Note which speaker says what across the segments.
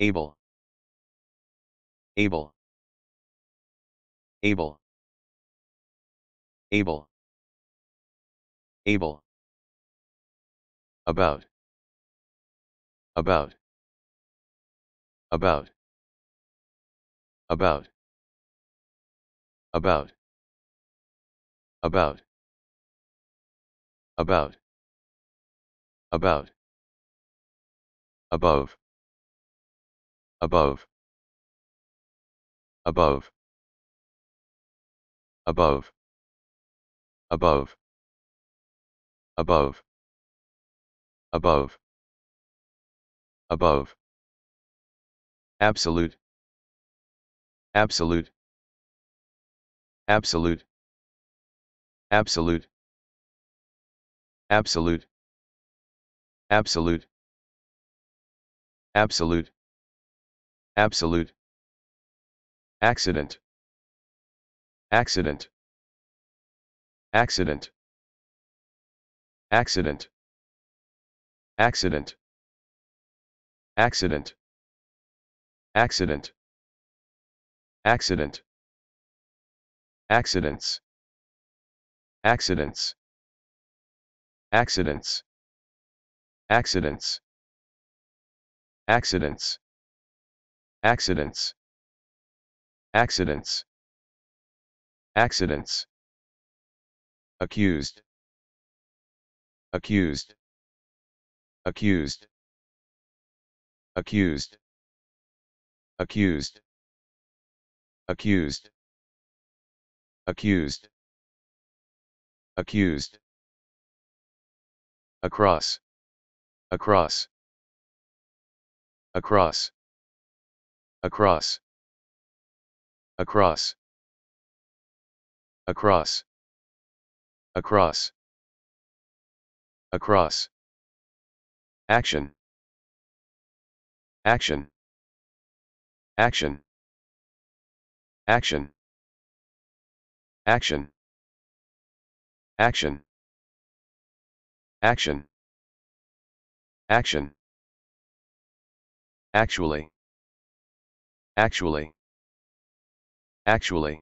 Speaker 1: able able able able able about about about about about about about about above above above above above above above above absolute absolute absolute absolute absolute absolute absolute Absolute. Accident. Accident. Accident. Accident. Accident. Accident. Accident. Accident. Accidents. Accidents. Accidents. Accidents. Accidents. Accidents. Accidents. Accidents. Accused. Accused. Accused. Accused. Accused. Accused. Accused. Accused. Across. Across. Across across across across across across action action action action action action action action actually Actually. Actually.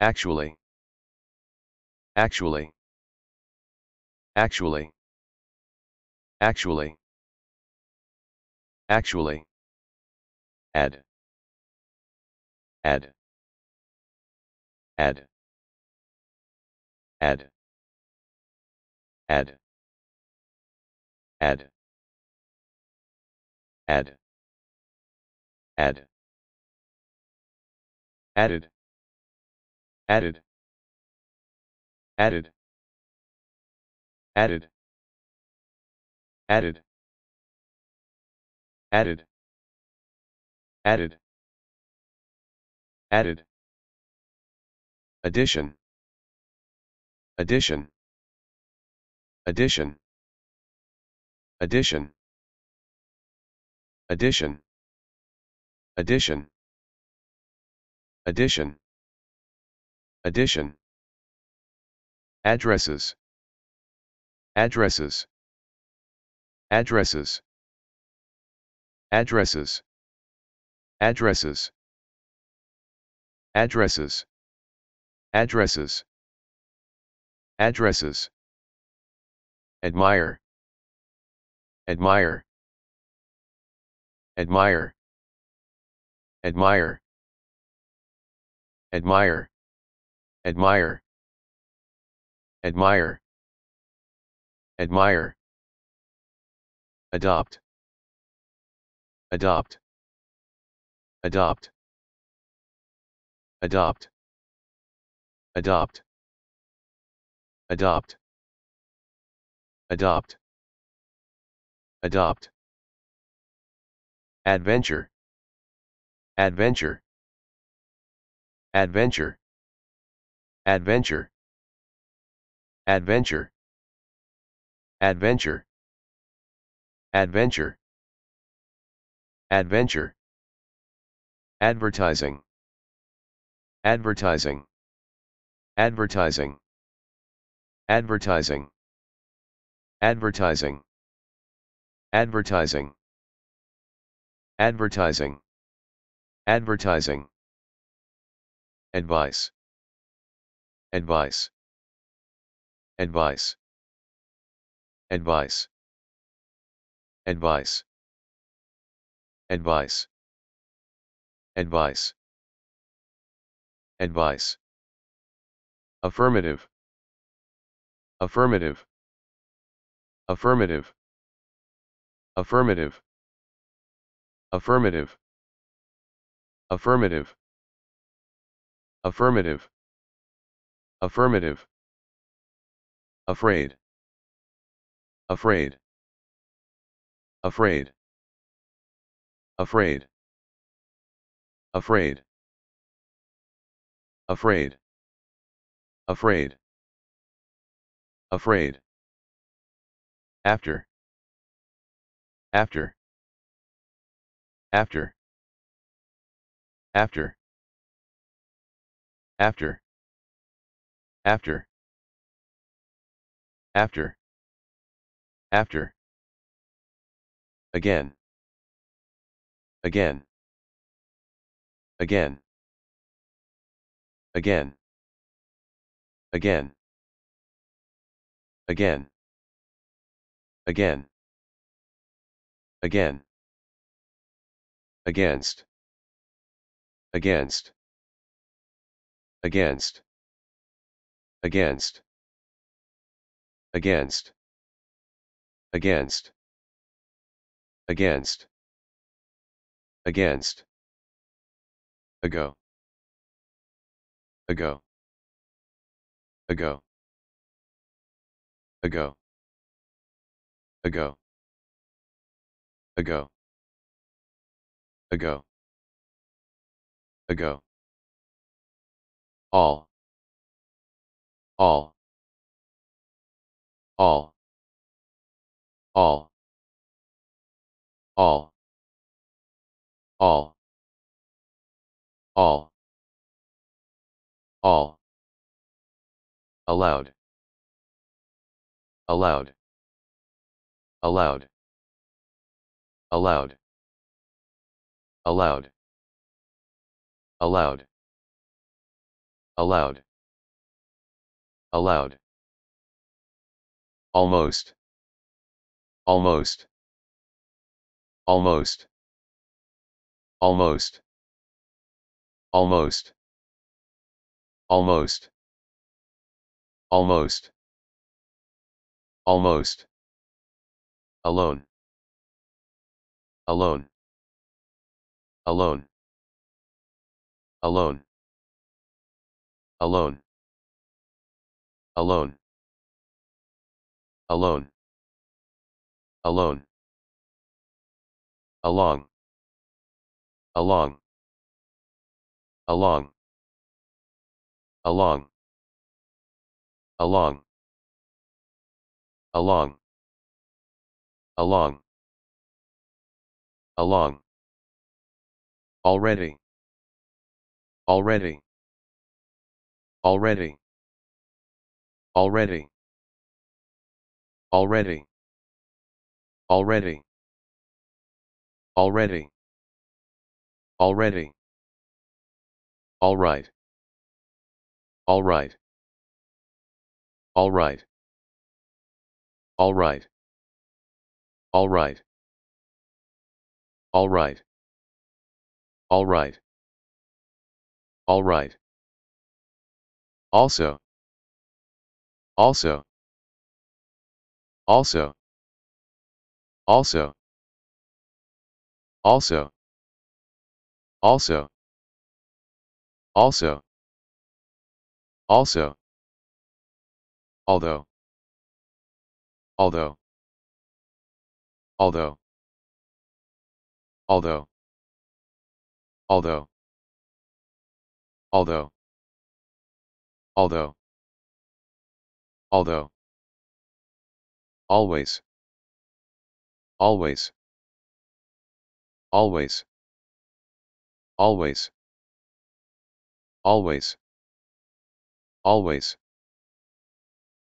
Speaker 1: Actually. Actually. Actually. Actually. Actually. Add. Add. Add. Add. Add. Add. Add. Add. Added. Added. Added. Added. Added. Added. Added. Added. Addition. Addition. Addition. Addition. Addition. Addition. Addition. Addition. Addresses. Addresses. Addresses. Addresses. Addresses. Addresses. Addresses. Addresses. Admire. Admire. Admire admire, admire, admire, admire, admire, adopt, adopt, adopt, adopt, adopt, adopt, adopt, adopt, adventure, Adventure. Adventure. Adventure. Adventure. Adventure. Adventure. Adventure. Advertising. Advertising. Advertising. Advertising. Advertising. Advertising. Advertising. Advertising. Advice. Advice. Advice. Advice. Advice. Advice. Advice. Advice. Affirmative. Affirmative. Affirmative. Affirmative. Affirmative. Affirmative. Affirmative. Affirmative. Afraid. Afraid. Afraid. Afraid. Afraid. Afraid. Afraid. Afraid. After. After. After. After. After. After. After. After. Again. Again. Again. Again. Again. Again. Again. Again. Against. Against. Against. Against. Against. Against. Against. Against. Ago. Ago. Ago. Ago. Ago. Ago. Ago ago. All. All. All. All. All. All. All. All. Allowed. Allowed. Allowed. Allowed. Allowed allowed allowed allowed almost almost almost almost almost almost almost almost alone alone alone alone alone alone alone alone along along along along along along along along already Already. Already. Already. Already. Already. Already. Already. All right. All right. All right. All right. All right. All right. All right. All right. Also. Also. Also. Also. Also. Also. Also. Also. Although. Although. Although. Although. Although although although although always always always always always always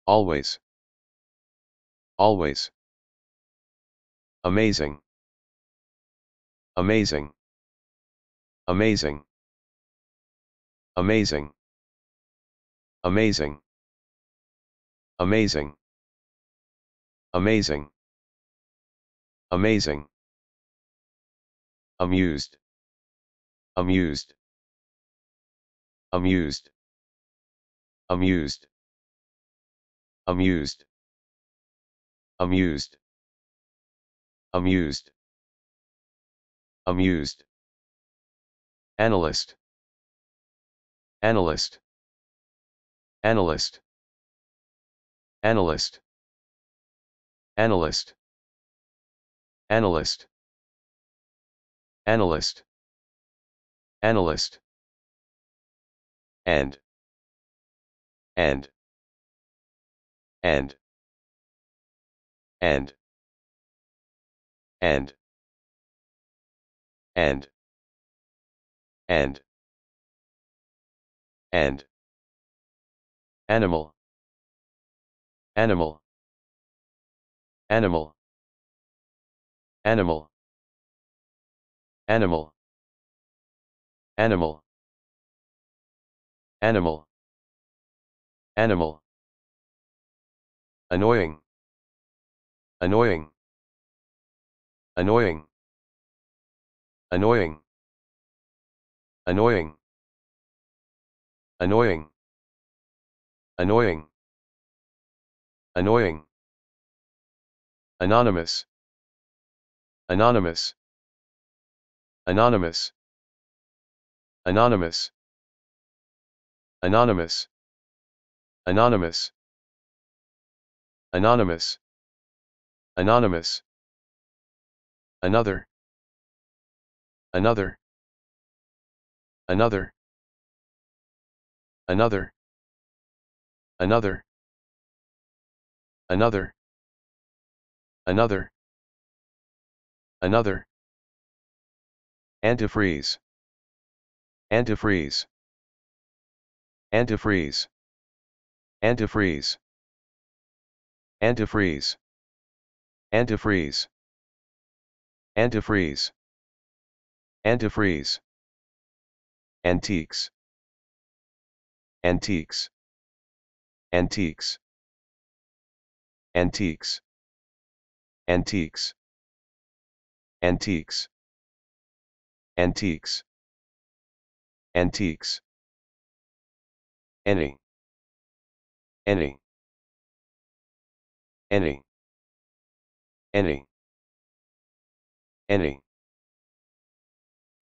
Speaker 1: always always amazing amazing amazing Amazing. Amazing. Amazing. Amazing. Amazing. Amused. Amused. Amused. Amused. Amused. Amused. Amused. Amused. Analyst. Analyst. Analyst. Analyst. Analyst. Analyst. Analyst. Analyst. And. And. And. And. And. And. And and animal animal animal animal animal animal animal animal annoying annoying annoying annoying annoying Annoying. Annoying. Annoying. Anonymous. Anonymous. Anonymous. Anonymous. Anonymous. Anonymous. Anonymous. Anonymous. Another. Another. Another another another another another another antifreeze antifreeze antifreeze antifreeze antifreeze antifreeze antifreeze antifreeze antiques Antiques. Antiques. Antiques. Antiques. Antiques. Antiques. Antiques. Any. Any. Any. Any. Any.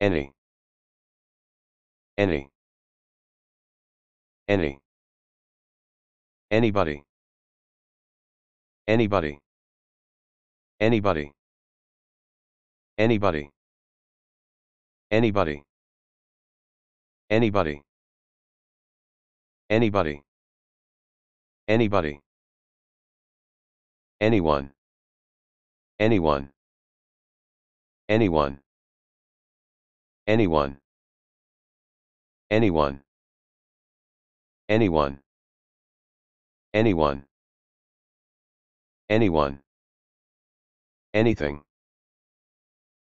Speaker 1: Any. Any. Any. Anybody. Anybody. Anybody. Anybody. Anybody. Anybody. Anybody. Anybody. Anyone. Anyone. Anyone. Anyone. Anyone. Anyone. Anyone. Anyone. Anything.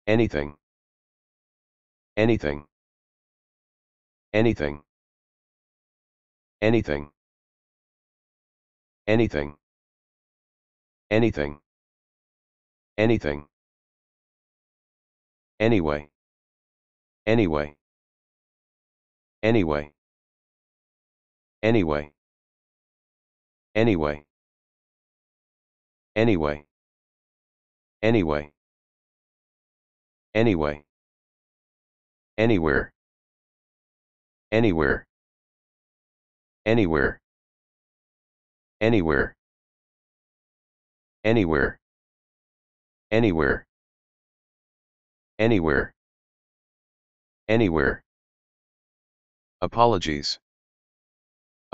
Speaker 1: Anything. Anything. Anything. Anything. Anything. Anything. Anything. Anyway. Anyway. Anyway. Anyway. Anyway. Anyway. Anyway. Anyway. Anywhere. Anywhere. Anywhere. Anywhere. Anywhere. Anywhere. Anywhere. Anywhere. Apologies.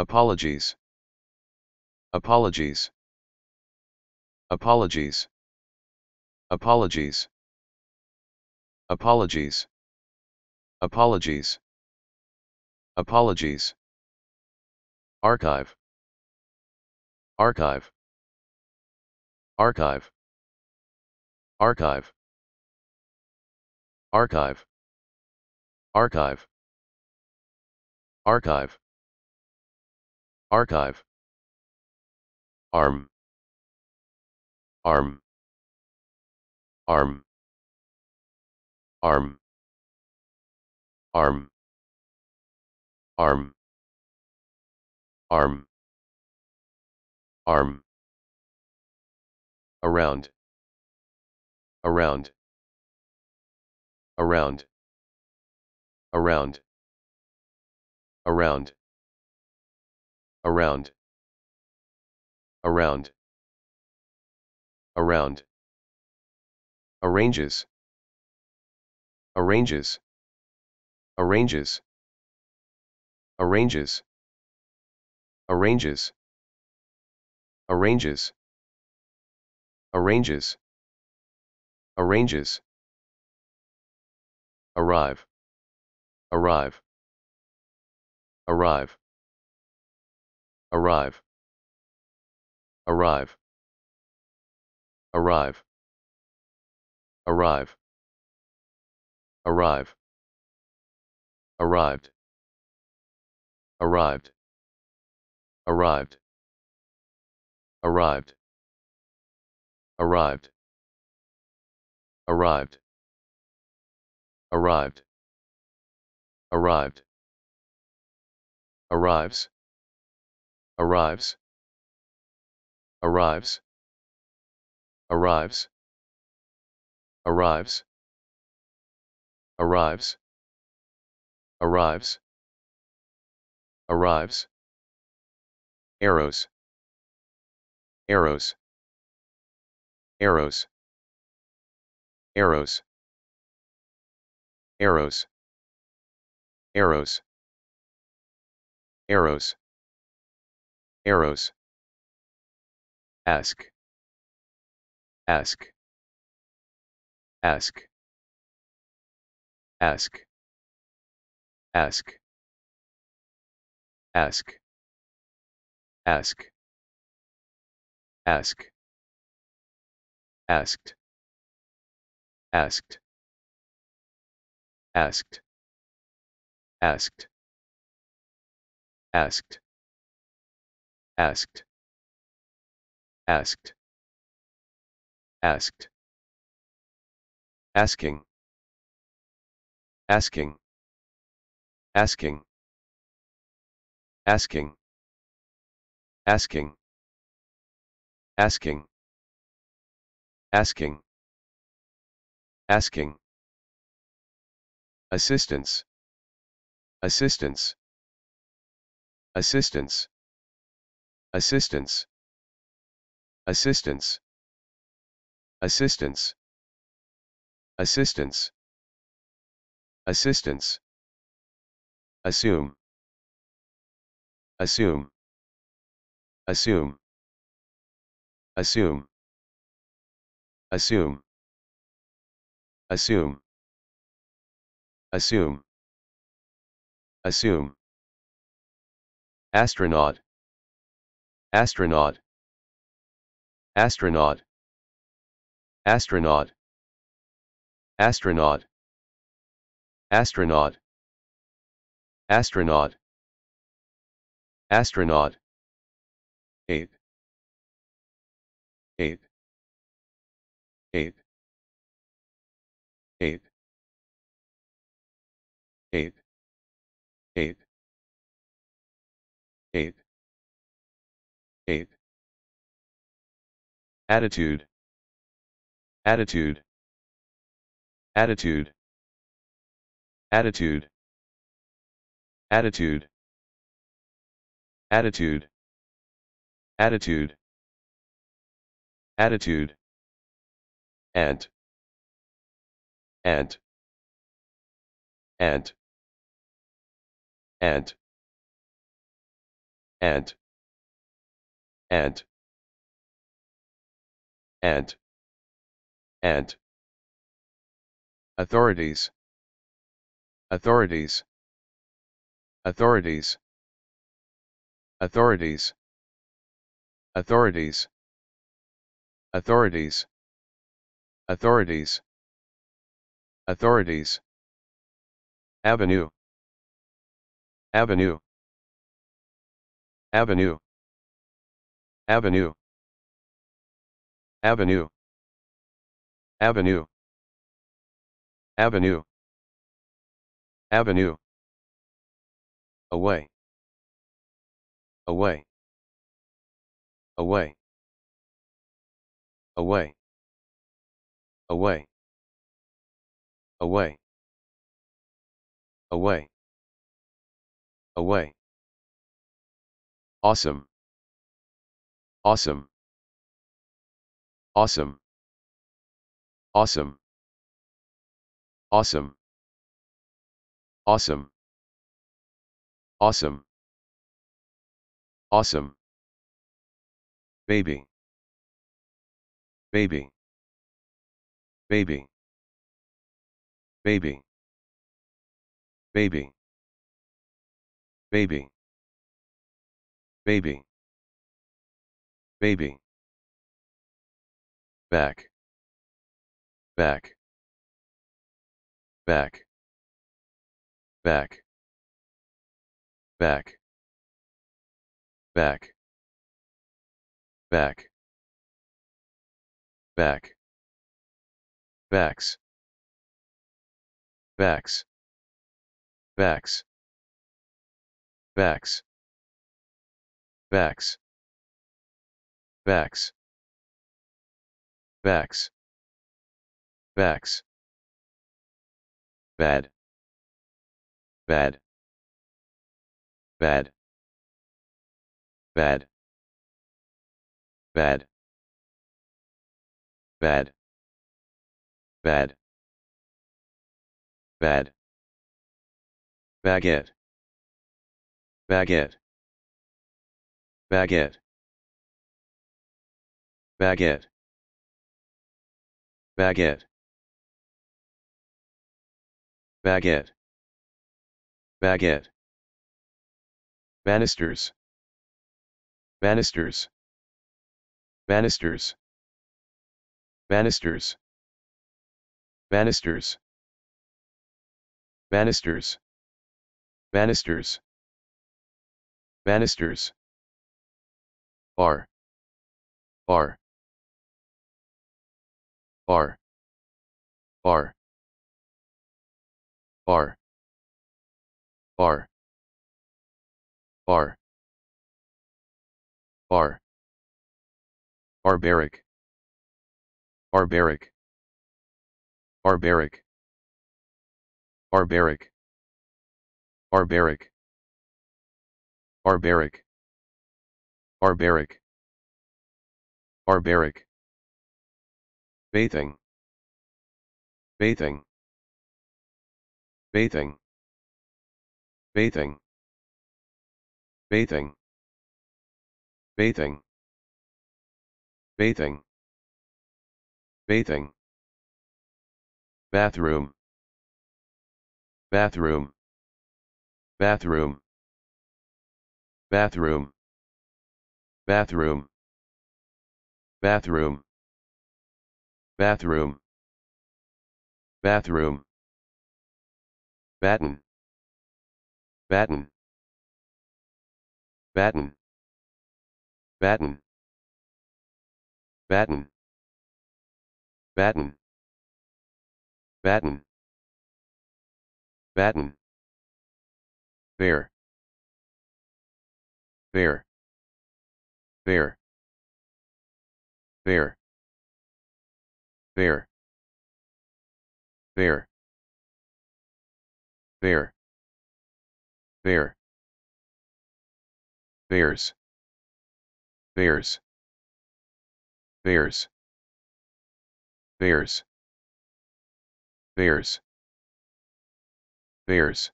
Speaker 1: Apologies. Apologies. Apologies. Apologies. Apologies. Apologies. Apologies. Archive. Archive. Archive. Archive. Archive. Archive. Archive. Archive. Arm. Arm. Arm. Arm. Arm. Arm. Arm. Arm. Around. Around. Around. Around. Around around around around arranges arranges arranges arranges arranges arranges arranges arranges arrive arrive arrive Arrive. Arrive. Arrive. Arrive. Arrive. Arrived. Arrived. Arrived. Arrived. Arrived. Arrived. Arrived. Arrived. Arrives arrives arrives arrives arrives arrives arrives arrives arrows arrows arrows arrows arrows arrows arrows Arrows. Ask. Ask. Ask. Ask. Ask. Ask. Ask. Ask. Asked. Asked. Asked. Asked. Asked asked asked asked asking asking asking asking asking asking asking asking assistance assistance assistance Assistance. Assistance. Assistance. Assistance. Assistance. Assume. Assume. Assume. Assume. Assume. Assume. Assume. Assume. Astronaut. Astronaut. Astronaut. Astronaut. Astronaut. Astronaut. Astronaut. Astronaut. 8. 8. 8. 8. 8. 8. 8. Attitude. Attitude. Attitude. Attitude. Attitude. Attitude. Attitude. Attitude. Ant. Ant. Ant. Ant. Ant ant ant ant authorities authorities authorities authorities authorities authorities authorities authorities avenue avenue avenue Avenue. Avenue. Avenue. Avenue. Avenue. Away. Away. Away. Away. Away. Away. Away. Away. Awesome. Awesome. Awesome. Awesome. Awesome. Awesome. Awesome. Awesome. Baby. Baby. Baby. Baby. Baby. Baby. Baby baby back back back back back back back back backs backs backs backs backs backs backs backs bad bad bad bad bad bad bad bad baguette baguette baguette baguette baguette baguette baguette banisters banisters banisters banisters banisters banisters banisters banisters bar bar R. R. R. R. R. R. barbaric barbaric barbaric barbaric barbaric barbaric barbaric barbaric bathing bathing bathing bathing bathing bathing bathing bathing bathroom bathroom bathroom bathroom bathroom bathroom Bathroom. Bathroom. Batten. Batten. Batten. Batten. Batten. Batten. Batten. Batten. Bear. Bear. Bear. Bear bear bear bear bear bears bears bears bears bears bears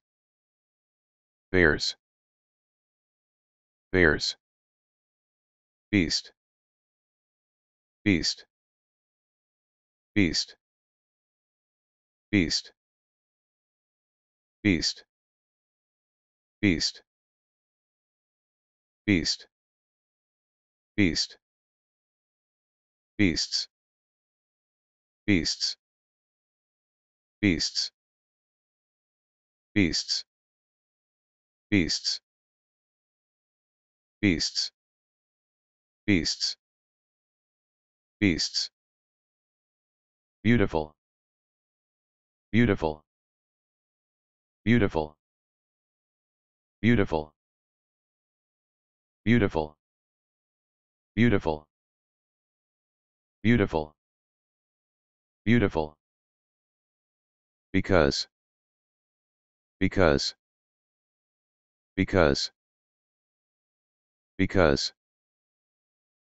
Speaker 1: bears bears beast beast Beast. Beast. Beast. Beast. Beast. Beast. Beasts. Beasts. Beasts. Beasts. Beasts. Beasts. Beasts. Beasts. Beautiful. Beautiful. Beautiful. Beautiful. Beautiful. Beautiful. Beautiful. Beautiful. Because. Because. Because. Because.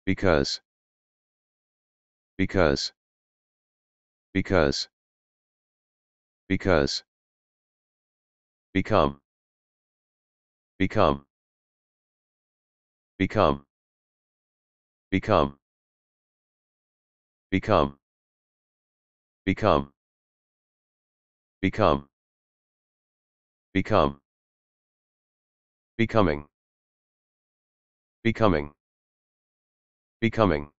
Speaker 1: Because. Because. Because. Because. Become. Become. Become. Become. Become. Become. Become. Become. Becoming. Becoming. Becoming.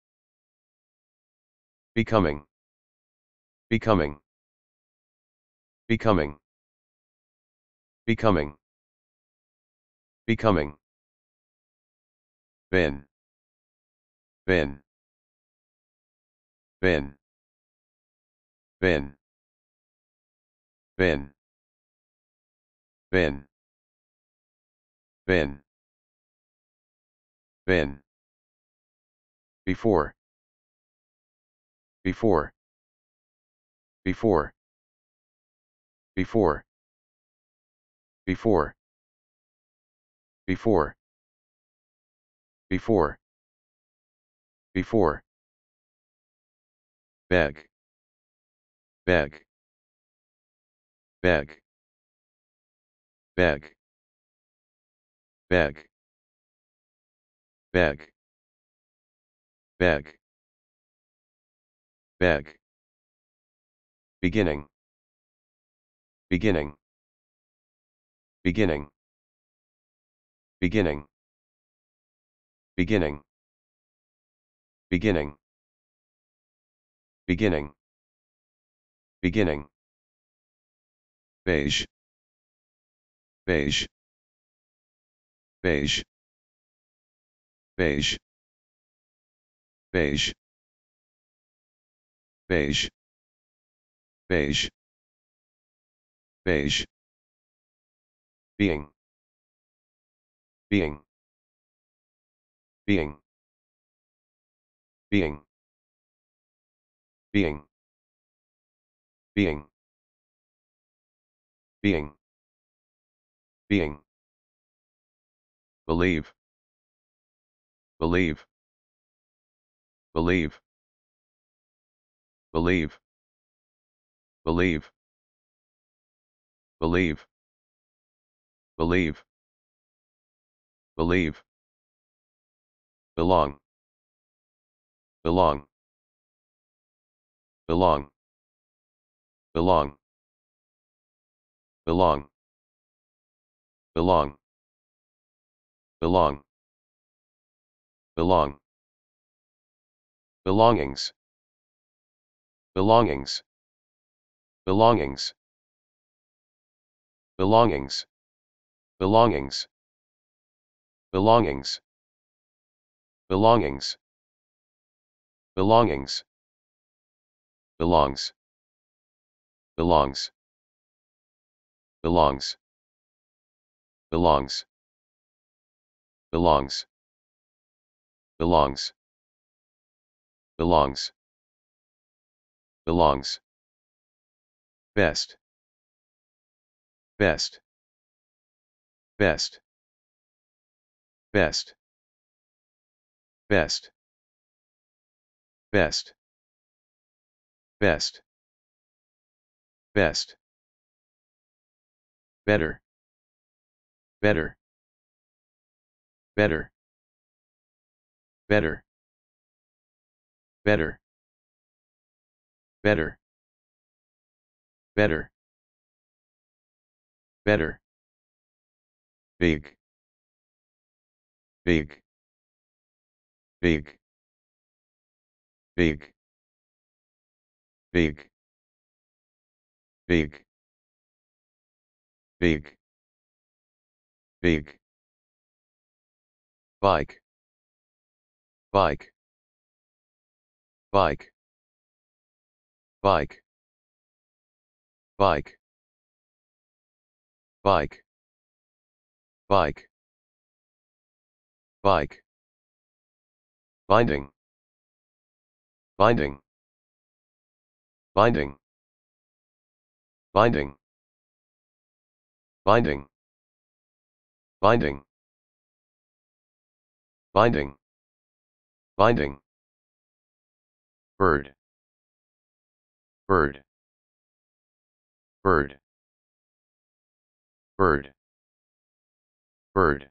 Speaker 1: Becoming. Becoming. Becoming. Becoming. Becoming. Bin. Bin. Bin. Bin. Bin. Bin. Bin. Bin. Before. Before. Before. Before. Before. Before. Before. Before. Beg. Beg. Beg. Beg. Beg. Beg. Beg. Beg. Beginning. Beginning. Beginning. Beginning. Beginning. Beginning. Beginning. Beginning. Beige. Beige. Beige. Beige. Beige. Beige beige beige being being being being being being being being believe believe believe believe Believe. Believe. Believe. Believe. Belong. Belong. Belong. Belong. Belong. Belong. Belong. Belong. Belongings. Belongings. Belongings. Belongings. Belongings. Belongings. Belongings. Belongings. Belongs. Belongs. Belongs. Belongs. Belongs. Belongs. Belongs. Belongs. Best. Best. Best. Best. Best. Best. Best. Best. Better. Better. Better. Better. Better. Better. Better. Better. Big. Big. Big. Big. Big. Big. Big. Big. Bike. Bike. Bike. Bike. Bike. Bike. Bike. Bike. Binding. Binding. Binding. Binding. Binding. Binding. Binding. Binding. Bird. Bird bird bird bird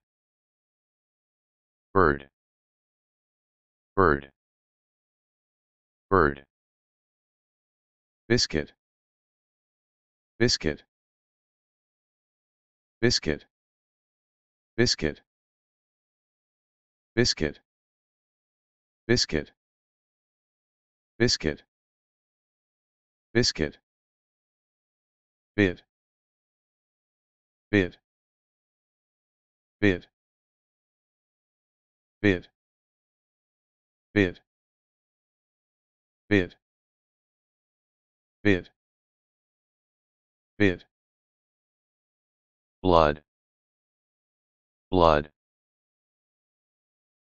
Speaker 1: bird bird bird biscuit biscuit biscuit biscuit biscuit biscuit biscuit biscuit bid bid bid bid bid bid bid bid blood blood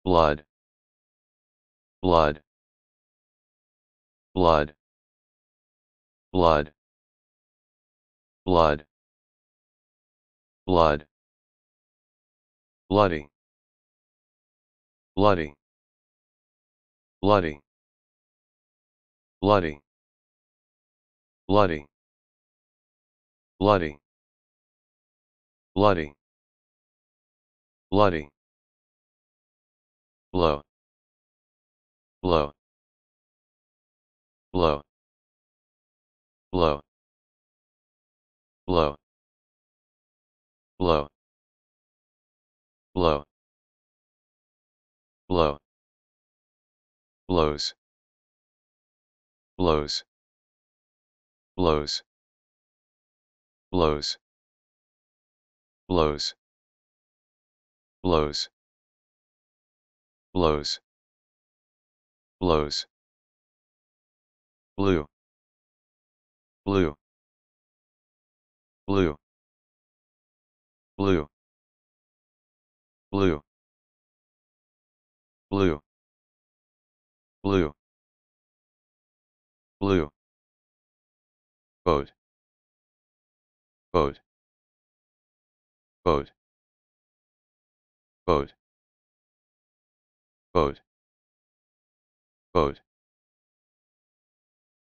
Speaker 1: blood blood blood blood blood, blood, bloody, bloody, bloody, bloody, bloody, bloody, bloody, bloody, blow, blow, blow, blow blow blow blow blow blows blows blows blows blows blows blows blows blue blue blue blue blue blue blue blue boat boat boat boat boat boat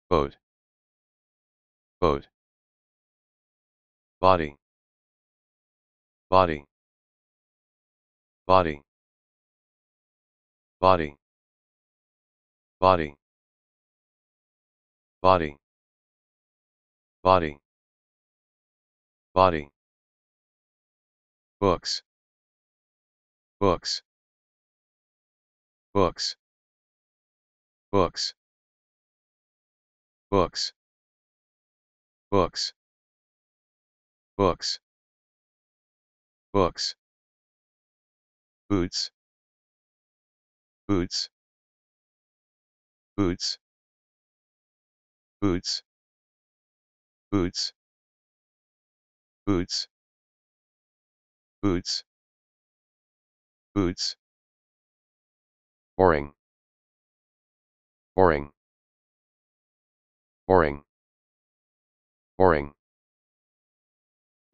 Speaker 1: boat boat body body body body body body body body books books books books books books Books. Books. Boots. Boots. Boots. Boots. Boots. Boots. Boots. Boots. Boring. Boring. Boring. Boring.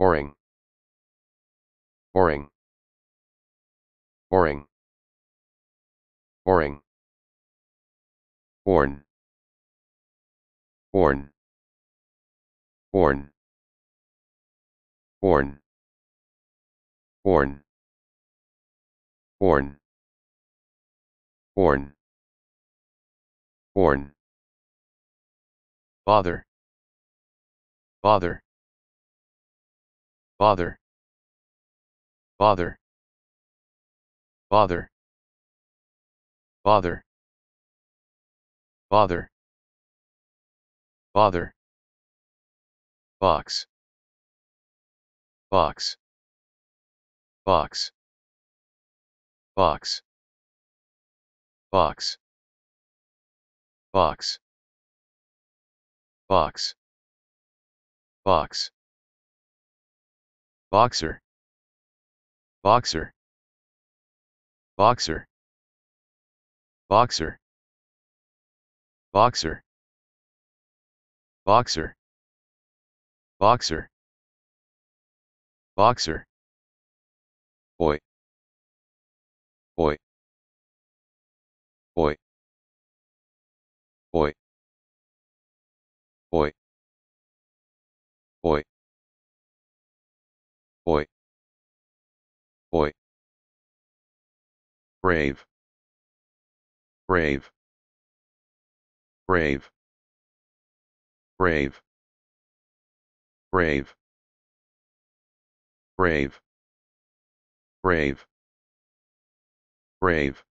Speaker 1: Oring. Oring. Oring. Oring. Orn. Orn. Orn. Orn. Orn. Orn. Orn. Orn. Bother. Bother bother bother bother bother bother bother box box box box box box box box Boxer. Boxer. Boxer. Boxer. Boxer. Boxer. Boxer. Boxer. Boy. Boy. Boy. Boy. Boy. Boy. Boy. Brave. Brave. Brave. Brave. Brave. Brave. Brave. Brave.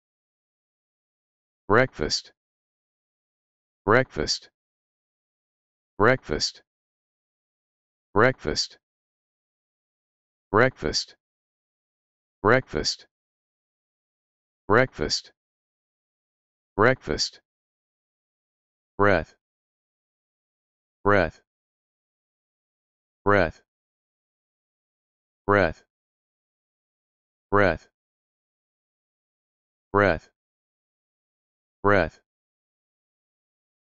Speaker 1: Breakfast. Breakfast. Breakfast. Breakfast. Breakfast breakfast breakfast breakfast breath breath breath breath breath breath breath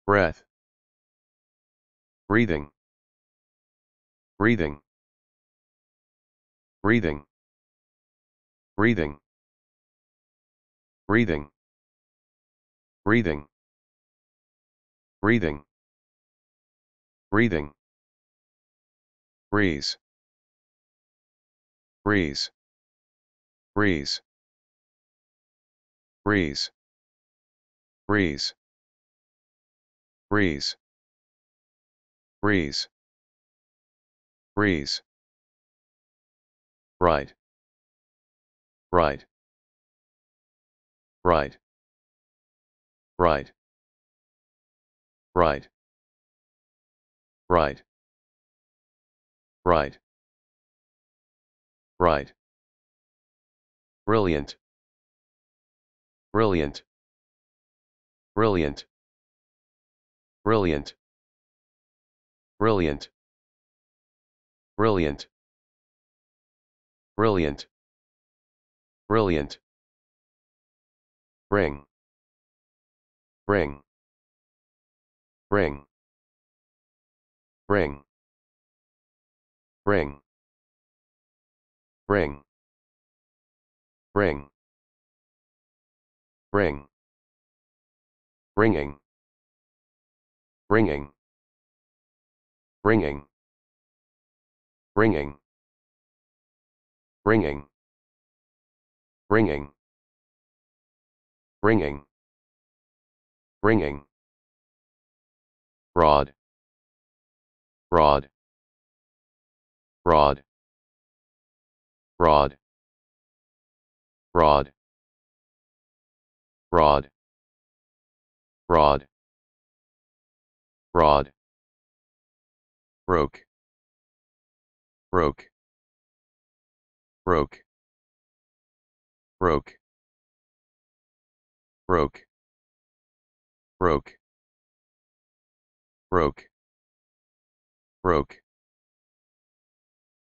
Speaker 1: breath breathing breathing breathing breathing breathing breathing breathing breathing breeze breeze breeze breeze breeze breeze breeze breeze right right right right right right right right brilliant brilliant brilliant brilliant brilliant brilliant brilliant Brilliant. Bring. Bring. Bring. Bring. Bring. Bring. Bring. Bring. Bringing. Bringing. Bringing. Bringing. Bringing ringing ringing ringing broad broad broad broad broad broad broad broad broke broke broke broke broke broke broke broke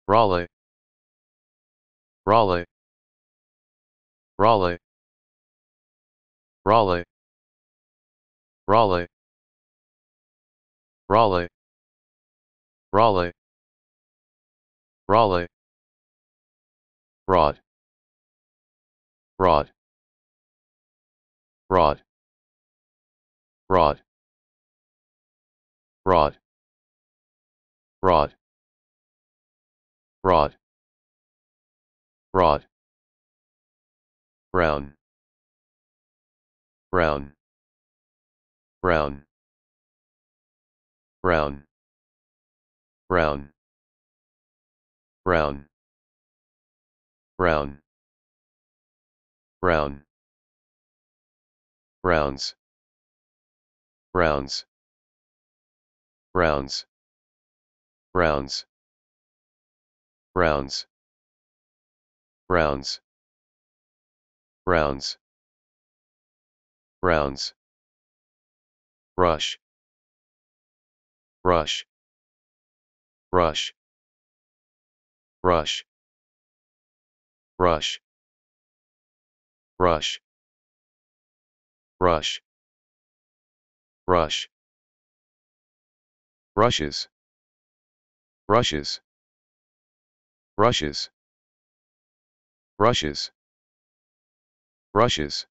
Speaker 1: Raleigh Raleigh Raleigh Raleigh Raleigh Raleigh Raleigh Raleigh Broad broad broad broad broad broad broad broad brown brown brown brown brown brown brown brown browns browns browns browns browns browns browns browns brush brush brush brush brush rush rush rush brushes brushes brushes brushes brushes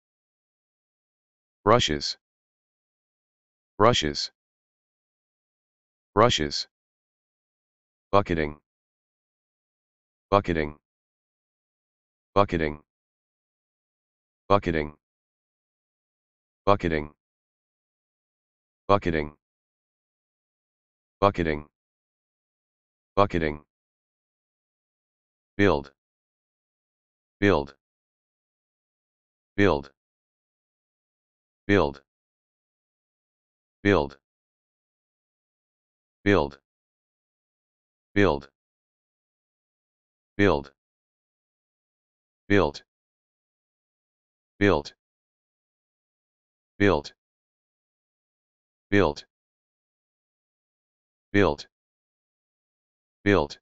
Speaker 1: brushes Rushes. brushes bucketing bucketing bucketing Bucketing. Bucketing. Bucketing. Bucketing. Bucketing. Build. Build. Build. Build. Build. Build. Build. Build. Built built built built built built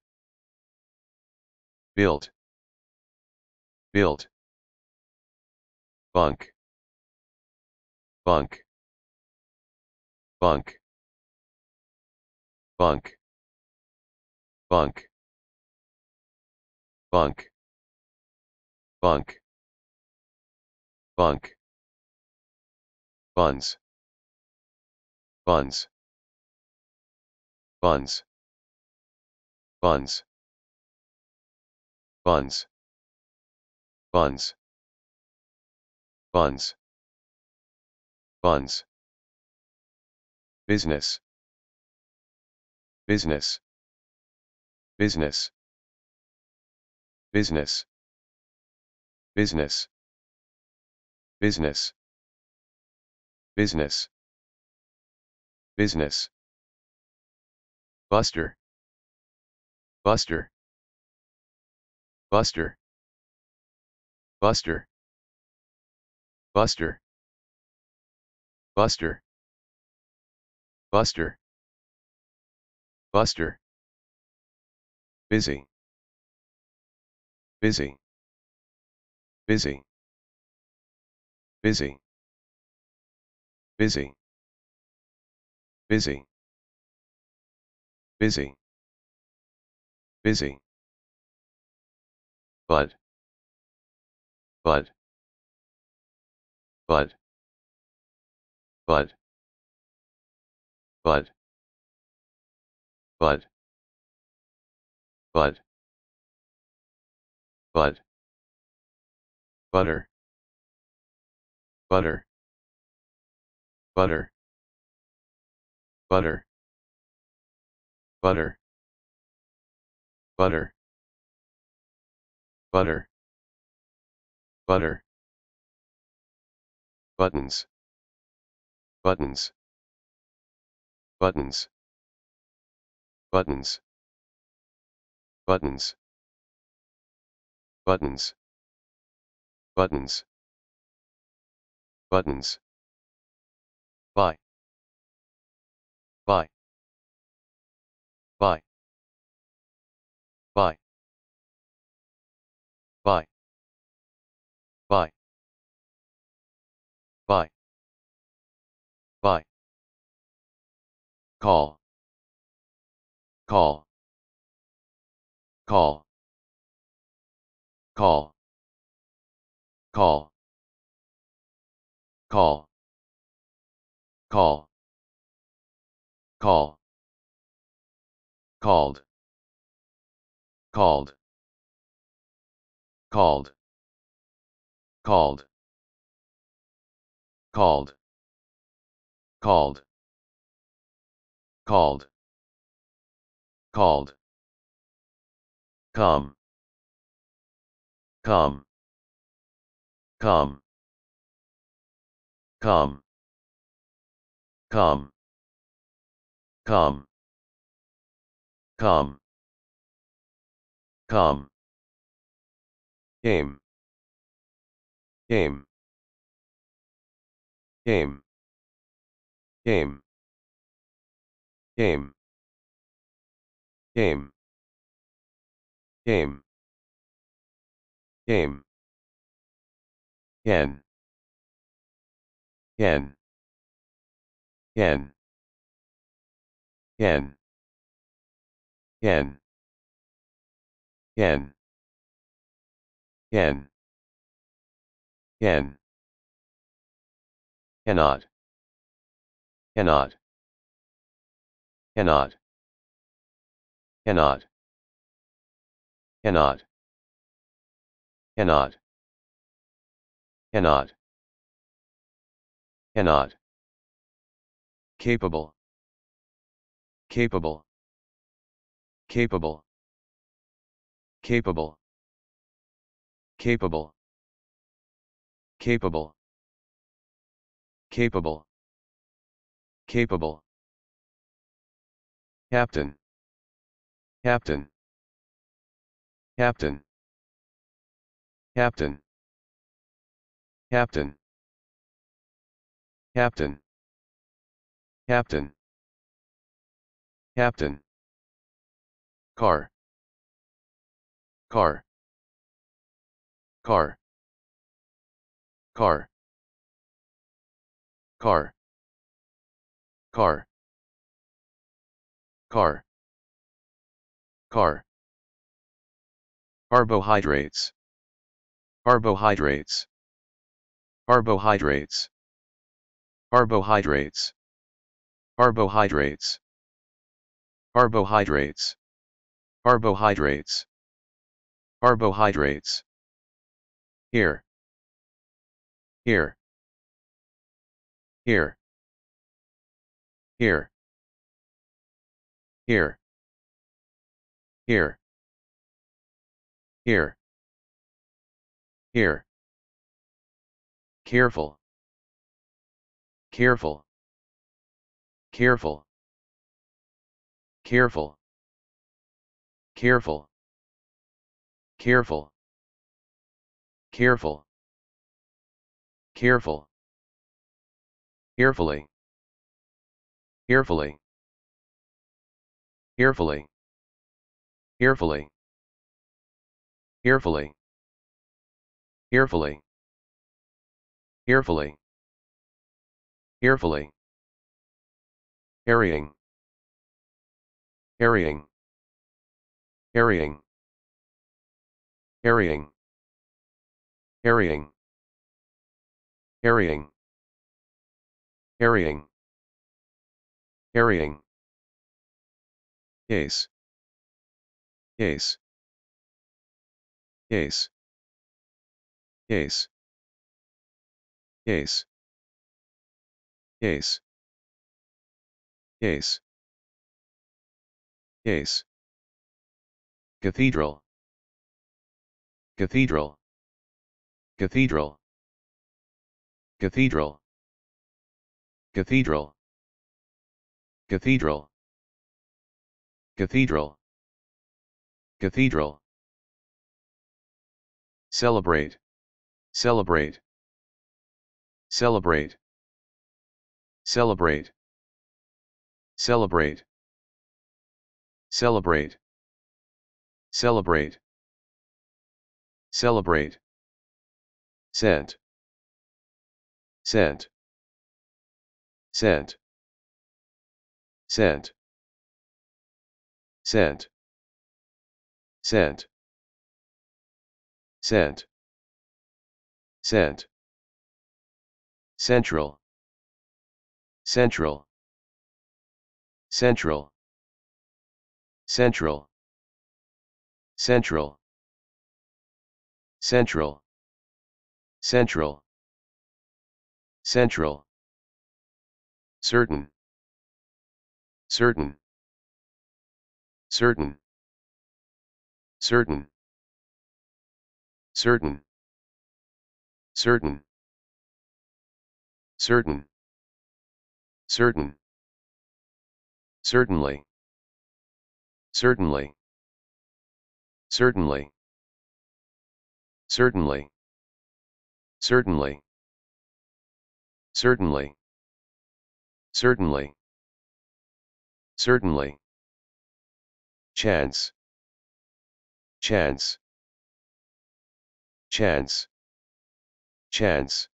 Speaker 1: built built bunk bunk bunk bunk bunk bunk bunk Bunk. Buns. Buns. Buns. Buns. Buns. Buns. Buns. Buns. Business. Business. Business. Business. Business. Business. Business. Business. Buster. Buster. Buster. Buster. Buster. Buster. Buster. Buster. Busy. Busy. Busy. Busy. Busy. Busy. Busy. Busy. But. But. But. But. But. But. But. But. Butter butter butter butter butter butter butter butter buttons buttons buttons buttons buttons buttons buttons buttons. Bye. Bye. Bye. Bye. Bye. Bye. Bye. Bye. Call. Call. Call. Call. Call call call call called called called called called called called called come come come Come. Come. Come. Come. Come. aim aim aim aim aim aim aim aim n N N N N N N N cannot cannot cannot cannot cannot cannot cannot Cannot. Capable. Capable. Capable. Capable. Capable. Capable. Capable. Capable. Captain. Captain. Captain. Captain. Captain. Captain. Captain. Captain. Car. Car. Car. Car. Car. Car. Car. Car. Carbohydrates. Carbohydrates. Carbohydrates. Carbohydrates. Carbohydrates. Carbohydrates. Carbohydrates. Carbohydrates. Here. Here. Here. Here. Here. Here. Here. Here. Careful. Careful. Careful. Careful. Careful. Careful. Careful. Careful. Carefully. Carefully. Carefully. Carefully. Carefully. Carefully. Carefully. Carefully. Carrying. Carrying. Carrying. Carrying. Carrying. Carrying. Carrying. Carrying. Case. Case. Case. Case. Case. Ace. Ace. Ace. Cathedral. Cathedral. Cathedral. Cathedral. Cathedral. Cathedral. Cathedral. Cathedral. Celebrate. Celebrate. Celebrate. Celebrate. Celebrate. Celebrate. Celebrate. Celebrate. Sent. Sent. Sent. Sent. Sent. Sent. Sent. Sent. Central. Central. Central. Central. Central. Central. Central. Central. Certain. Certain. Certain. Certain. Certain. Certain. Certain. Certain. Certainly. Certainly. Certainly. Certainly. Certainly. Certainly. Certainly. Certainly. Chance. Chance. Chance. Chance.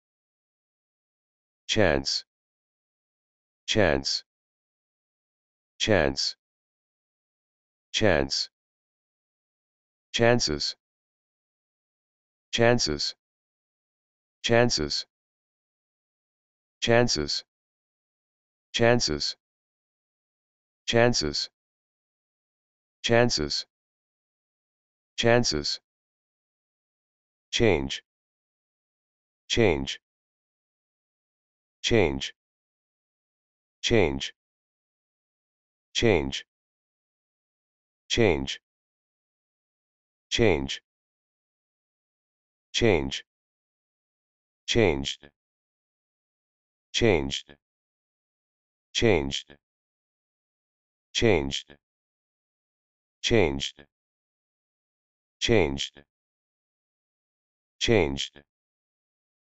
Speaker 1: Chance chance chance chance chances chances chances chances chances chances chances chances change change change change change change change change changed changed changed changed changed changed changed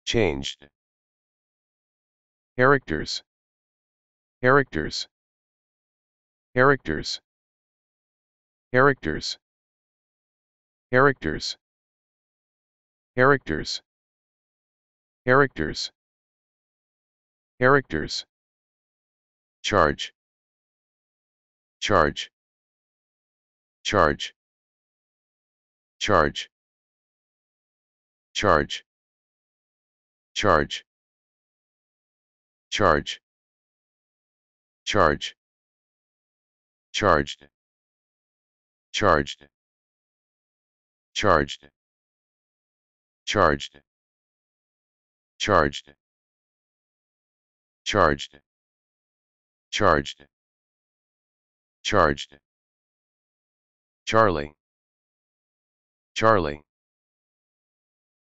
Speaker 1: changed characters Characters. Characters. Characters. Characters. Characters. Characters. Characters. Charge. Charge. Charge. Charge. Charge. Charge. Charge charge charged charged charged charged charged charged charged charged charlie charlie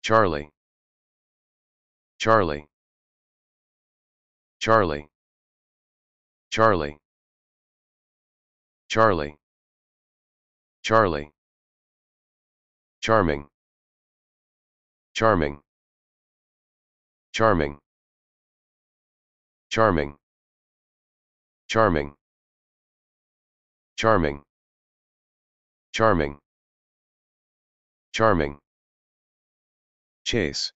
Speaker 1: charlie charlie charlie Charlie. Charlie. Charlie. Charming. Charming. Charming. Charming. Charming. Charming. Charming. Charming. Chase.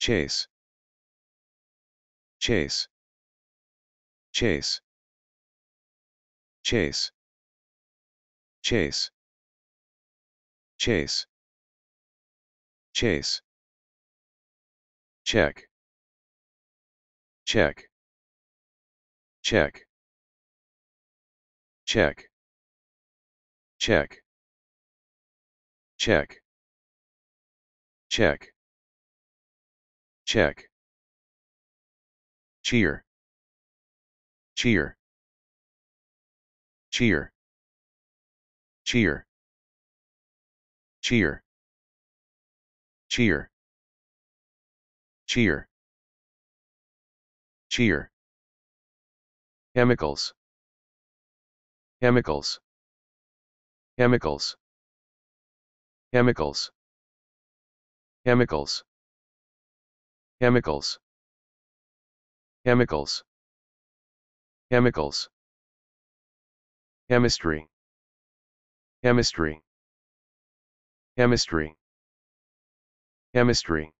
Speaker 1: Chase. Chase. Chase. Chase. Chase. Chase. Chase. Check. Check. Check. Check. Check. Check. Check. Check. Cheer. Cheer. Cheer. Cheer. Cheer. Cheer. Cheer. Cheer. Chemicals. Chemicals. Chemicals. Chemicals. Chemicals. Chemicals. Chemicals. Chemicals. Chemistry. Chemistry. Chemistry. Chemistry.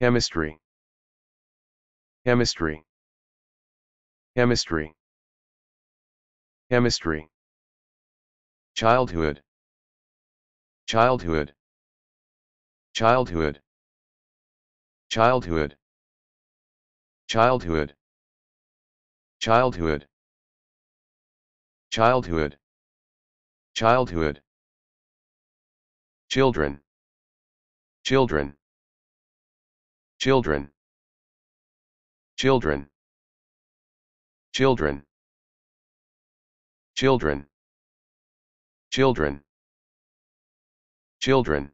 Speaker 1: Chemistry. Chemistry. Chemistry. Chemistry. Childhood. Childhood. Childhood. Childhood. Childhood. Childhood. Childhood. Childhood. Children. Children. Children. Children. Children. Children. Children. Children.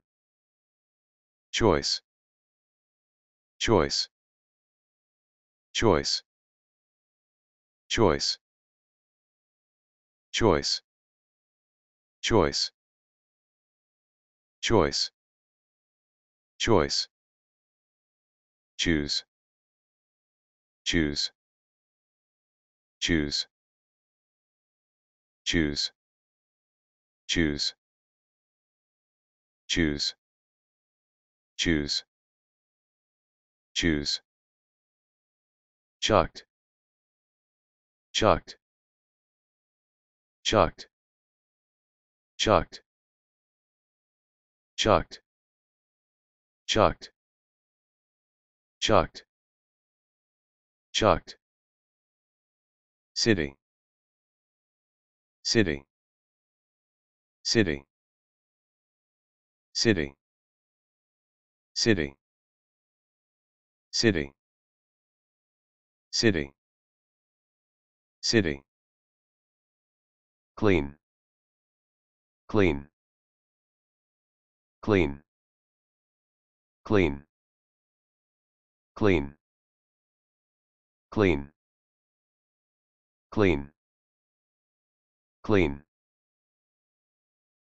Speaker 1: Choice. Choice. Choice. Choice. Choice. Choice. Choice. Choice. Choose. Choose. Choose. Choose. Choose. Choose. Choose. Choose. Chucked chucked chucked chucked chucked chucked chucked chucked city city city city city city city City. Clean. Clean. Clean. Clean. Clean. Clean. Clean. Clean.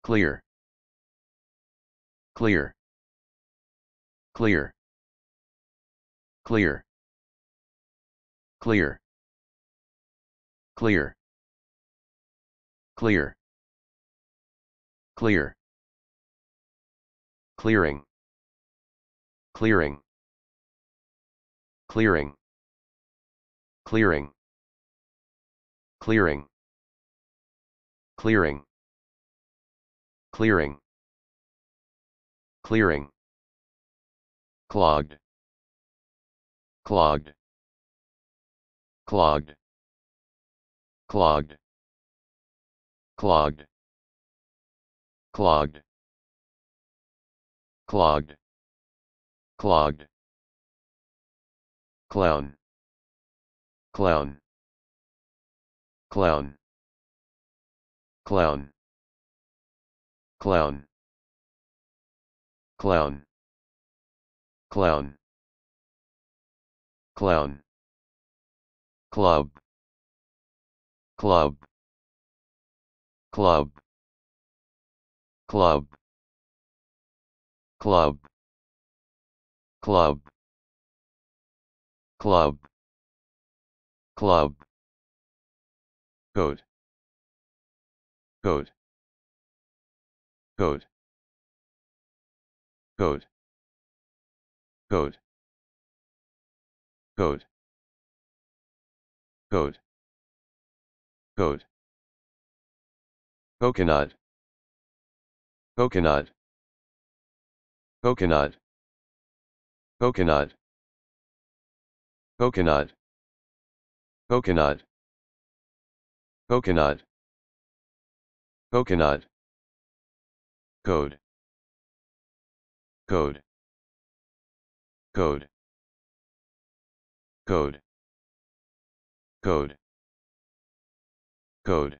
Speaker 1: Clear. Clear. Clear. Clear. Clear clear clear clear clearing clearing clearing clearing clearing clearing clearing clearing clogged clogged clogged clogged clogged clogged clogged clogged clown clown clown clown clown clown clown clown club club club club club club club club code code code code code code code Code. Coconut. Coconut. Coconut. Coconut. Coconut. Coconut. Coconut. Coconut. Code. Code. Code. Code. Code code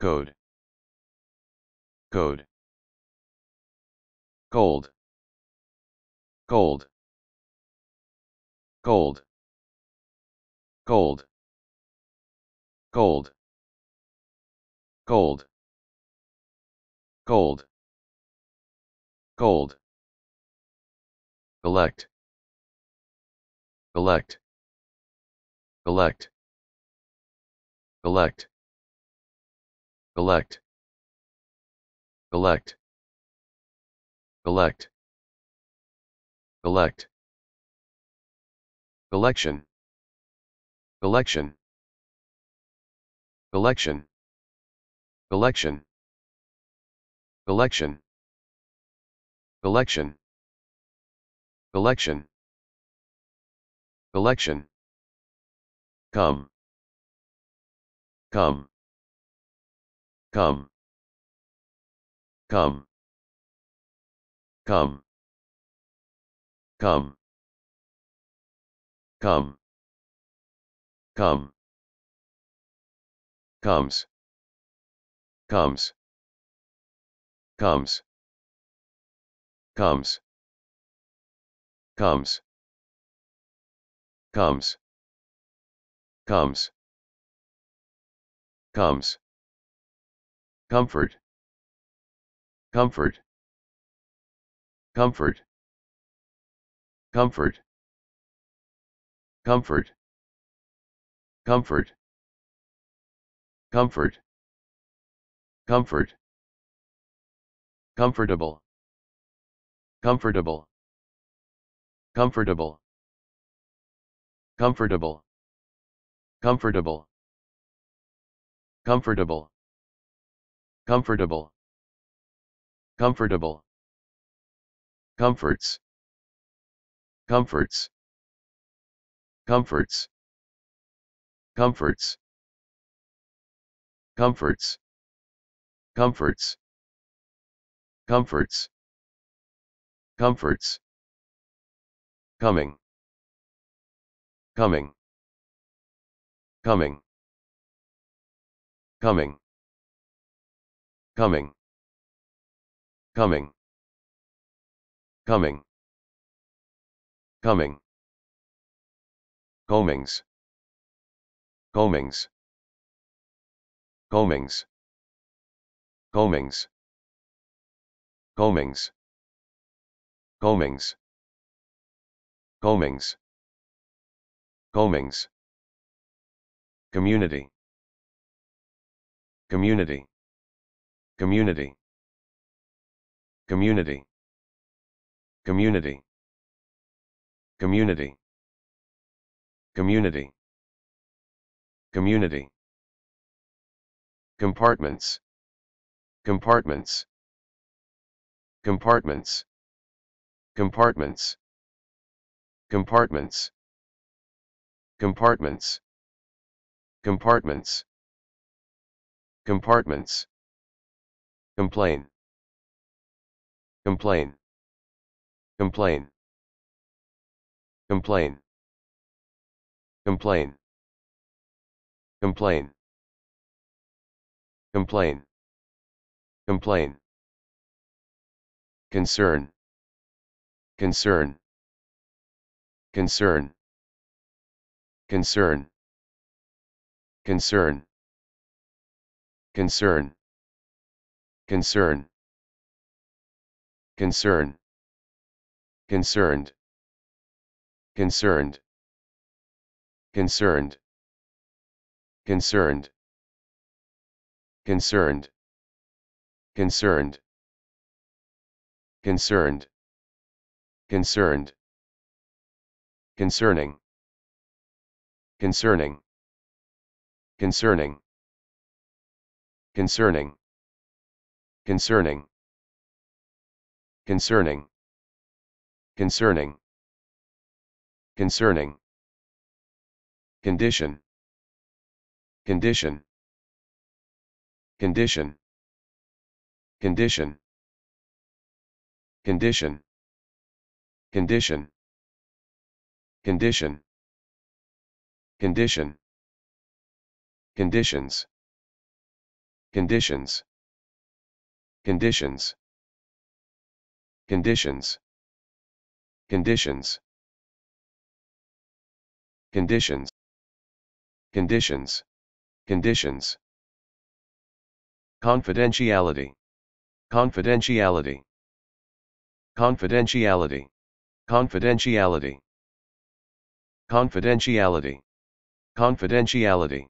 Speaker 1: code code Cold. Cold. Cold. Cold. Cold. Cold. Cold. gold elect elect elect elect elect elect elect elect election election election election election election election election come Come. Come. Come. Come. Come. Come. Come. Comes. Comes. Comes. Comes. Comes. Comes. Comes comes. Comfort. Comfort. Comfort. Comfort. Comfort. Comfort. Comfort. Comfort. Comfortable. Comfortable. Comfortable. Comfortable. Comfortable. Comfortable. Comfortable. Comfortable. Comforts. Comforts. Comforts. Comforts. Comforts. Comforts. Comforts. Comforts. Coming. Coming. Coming coming, coming, coming, coming, coming, Comings. Comings. Comings. Comings. Comings. Comings. combings, combings, community Community. Community. Community. Community. Community. Community. Community. Compartments. Compartments. Compartments. Compartments. Compartments. Compartments. Compartments. Compartments. Complain. Complain. Complain. Complain. Complain. Complain. Complain. Complain. Concern. Concern. Concern. Concern. Concern. Concern. Concern. Concern. Concerned. Concerned. Concerned. Concerned. Concerned. Concerned. Concerned. Concerned. Concerning. Concerning. Concerning. Concerning. Concerning. Concerning. Concerning. Concerning. Condition. Condition. Condition. Condition. Condition. Condition. Condition. Condition. Conditions. Conditions. Conditions. Conditions. Conditions. Conditions. Conditions. Conditions. Confidentiality. Confidentiality. Confidentiality. Confidentiality. Confidentiality. Confidentiality.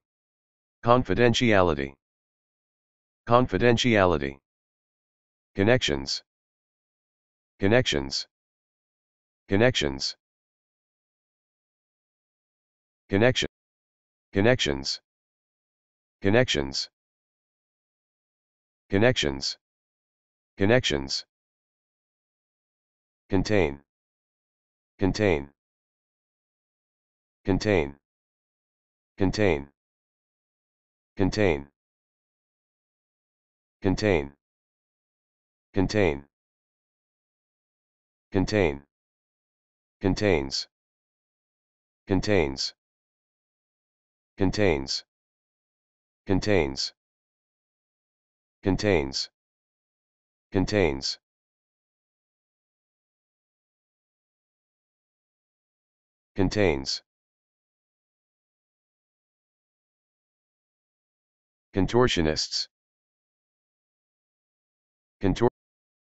Speaker 1: Confidentiality. Confidentiality. Connections. Connections. Connections. Connection. Connections. Connections. Connections. Connections. Contain. Contain. Contain. Contain. Contain. Contain. Contain. Contain. Contains. Contains. Contains. Contains. Contains. Contains. Contains. Contortionists. Contor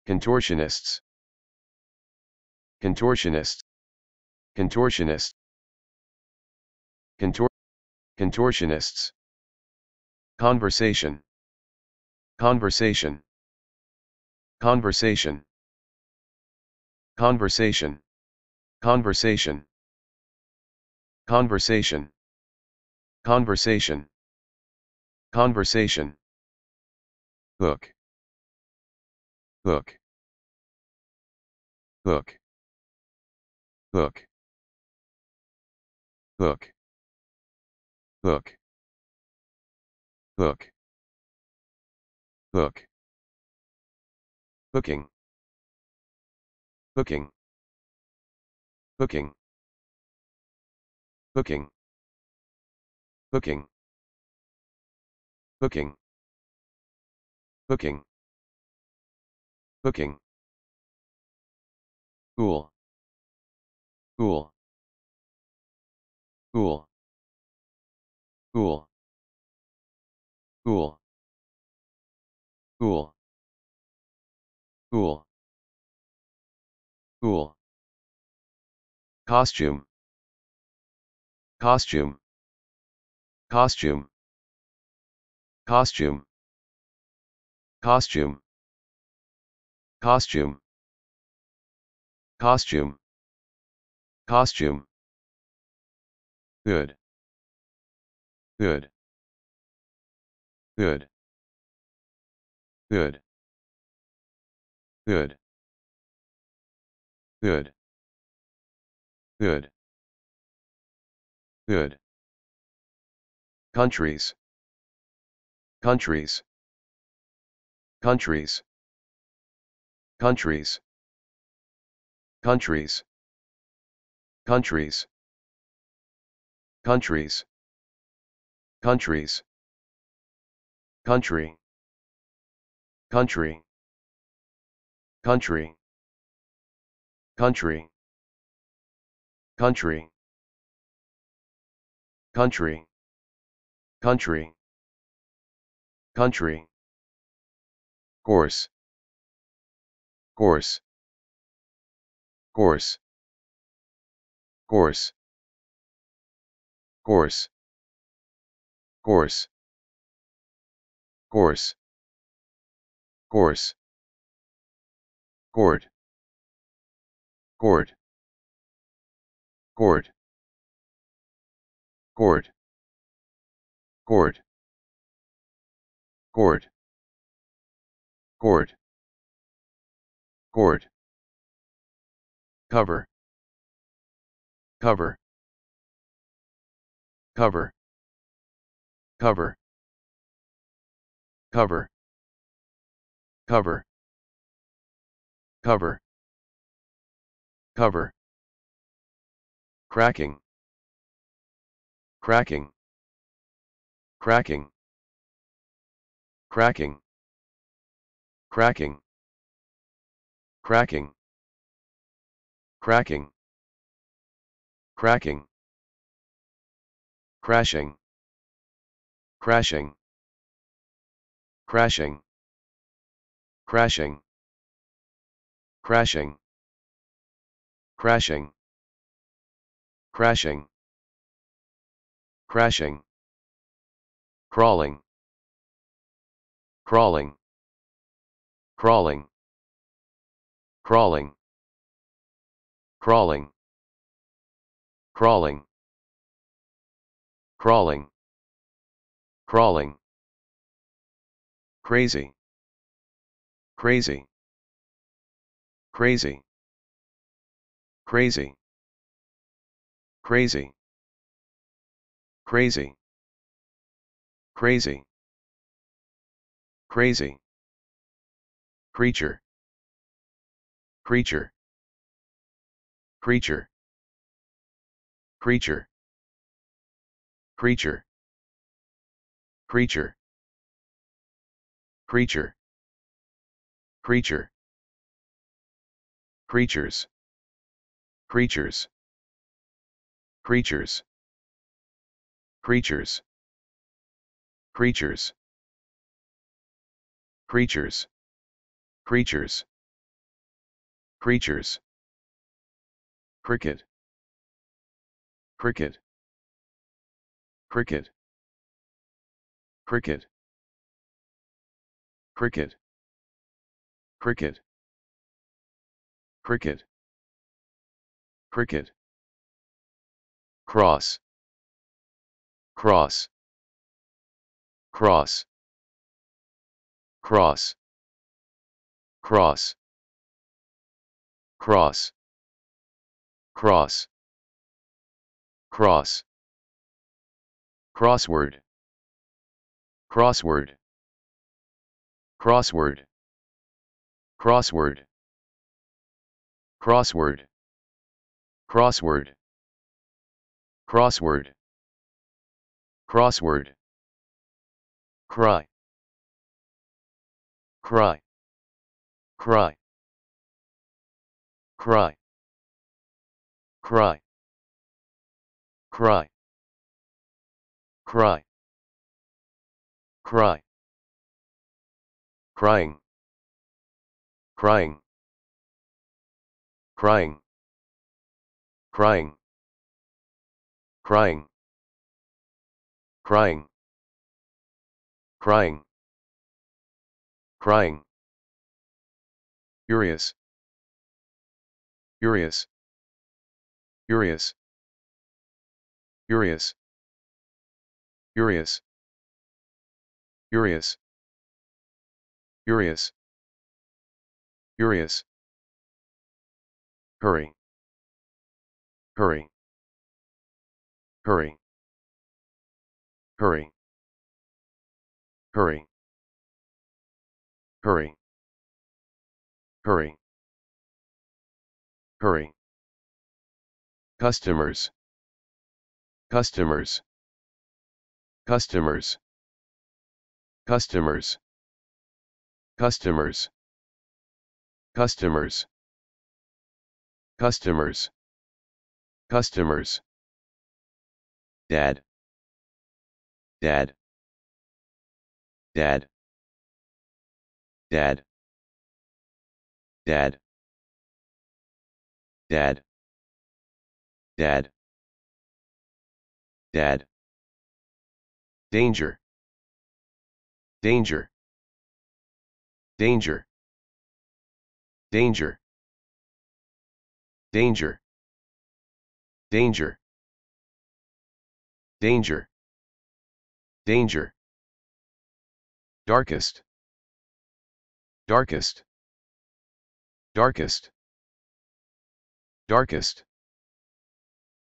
Speaker 1: contortionists. Contortionist. Contortionist. Contor contortionists. Conversation. Conversation. Conversation. Conversation. Conversation. Conversation. Conversation. Conversation. Book book book book book book book book booking booking booking booking booking booking booking Booking. Cool. Cool. Cool. Cool. Cool. Cool. Cool. Cool. Costume. Costume. Costume. Costume. Costume. Costume. Costume. Costume. Good. Good. Good. Good. Good. Good. Good. Good. Countries. Countries. Countries. Countries. Countries. Countries. Countries. Countries. Country. Country. Country. Country. Country. Country. Country. Country. Course course course course course course course course Court. Court. Court. Court. Court. Court. cord Cord. Cover. Cover. Cover. Cover. Cover. Cover. Cover. Cover. Cracking. Cracking. Cracking. Cracking. Cracking cracking cracking cracking crashing crashing crashing crashing crashing crashing crashing crashing crawling crawling crawling crawling crawling crawling crawling crawling crazy crazy crazy crazy crazy crazy crazy crazy creature Creature. Creature. Creature. Creature. Creature. Creature. Creature. Creatures. Creatures. Creatures. Creatures. Creatures. Creatures. Creatures. Creatures. Cricket. Cricket. Cricket. Cricket. Cricket. Cricket. Cricket. Cricket. Cross. Cross. Cross. Cross. Cross cross cross cross crossword crossword crossword crossword crossword crossword crossword crossword cry cry cry cry cry cry cry cry crying crying crying crying crying crying crying crying curious Furious. Furious. Furious. Furious. Furious. Furious. Furious. Hurry. Hurry. Hurry. Hurry. Hurry. Hurry. Hurry hurry. Customers. Customers. Customers. Customers. Customers. Customers. Customers. Customers. Dad. Dad. Dad. Dad. Dad. Dad. Dad. Dad. Danger. Danger. Danger. Danger. Danger. Danger. Danger. Danger. Darkest. Darkest. Darkest. Darkest.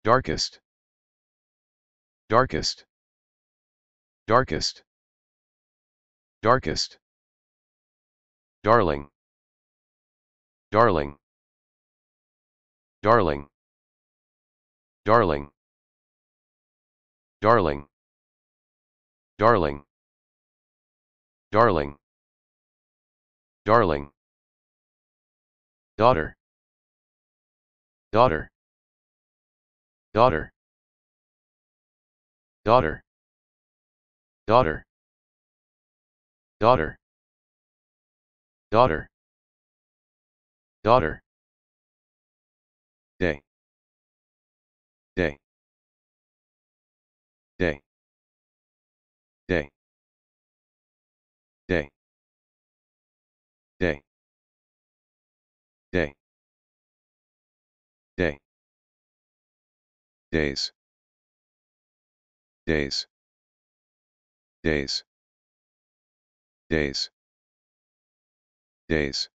Speaker 1: Darkest. Darkest. Darkest. Darkest. Darling. Darling. Darling. Darling. Darling. Darling. Darling. Darling. Daughter daughter daughter daughter daughter daughter daughter daughter day day day day day day day days days days days days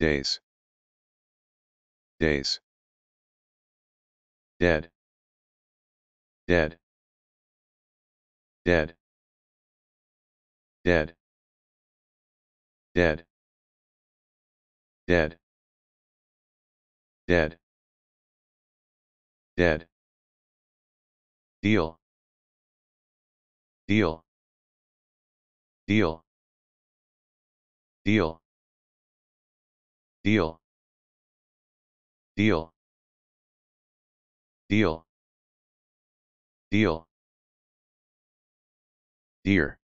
Speaker 1: days days days dead dead dead dead dead dead Dead. Dead. Deal. Deal. Deal. Deal. Deal. Deal. Deal. Deal. Dear.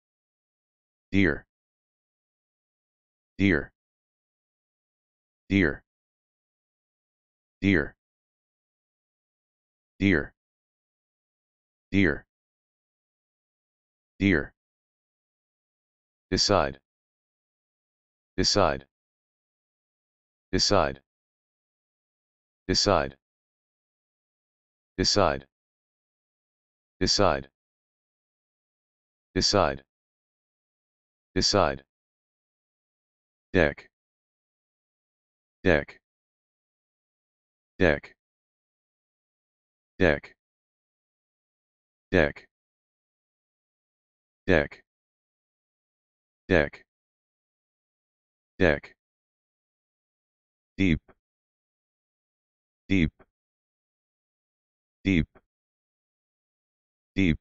Speaker 1: Dear. Dear. Dear deer deer deer deer decide decide decide decide decide decide decide decide deck deck deck deck deck deck deck deck deep deep deep deep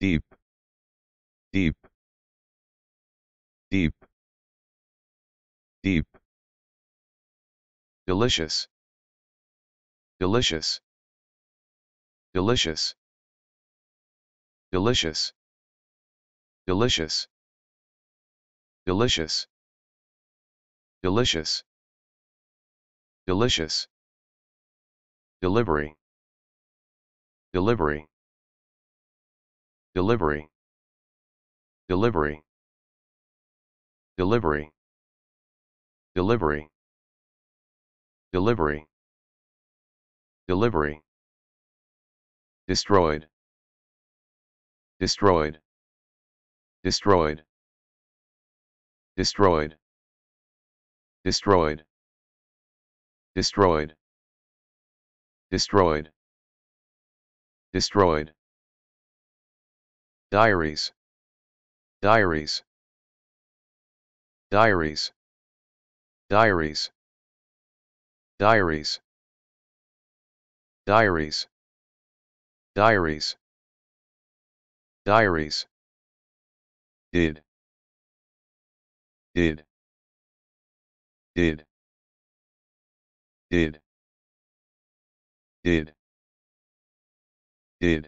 Speaker 1: deep deep deep deep Delicious. Delicious. Delicious. Delicious. Delicious. Delicious. Delicious. Delicious. Delivery. Delivery. Delivery. Delivery. Delivery. Delivery. Delivery. Delivery. Destroyed. Destroyed. Destroyed. Destroyed. Destroyed. Destroyed. Destroyed. Destroyed. Diaries. Diaries. Diaries. Diaries. Diaries. Diaries. Diaries. Diaries. Did. Did. Did. Did. Did. Did.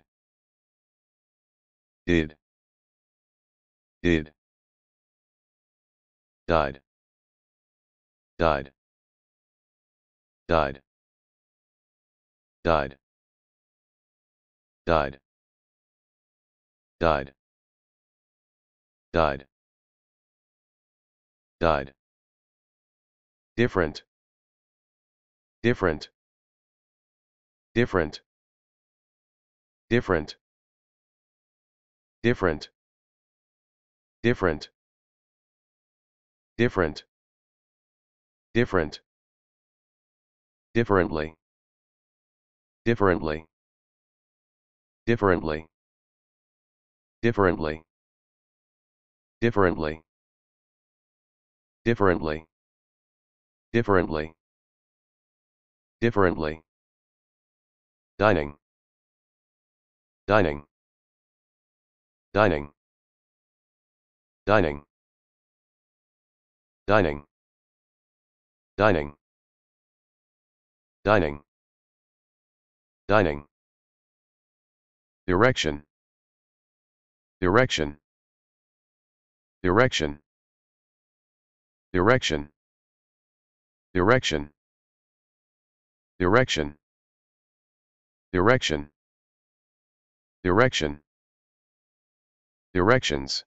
Speaker 1: Did. Did. Died. Died died died died died died died different different different different different different different different differently differently differently differently differently differently differently differently dining dining dining dining dining dining Dining. Dining. Direction. Direction. Direction. Direction. Direction. Direction. Direction. Direction. Directions.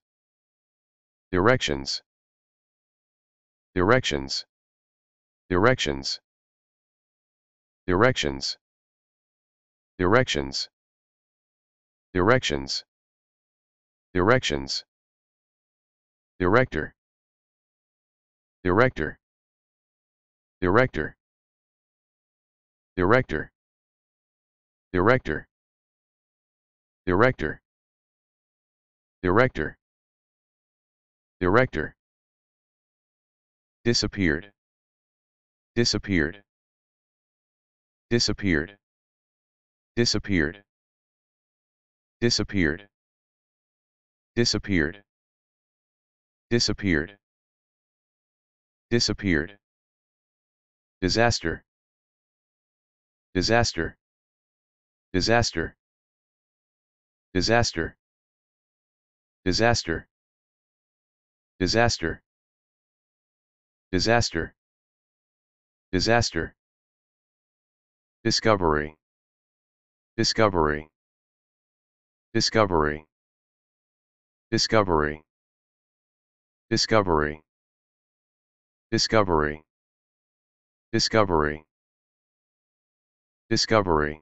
Speaker 1: Directions. Directions. Directions. Directions. Directions. Directions. Directions. Director. Director. Director. Director. Director. Director. Director. Disappeared. Disappeared. Disappeared. Disappeared. Disappeared. Disappeared. Disappeared. Disappeared. Disaster. Disaster. Disaster. Disaster. Disaster. Disaster. Disaster. Disaster. Discovery. Discovery. Discovery. Discovery. Discovery. Discovery. Discovery. Discovery.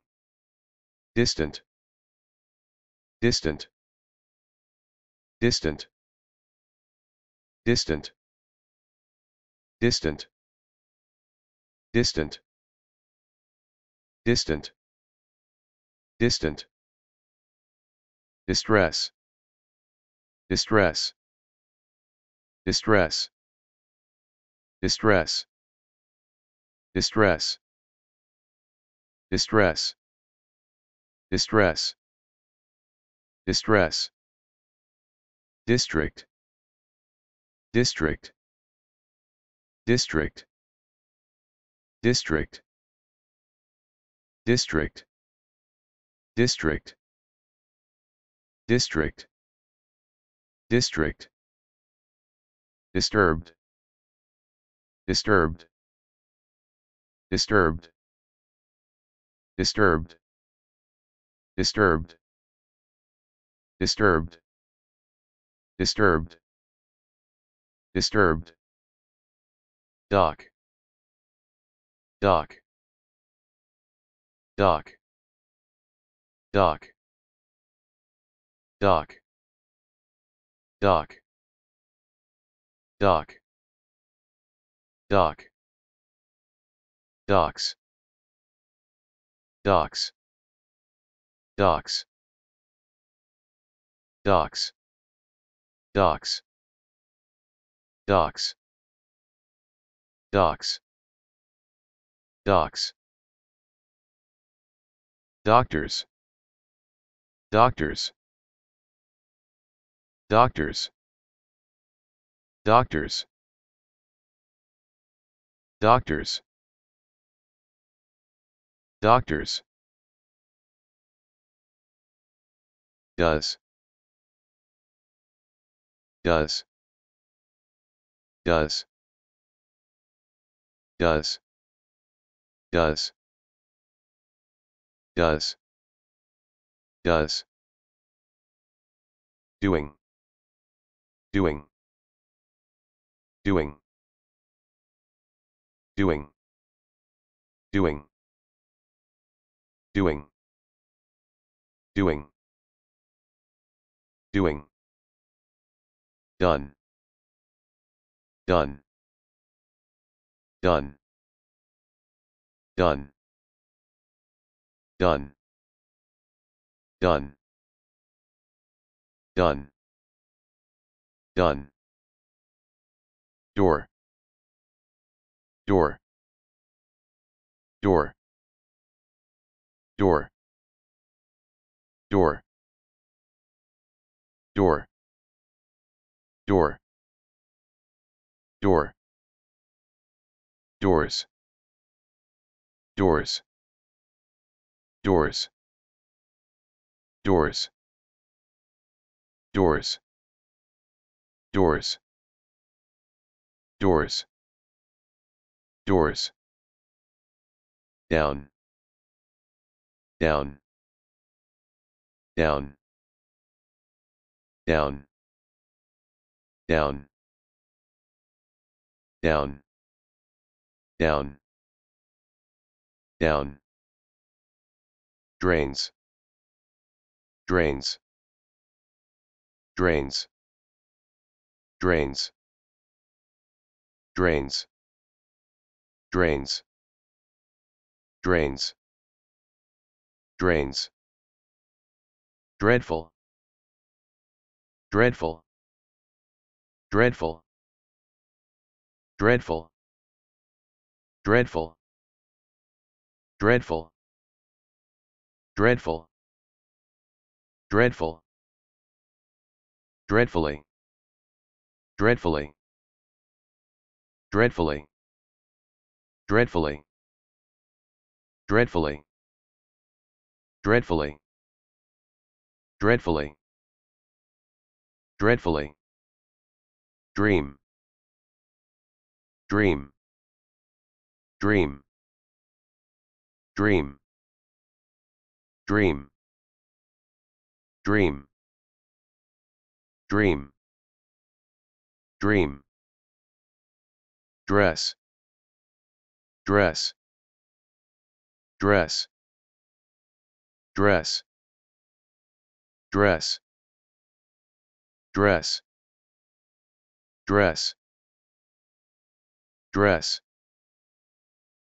Speaker 1: Distant. Distant. Distant. Distant. Distant. Distant. Distant. Distant. Distress. Distress. Distress. Distress. Distress. Distress. Distress. Distress. District. District. District. District. District. District. District. District. Disturbed. Disturbed. Disturbed. Disturbed. Disturbed. Disturbed. Disturbed. Disturbed. Doc. Doc. Doc. Doc. Doc. Doc. Doc. Doc. Docs. Docs. Docs. Docs. Docs. Docs. Docs. Docs. Doctors. Doctors. Doctors. Doctors. Doctors. Doctors. Does. Does. Does. Does. Does does does doing doing doing doing doing doing doing doing done done done done done done done done door door door door door door door door doors doors doors doors doors doors doors doors down down down down down down down down Drains. Drains. Drains. Drains. Drains. Drains. Drains. Drains. Dreadful. Dreadful. Dreadful. Dreadful. Dreadful. Dreadful. Dreadful. Dreadful. Dreadfully. Dreadfully. Dreadfully. Dreadfully. Dreadfully. Dreadfully. Dreadfully. Dreadfully. Dream. Dream. Dream. Dream. Dream. Dream. Dream. Dream. Dress. Dress. Dress. Dress. Dress. Dress. Dress. Dress.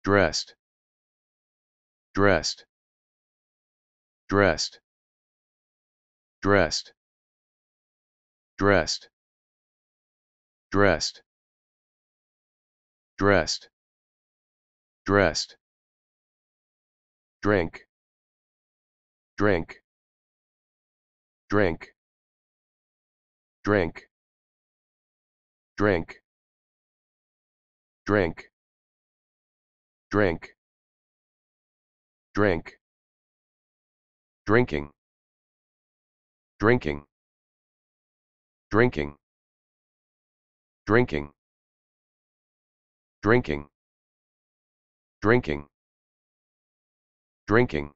Speaker 1: Dressed. Dressed dressed dressed dressed dressed dressed dressed drink drink drink drink drink drink drink drink Drinking. Drinking. Drinking. Drinking. Drinking. Drinking. Drinking.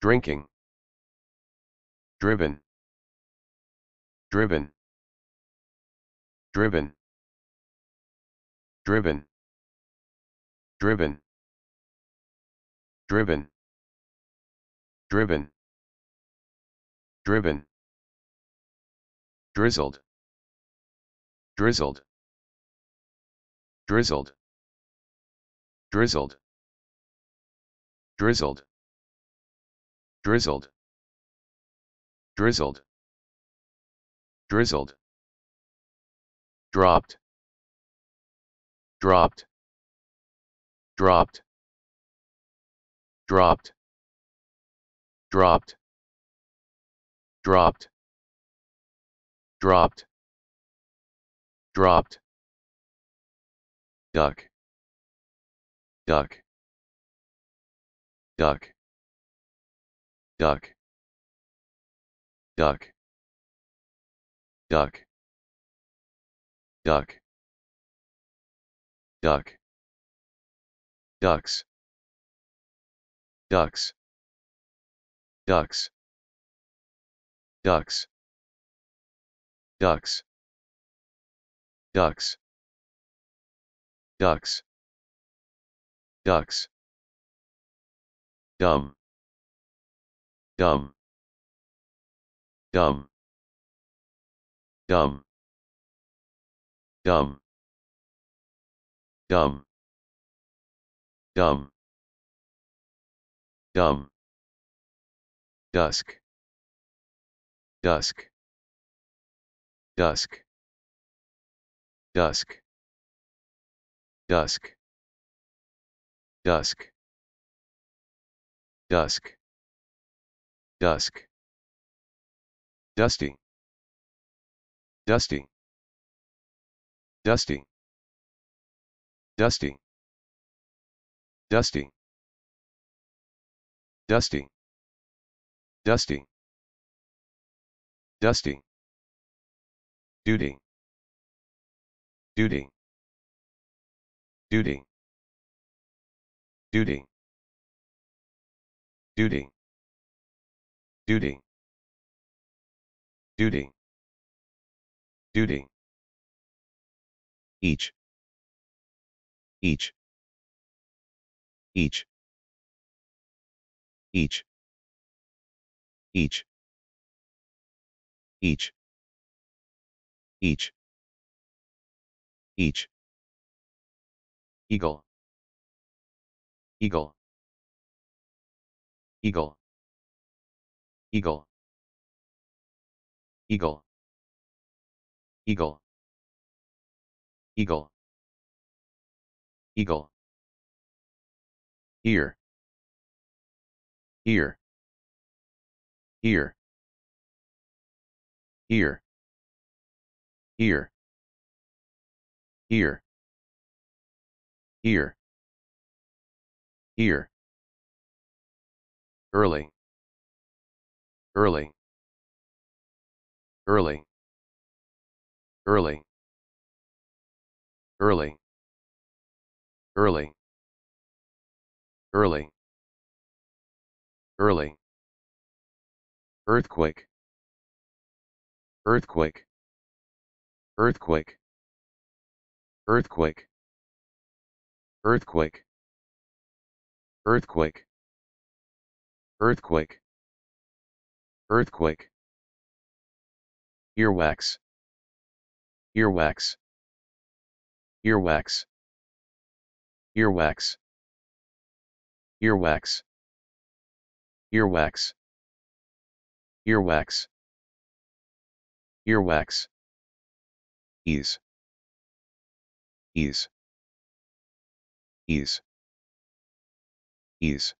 Speaker 1: Drinking. Driven. Driven. Driven. Driven. Driven. Driven Driven. Driven. Drizzled. Drizzled. Drizzled. Drizzled. Drizzled. Drizzled. Drizzled. Drizzled. Dropped. Dropped. Dropped. Dropped dropped dropped dropped dropped duck duck duck duck duck duck duck duck ducks ducks ducks ducks ducks ducks ducks ducks dumb dumb dumb dumb dumb dumb dumb dumb dusk dusk dusk dusk dusk dusk dusk dusk dusty dusty dusty dusty dusty dusty Dusty. Dusty. Duty. Duty. Duty. Duty. Duty. Duty. Duty. Duty. Each. Each. Each. Each each each each each eagle eagle eagle eagle eagle eagle eagle eagle ear ear ear ear ear ear ear ear early early early early early early early early Earthquake. Earthquake. Earthquake. Earthquake. Earthquake. Earthquake. Earthquake. Earthquake. Earwax. Earwax. Earwax. Earwax. Earwax. Earwax. Earwax. Earwax. Ease. Ease. Ease. Ease.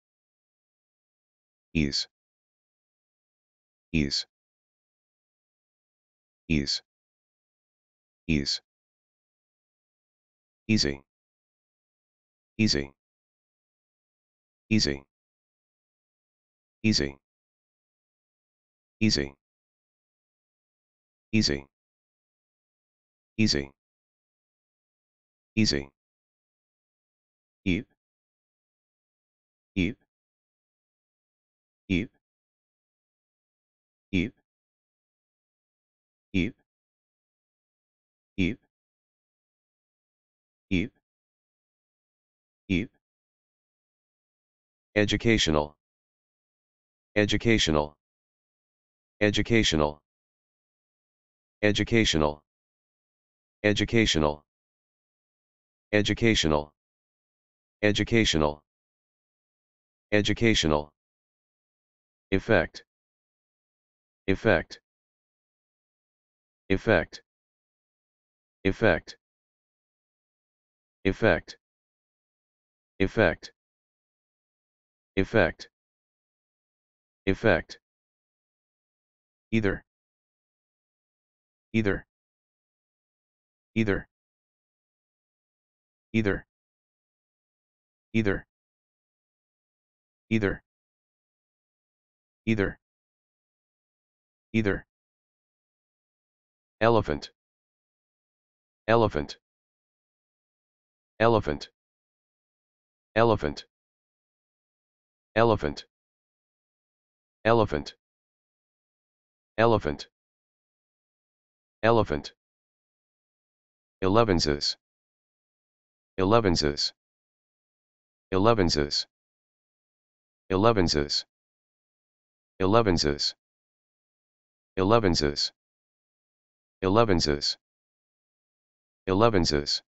Speaker 1: Ease. Ease. Ease. Ease. Easy. Easy. Easy. Easy easy easy easy easy eve eve eve eve eve eve eve educational educational Educational. Educational. Educational. Educational. Educational. Educational. Effect. Effect. Effect. Effect. Effect. Effect. Effect. Effect either either either either either either either either elephant elephant elephant elephant elephant elephant Elephant. Elephant. Elevenses. Elevenses. Elevenses. Elevenses. Elevenses. Elevenses. Elevenses. Elevenses.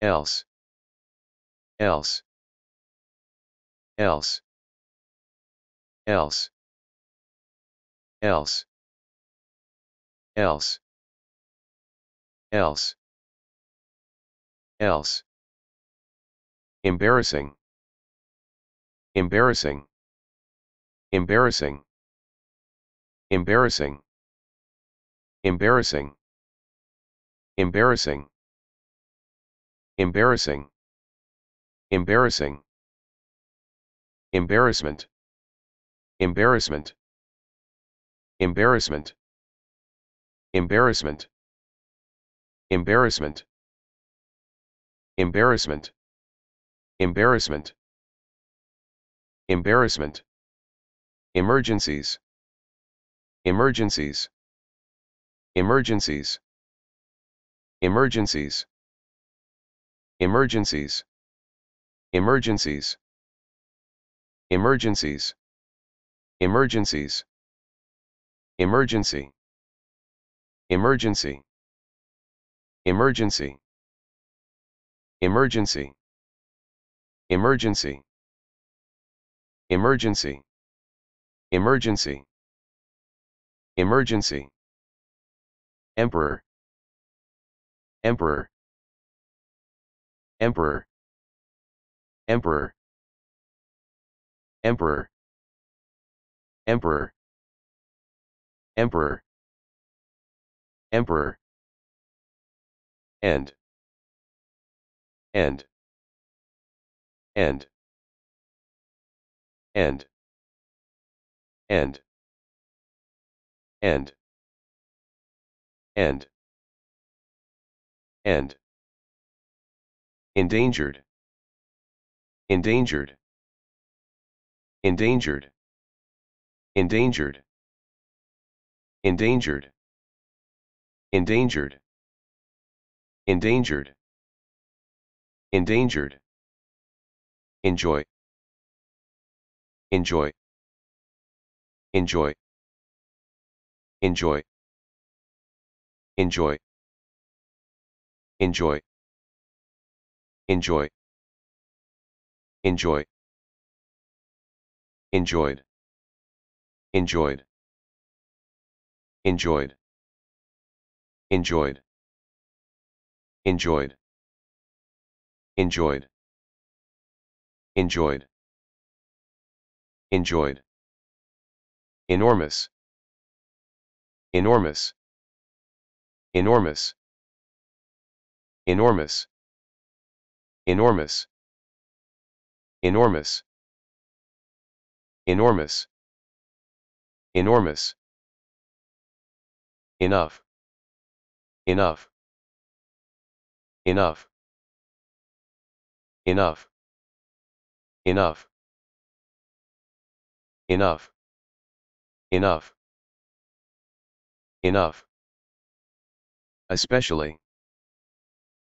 Speaker 1: Else. Else. Else. Else else else else else embarrassing embarrassing embarrassing embarrassing embarrassing embarrassing embarrassing embarrassing embarrassment embarrassment Embarrassment. Embarrassment. Embarrassment. Embarrassment. Embarrassment. Embarrassment. Emergencies. Emergencies. Emergencies. Emergencies. Emergencies. Emergencies. Emergencies. Emergencies. Emergency. Emergency. Emergency. Emergency. Emergency. Emergency. Emergency. Emergency. Emperor. Emperor. Emperor. Emperor. Emperor. Emperor. Emperor. Emperor. End. End. End. End. End. End. End. End. Endangered. Endangered. Endangered. Endangered endangered endangered endangered endangered enjoy enjoy enjoy enjoy enjoy enjoy enjoy enjoy enjoyed enjoyed enjoyed enjoyed enjoyed enjoyed enjoyed enjoyed enormous enormous enormous enormous enormous enormous enormous enormous Enough. Enough. Enough. Enough. Enough. Enough. Enough. Enough. Especially.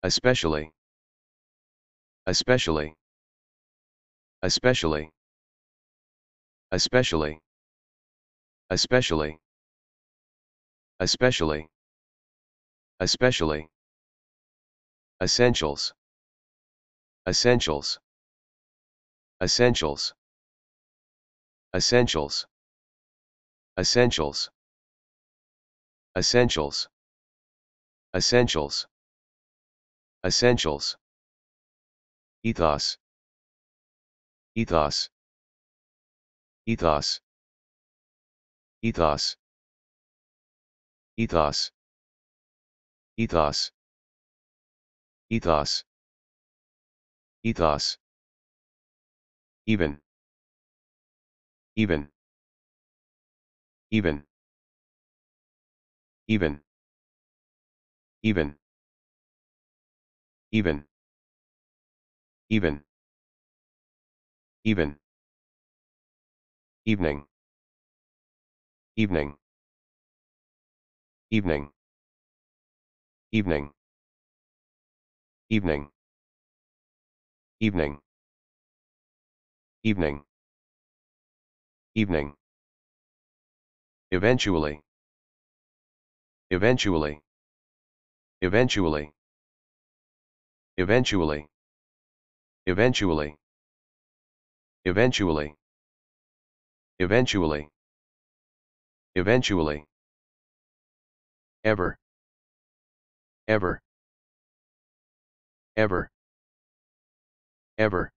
Speaker 1: Especially. Especially. Especially. Especially. Especially. Especially. Especially. Essentials. Essentials. Essentials. Essentials. Essentials. Essentials. Essentials. Essentials. Ethos. Ethos. Ethos. Ethos. Ethos. Ethos. Ethos. Ethos. Even. Even. Even. Even. Even. Even. Even. Even. Evening. Evening. Evening. Evening. Evening. Evening. Evening. Evening. Eventually. Eventually. Eventually. Eventually. Eventually. Eventually. Eventually. Eventually. Ever. Ever. Ever. Ever.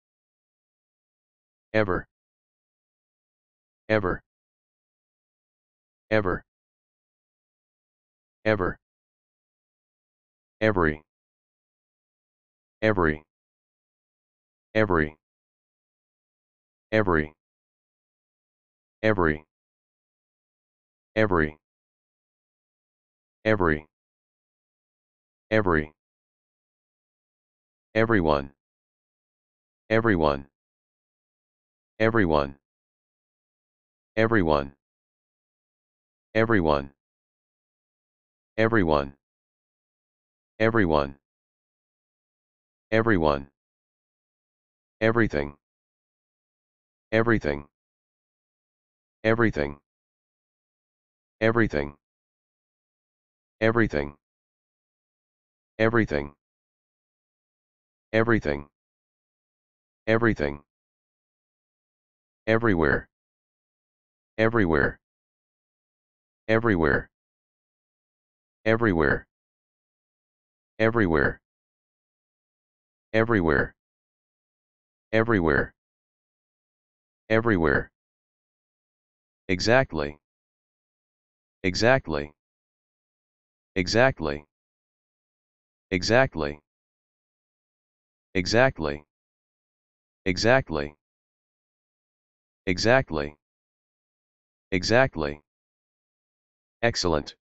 Speaker 1: Ever. Ever. Ever. Ever. Every. Every. Every. Every. Every. Every. Every. Every. Everyone. Everyone. Everyone. Everyone. Everyone. Everyone. Everyone. Everyone. Everything. Everything. Everything. Everything. Everything. Everything. Everything. Everything. Everywhere. Everywhere. Everywhere. Everywhere. Everywhere. Everywhere. Everywhere. Everywhere. Exactly. Exactly. Exactly. Exactly. Exactly. Exactly. Exactly. Exactly. Excellent.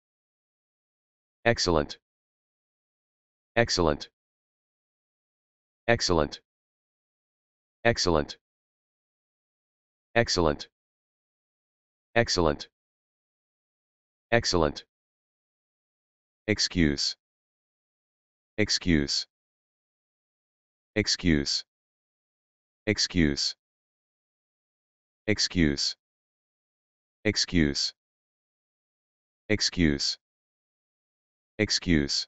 Speaker 1: Excellent. Excellent. Excellent. Excellent. Excellent. Excellent. Excellent. Excuse. Excuse. Excuse. Excuse. Excuse. Excuse. Excuse. Excuse.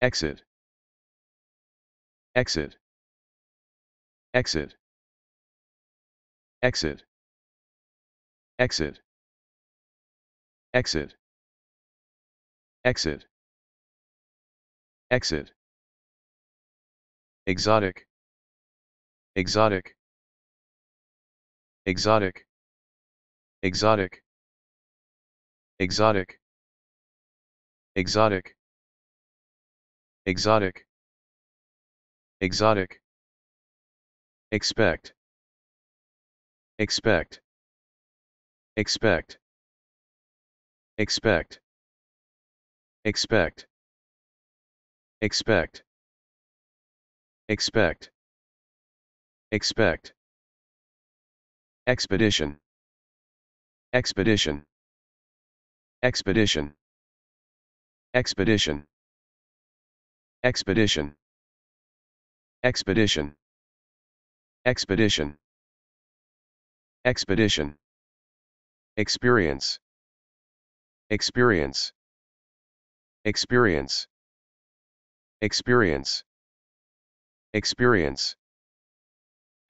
Speaker 1: Exit. Exit. Exit. Exit. Exit. Exit. Exit. Exit. Exotic. Exotic. Exotic. Exotic. Exotic. Exotic. Exotic. Exotic. Expect. Expect. Expect. Expect. Expect. Expect. Expect. Expect. Expedition. Expedition. Expedition. Expedition. Expedition. Expedition. Expedition. Expedition. Experience. Experience. Experience. Experience. Experience.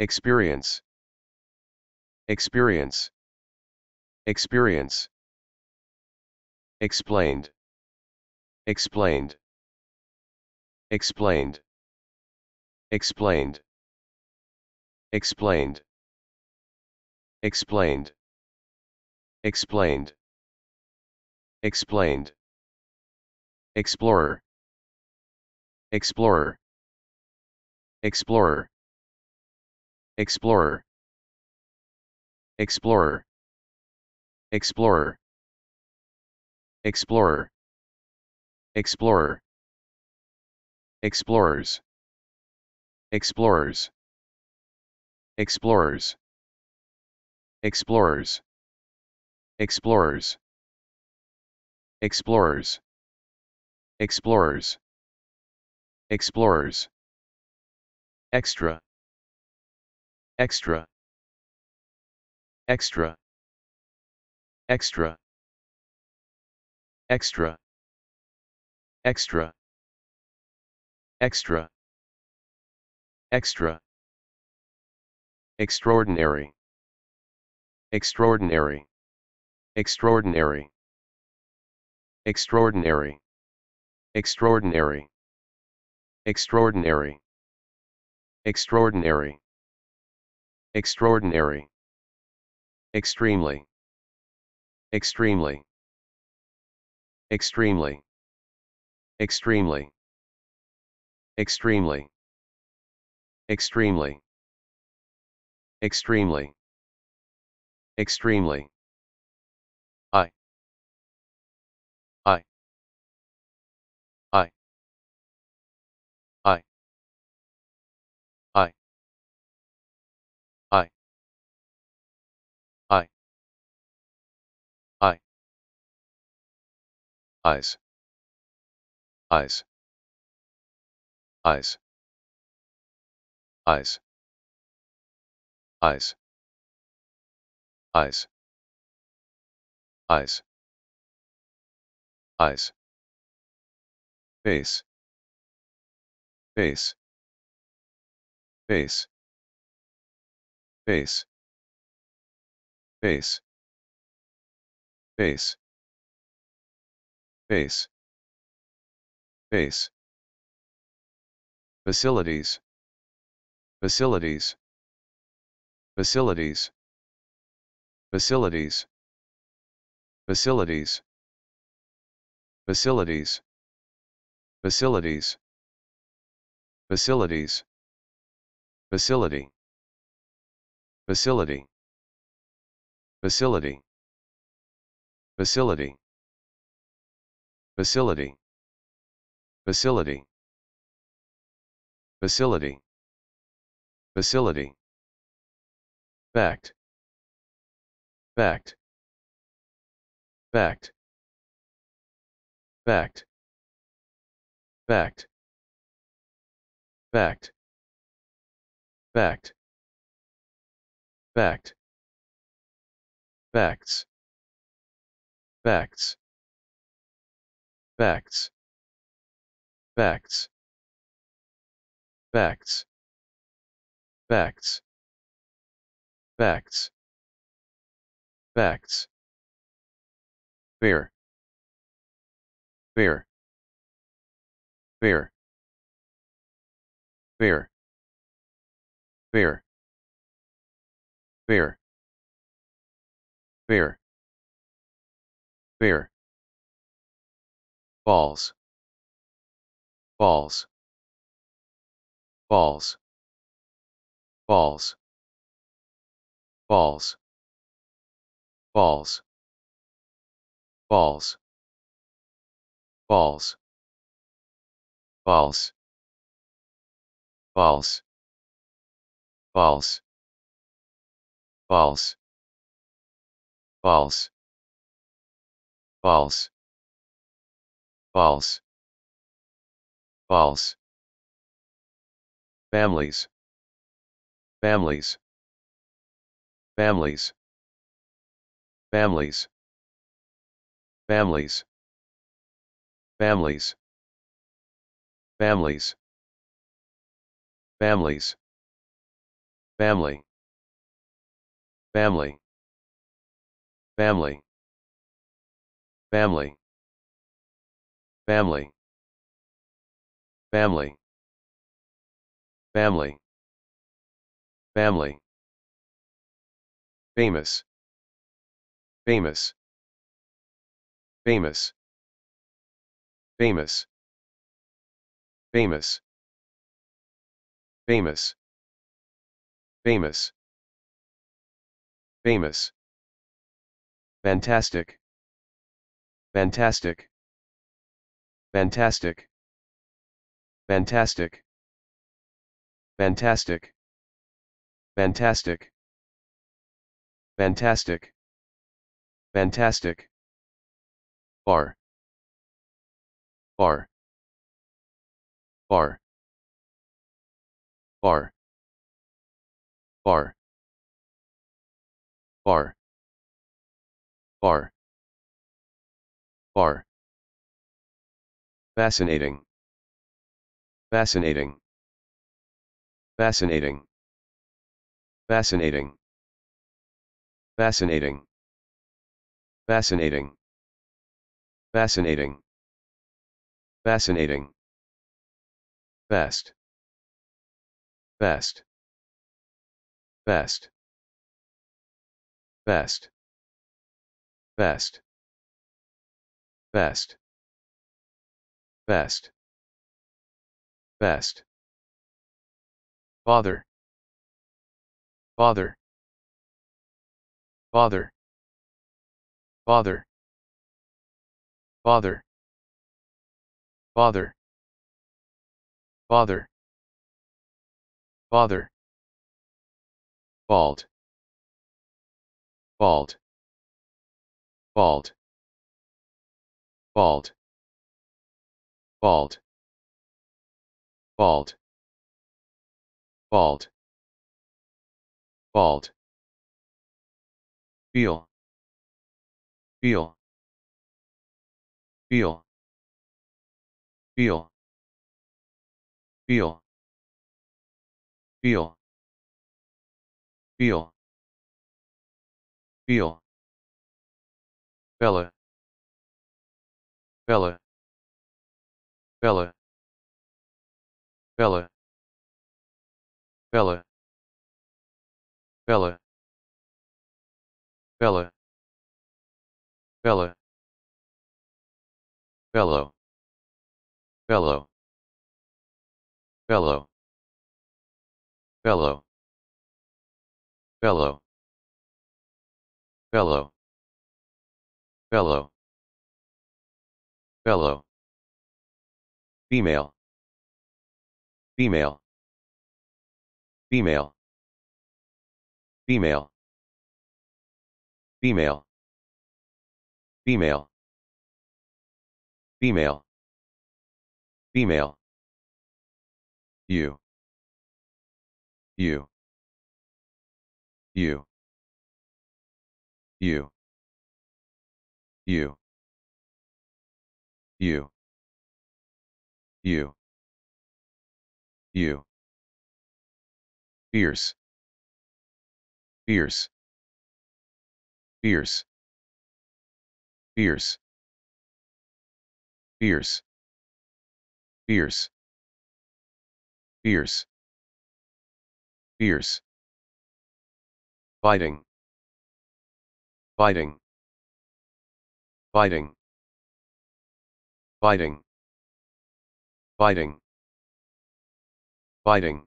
Speaker 1: Experience. Experience. Experience. Explained. Explained. Explained. Explained. Explained. Explained. Explained. Explained. Explorer. Explorer. Explorer. Explorer. Explorer. Explorer. Explorer. Explorer. Explorers. Explorers. Explorers. Explorers. Explorers. Explorers. Explorers Explorers Extra Extra Extra Extra Extra Extra Extra Extra Extraordinary Extraordinary Extraordinary Extraordinary Extraordinary. Extraordinary. Extraordinary. Extraordinary. Extremely. Extremely. Extremely. Extremely. Extremely. Extremely. Extremely. Extremely. I. eyes eyes eyes eyes eyes eyes eyes eyes face face face face face face Base. Base. Facilities. Facilities. Facilities. Facilities. Facilities. Facilities. Facilities. Facilities. Facility. Facility. Facility. Facility. Facility. Facility. Facility. Facility. Fact. Fact. Fact. Fact. Fact. Fact. Fact. Fact. Facts. Facts. Facts. Facts. Facts. Facts. Facts. Facts. Fair. Fair. Fair. Fair. Fair. Fair. Fair. Fear balls balls balls balls balls balls balls balls balls balls balls balls balls balls False. False. Families. Families. Families. Families. Families. Families. Families. Families. Family. Family. Family. Family. Family. Family. Family. Family. Famous. Famous. Famous. Famous. Famous. Famous. Famous. Famous. Fantastic. Fantastic. Fantastic. Fantastic. Fantastic. Fantastic. Fantastic. Fantastic. Bar. Bar. Bar. Bar. Bar. Bar. Bar. Bar. Fascinating. Fascinating. Fascinating. Fascinating. Fascinating. Fascinating. Fascinating. Fascinating. Best. Best. Best. Best. Best. Best. Best. Best. Bother. Bother. Bother. Bother. Bother. Bother. Bother. Bother. Bald. Bald. Bald. Bald fault fault fault fault feel feel feel feel feel feel feel feel Bella. fella Bella Bella Bella Bella Bella Bella Bellow Bellow Bellow Bellow Bellow Bellow Bellow Bellow Female. Female. Female. Female. Female. Female. Female. Female. You. You. You. You. You. You. You. You. Fierce Fierce Fierce Fierce Fierce Fierce Fierce Fierce Fighting Fighting Fighting Fighting biting biting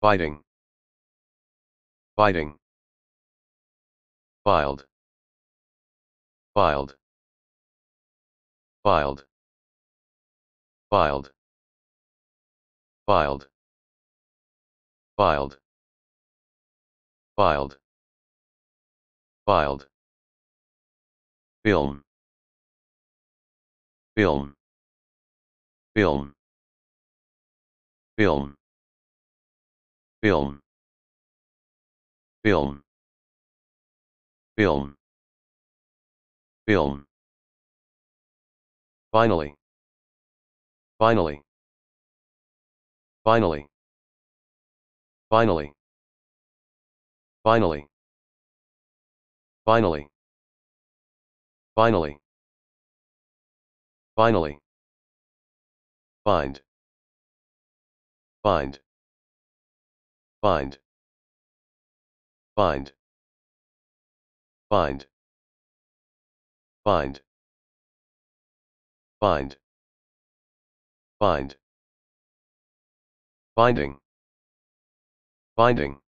Speaker 1: biting biting filed filed filed filed filed filed filed filed film film film film film film film film finally finally finally finally finally finally finally finally Bind. Bind. Bind. Bind. Bind. Bind. Bind. Bind. Binding. Binding.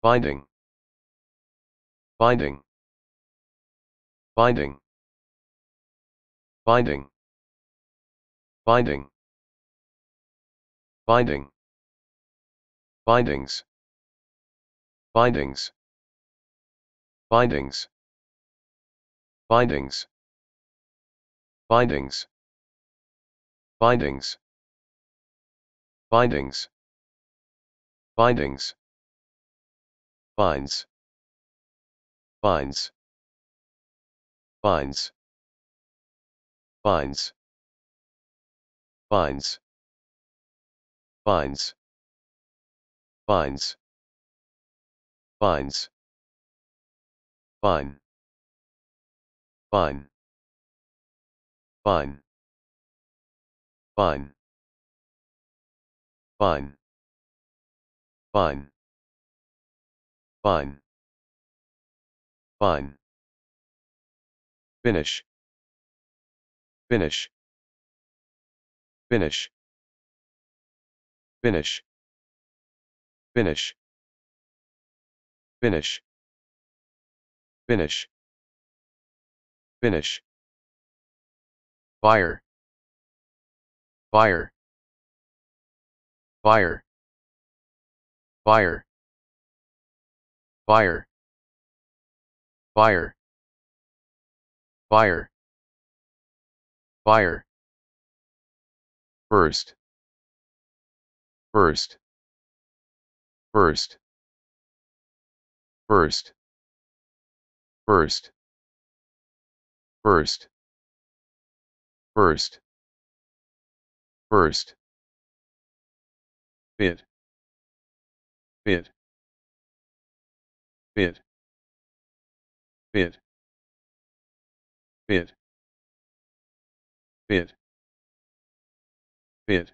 Speaker 1: Binding. Binding. Binding. Binding. Binding. Binding. Bindings. Bindings. Bindings. Bindings. Bindings. Bindings. Bindings. Bindings. Binds. Binds. Binds. Binds. Binds. Binds. Binds. Binds. Fine. Fine. Fine. Fine. Fine. Fine. Fine. Fine. Finish. Finish. Finish. Finish. Finish. Finish. Finish. Finish. Fire. Fire. Fire. Fire. Fire. Fire. Fire. Fire. First. First. First. First. First. First. First. First. Fit. Fit. Fit. Fit. Fit. Fit bit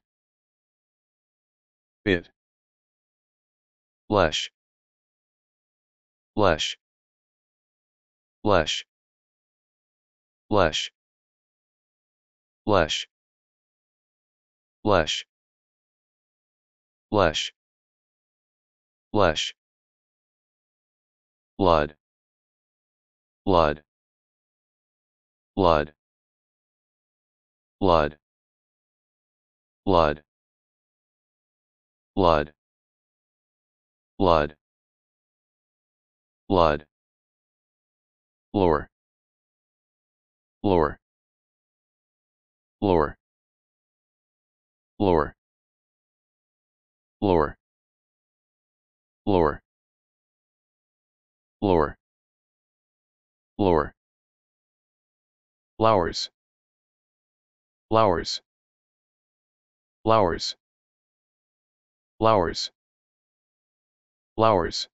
Speaker 1: bit flesh flesh flesh flesh flesh flesh flesh flesh blood blood blood blood blood blood blood blood lore lore lore lore lore lore lore lore flowers flowers Flowers. Flowers. Flowers.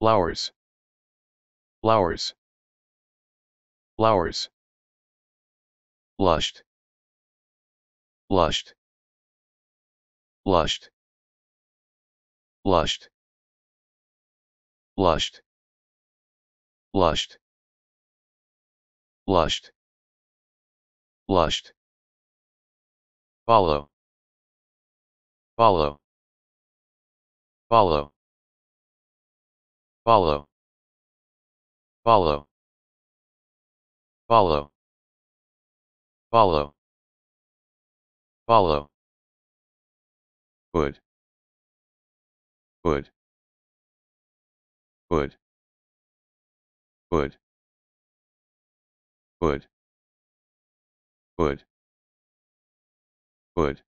Speaker 1: Flowers. Flowers. Flowers. Blushed. Blushed. Blushed. Blushed. Blushed. Blushed. Blushed. Blushed. Follow. Follow. Follow. Follow. Follow. Follow. Follow. Follow. Good. Good. Good. Good. Good. Good. Wood.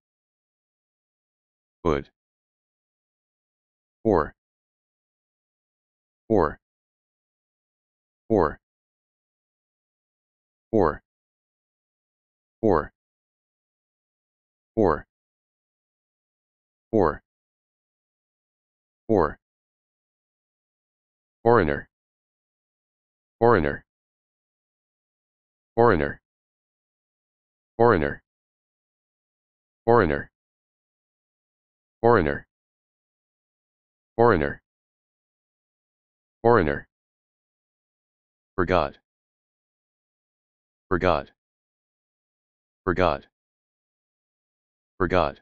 Speaker 1: Wood. Or. Or. Or. Or. Or. Or. Or. Or. Foreigner. Foreigner. Foreigner. Foreigner. Foreigner. Foreigner. Foreigner. Foreigner. Forgot. Forgot. Forgot. Forgot.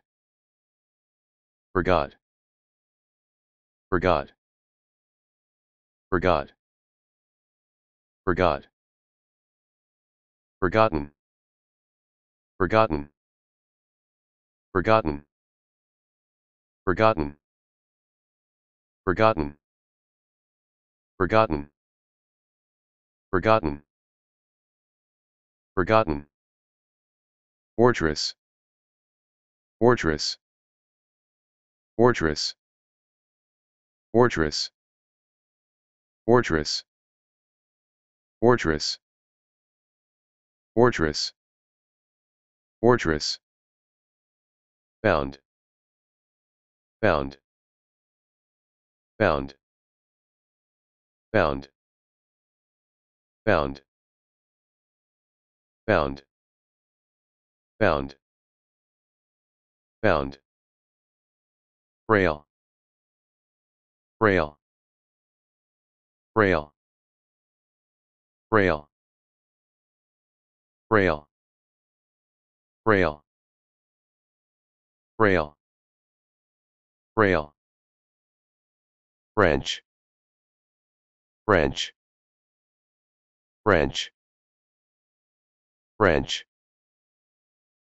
Speaker 1: Forgot. Forgot. Forgot. Forgot. Forgotten. Forgotten. Forgotten. Forgotten. Forgotten. Forgotten. Forgotten. Forgotten. Fortress. Fortress. Fortress. Fortress. Fortress. Fortress. Fortress. Fortress bound bound bound bound bound bound bound bound rail rail rail rail rail rail Frail. Frail. French. French. French. French.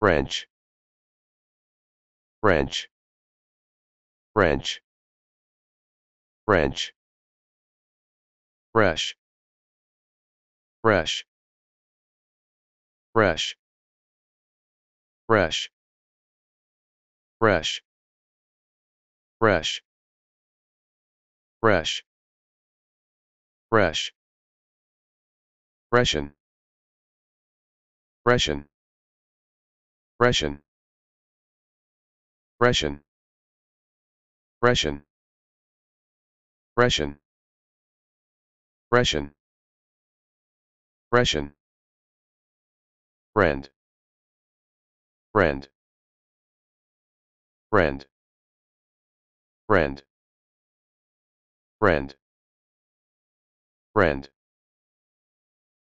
Speaker 1: French. French. French. French. Fresh. Fresh. Fresh. Fresh fresh fresh fresh fresh freshen freshen freshen freshen freshen freshen freshen freshen friend friend friend friend friend friend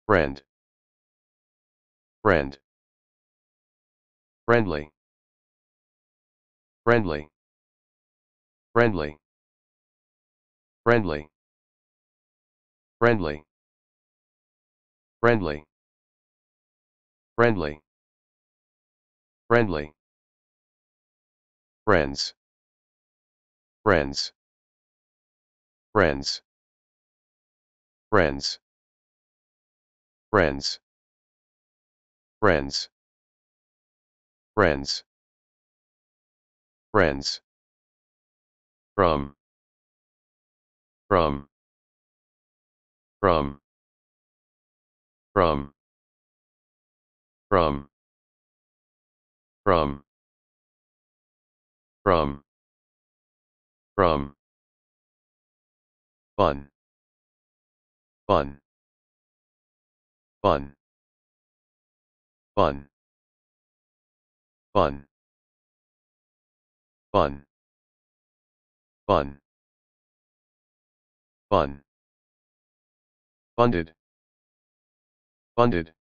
Speaker 1: friend friend friendly friendly friendly friendly friendly friendly friendly friendly Friends. Friends. Friends. Friends. Friends. Friends. Friends. Friends. From. From. From. From. From. From. From. From. Fun. Fun. Fun. Fun. Fun. Fun. Fun. Fun. Funded. Funded.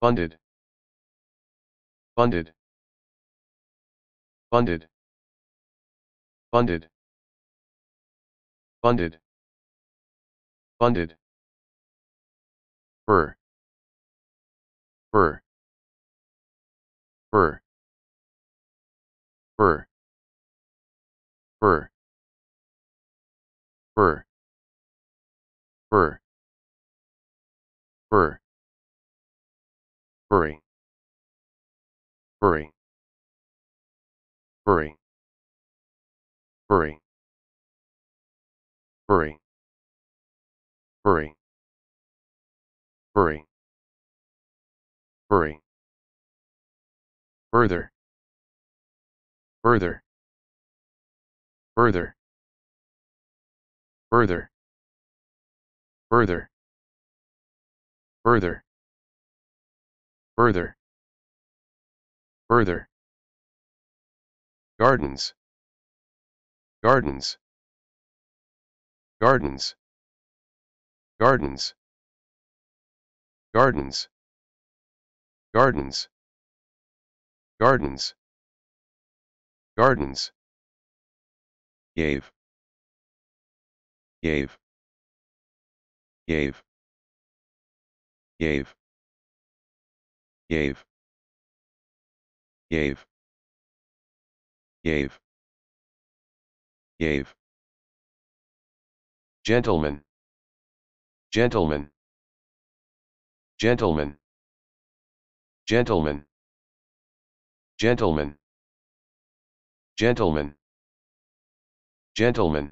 Speaker 1: Funded. Funded. Funded. Funded. Funded. Funded. Fur. Fur. Fur. Fur. Fur. Fur. Fur. Fur. Furry. Furry. Bury. Bury. Bury. Bury. Bury. Bury. Further. Further. Further. Further. Further. Further. Further. Further. Gardens. Gardens. Gardens. Gardens. Gardens. Gardens. Gardens. Gardens. Gave. Gave. Gave. Gave. Gave. Gave. Gave. Gave. Gentlemen. Gentlemen. Gentlemen. Gentlemen. Gentlemen. Gentlemen. Gentlemen.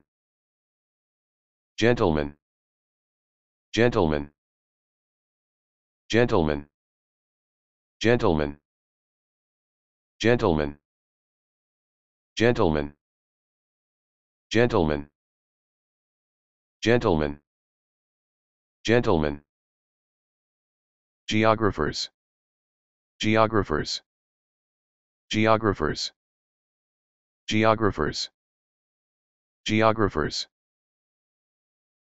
Speaker 1: Gentlemen. Gentlemen. Gentlemen. Gentlemen. Gentlemen. Gentlemen. Gentlemen. Gentlemen. Gentlemen. Geographers. Geographers. Geographers. Geographers. Geographers.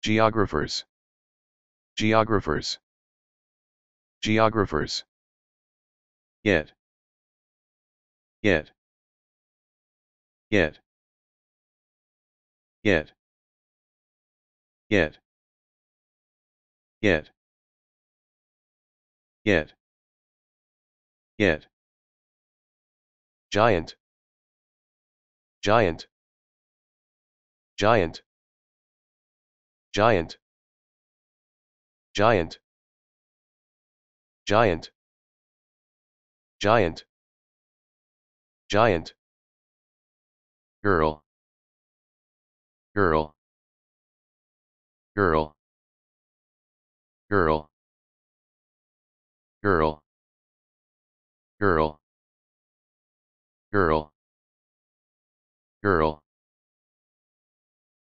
Speaker 1: Geographers. Geographers. Geographers. Yet. Yet. Yet. Yet. Yet. Yet. Yet. Yet. Giant. Giant. Giant. Giant. Giant. Giant. Giant. Giant girl girl girl girl girl girl girl girl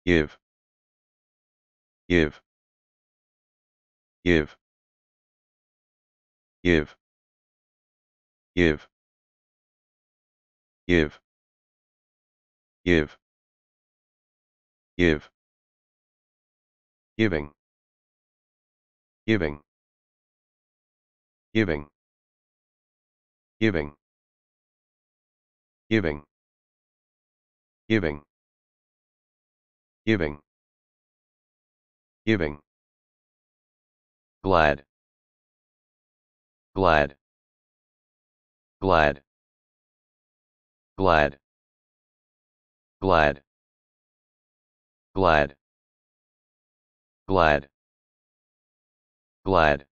Speaker 1: give give give give give give Give. Give. Giving. Giving. Giving. Giving. Giving. Giving. Giving. Giving. Glad. Glad. Glad. Glad glad glad glad glad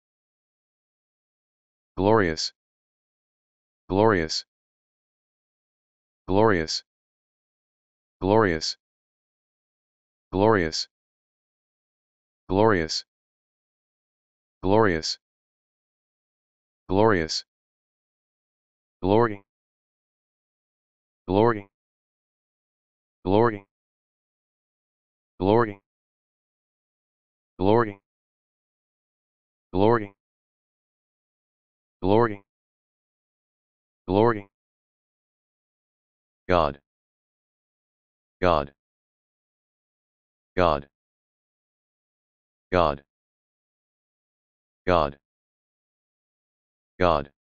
Speaker 1: glorious glorious glorious glorious glorious glorious glorious glorious glory glory glory, glory, glory, glory, glory, glory, God, God, God, God, God, God,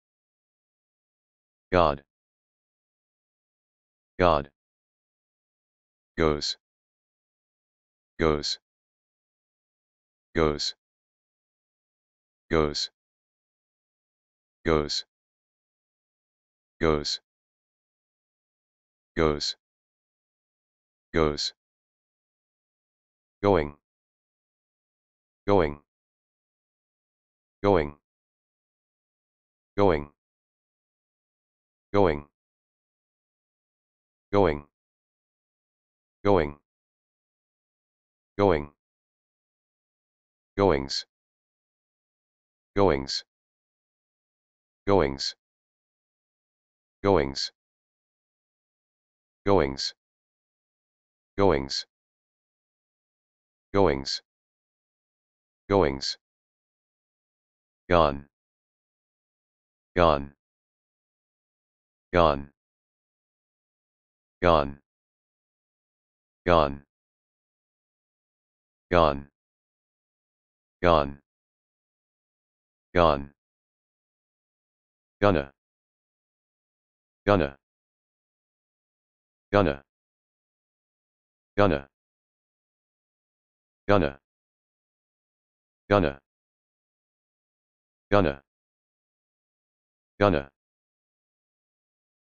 Speaker 1: God, God goes goes goes goes goes goes goes goes going going going going going going Going. Going. Goings. Goings. Goings. Goings. Goings. Goings. Goings. Goings. Gone. Gone. Gone. Gone gone gone gone gone gonna gonna gonna gonna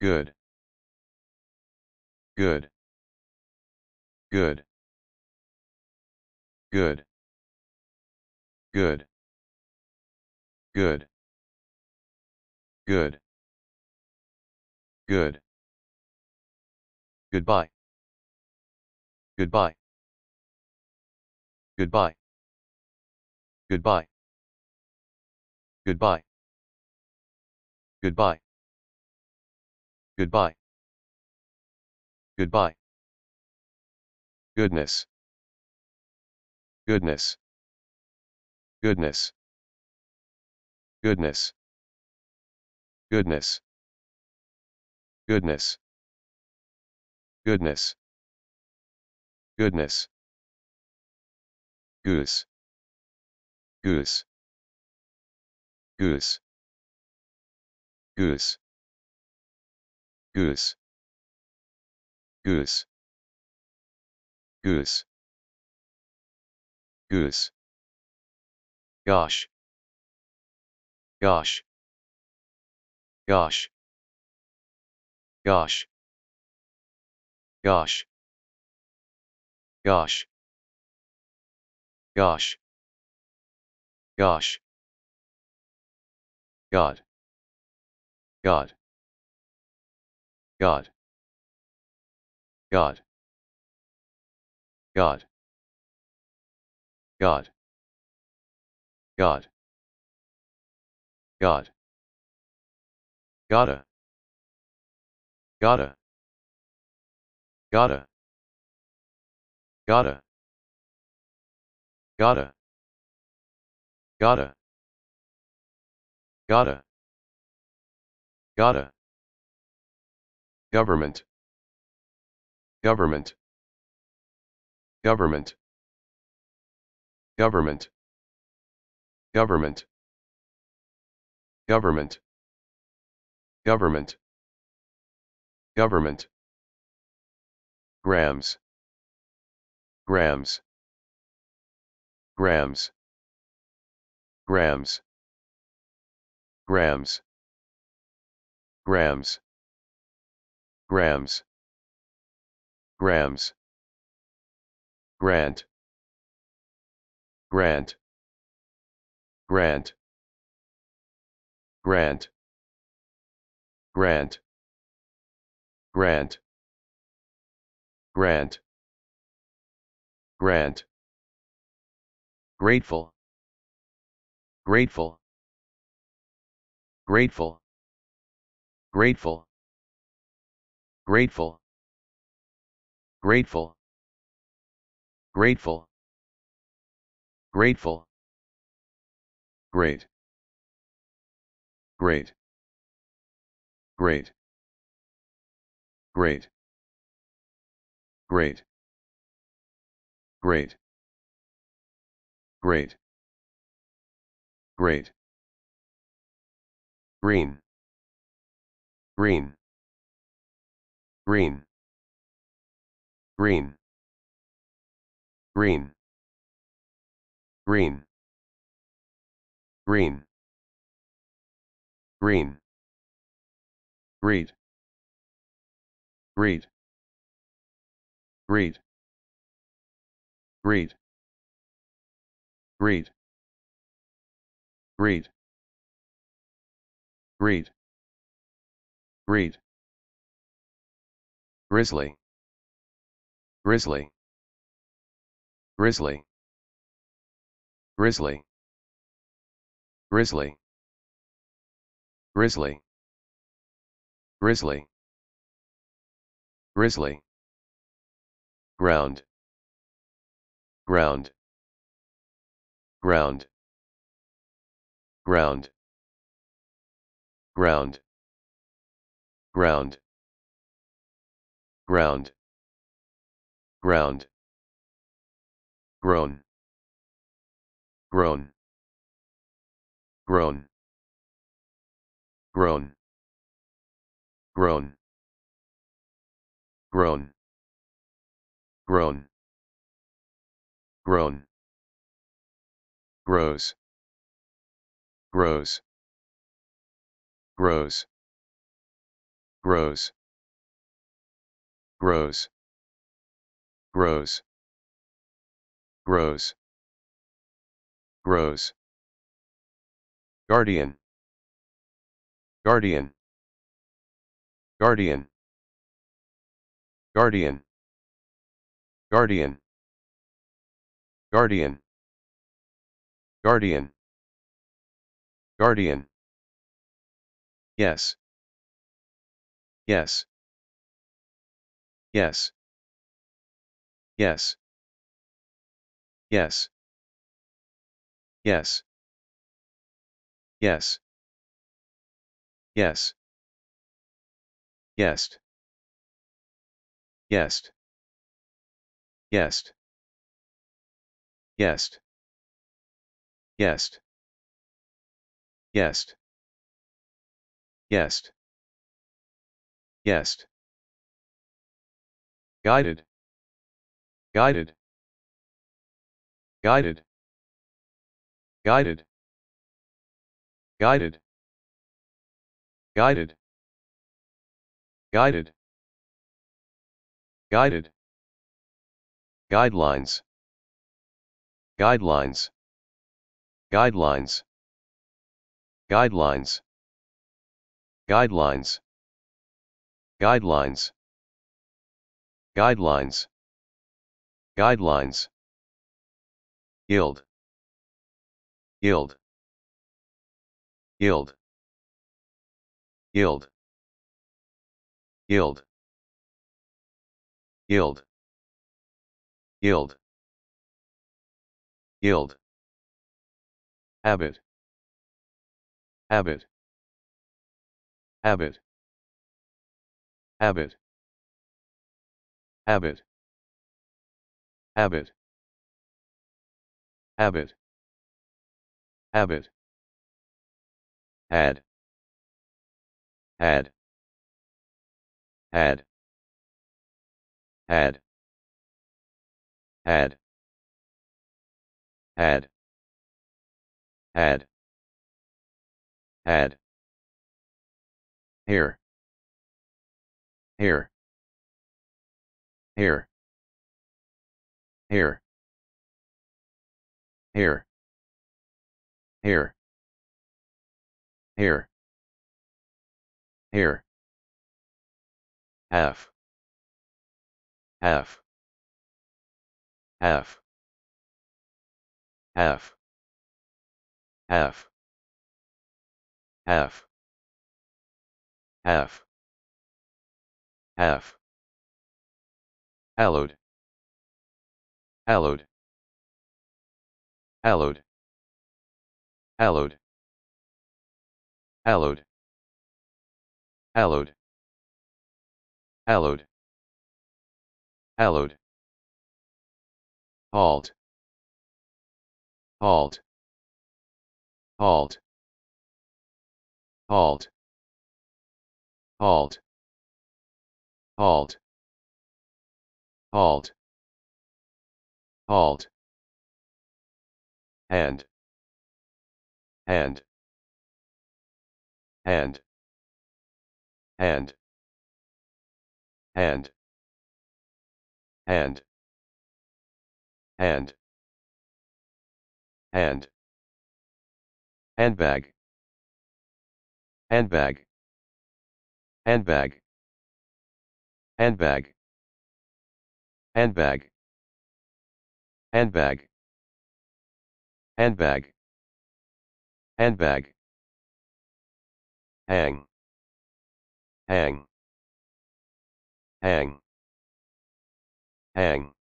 Speaker 1: good good Good. Good. Good. Good. Good. Good. Goodbye. Goodbye. Goodbye. Goodbye. Goodbye. Goodbye. Goodbye. Goodbye. Goodness. Goodness. Goodness. Goodness. Goodness. Goodness. Goodness. Goodness. Goose. Goose. Goose. Goose. Goose. Goose. Goose. Goose. Gosh. Gosh. Gosh. Gosh. Gosh. Gosh. Gosh. Gosh. God. God. God. God. God. God. God. God. Gotta. Gotta. Gotta. Gotta. Gotta. Gotta. Gotta. Gotta. Government. Government. Government. Government. Government. Government. Government. Government. Grams. Grams. Grams. Grams. Grams. Grams. Grams. Grams grant grant grant grant grant grant grant grant grateful grateful grateful grateful grateful grateful Grateful. Grateful. Great. Great. Great. Great. Great. Great. Great. Great. Green. Green. Green. Green green green green green Read. Read. Read. Read. Read. Read. Read. Read. grizzly grizzly Grizzly. Grizzly. Grizzly. Grizzly. Grizzly. Grizzly. Ground. Ground. Ground. Ground. Ground. Ground. Ground. Ground grown grown grown grown grown grown grown grown grows grows grows grows grows grows grows, grows. Guardian, guardian, guardian, guardian, guardian, guardian, guardian, guardian. Yes. Yes. Yes. Yes. Yes. Yes. Yes. Yes. Yes. Yes. Yes. Yes. Yes. Yes. Yes. Yes. Guided. Guided guided guided guided guided guided guided guidelines guidelines guidelines guidelines guidelines guidelines guidelines guidelines Yield. Yield. Yield. Yield. Yield. Yield. Yield. Yield. Habit. Habit. Habit. Habit. Habit. Habit. Abbot. Abbot. Add. Add. Add. Add. Add. Add. Add. Add. Here. Here. Here. Here hair hair hair hair half half half half half half half half hallowed hallowed Allowed. Allowed. Allowed. Allowed. Allowed. Allowed. Halt. Halt. Halt. Halt. Halt. Halt. Halt. Halt hand hand hand hand hand hand And bag. handbag handbag handbag handbag handbag handbag Handbag. Handbag. Hang. Hang. Hang. Hang.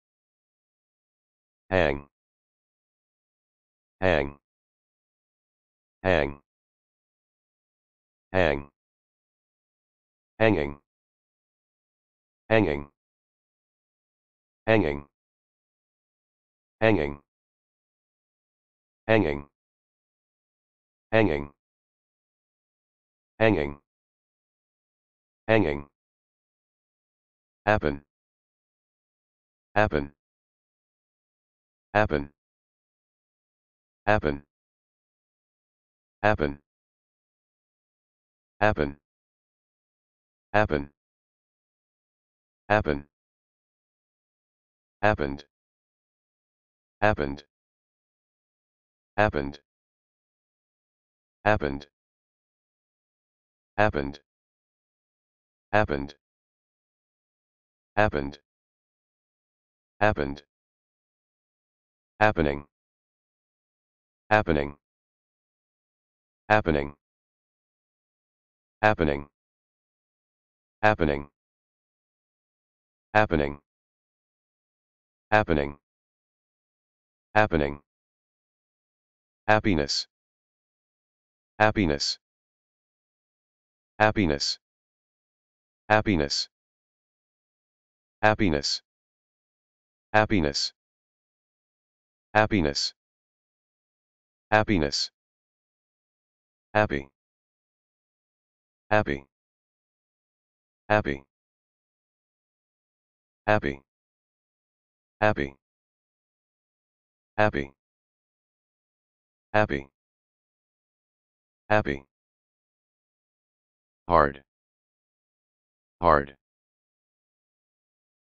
Speaker 1: Hang. Hang. Hang. Hang. Hanging. Hanging. Hanging. Hanging hanging hanging hanging hanging happen happen happen happen happen happen happen happen happened happened happened happened happened happened happened happened happening happening happening happening happening happening happening happening Happiness. Happiness. Happiness. Happiness. Happiness. Happiness. Happiness. Happiness. Happy. Happy. Happy. Happy. Happy. Happy. Happy. Happy. Hard. Hard.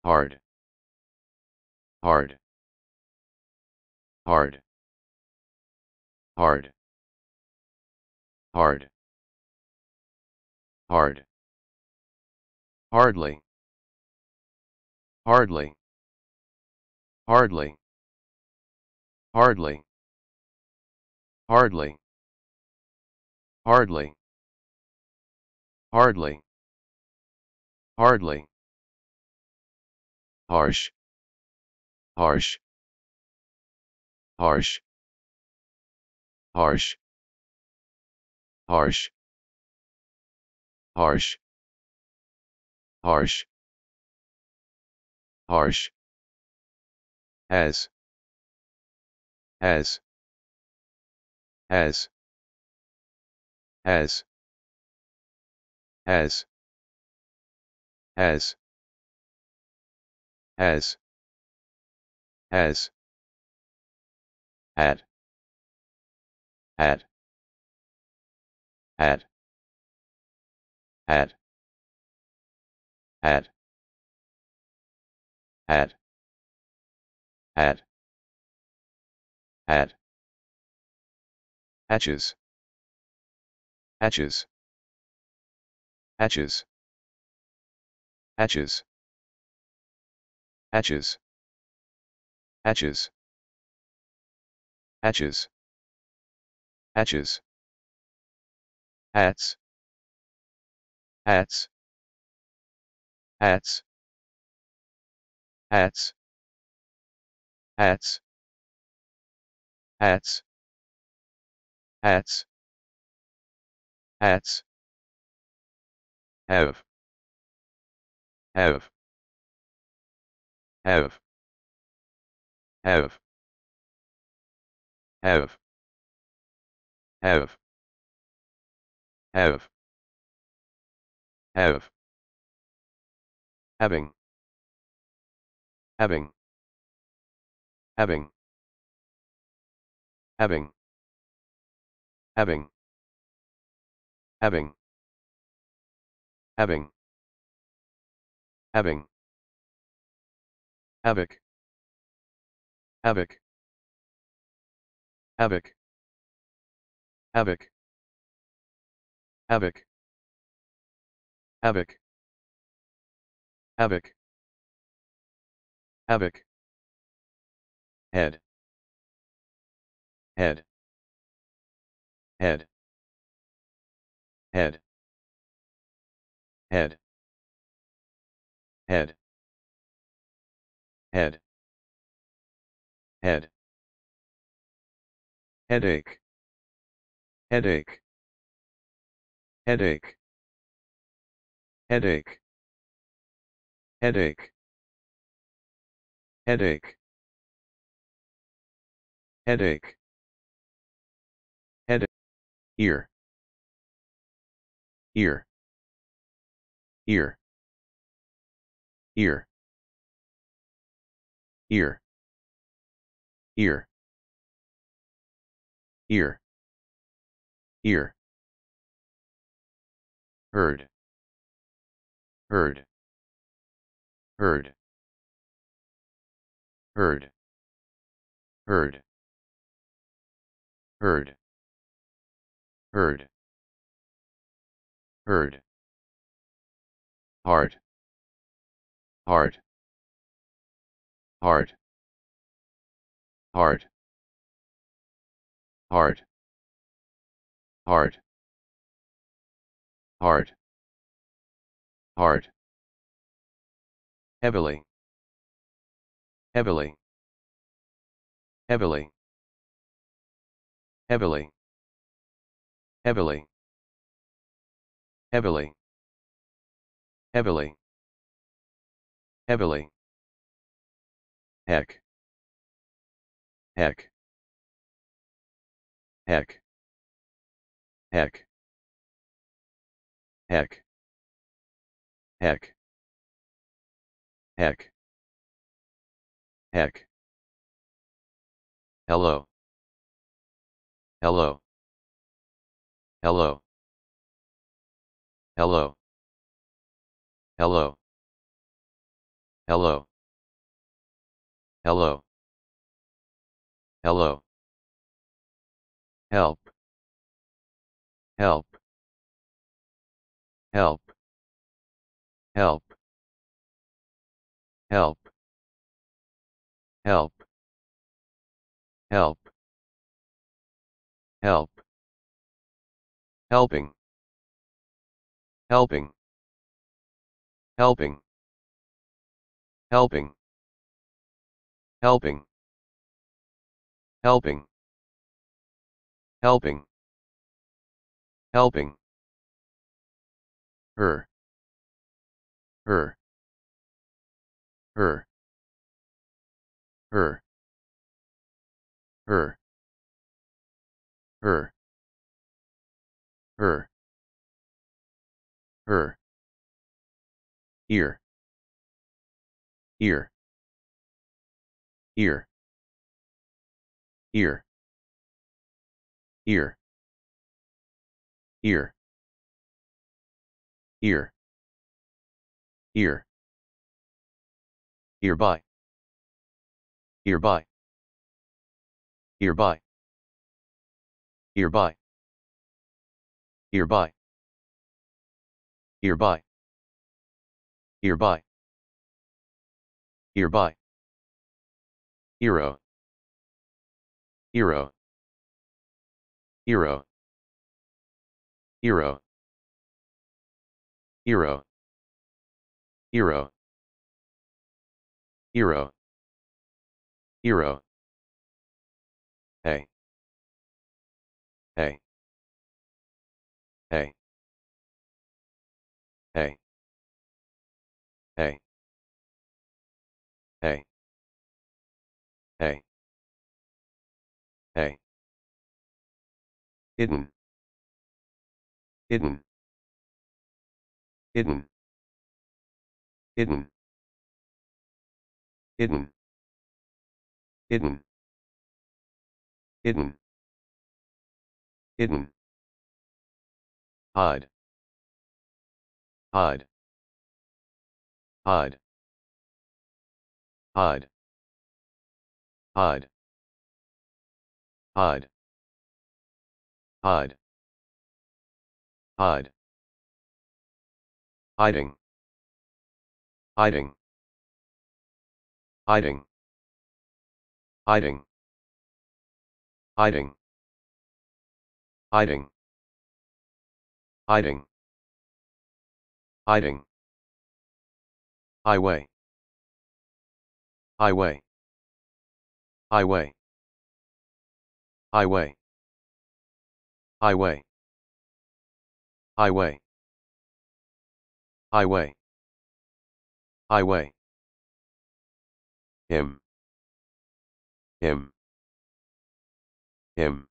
Speaker 1: Hard. Hard. Hard. Hard. Hard. Hard. Hardly. Hardly. Hardly. Hardly. Hardly. Hardly. Hardly. Hardly. Harsh. Harsh. Harsh. Harsh. Harsh. Harsh. Harsh. Harsh. As. As as as as as as as at at at at at at at at Atches. Atches. Atches. Atches. Atches. Atches. Atches. Atches. ats. ats. ats. ats. ats. Hats. Hats. Hats. Have. Have. Have. Have. Have. Have. Have. Have. Having. Having. Having. Having having having having having havoc havoc havoc havoc havoc havoc havoc havoc head head head head head head head head headache headache headache headache headache headache headache ear ear ear ear ear ear ear ear heard heard heard heard heard heard Heard. Heard. Heart. Heart. Heart. Heart. Heart. Heart. Heart. Heart. Heavily. Heavily. Heavily. Heavily heavily heavily heavily heavily heck heck heck heck heck heck heck heck hello hello Hello. Hello. Hello. Hello. Hello. Hello. Help. Help. Help. Help. Help. Help. Help. Help helping helping helping helping helping helping helping helping her her her her her her her her ear ear ear ear ear ear ear ear earby earby earby earby Hereby. Hereby. Hereby. Hereby. Hero. Hero. Hero. Hero. Hero. Hero. Hero. Hero. Hey. Hey. A A A A A A Hidden Hidden Hidden Hidden Hidden Hidden Hidden Hidden odd odd odd odd odd odd odd odd hiding hiding hiding hiding hiding hiding Hiding. Hiding. Highway. Highway. Highway. Highway. Highway. Highway. Highway. Highway. Him. Him. Him.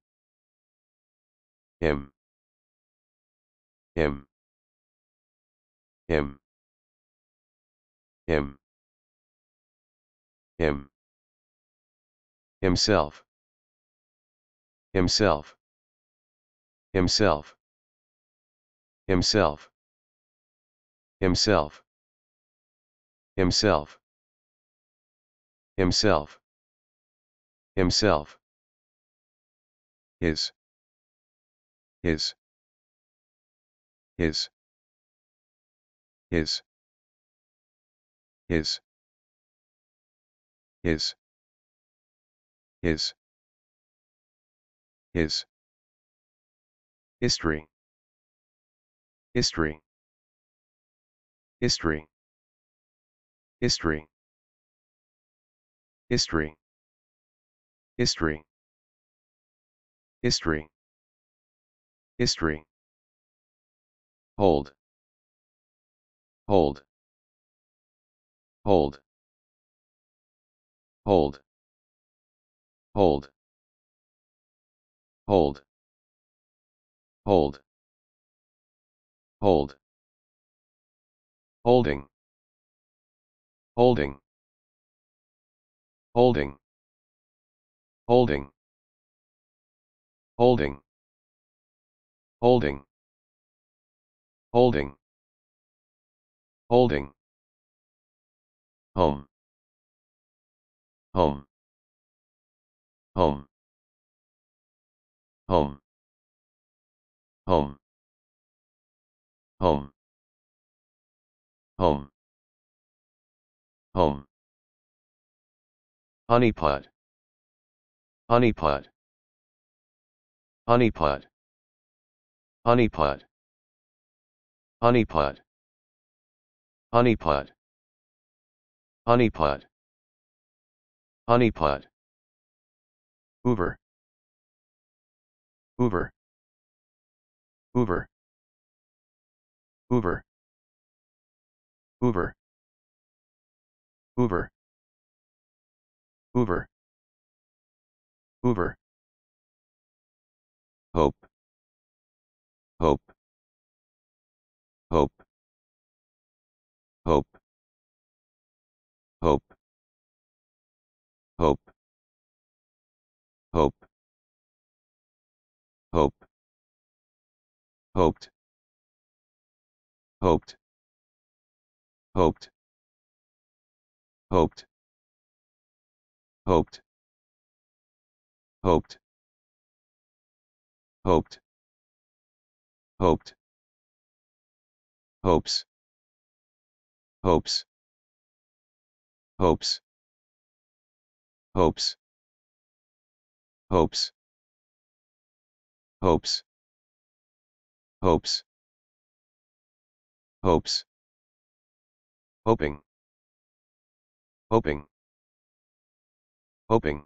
Speaker 1: Him. M. M. M. M. himself himself himself himself himself himself himself himself his his is. Is. Is. Is. Is. Is. history history history history history history history history hold hold hold hold hold hold hold hold holding holding holding holding holding holding Holding. Holding. Home. Home. Home. Home. Home. Home. Home. Home. Honeypot. Honeypot. Honeypot. Honeypot. Honeypot. Honeypot. Honeypot. Honeypot. Uber. Uber. Uber. Uber. Uber. Uber. Uber. Uber. Hope. Hope. hope hope hope hope hope hoped hoped hoped hoped hoped hoped hoped hoped hopes hopes hopes hopes hopes hopes hopes hopes hoping hoping hoping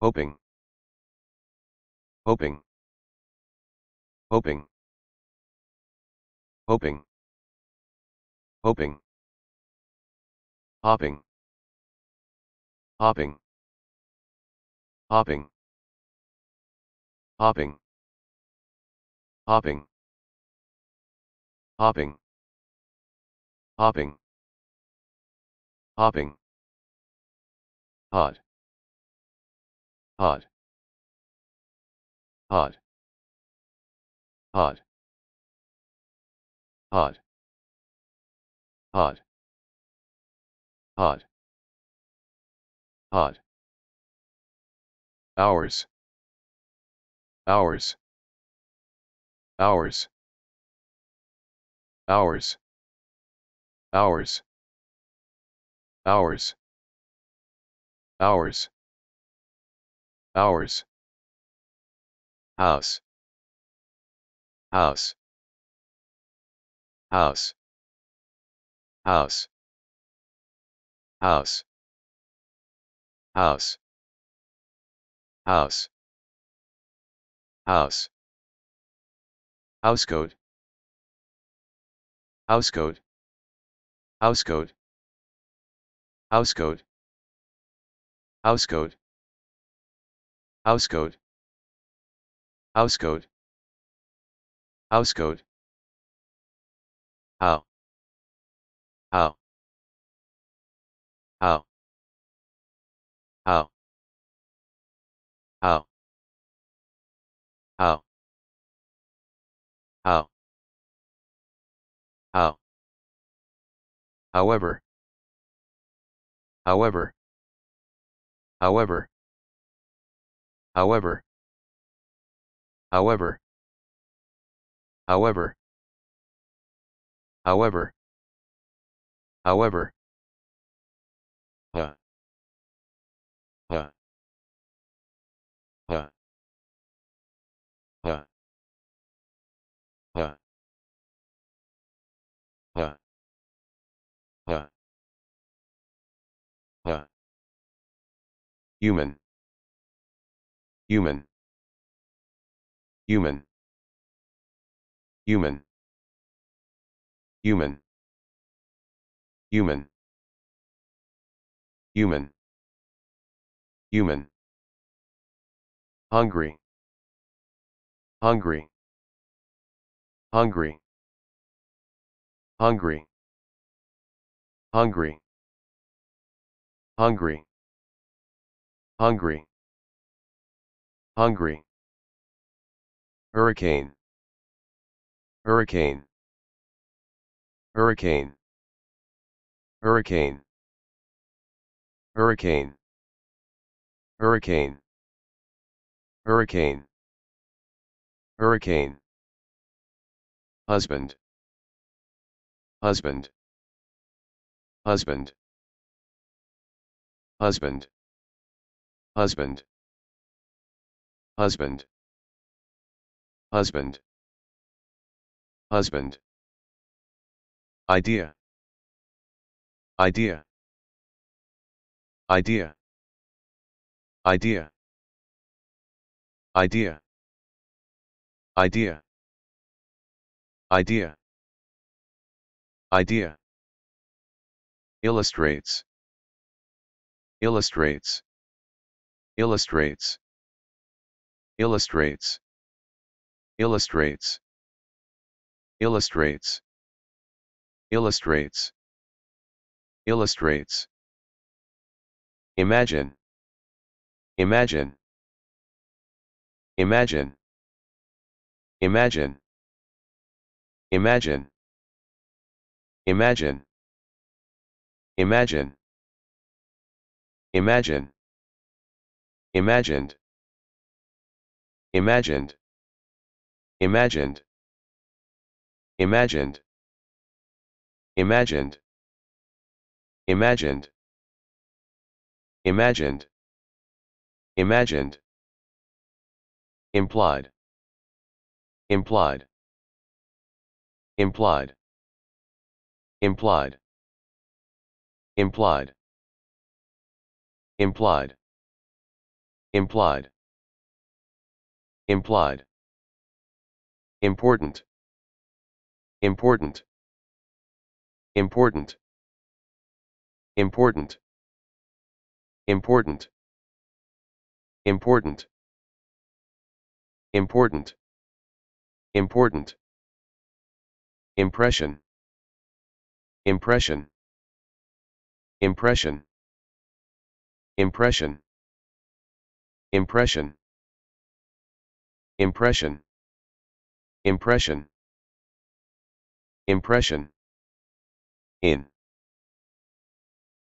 Speaker 1: hoping hoping hoping hoping Hoping. Hopping. Hopping. Hopping. Hopping. Hopping. Hopping. Hopping. Hopping. Hot. Hot. Hot. Hot. Hot. Hot. Hot. Hot. Hours. Hours. Hours. Hours. Hours. Hours. Hours. Hours. House. House. House house house house house house house code house code house code house code house code house code house code house code how how how how how how how however however however however however however however However. Uh, uh, uh, uh, uh, uh, uh, uh, human human human human human Human. Human. Human. Hungry. Hungry. Hungry. Hungry. Hungry. Hungry. Hungry. Hungry. Hurricane. Hurricane. Hurricane. Hurricane. Hurricane. Hurricane. Hurricane. Hurricane. Husband. Husband. Husband. Husband. Husband. Husband. Husband. Husband. Idea. Idea. Idea. Idea. Idea. Idea. Idea. Idea. Illustrates. Illustrates. Illustrates. Illustrates. Illustrates. Illustrates. Illustrates. Illustrates. Imagine. Imagine. Imagine. Imagine. Imagine. Imagine. Imagine. Imagine. Imagined. Imagined. Imagined. Imagined. Imagined. Imagined. Imagined. Imagined. Implied. Implied. Implied. Implied. Implied. Implied. Implied. Implied. Important. Important. Important. Important. Important. Important. Important. Important. Impression. Impression. Impression. Impression. Impression. Impression. Impression. Impression. In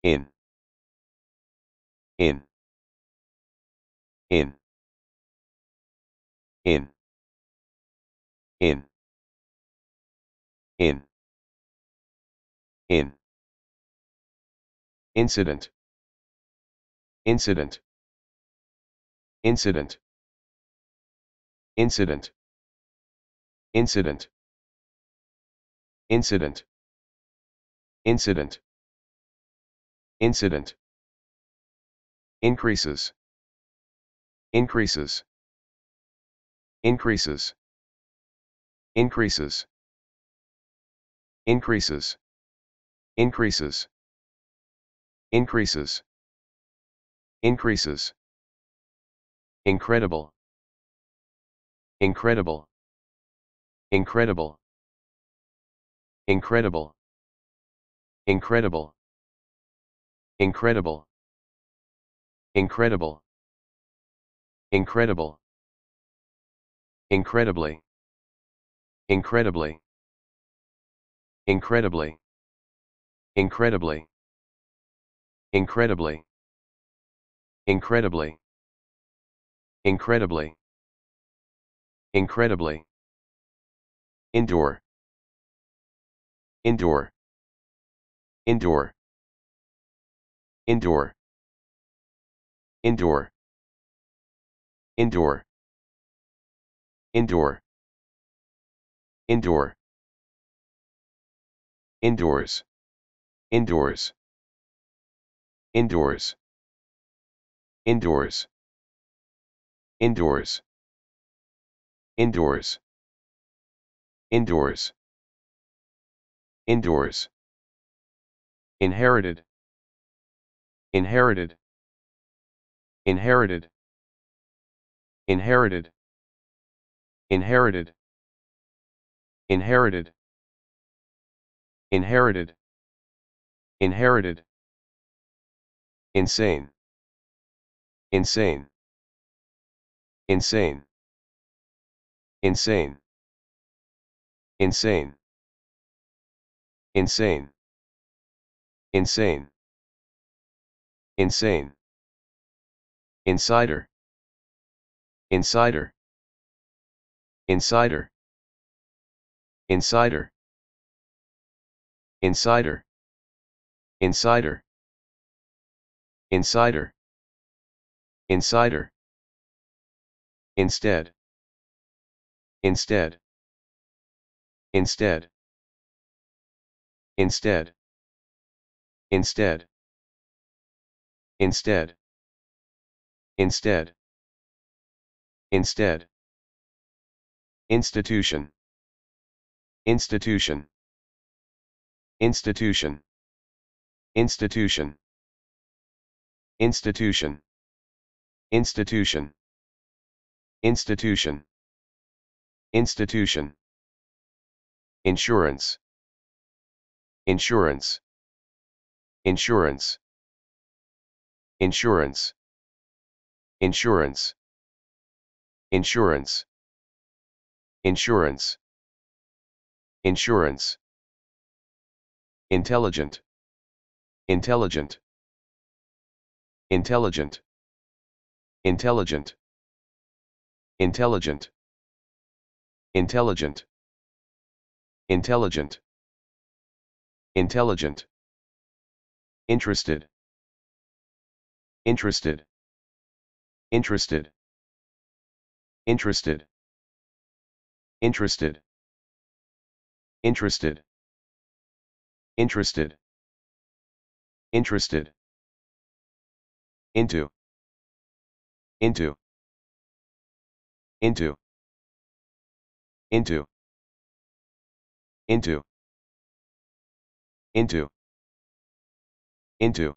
Speaker 1: in in in in in in in incident incident incident incident incident incident incident Incident. Increases. Increases. Increases. Increases. Increases. Increases. Increases. Increases. Incredible. Incredible. Incredible. Incredible. Incredible. Incredible. Incredible. Incredible. Incredibly. Incredibly. Incredibly. Incredibly. Incredibly. Incredibly. Incredibly. Incredibly. Indoor. Indoor. Indoor. Indoor. Indoor. Indoor. Indoor. Indoor. Indoors. Indoors. Indoors. Indoors. Indoors. Indoors. Indoors. Indoors. Inherited. Inherited. Inherited. Inherited. Inherited. Inherited. Inherited. Inherited. Insane. Insane. Insane. Insane. Insane. Insane. Insane. Insane. Insider. Insider. Insider. Insider. Insider. Insider. Insider. Insider. Instead. Instead. Instead. Instead. Instead. Instead. Instead. Instead. Institution. Institution. Institution. Institution. Institution. Institution. Institution. Institution. Insurance. Insurance. Insurance. Insurance. Insurance. Insurance. Insurance. Insurance. Intelligent. Intelligent. Intelligent. Intelligent. Intelligent. Intelligent. Intelligent. Intelligent. Interested. Interested. Interested. Interested. Interested. Interested. Interested. Interested. Into. Into. Into. Into. Into. Into. Into.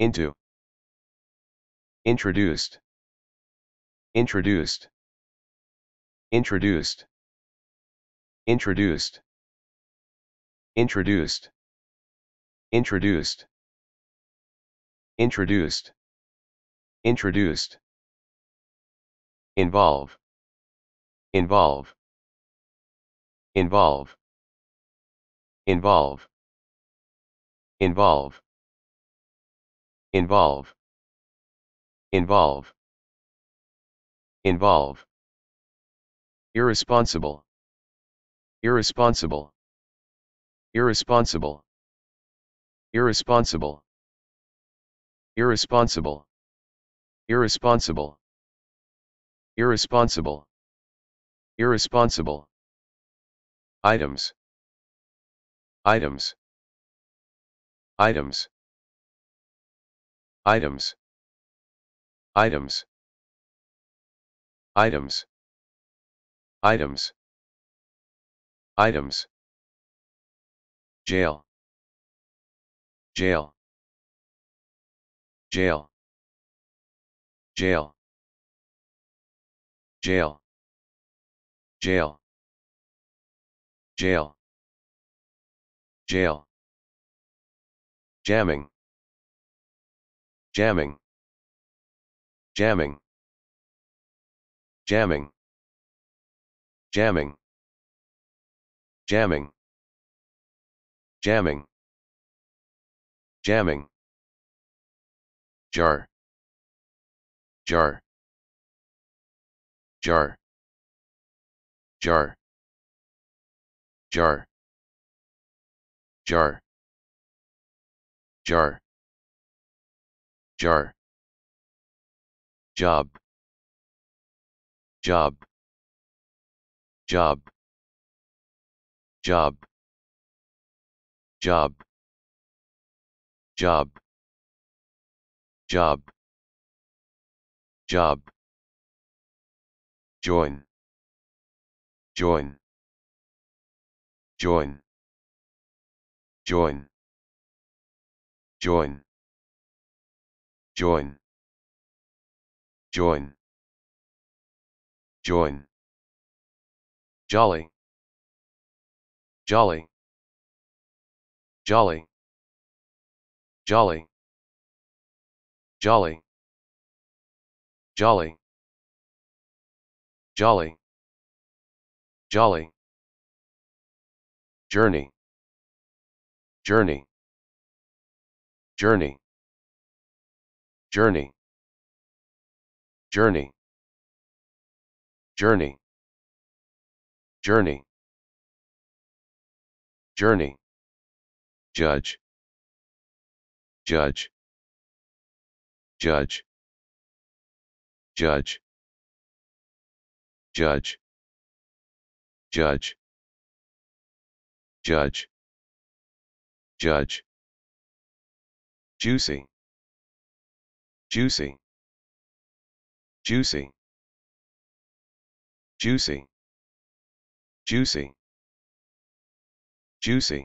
Speaker 1: Into. Introduced. Introduced. Introduced. Introduced. Introduced. Introduced. Introduced. Introduced. Involve. Involve. Involve. Involve. Involve. Involve. Involve. Involve. Irresponsible. Irresponsible. Irresponsible. Irresponsible. Irresponsible. Irresponsible. Irresponsible. Irresponsible. Items. Items. Items. Items. Items. Items. Items. Items. Jail. Jail. Jail. Jail. Jail. Jail. Jail. Jail. Jamming jamming jamming jamming jamming jamming jamming jamming jar jar jar jar jar jar jar jar job job job job job job job job join join join join join Join. Join. Join. Jolly. Jolly. Jolly. Jolly. Jolly. Jolly. Jolly. Jolly. Journey. Journey. Journey. Journey. Journey. Journey. Journey. Journey. Judge. Judge. Judge. Judge. Judge. Judge. Judge. Judge. Juicy juicy juicy juicy juicy juicy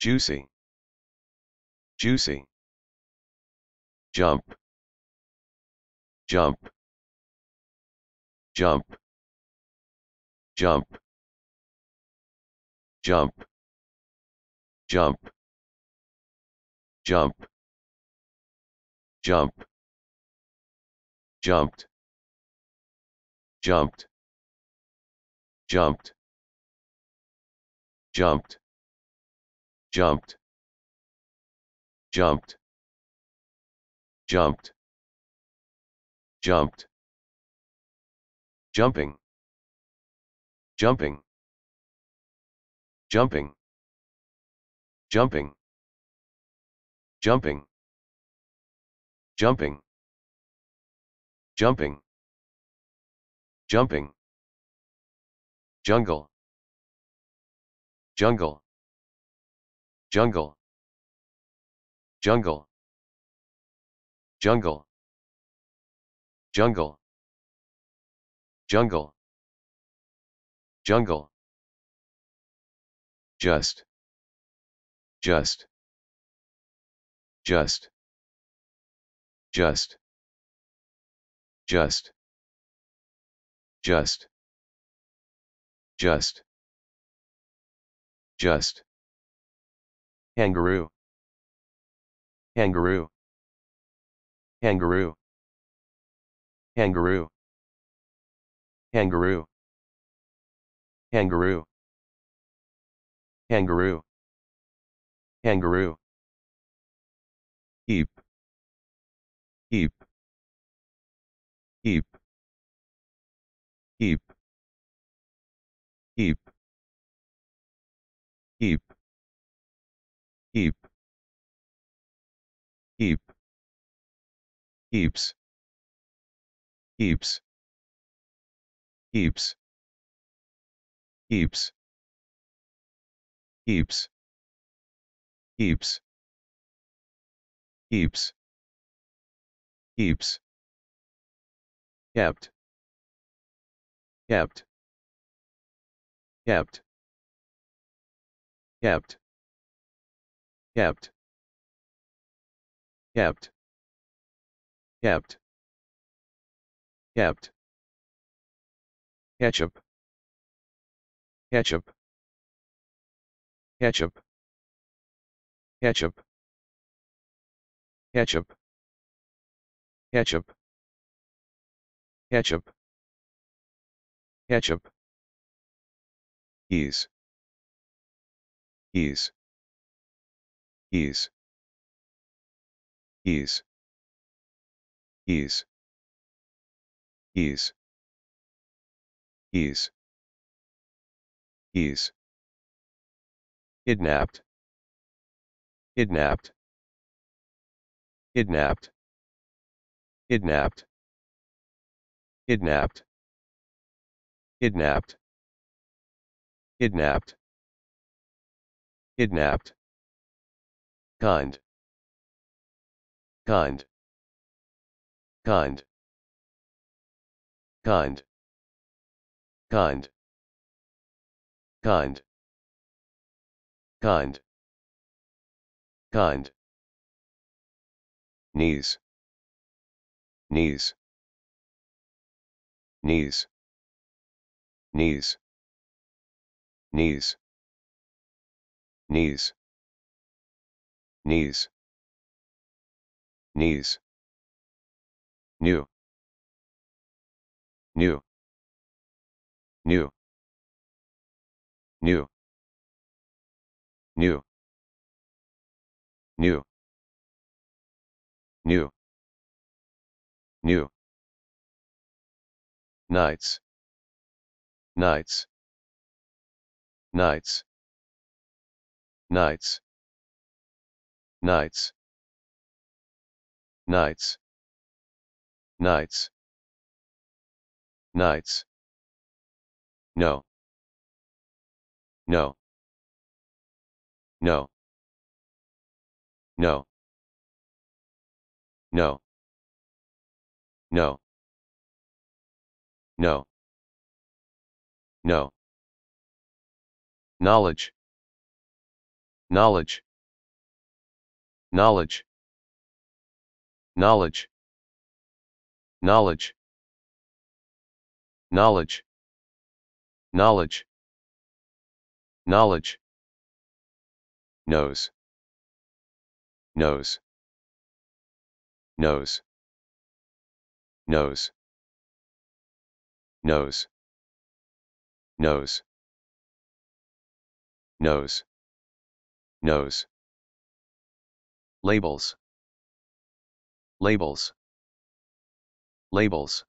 Speaker 1: juicy juicy jump jump jump jump jump jump jump jump jumped jumped jumped jumped jumped jumped jumped jumped jumping jumping jumping jumping jumping jumping jumping jumping jungle jungle jungle jungle jungle jungle jungle jungle just just just just just just just just kangaroo kangaroo kangaroo kangaroo kangaroo kangaroo kangaroo kangaroo Eep. Eep. Eep. Eep. Eep. Eep. Eeps. Eeps. Eeps. Eeps. Eeps. Eeps. Eeps. Eeps. Kept. Kept. Kept. Kept. Kept. Kept. apt apt ketchup ketchup ketchup ketchup ketchup ketchup Ketchup. Ketchup. Ease. Ease. Ease. Ease. Ease. Ease. Ease. Ease. Kidnapped. Kidnapped. Kidnapped. Kidnapped. Kidnapped. Kidnapped. Kidnapped. Kidnapped. Kind. Kind. Kind. Kind. Kind. Kind. Kind. Kind. Knees. Knees knees, knees, knees, knees, knees, knees, new, new, new, new, new, new, new, new nights nights nights nights nights nights nights nights no no no no no no no. No. Knowledge. Knowledge. Knowledge. Knowledge. Knowledge. Knowledge. Knowledge. Knowledge. Nose. Nose. Nose. Nose nose nose nose nose labels labels labels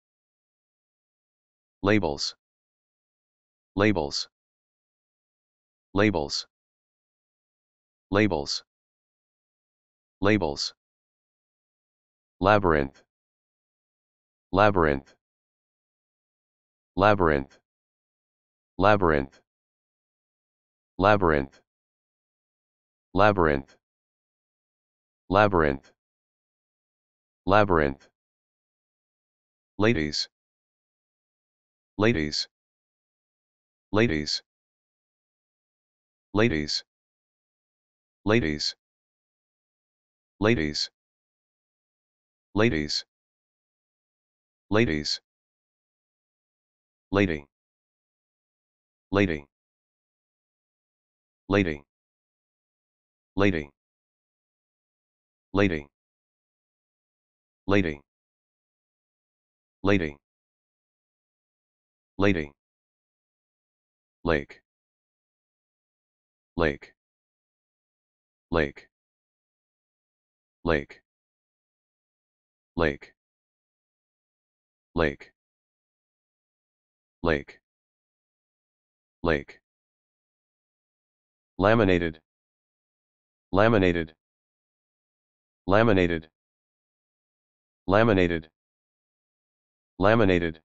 Speaker 1: labels labels labels labels labels labyrinth labyrinth Labyrinth. Labyrinth. Labyrinth. Labyrinth. Labyrinth. Labyrinth. Ladies. Ladies. Ladies. Ladies. Ladies. Ladies. Ladies. Ladies lady lady lady lady lady lady lady lady lake lake lake lake lake lake lake, lake, laminated, laminated, laminated, laminated, laminated,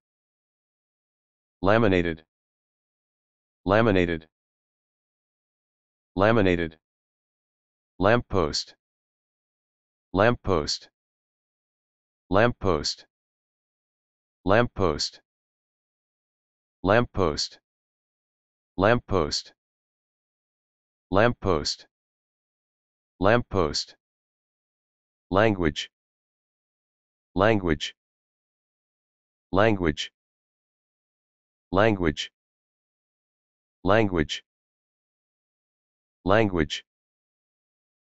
Speaker 1: laminated, laminated, laminated, lamppost, lamppost, lamppost, lamppost Lamppost. Lamppost. Lamppost. Lamppost. Language. Language. Language. Language. Language. Language.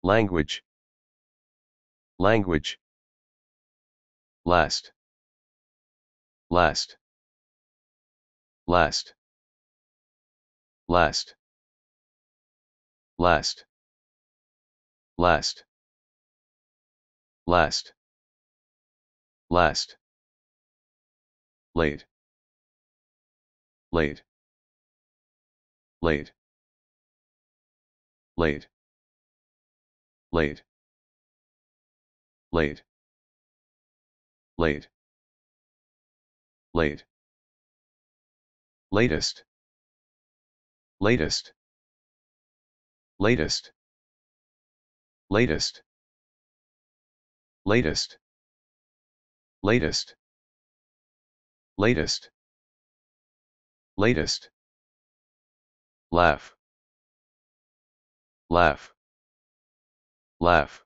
Speaker 1: Language. Language. Last. Last last last last last last last late late late late late late late late Latest. Latest. Latest. Latest. Latest. Latest. Latest. Latest. Laugh. Laugh. Laugh.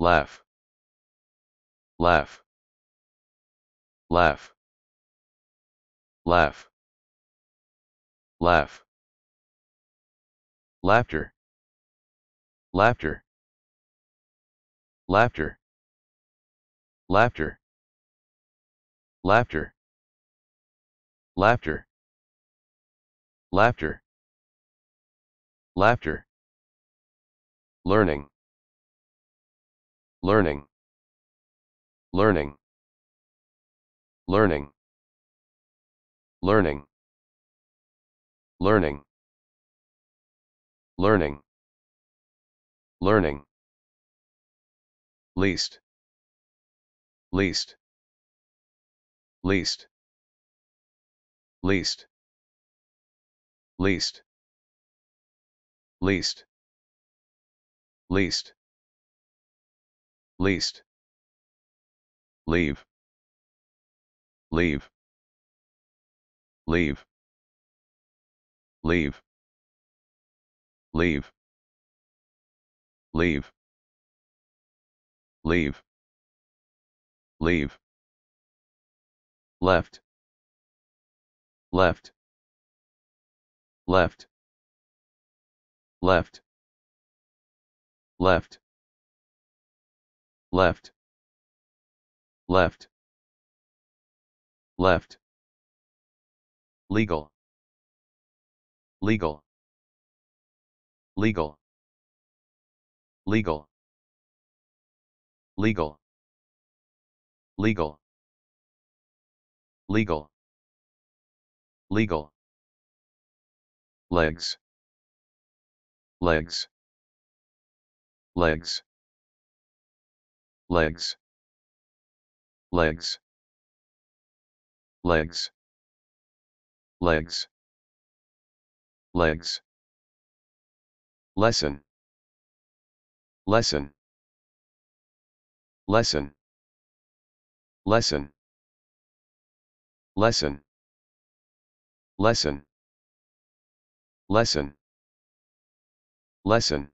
Speaker 1: Laugh. Laugh. Laugh laugh laugh laughter laughter laughter laughter laughter laughter laughter laughter learning learning learning learning Learning. Learning. Learning. Learning. Least. Least. Least. Least. Least. Least. Least. Least. Leave. Leave leave, leave, leave, leave, leave, leave, left, left, left, left, left, left, left, left, legal legal legal legal legal legal legal legal legs legs legs legs legs legs legs, legs. Lesson, lesson, lesson, lesson, lesson, lesson, lesson, lesson,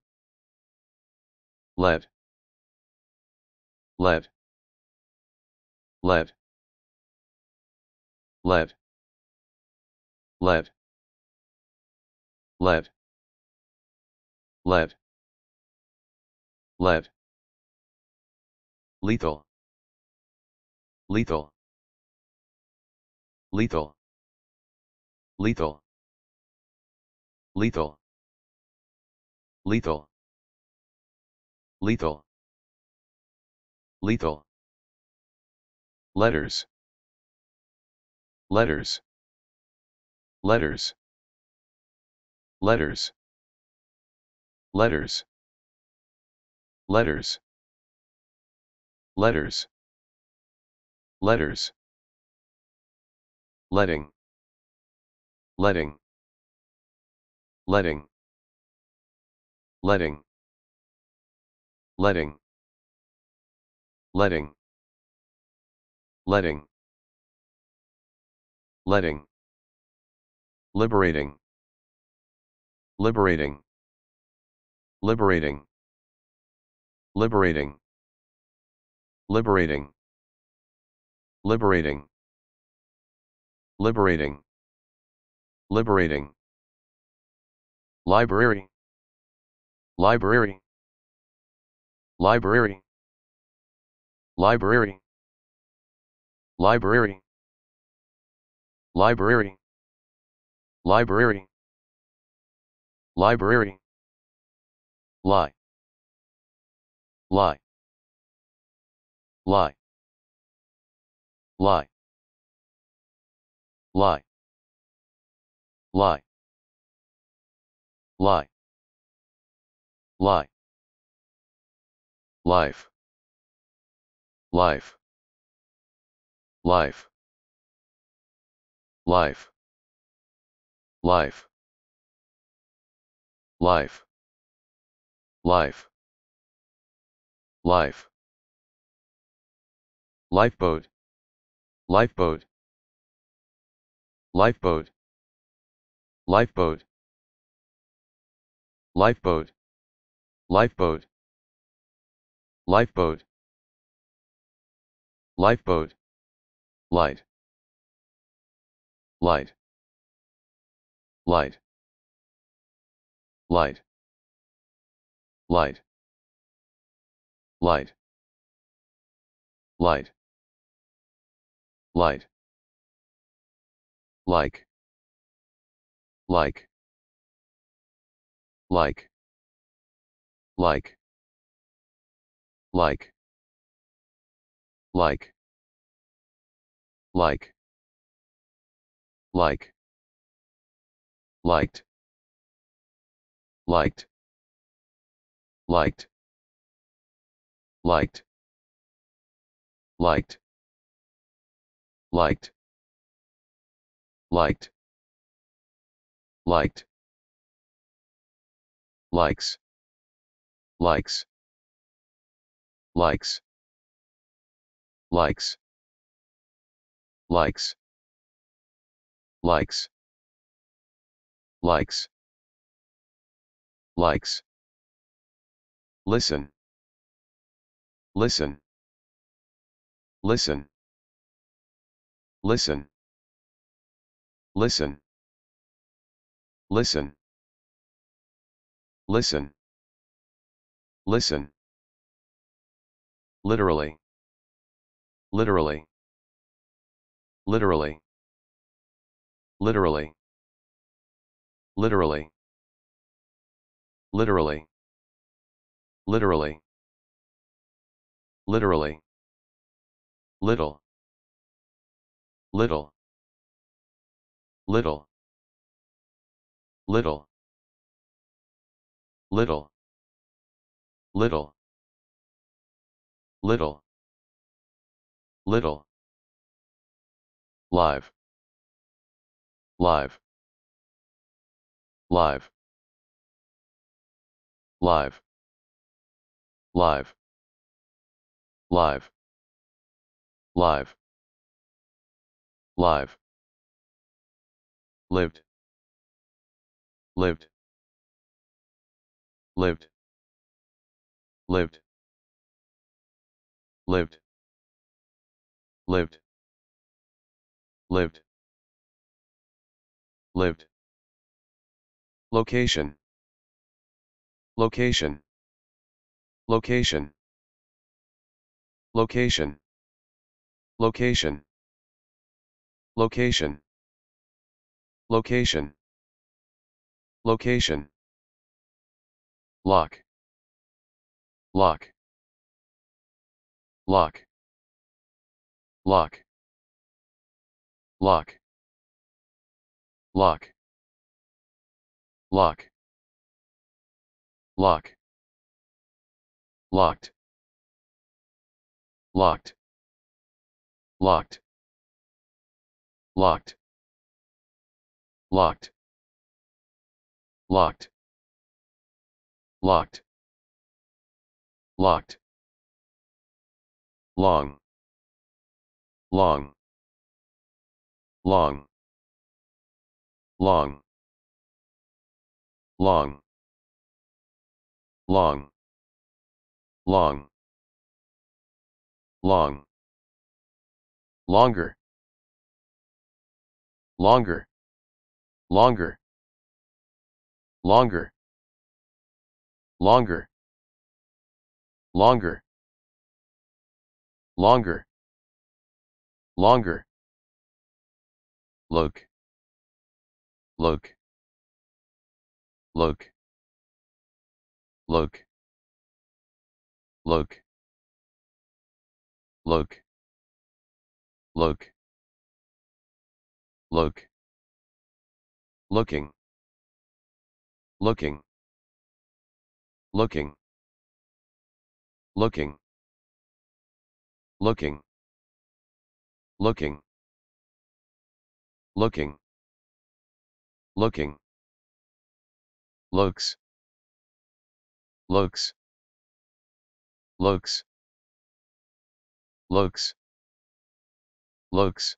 Speaker 1: let, let, let, let. Lev. lead lead lead lethal lethal lethal lethal lethal lethal lethal lethal letters letters letters letters letters letters letters letters letting letting letting letting letting letting letting letting Liberating. Liberating. Liberating. Liberating. Liberating. Liberating. Liberating. Liberating. Library. Library. Library. Library. Library. Library. Library. Library. Lie. Lie. Lie. Lie. Lie. Lie. Lie. Lie. Life. Life. Life. Life life life life life lifeboat lifeboat lifeboat lifeboat lifeboat lifeboat lifeboat lifeboat light light light, light, light, light, light, light, like, like, like, like, like, like, like, like liked liked liked liked liked liked liked liked likes likes likes likes likes likes likes, likes, listen, listen, listen, listen, listen, listen, listen, listen, literally, literally, literally, literally Literally. Literally. Literally. Literally. Little. Little. Little. Little. Little. Little. Little. Little. Live. Live live live live live live live lived lived lived lived lived lived lived lived Location. Location. Location. Location. Location. Location. Location. Location. Lock. Lock. Lock. Lock. Lock. Lock. Lock. Lock. Locked. Locked. Locked. Locked. Locked. Locked. Locked. Locked. Long. Long. Long. Long long long long long longer longer longer longer longer longer longer longer look look Look. Look. Look. Look. Look. Look. Looking. Looking. Looking. Looking. Looking. Looking. Looking. Looking looks looks looks looks looks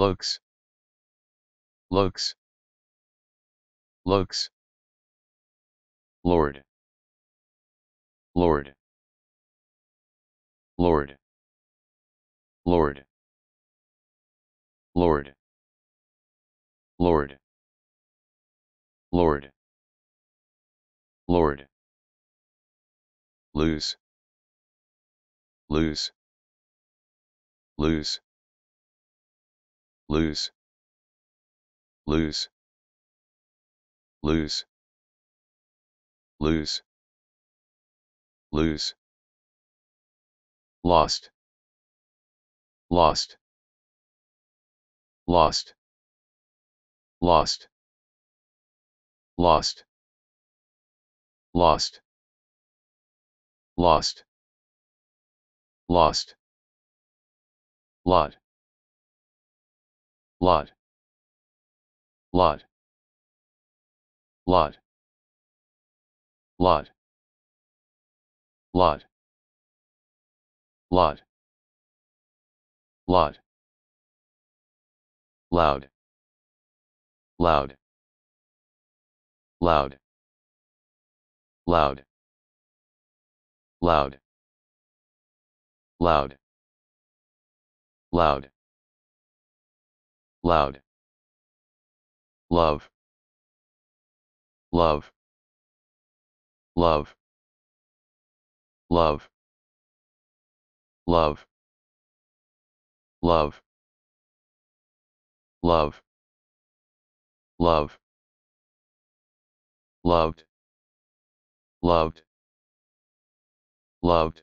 Speaker 1: looks looks looks lord lord lord lord lord lord Lord. Lord. Lose. Lose. Lose. Lose. Lose. Lose. Lose. Lose. Lost. Lost. Lost. Lost lost lost lost lost lot lot lot lot lot lot lot lot loud loud loud loud loud loud loud loud love love love love love love love love loved, loved, loved,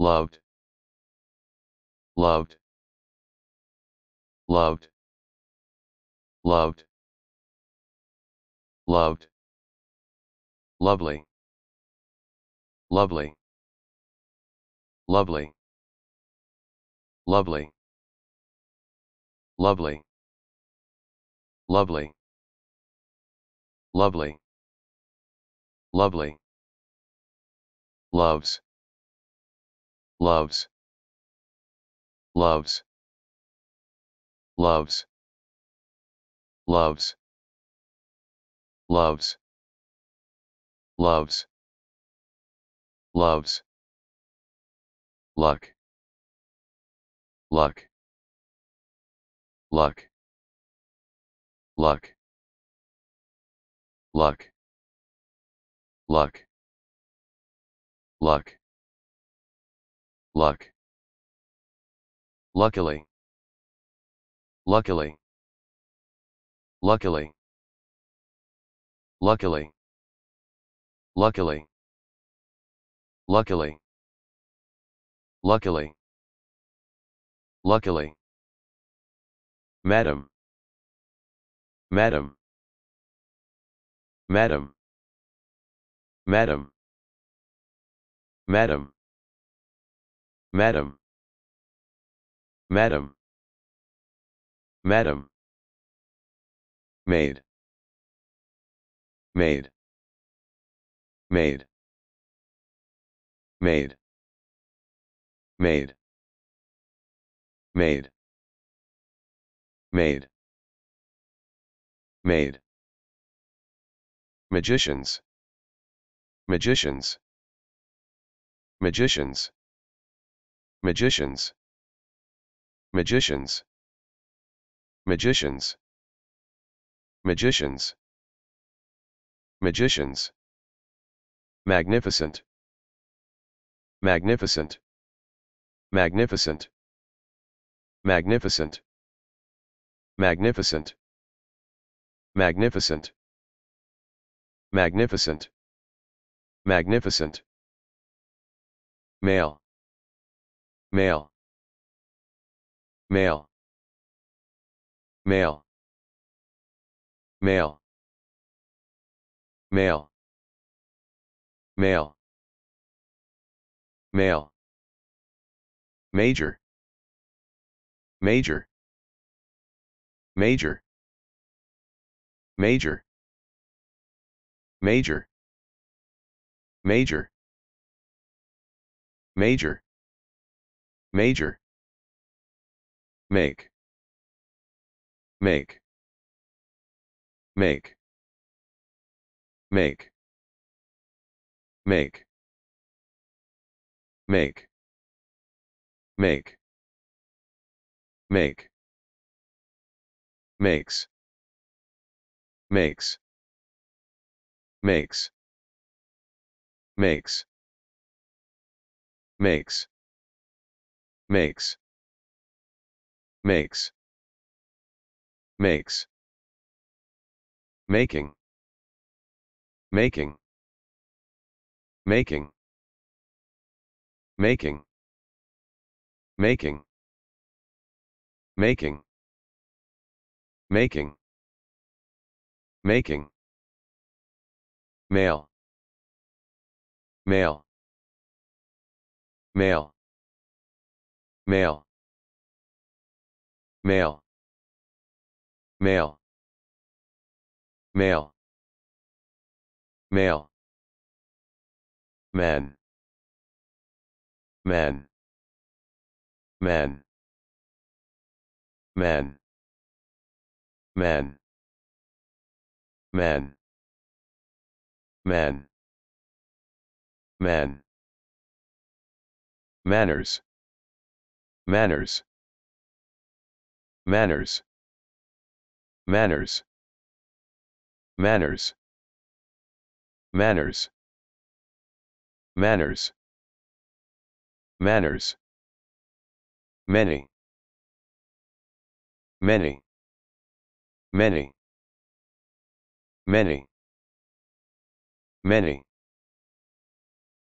Speaker 1: loved, loved, loved, loved, loved, lovely, lovely, lovely, lovely, lovely, lovely. Lovely. Lovely. Loves. Loves. Loves. Loves. Loves. Loves. Loves. Loves. Luck. Luck. Luck. Luck luck luck luck luck luckily luckily luckily luckily luckily luckily luckily luckily madam madam Madam. Madam. Madam. Madam. Madam. Madam. Maid. Maid. Maid. Maid. Maid. Maid. Maid. Maid. Magicians. Magicians. Magicians. Magicians. Magicians. Magicians. Magicians. Magicians. Magnificent. Magnificent. Magnificent. Magnificent. Magnificent. Magnificent. Magnificent. Magnificent. Male. Male. Male. Male. Male. Male. Male. Male. Major. Major. Major. Major. Major. Major. Major. Major. Make. Make. Make. Make. Make. Make. Make. Make. Makes. Makes makes makes makes makes makes makes making making making making making making making making male male male male male male male male men men men men men men Man. Man. Manners. Manners. Manners. Manners. Manners. Manners. Manners. Manners. Many. Many. Many. Many. Many.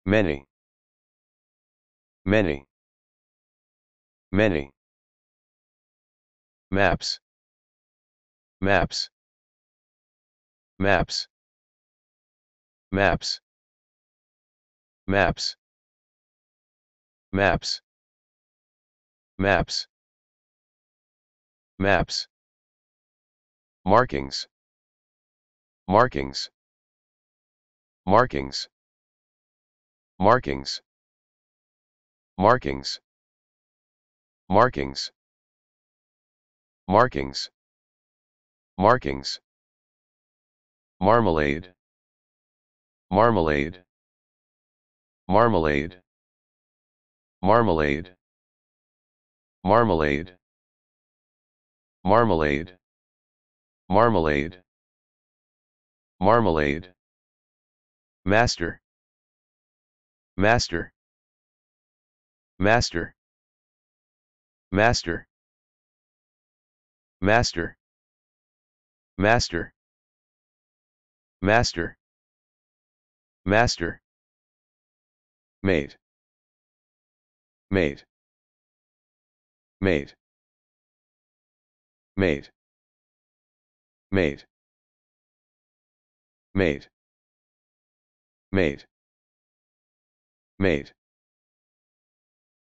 Speaker 1: Many. Many. Many. Maps. Maps. Maps. Maps. Maps. Maps. Maps. Maps. Markings. Markings. Markings. Markings. Markings. Markings. Markings. Markings. Marmalade. Marmalade. Marmalade. Marmalade. Marmalade. Marmalade. Marmalade. Marmalade. Master. Master. Master. Master. Master. Master. Master. Master. Mate. Mate. Mate. Mate. Mate. Mate. Made. Made.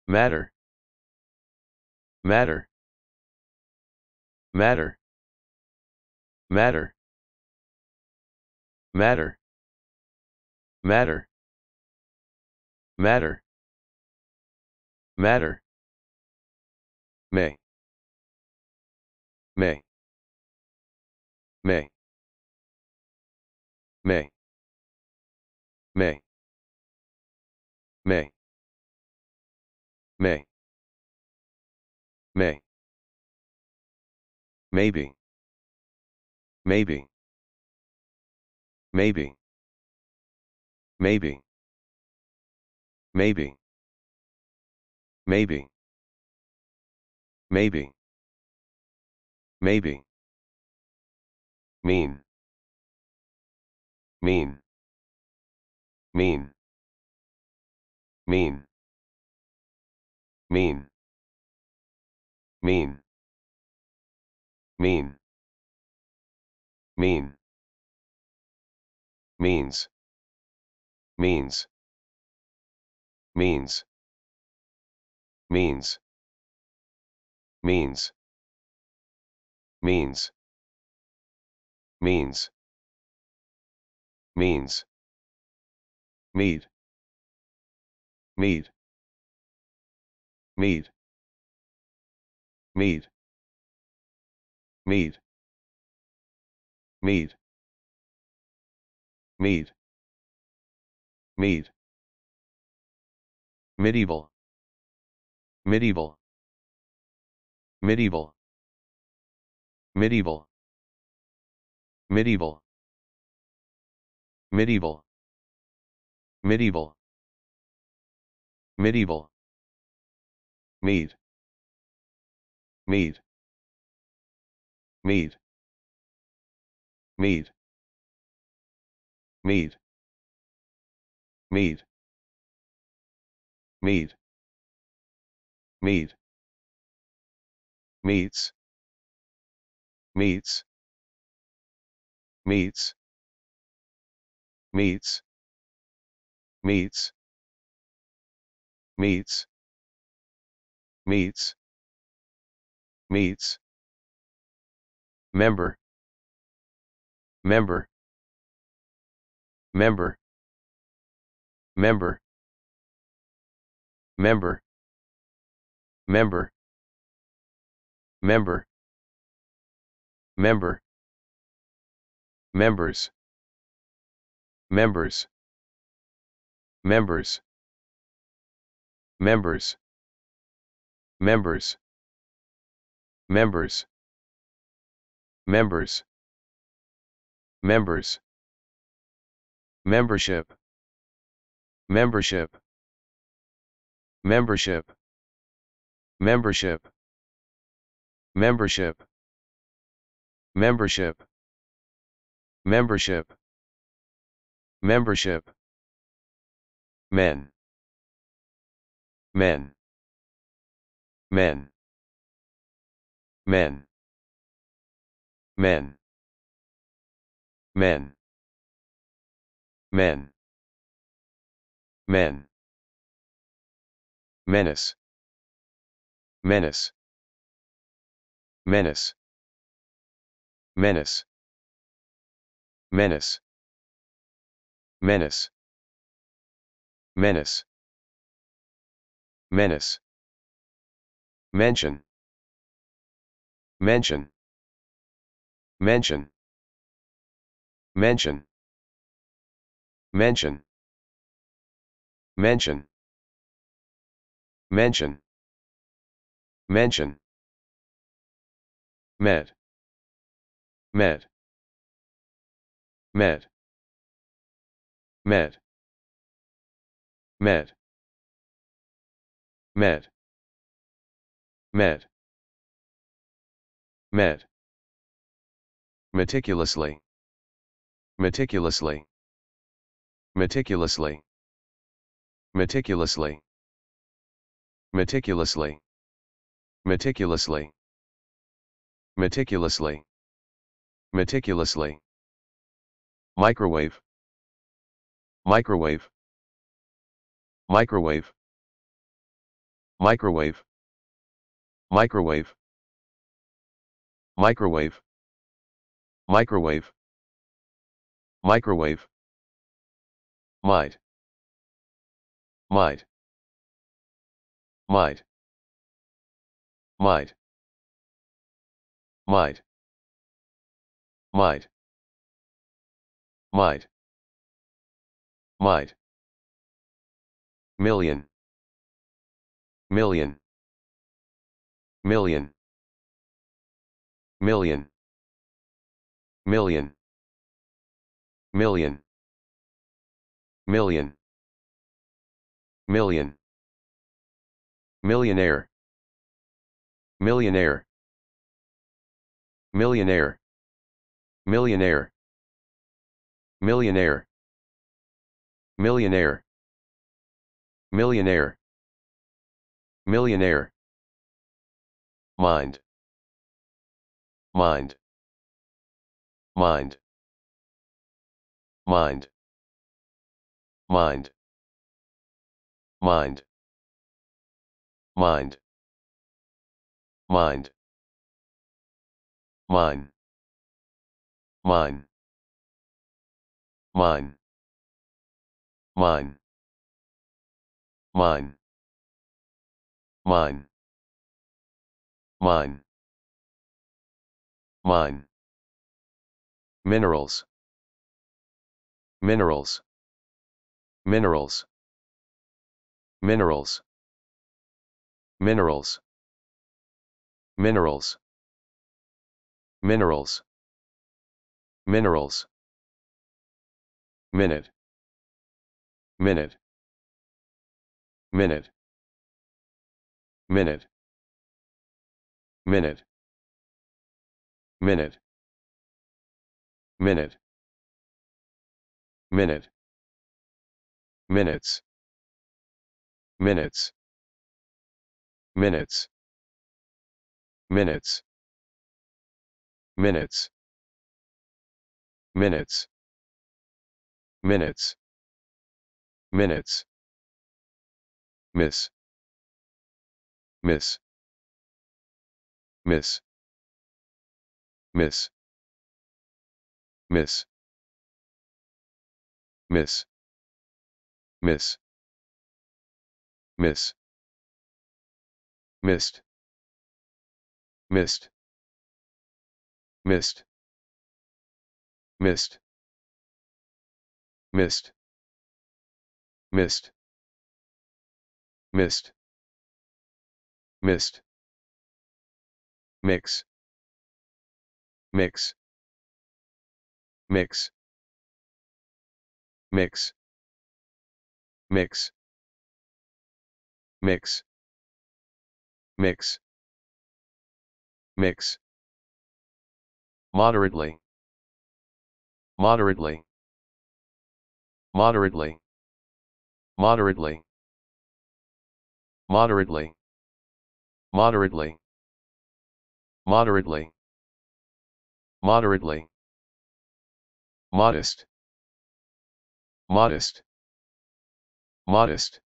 Speaker 1: Matter. Matter. Matter. Matter. Matter. Matter. Matter. Matter. May. May. May. May. May. May. May. May. Maybe. Maybe. Maybe. Maybe. Maybe. Maybe. Maybe. Maybe. Mean. Mean mean mean mean mean mean mean means means means means means means means means Mead. Mead. Mead. Mead. Mead. Mead. Mead. Medieval. Medieval. Medieval. Medieval. Medieval. Medieval. Medieval. Medieval. Mead. Mead. Mead. Mead. Mead. Mead. Mead. Mead. Meats. Meats. Meats. Meats meets meets meets meets member member member member member member member member members members Members. Members. Members. Members. Members. Members. Membership. Membership. Membership. Membership. Membership. Membership. Membership. Membership men men men men men men men men menace menace menace menace menace menace Menace. Menace. Mention. Mention. Mention. Mention. Mention. Mention. Mention. Mention. Met. Met. Met. Med. Met. Met. Met. Met. Meticulously. Meticulously. Meticulously. Meticulously. Meticulously. Meticulously. Meticulously. Meticulously. Microwave. Microwave microwave microwave microwave microwave microwave microwave might might might might might might might might million million million million million million million million millionaire millionaire millionaire millionaire millionaire millionaire Millionaire. Millionaire. Mind. Mind. Mind. Mind. Mind. Mind. Mind. Mind. Mine. Mine. Mine. Mine mine mine mine mine minerals minerals minerals minerals minerals minerals minerals minerals minute minute minute minute minute minute minute minute minutes minutes minutes minutes minutes minutes minutes minutes Miss. Miss. Miss. Miss. Miss. Miss. Miss. Miss. Missed. Missed. Missed. Missed. Missed. Missed. Mist. Mist. Mix. Mix. Mix. Mix. Mix. Mix. Mix. Mix. Moderately. Moderately. Moderately. Moderately. Moderately. Moderately. Moderately. Moderately. Modest. Modest. Modest.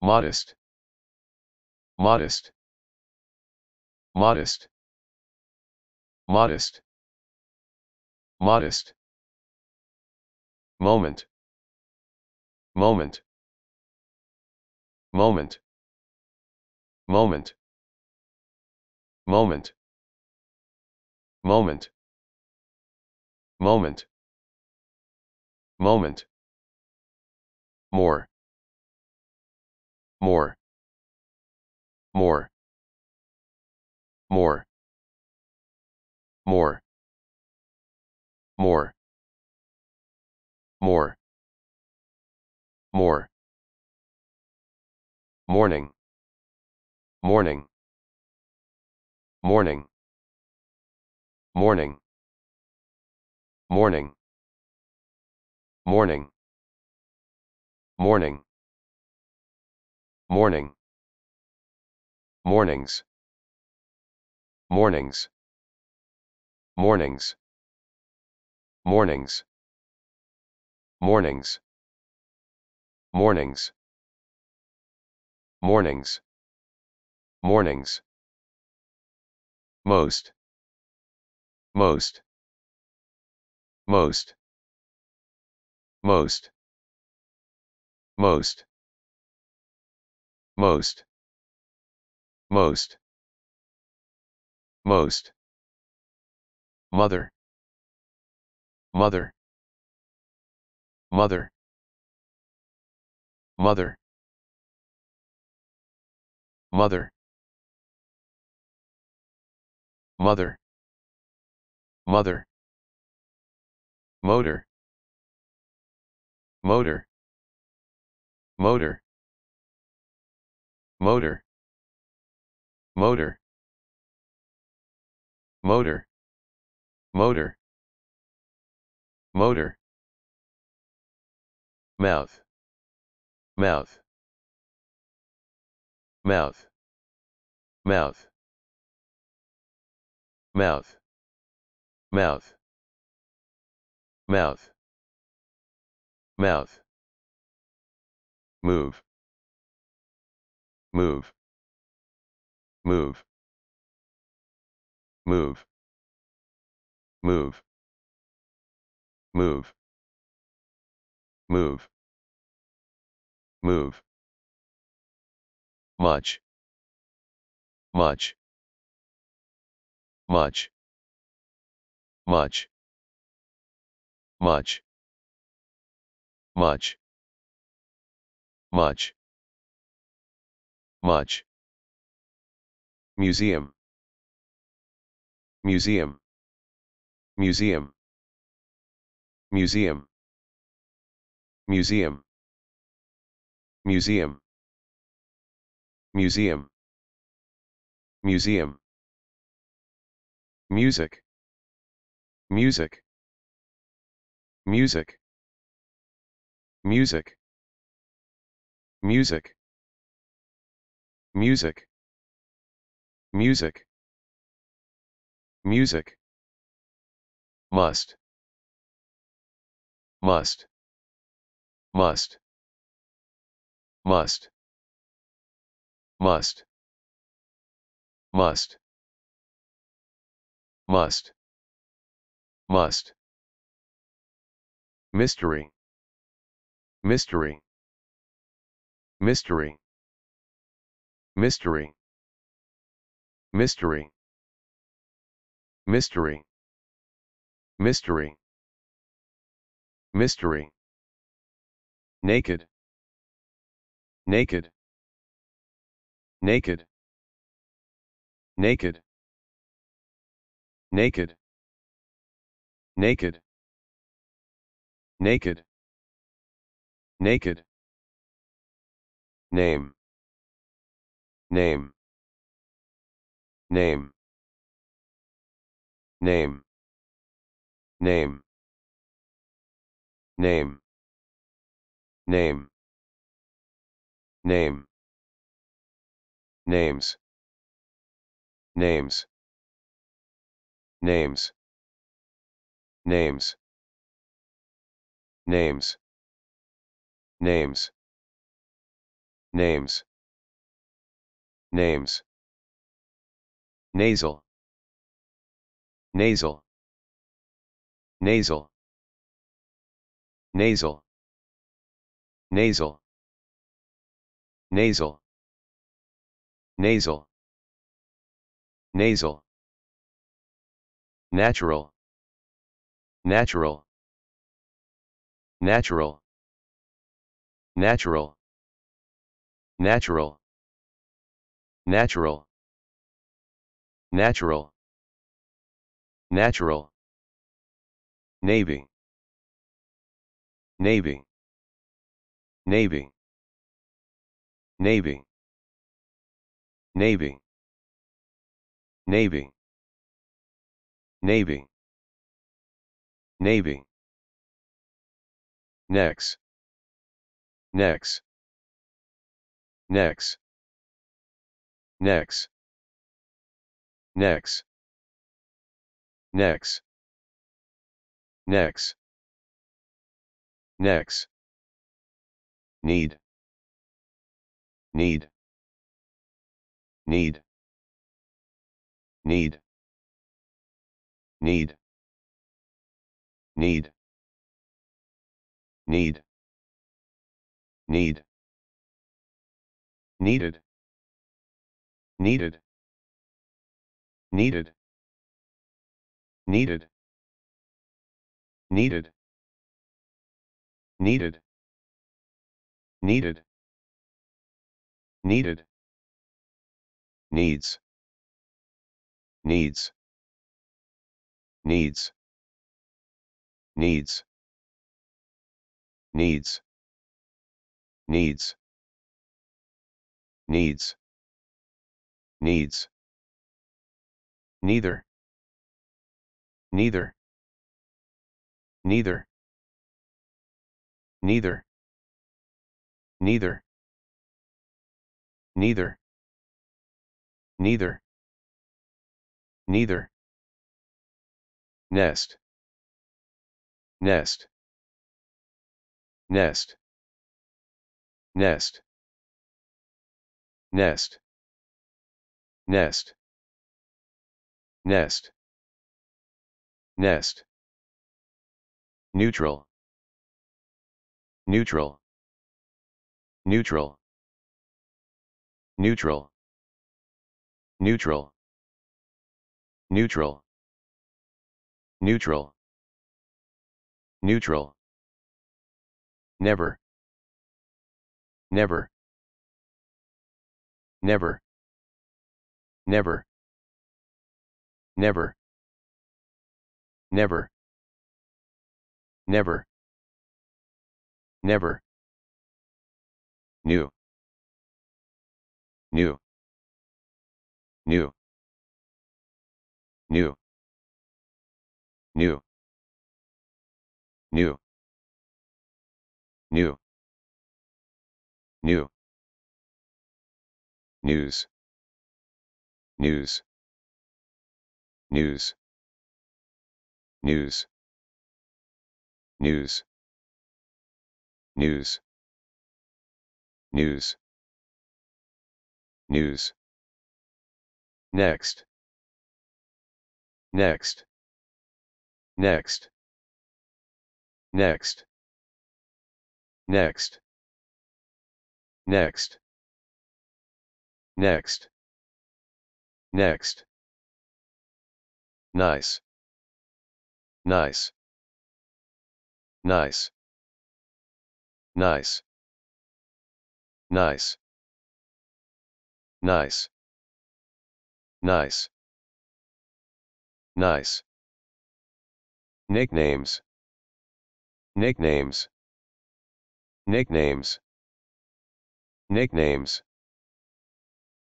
Speaker 1: Modest. Modest. Modest. Modest. Modest. Moment. Moment moment moment moment moment moment moment more more more more more more more more Morning. Morning. Morning. Morning. Morning. Morning. Morning. Morning. Mornings. Mornings. Mornings. Mornings. Mornings. Mornings. Mornings. Mornings. Most. Most. Most. Most. Most. Most. Most. Most. Mother. Mother. Mother. Mother mother mother mother motor motor motor motor motor motor motor motor mouth mouth mouth mouth mouth mouth mouth mouth move move move move move move move move much much much much much much much much museum museum museum museum museum museum Museum. Museum. Music. Music. Music. Music. Music. Music. Music. Music. Must. Must. Must. Must must must must must mystery mystery mystery mystery mystery mystery mystery mystery naked naked naked, naked, naked, naked, naked, naked, name, name, name, name, name, name, name, name. Names. Names. Names. Names. Names. Names. Names. Names. Nasal. Nasal. Nasal. Nasal. Nasal. Nasal. Nasal. Nasal. Natural. Natural. Natural. Natural. Natural. Natural. Natural. Natural. Navy. Navy. Navy. Navy. Navy. Navy. Navy. Navy. Next. Next. Next. Next. Next. Next. Next. Next. Need. Need need need need need need need needed needed needed needed needed needed needed needed needs needs needs needs needs needs needs needs neither neither neither neither neither neither Neither. Neither. Nest. Nest. Nest. Nest. Nest. Nest. Nest. Nest. Neutral. Neutral. Neutral. Neutral. Neutral. Neutral. Neutral. Neutral. Never. Never. Never. Never. Never. Never. Never. Never. New. New. New. New. New. New. New. New. News. News. News. News. News. News. News. News. Next. Next. Next. Next. Next. Next. Next. Next. Nice. Nice. Nice. Nice. Nice. Nice. Nice. Nice. Nicknames. Nicknames. Nicknames. Nicknames.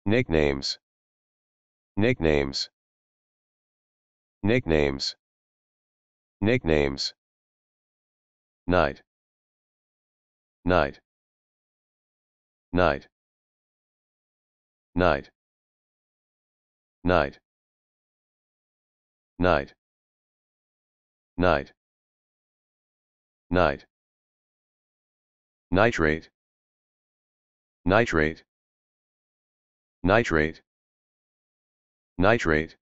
Speaker 1: Nicknames. Nicknames. Nicknames. Nicknames. Night. Night. Night. Night night night night night nitrate nitrate nitrate nitrate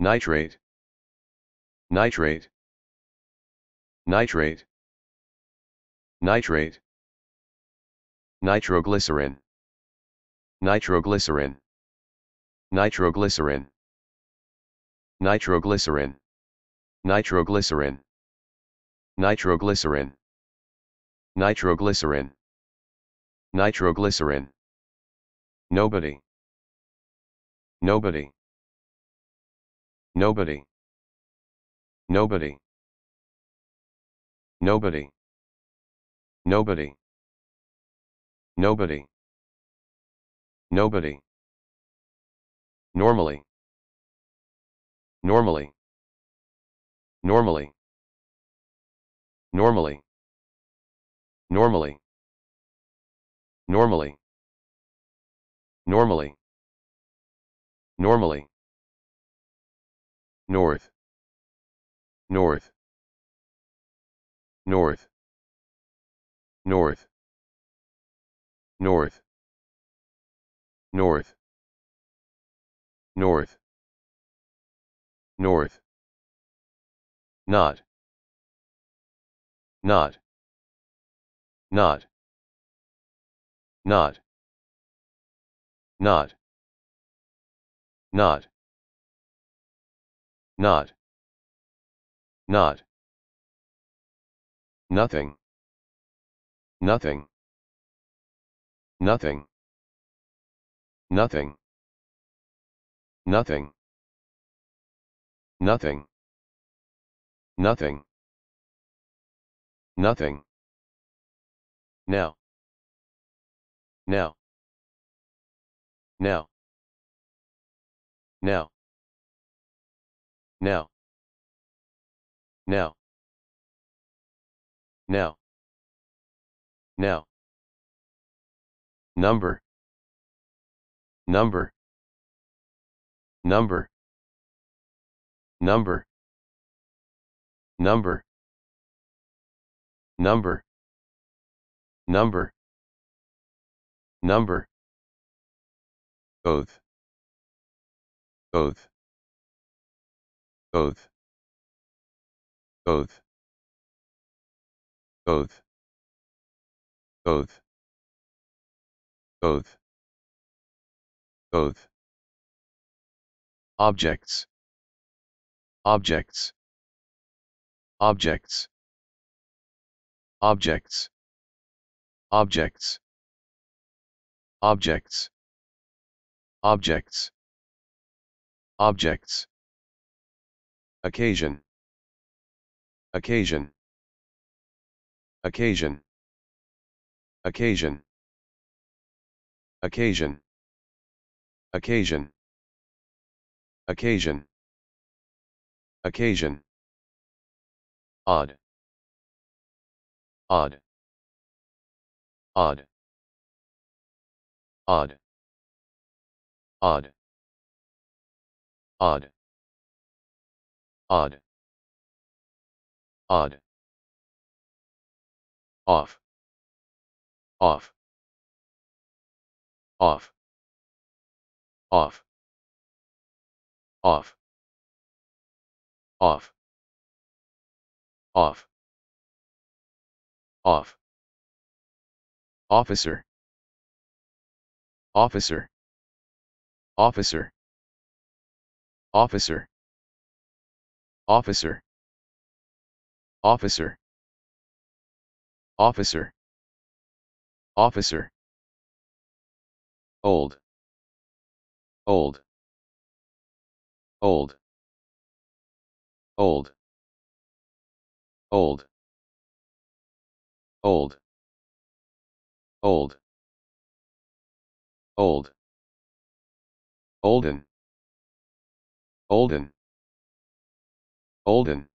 Speaker 1: nitrate nitrate nitrate nitrate nitroglycerin nitroglycerin nitroglycerin nitroglycerin nitroglycerin nitroglycerin nitroglycerin nitroglycerin nobody nobody nobody nobody nobody nobody nobody nobody Normally. Normally. Normally. Normally. Normally. Normally. Normally. Normally. North. North. North. North. North. North. North. North. Not. Not. Not. Not. Not. Not. Not. Not. Nothing. Nothing. Nothing. Nothing. Nothing. Nothing. Nothing. Nothing. Now. Now. Now. Now. Now. Now. Now. Now. Number. Number number number number number number number oath oath oath oath oath oath oath oath Objects. Objects. Objects. Objects. Objects. Objects. Objects. Objects. Occasion. Occasion. Occasion. Occasion. Occasion. Occasion. Occasion. Occasion. Odd. Odd. Odd. Odd. Odd. Odd. Odd. Odd. Off. Off. Off. Off off off off off officer officer officer officer officer officer officer officer old old old old old old old old olden olden olden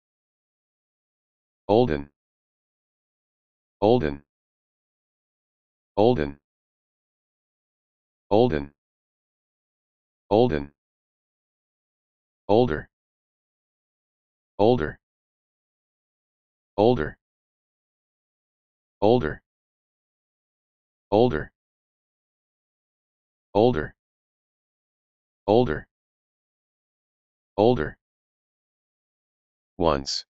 Speaker 1: olden olden olden olden olden older older older older older older older older once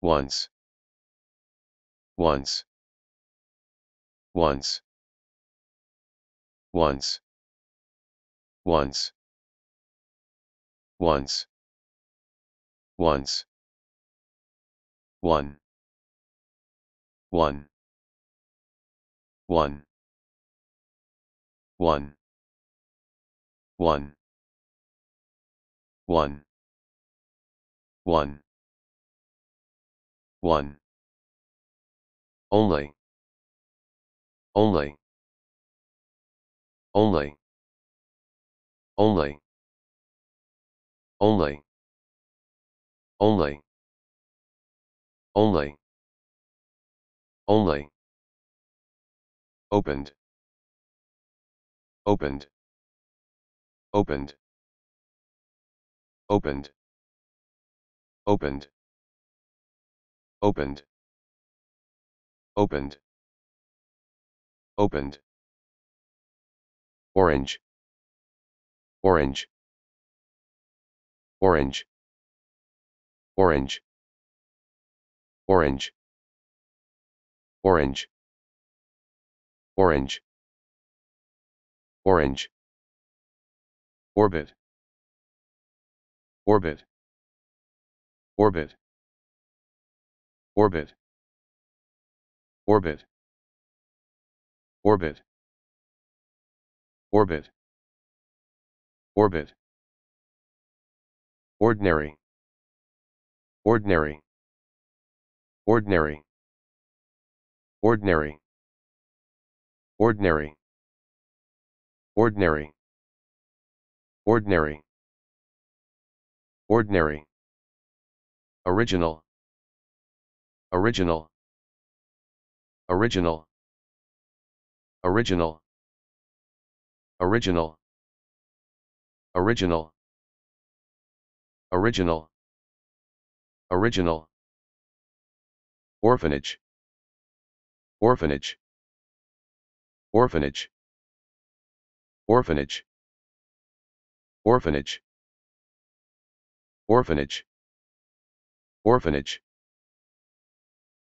Speaker 1: once once once once once once once 1 1 1 1 1 1 1 1 only only only only only only only only opened opened opened opened opened opened opened opened orange orange Orange. Orange. Orange. Orange. Orange. Orange. Orbit. Orbit. Orbit. Orbit. Orbit. Orbit. Orbit. Orbit. Ordinary. Ordinary. Ordinary. Ordinary. Ordinary. Ordinary. Ordinary. Ordinary. Original. Original. Original. Original. Original. Original. Original. Original. Orphanage. Orphanage. Orphanage. Orphanage. Orphanage. Orphanage. Orphanage.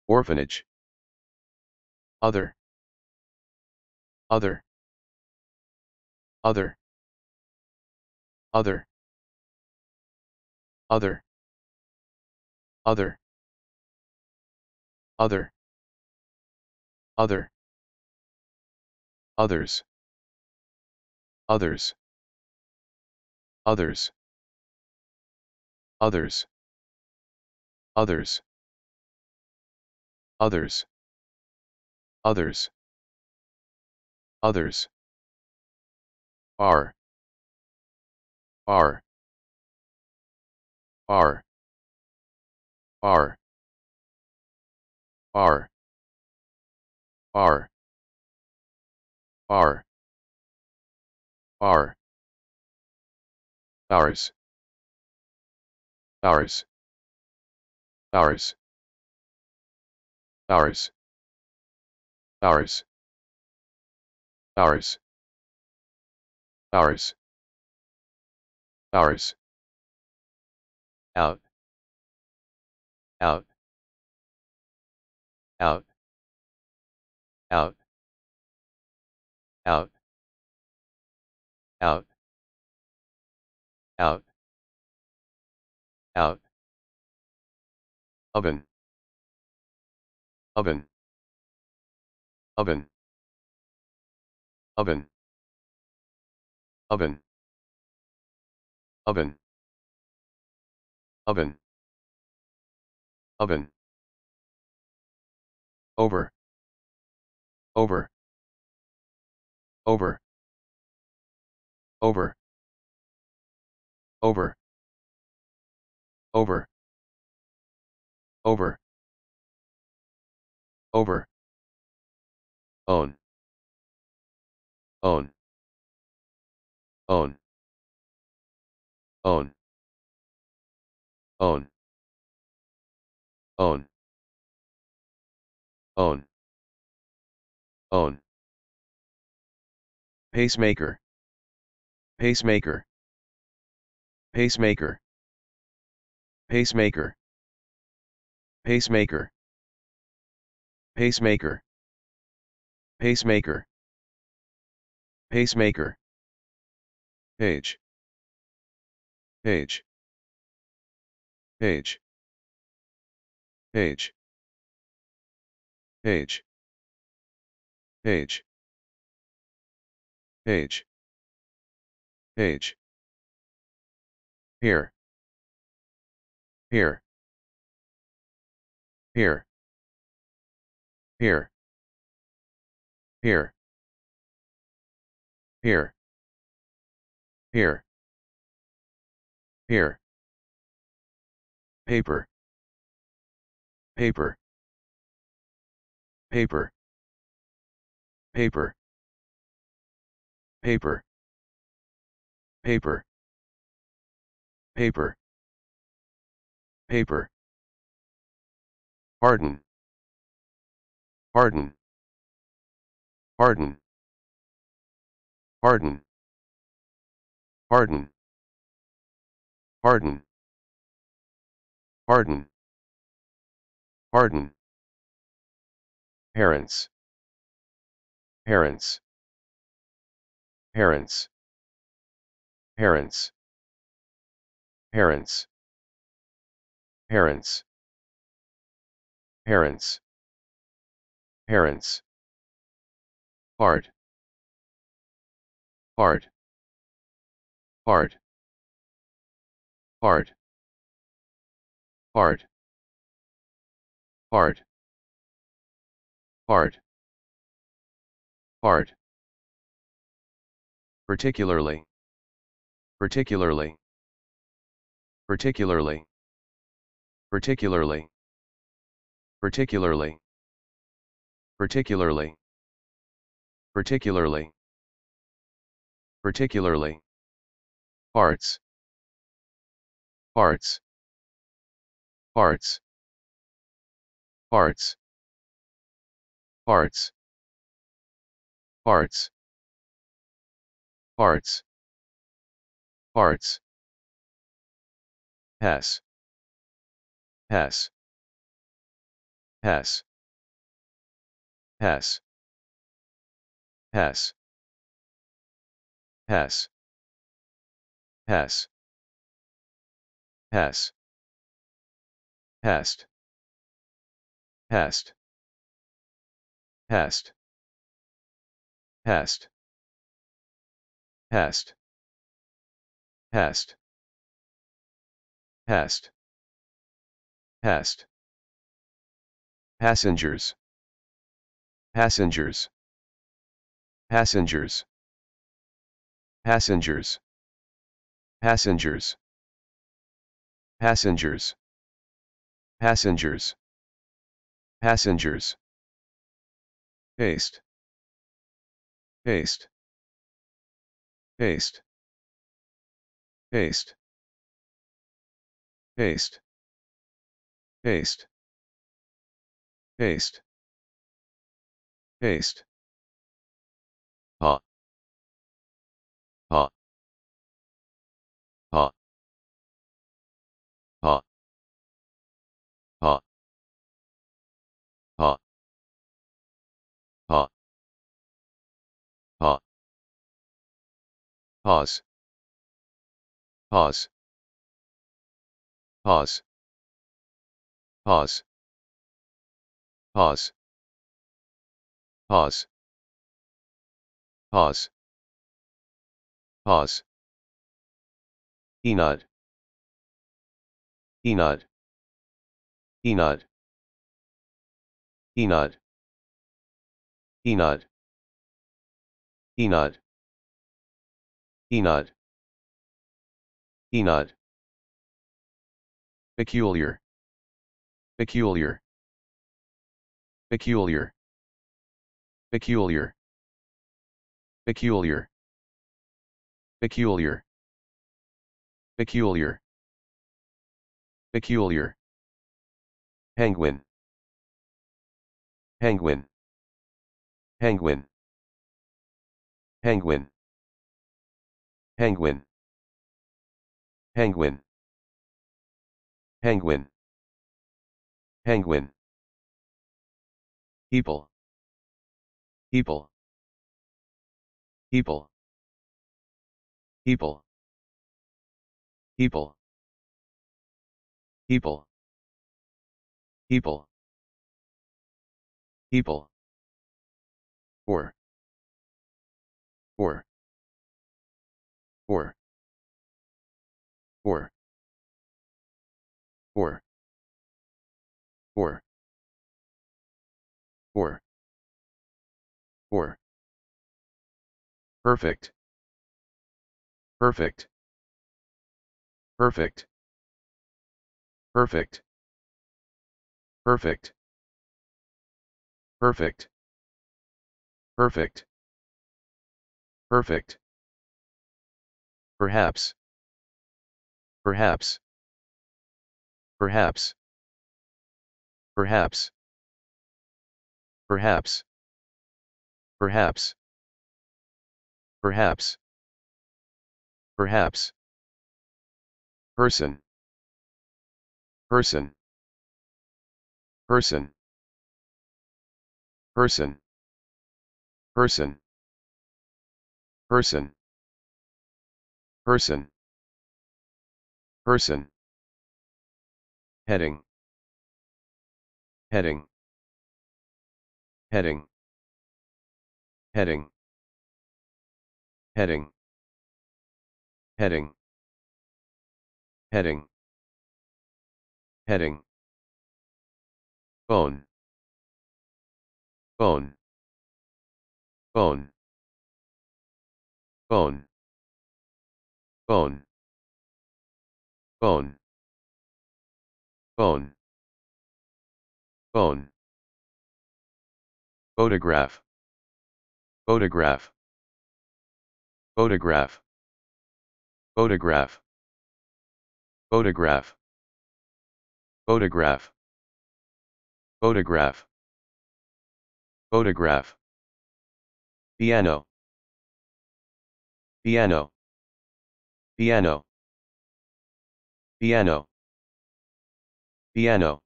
Speaker 1: Orphanage. Other. Other. Other. Other other other other other others others others others others others others others are are R R R R R R ours ours ours ours ours ours ours ours out out out out out out out out oven oven oven oven oven oven Oven. Oven. Over. Over. Over. Over. Over. Over. Over. Over. Own. Own. Own. Own own own own own pacemaker pacemaker pacemaker pacemaker pacemaker pacemaker pacemaker pacemaker page page page page page page page page here here here here here here here here paper paper paper paper paper paper paper paper pardon pardon pardon pardon pardon pardon Harden. Harden. Parents. Parents. Parents. Parents. Parents. Parents. Parents. Parents. Part. Part. Part. Part. Part. Part. Part. Part. Particularly. Particularly. Particularly. Particularly. Particularly. Particularly. Particularly. Particularly. Parts. Parts. Arts. Arts. Arts. Arts. Arts. Arts. Pass. Pass. Pass. Pass. Pass. Pass. Pass. Pass past past past past past past past past passengers passengers passengers passengers passengers passengers Passengers. Passengers. Paste. Paste. Paste. Paste. Paste. Paste. Paste. Paste. Pa. Pa. Pa. ha ha ha pause pause pause pause pause pause pause pause Enod Enod Enod Enod. Enod. Enod. Enod. Enod. Peculiar. Peculiar. Peculiar. Peculiar. Peculiar. Peculiar. Peculiar. Peculiar. Penguin. Penguin. Penguin. Penguin. Penguin. Penguin. Penguin. Penguin. People. People. People. People. People. People. People people or or or or or or or or perfect perfect perfect perfect perfect Perfect. Perfect. Perfect. Perhaps. Perhaps. Perhaps. Perhaps. Perhaps. Perhaps. Perhaps. Perhaps. Person. Person. Person person person person person person heading heading heading heading heading heading heading heading phone Bone. Bone. Bone. Bone. Bone. Bone. Own. Photograph. Photograph. Photograph. Photograph. Photograph. Photograph. Photograph. Photograph. Piano. Piano. Piano. Piano. Piano.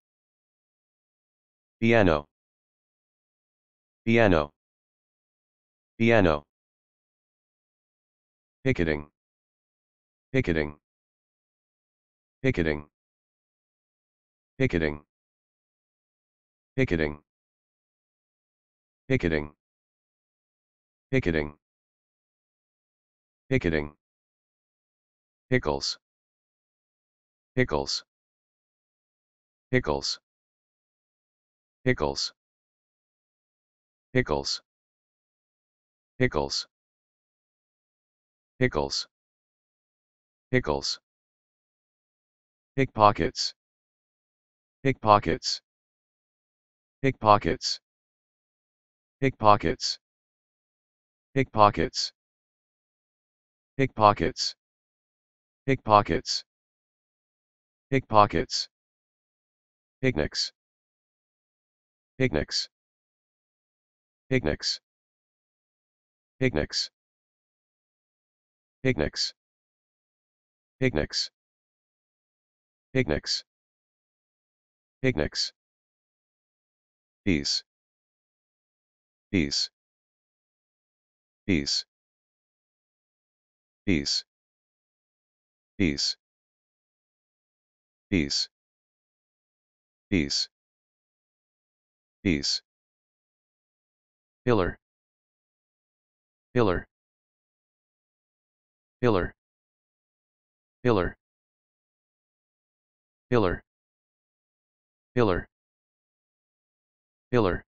Speaker 1: Piano. Piano. Piano. Picketing. Picketing. Picketing. Picketing. Picketing. Picketing. Picketing. Picketing. Pickles. Pickles. Pickles. Pickles. Pickles. Pickles. Pickles. Pickles. Pickpockets. Pickpockets. Pickpockets. Pickpockets. Pickpockets. Pickpockets. Pickpockets. Pickpockets. Picnics. Picnics. Picnics. Picnics. Picnics. Picnics. Picnics. Picnics. Peace peace peace peace peace peace peace peace pillar pillar pillar pillar pillar pillar pillar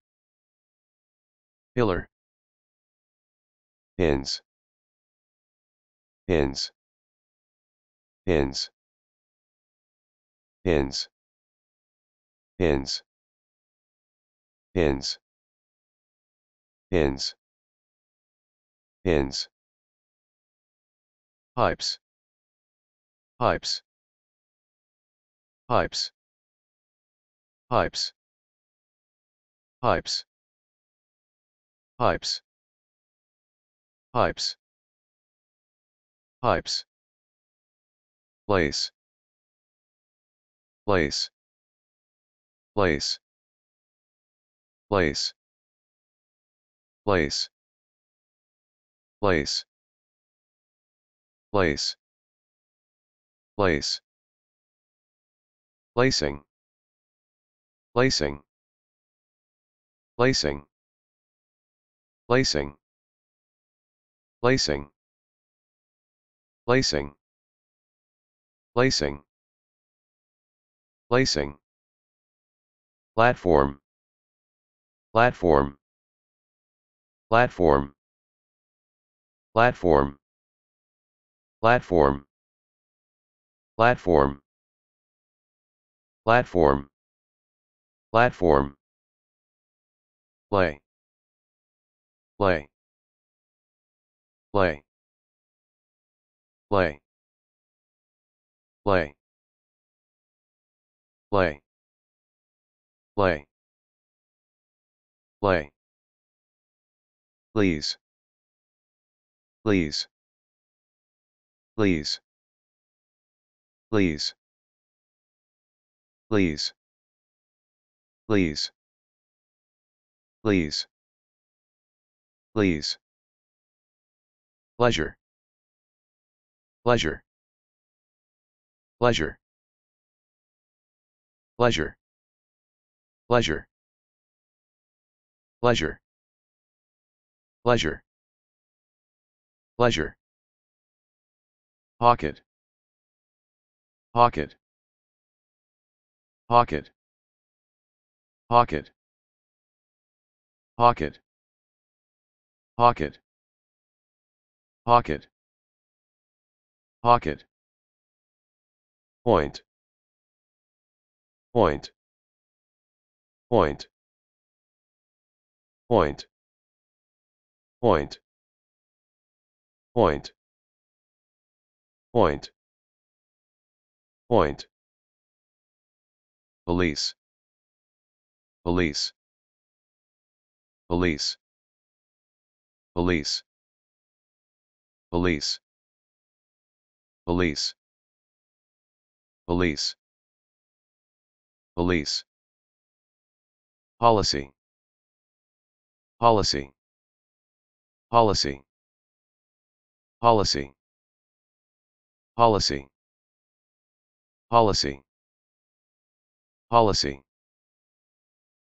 Speaker 1: Pillar. Ends. Pins. Pins. Pins. Pins. Pins. Pins. Pins. Pipes. Pipes. Pipes. Pipes. Pipes pipes pipes pipes place place place place place place place place placing placing placing Lacing. Lacing. Lacing. Lacing. Lacing. Platform. Platform. Platform. Platform. Platform. Platform. Platform. Platform. Play play play play play play play play please please please please please please please Please. Pleasure. Pleasure. Pleasure. Pleasure. Pleasure. Pleasure. Pleasure. Pleasure. Pocket. Pocket. Pocket. Pocket. Pocket pocket pocket pocket point point point point point point point point police police police Police. Police. Police. Police. Police. Policy. Policy. Policy. Policy. Policy. Policy. Policy.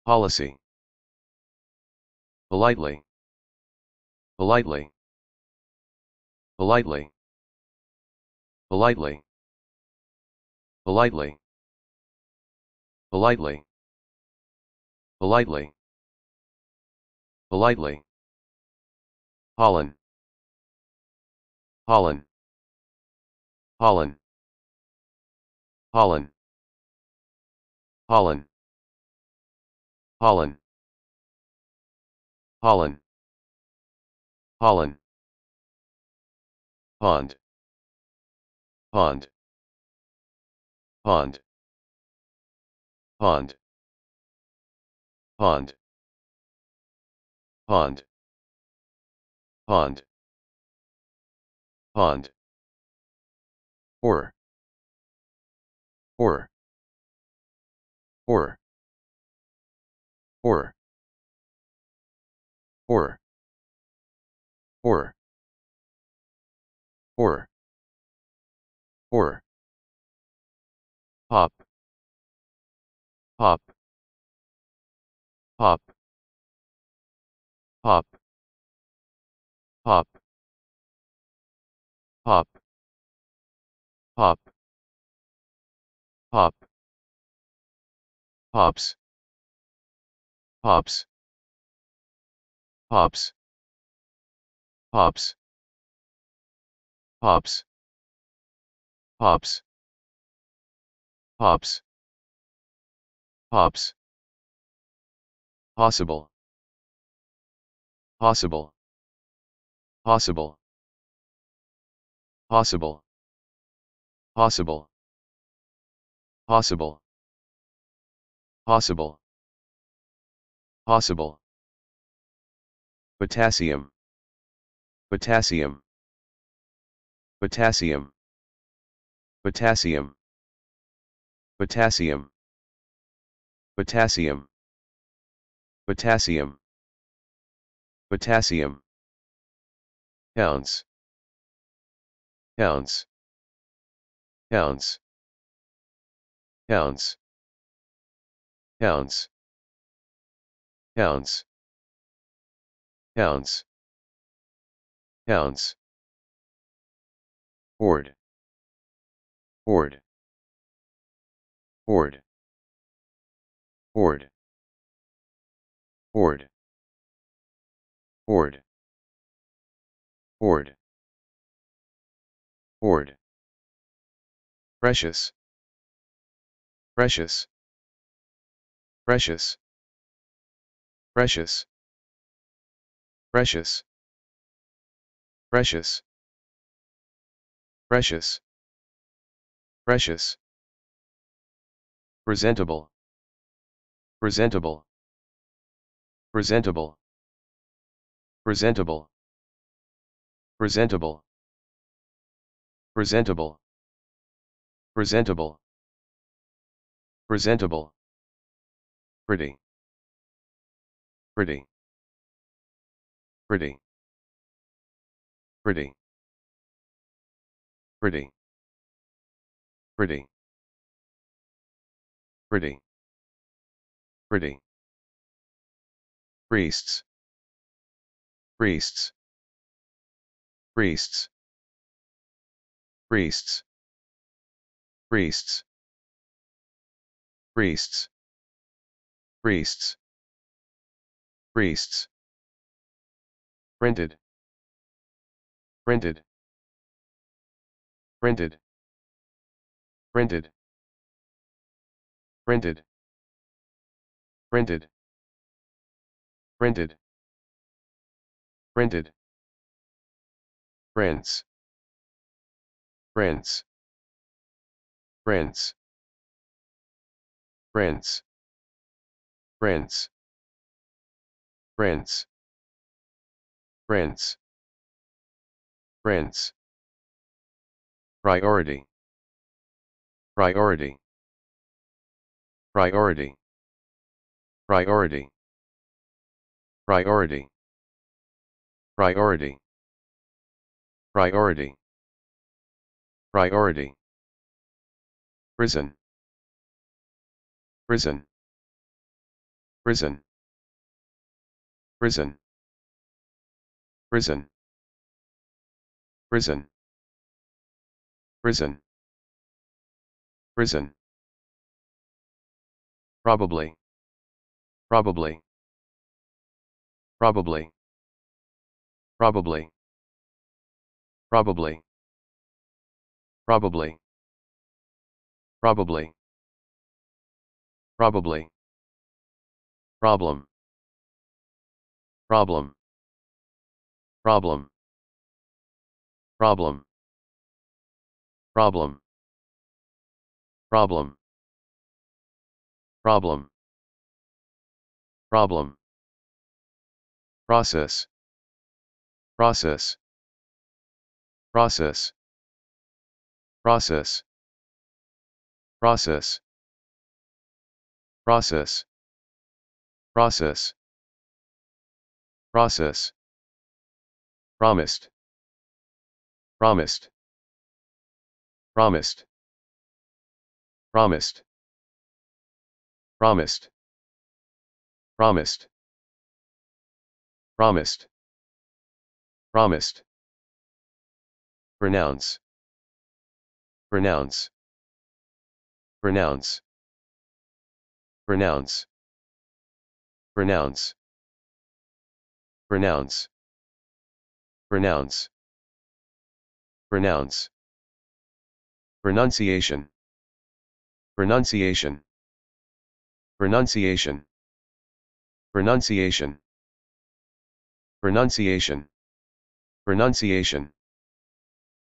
Speaker 1: Policy. Politely politely politely politely politely politely politely politely pollen pollen pollen pollen pollen pollen pollen Pollen. Pond. Pond. Pond. Pond. Pond. Pond. Pond. Pond. or, or, or, or. Horror. Or. Or. Or. pop pop pop pop pop pop pop pop pops pops pops Pops. Pops. Pops. Pops. Pops. Possible. Possible. Possible. Possible. Possible. Possible. Possible. Possible. Potassium potassium potassium potassium potassium potassium potassium potassium Ounce. Ounce. Ounce. Ounce. Ounce. Ounce. pounds ounce. Ord. Ord. Ord. Ord. Ord. Ord. Ord. Ord. Precious. Precious. Precious. Precious. Precious. Precious. Precious. Precious. Presentable. Presentable. Presentable. Presentable. Presentable. Presentable. Presentable. Presentable. Pretty. Pretty. Pretty pretty pretty pretty pretty pretty priests priests priests priests priests priests priests priests printed printed printed printed printed printed printed printed prints prints prints prints prints prints prints Friends. Priority. Priority. Priority. Priority. Priority. Priority. Priority. Priority. Prison. Prison. Prison. Prison. Prison prison prison prison probably probably probably probably probably probably probably probably problem problem problem Problem. Problem. Problem. Problem. Problem. Process. Process. Process. Process. Process. Process. Process. Process. Promised. Promised. Promised. Promised. Promised. Promised. Promised. Promised. Pronounce. Pronounce. Pronounce. Pronounce. Pronounce. Pronounce. Pronounce. Pronounce. Pronunciation. Pronunciation. Pronunciation. Pronunciation. Pronunciation. Pronunciation.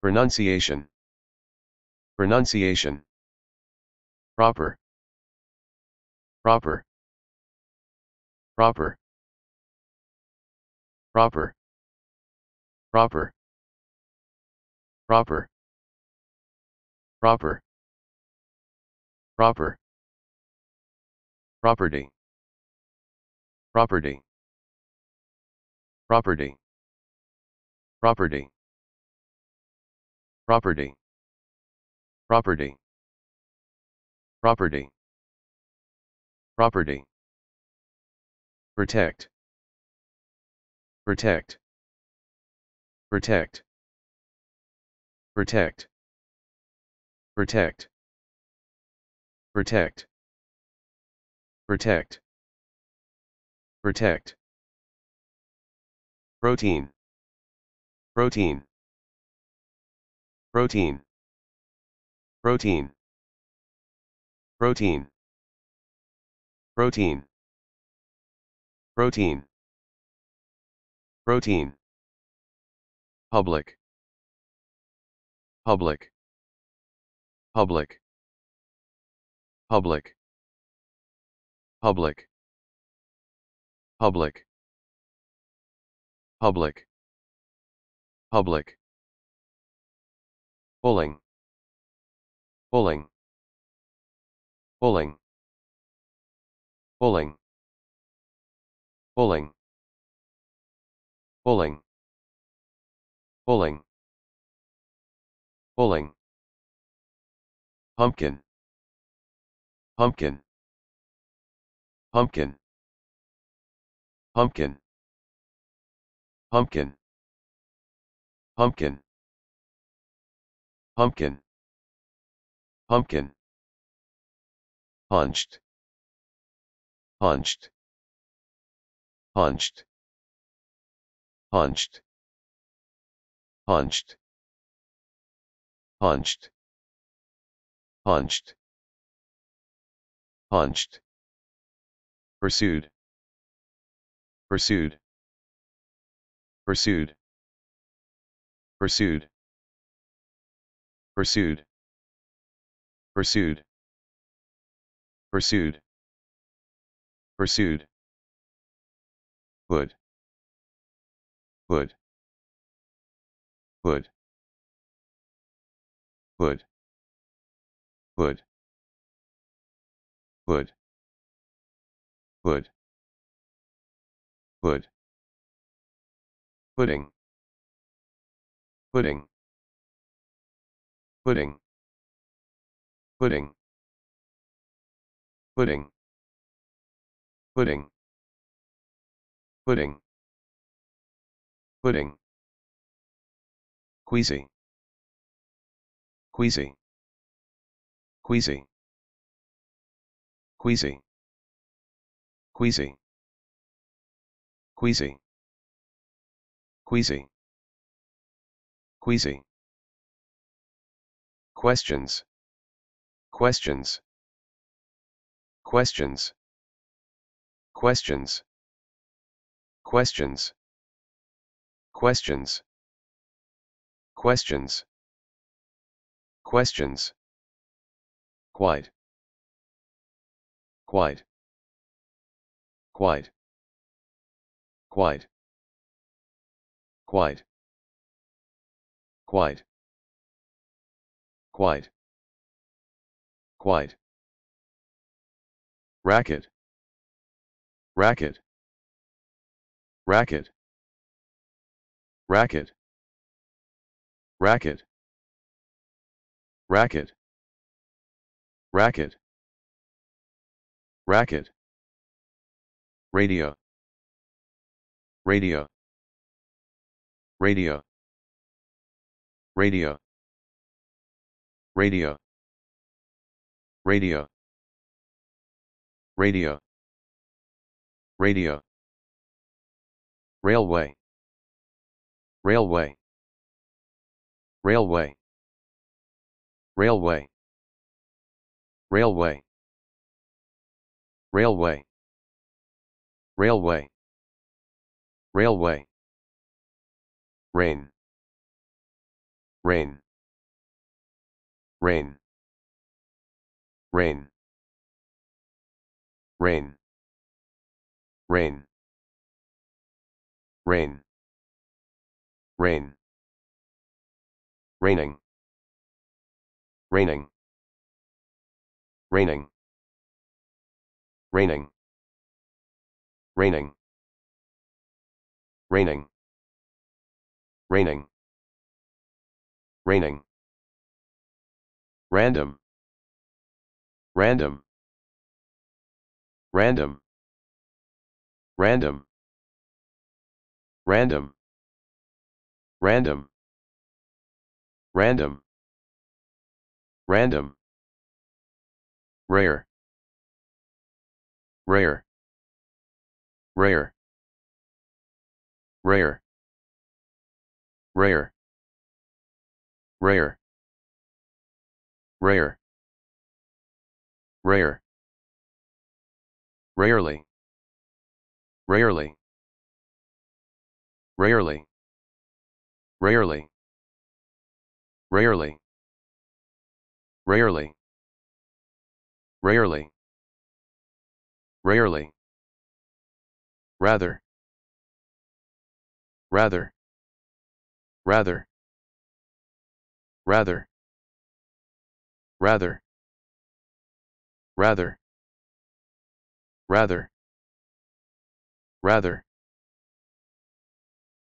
Speaker 1: Pronunciation. Pronunciation. Proper. Proper. Proper. Proper. Proper proper proper proper property property property property property property property property protect protect protect Protect. Protect. Protect. Protect. Protect. Protein. Protein. Protein. Protein. Protein. Protein. Protein. Protein. Public public public public public public public public Pulling. Pulling. Pulling. Pulling. Pulling. pulling, pulling. Pulling. Pumpkin. Pumpkin. Pumpkin. Pumpkin. Pumpkin. Pumpkin. Pumpkin. Pumpkin. Punched. Punched. Punched. Punched. Punched punched punched punched pursued pursued pursued pursued pursued pursued pursued pursued would would would Wood. Wood. Wood. Wood. Wood. Pudding. Pudding. Pudding. Pudding. Pudding. Pudding. Pudding. Pudding. Queasy. Queasy. Queasy. Queasy. Queasy. Queasy. Queasy. Queasy. Questions. Questions. Questions. Questions. Questions. Questions. Questions. Questions. Quite. Quite. Quite. Quite. Quite. Quite. Quite. Quite. Racket. Racket. Racket. Racket. Racket racket racket racket radio radio radio radio radio radio radio radio railway railway railway Railway. Railway. Railway. Railway. Railway. Rain. Rain. Rain. Rain. Rain. Rain. Rain. Rain. Raining raining raining raining raining raining raining raining random random random random random random random Random. Rare. Rare. Rare. Rare. Rare. Rare. Rare. Rare. Rarely. Rarely. Rarely. Rarely. Rarely. Rarely. Rarely. Rarely. Rather. Rather. Rather. Rather. Rather. Rather. Rather. Rather.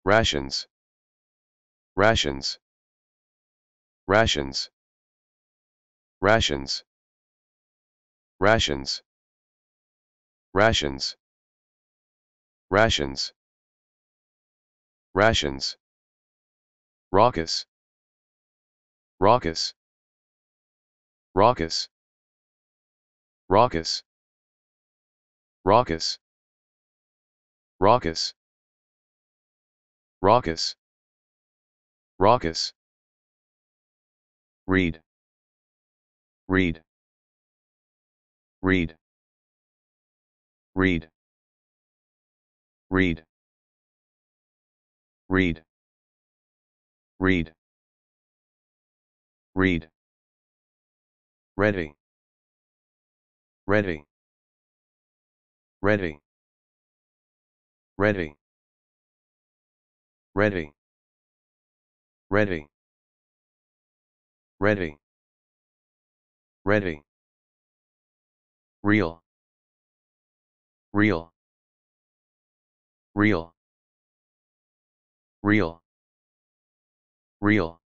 Speaker 1: Rations. Rations. Rations. Rations. Rations. Rations. Rations. Rations. Raucous. Raucous. Raucous. Raucous. Raucous. Raucous. Raucous. Raucous. Read read read read read read read read ready ready ready ready ready ready ready Ready. Real. Real. Real. Real. Real.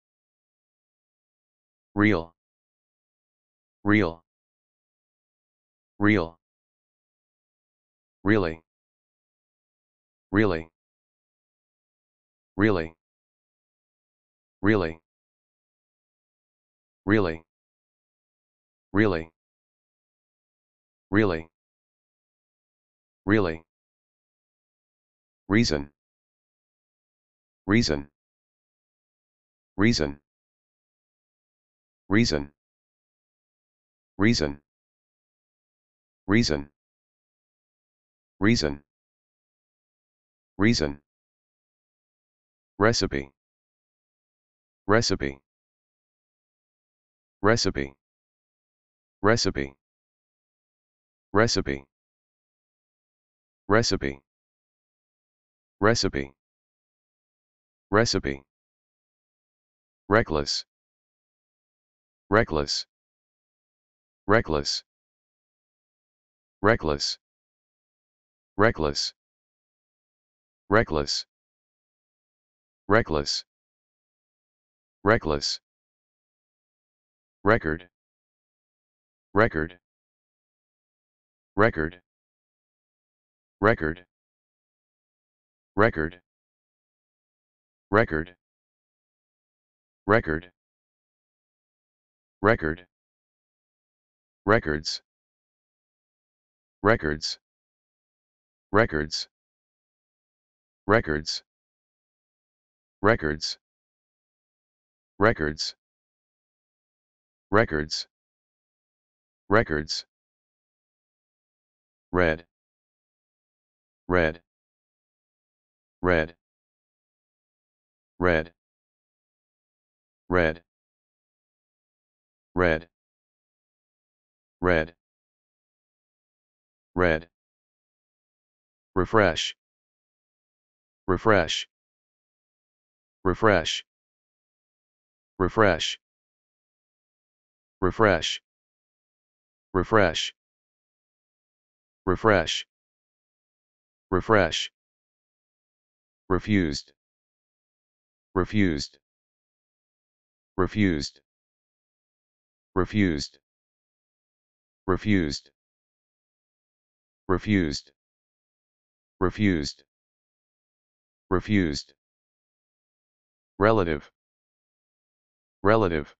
Speaker 1: Real. Real. Real. Really. Really. Really. Really. Really. Really? Really? Really? Reason. Reason. Reason. Reason. Reason. Reason. Reason. Reason. Recipe. Recipe. Recipe. Recipe. Recipe. Recipe. Recipe. Recipe. Reckless. Reckless. Reckless. Reckless. Reckless. Reckless. Reckless. Reckless. Record record record record record record record record records records records records records records records Records. Red. Red. Red. Red. Red. Red. Red. Red. Refresh. Refresh. Refresh. Refresh. Refresh refresh refresh refresh refused refused refused refused refused refused refused refused relative relative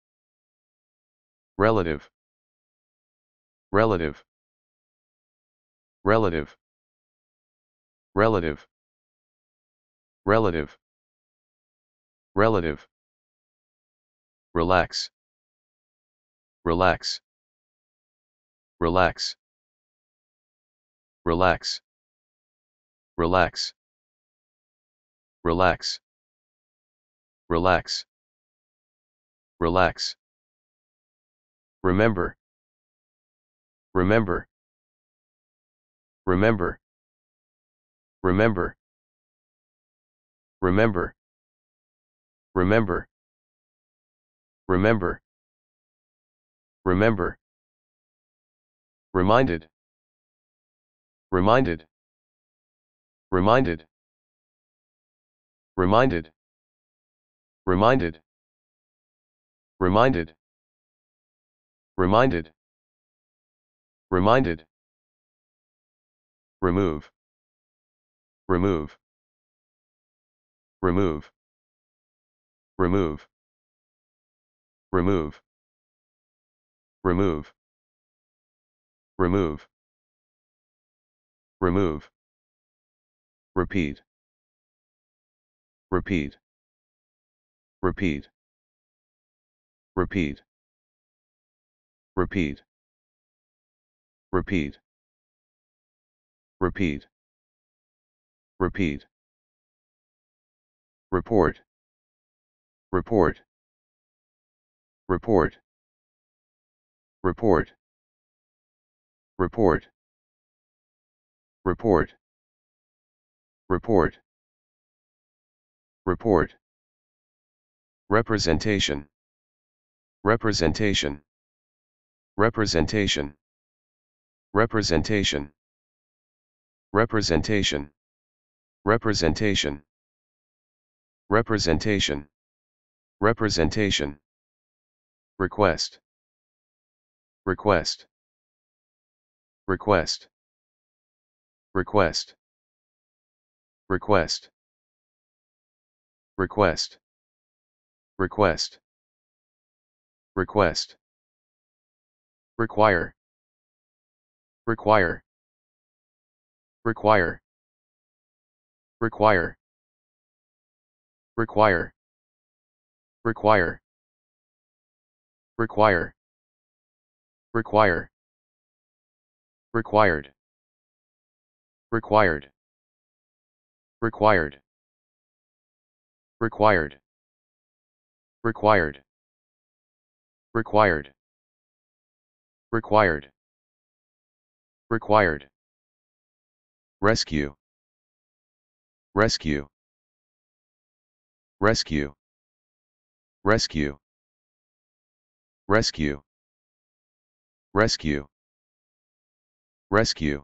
Speaker 1: relative Relative. Relative. Relative. Relative. Relative. Relax. Relax. Relax. Relax. Relax. Relax. Relax. Relax. Remember. Remember. Remember. Remember. Remember. Remember. Remember. Remember. Reminded. Reminded. Reminded. Reminded. Reminded. Reminded. Reminded. Reminded. Remove. Remove. Remove. Remove. Remove. Remove. Remove. Remove. Repeat. Repeat. Repeat. Repeat. Repeat. Repeat. Repeat. Repeat. Report. Report. Report. Report. Report. Report. Report. Report. Representation. Representation. Representation. Representation. Representation. Representation. Representation. Representation. Request. Request. Request. Request. Request. Request. Request. Request. Require. Require. Require. Require. Require. Require. Require. Require. Required. Required. Required. Required. Required. Required. Required. Required. Rescue. Rescue. Rescue. Rescue. Rescue. Rescue. Rescue.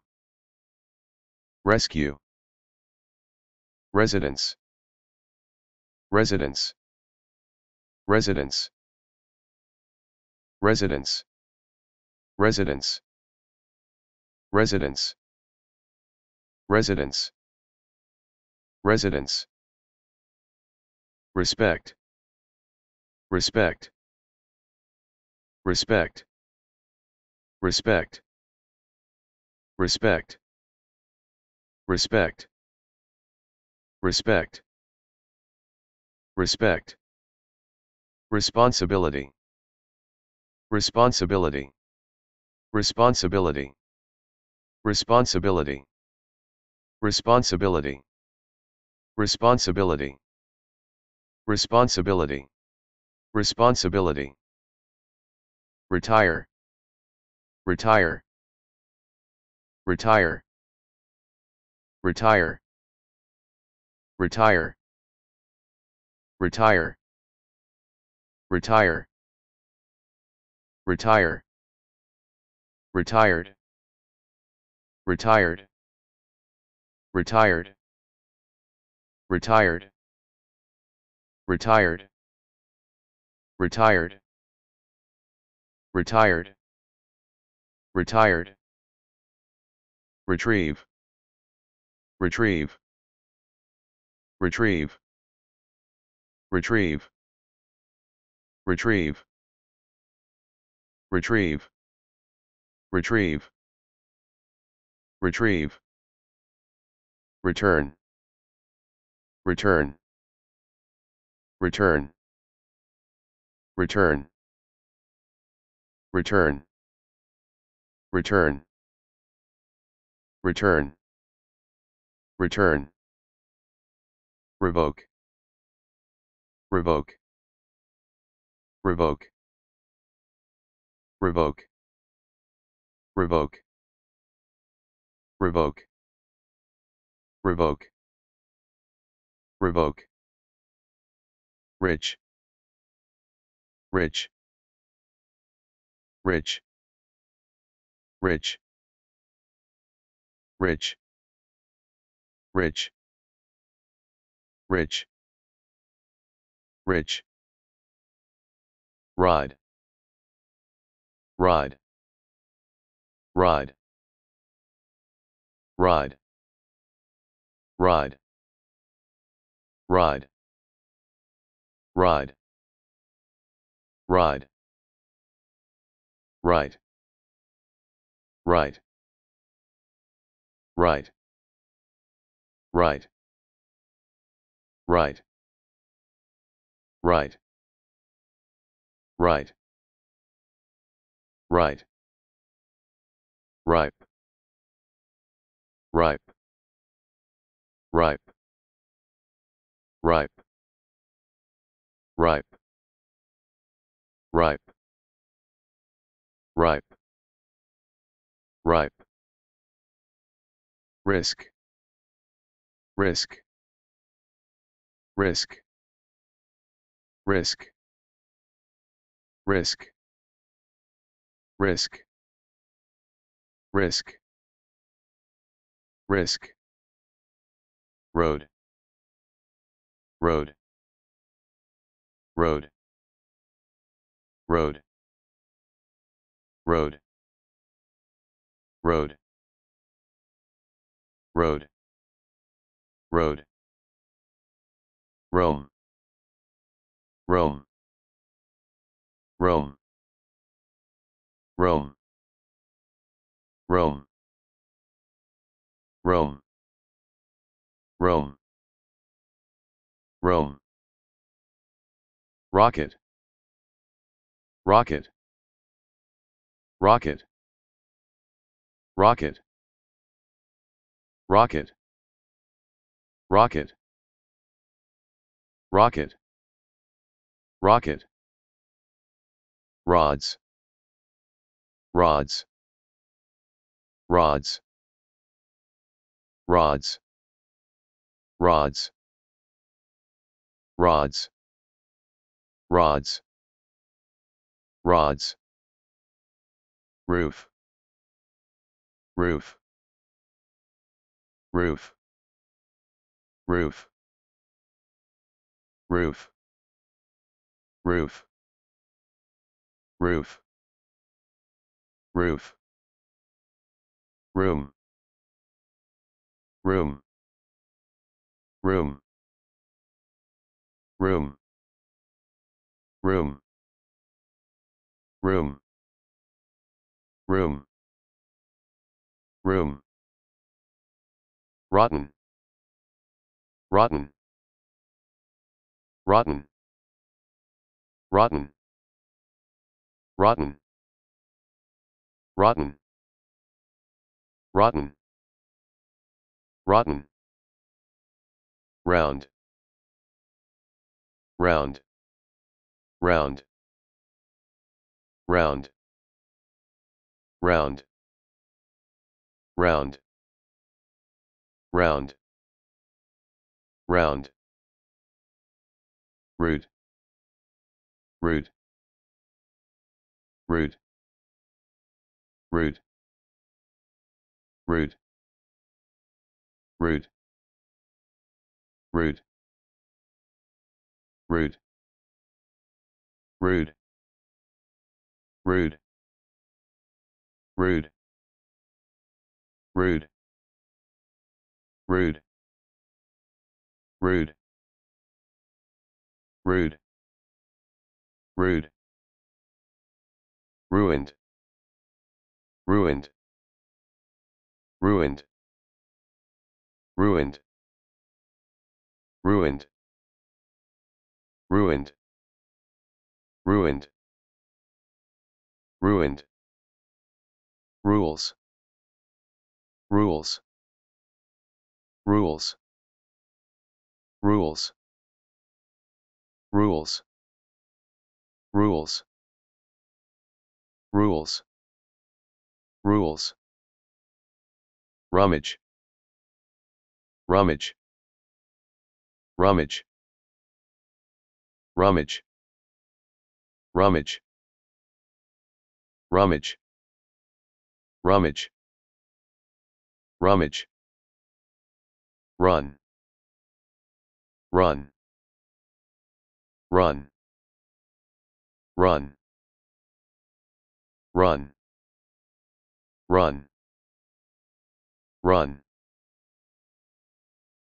Speaker 1: Rescue. Residence. Residence. Residence. Residence. Residence. Residence. Residence. Residence. Respect. Respect. Respect. Respect. Respect. Respect. Respect. Respect. Responsibility. Responsibility. Responsibility. Responsibility. Responsibility. Responsibility. Responsibility. Responsibility. Retire. Retire. Retire. Retire. Retire. Retire. Retire. Retire. Retired retired retired retired retired retired retired retired retrieve retrieve retrieve retrieve retrieve retrieve retrieve Retrieve. Return. Return. Return. Return. Return. Return. Return. Return. Revoke. Revoke. Revoke. Revoke. Revoke. Revoke. Revoke. Revoke. Rich. Rich. Rich. Rich. Rich. Rich. Rich. Rich. Ride. Ride. Ride. Ride. Ride. Ride. Ride. Ride. Right. Right. Right. Right. Right. Right. Right. Right. Right ripe ripe ripe ripe ripe ripe ripe risk risk risk risk risk risk risk Risk. Road. Road. Road. Road. Road. Road. Road. Road. Rome. Rome. Rome. Rome. Rome. Rome. Rome. Rome. Rocket. Rocket. Rocket. Rocket. Rocket. Rocket. Rocket. Rocket. Rods. Rods. Rods rods rods rods rods rods roof roof roof roof roof roof roof roof room room room room room room room room rotten rotten rotten rotten rotten rotten rotten Rotten. Round. Round. Round. Round. Round. Round. Round. Round. Root. Root. Root. Root. Root root root root rude rude rude rude rude rude rude rude ruined ruined ruined ruined ruined ruined ruined ruined rules rules rules rules rules rules rules rules rummage rummage rummage rummage rummage rummage rummage rummage run run run run run run run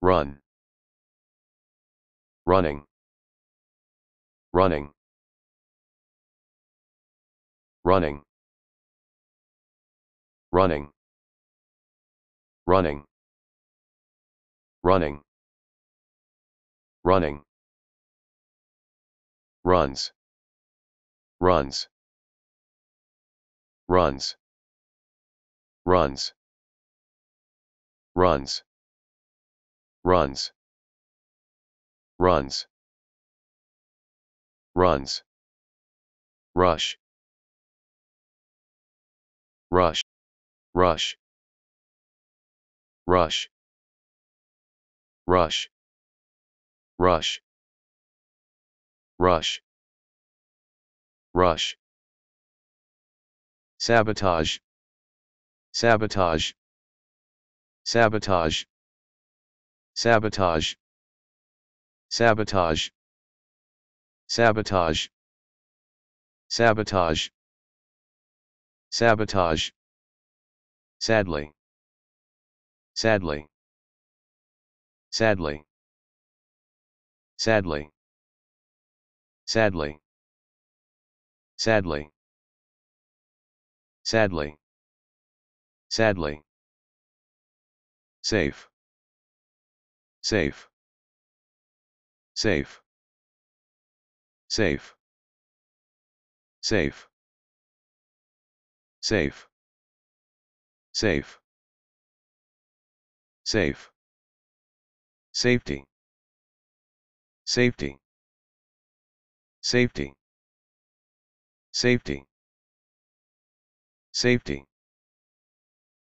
Speaker 1: Run. Running. Running. Running. Running. Running. Running. Running. Runs. Runs. Runs. Runs. Runs runs runs runs rush rush rush rush rush rush rush rush sabotage sabotage sabotage Sabotage. Sabotage. Sabotage. Sabotage. Sabotage. Sadly. Sadly. Sadly. Sadly. Sadly. Sadly. Sadly. Sadly. Safe. Safe. Safe. Safe. Safe. Safe. Safe. Safe. Safety. Safety. Safety. Safety. Safety.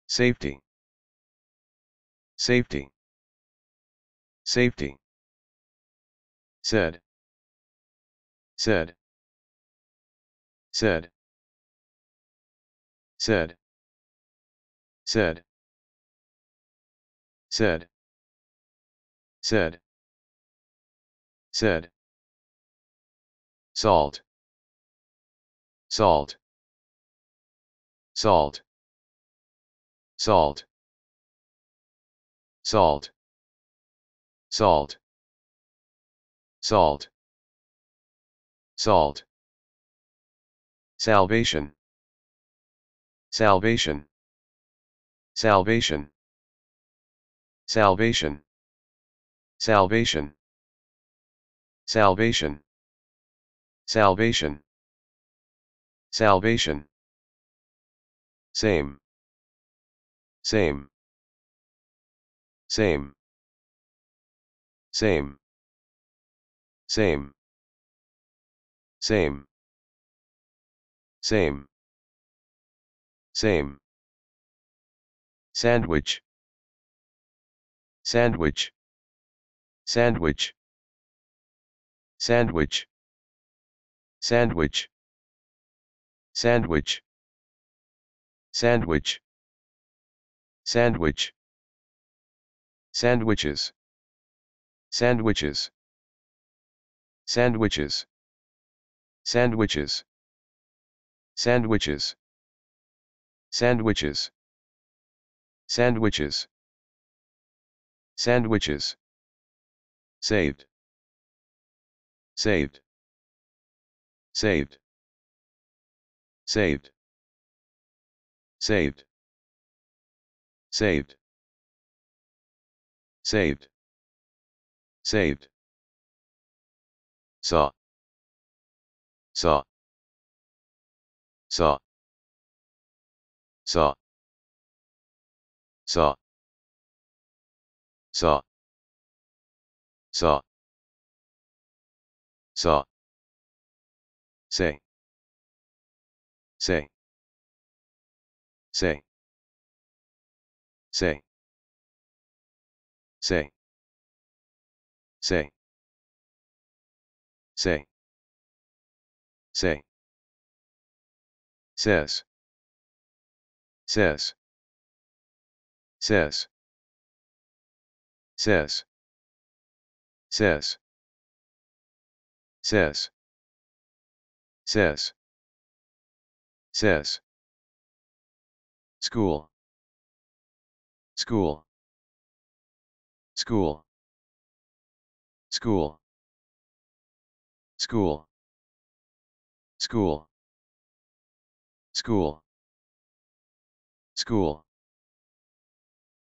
Speaker 1: Safety. Safety. Safety. Said. Said. Said. Said. Said. Said. Said. Said. Salt. Salt. Salt. Salt. Salt salt salt salt salvation salvation salvation salvation salvation salvation salvation salvation same same same same. Same. Same. Same. Same. Sandwich. Sandwich. Sandwich. Sandwich. Sandwich. Sandwich. Sandwich. Sandwich. Sandwiches. Sandwiches. Sandwiches. Sandwiches. Sandwiches. Sandwiches. Sandwiches. Sandwiches. Saved. Saved. Saved. Saved. Saved. Saved. Saved saved. Saw. Saw. Saw. Saw. Saw. Saw. Saw. Saw. Say. Say. Say. Say. Say. Say. Say. Say. Says. Says. Says. Says. Says. Says. Says. Says. School. School. School. School. School. School. School. School.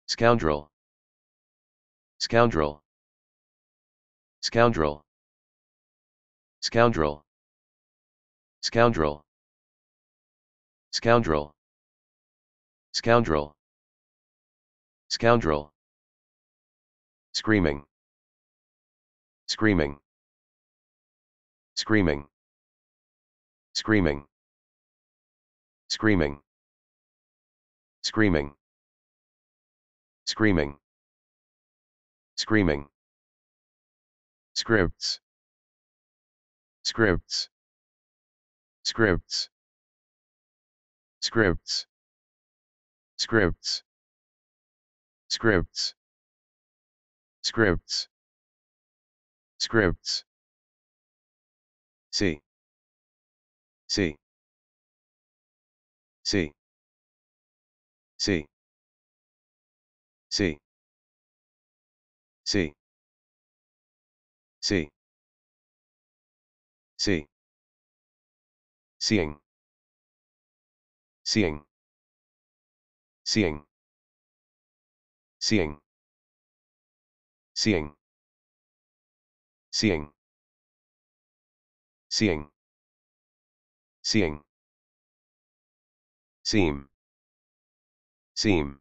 Speaker 1: Scoundrel. Scoundrel. Scoundrel. Scoundrel. Scoundrel. Scoundrel. Scoundrel. Scoundrel. Screaming. Screaming. Screaming. Screaming. Screaming. Screaming. Screaming. Screaming. Scripts. Scripts. Scripts. Scripts. Scripts. Scripts. Scripts. Scripts. C. C. C. C. C. C. C. C. Seeing. Seeing. Seeing. Seeing. Seeing. Seeing. Seeing. Seeing. Seem. Seem.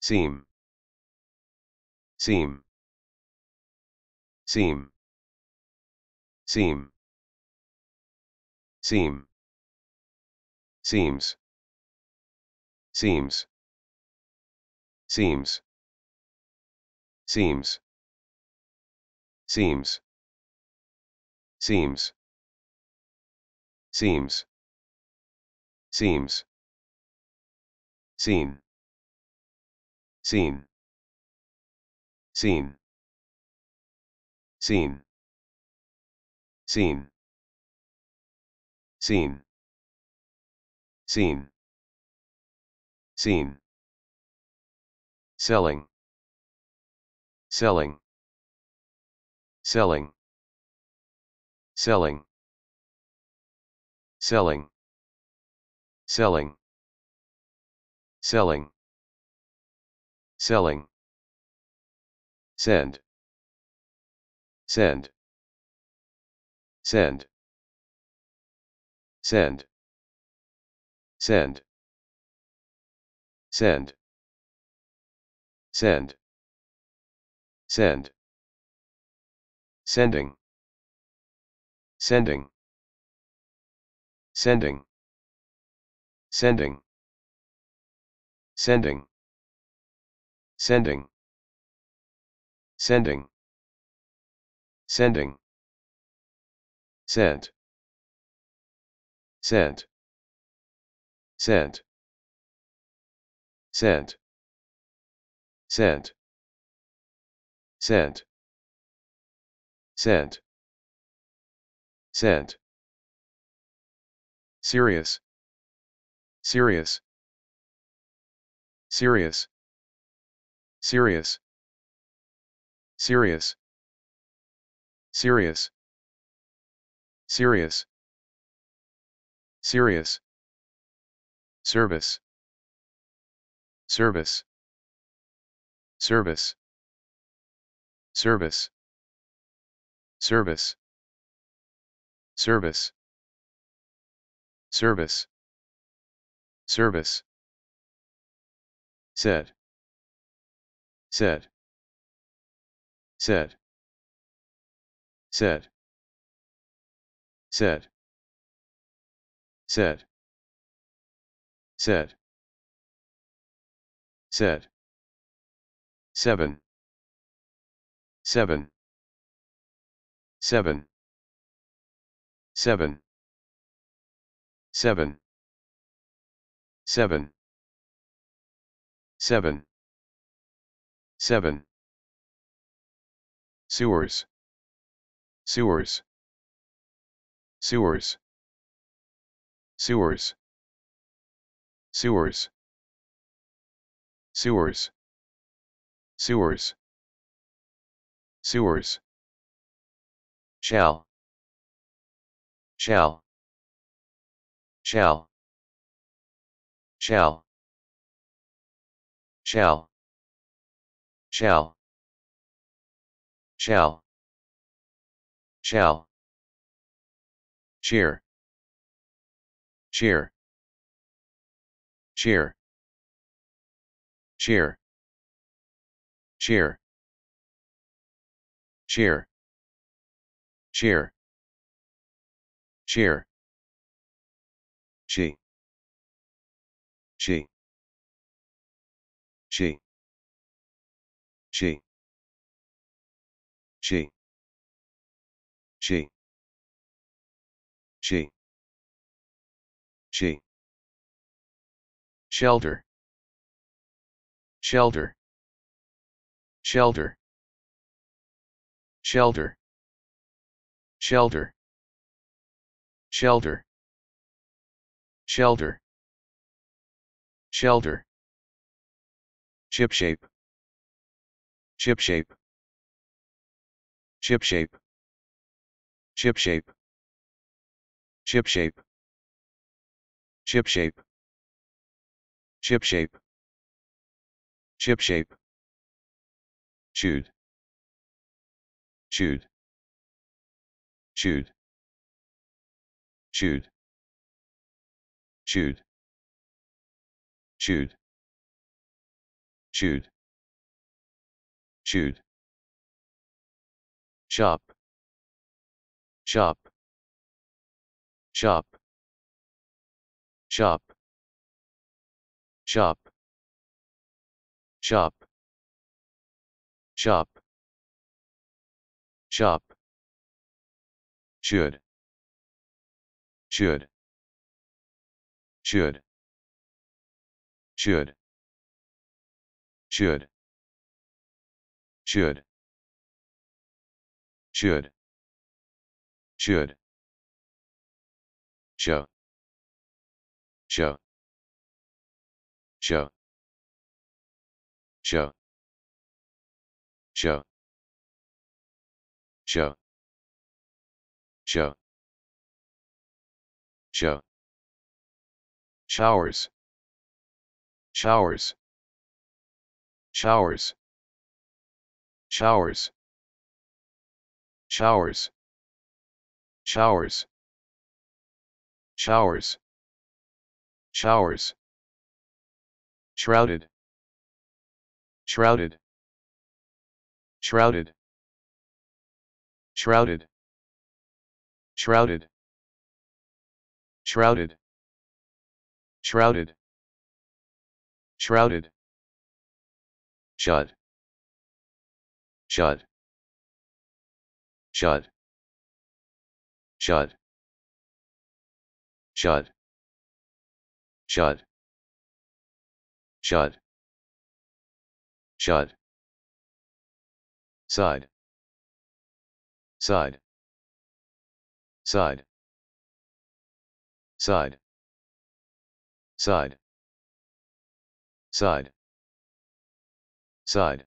Speaker 1: Seem. Seem. Seem. Seem. Seem. Seam. Seams. Seams. Seams seems seems seems seems seems seen seen seen seen seen seen seen seen selling selling selling selling selling selling selling selling send send send send send send send Send. Sending. Sending. Sending. Sending. Sending. Sending. Sending. Sending. Sent. Sent. Sent. Sent. Sent cent cent cent serious serious serious serious serious serious serious serious service service service Service. Service. Service. Service. Service. Said. Said. Said. Said. Said. Said. Said. Said. 7. 7 7 7 7 7 7 7 sewers sewers sewers sewers sewers sewers sewers Sewers. Shall. Shall. Shall. Shall. Shall. Shall. Shall. Shall. Cheer. Cheer. Cheer. Cheer. Cheer cheer cheer cheer Chi. Chi. Chi. Chi. Chi. Chi. Chi. she shelter shelter shelter Shelter. Shelter. Shelter. Shelter. Shelter. Chip shape. Chip shape. Chip shape. Chip shape. Chip shape. Chip shape. Chip shape. Chip shape. Chewed chewed chewed chewed chewed chewed chewed chewed chop chop chop chop chop chop chop Chop. Should. Should. Should. Should. Should. Should. Should. Should. Show. Show. Show. Show. Show show show show showers showers showers showers showers showers showers showers shrouded shrouded shrouded shrouded shrouded shrouded shrouded shrouded shut shut shut shut shut shut shut shut side side side side side side side side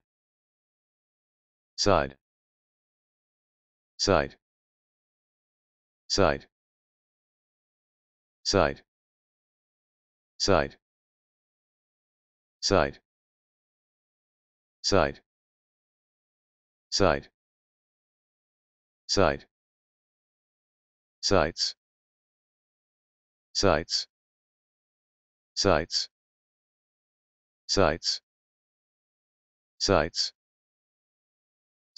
Speaker 1: side side side side side side side Site. Sites. Sites. Sites. Sites. Sites.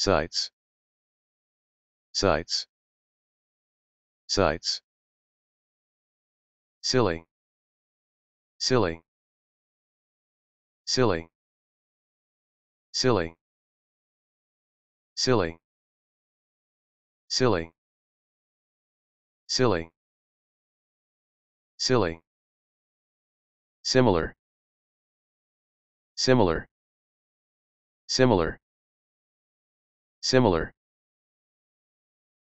Speaker 1: Sites. Sites. Sites. Silly. Silly. Silly. Silly. Silly. Silly. Silly. Silly. Similar. Similar. Similar. Similar.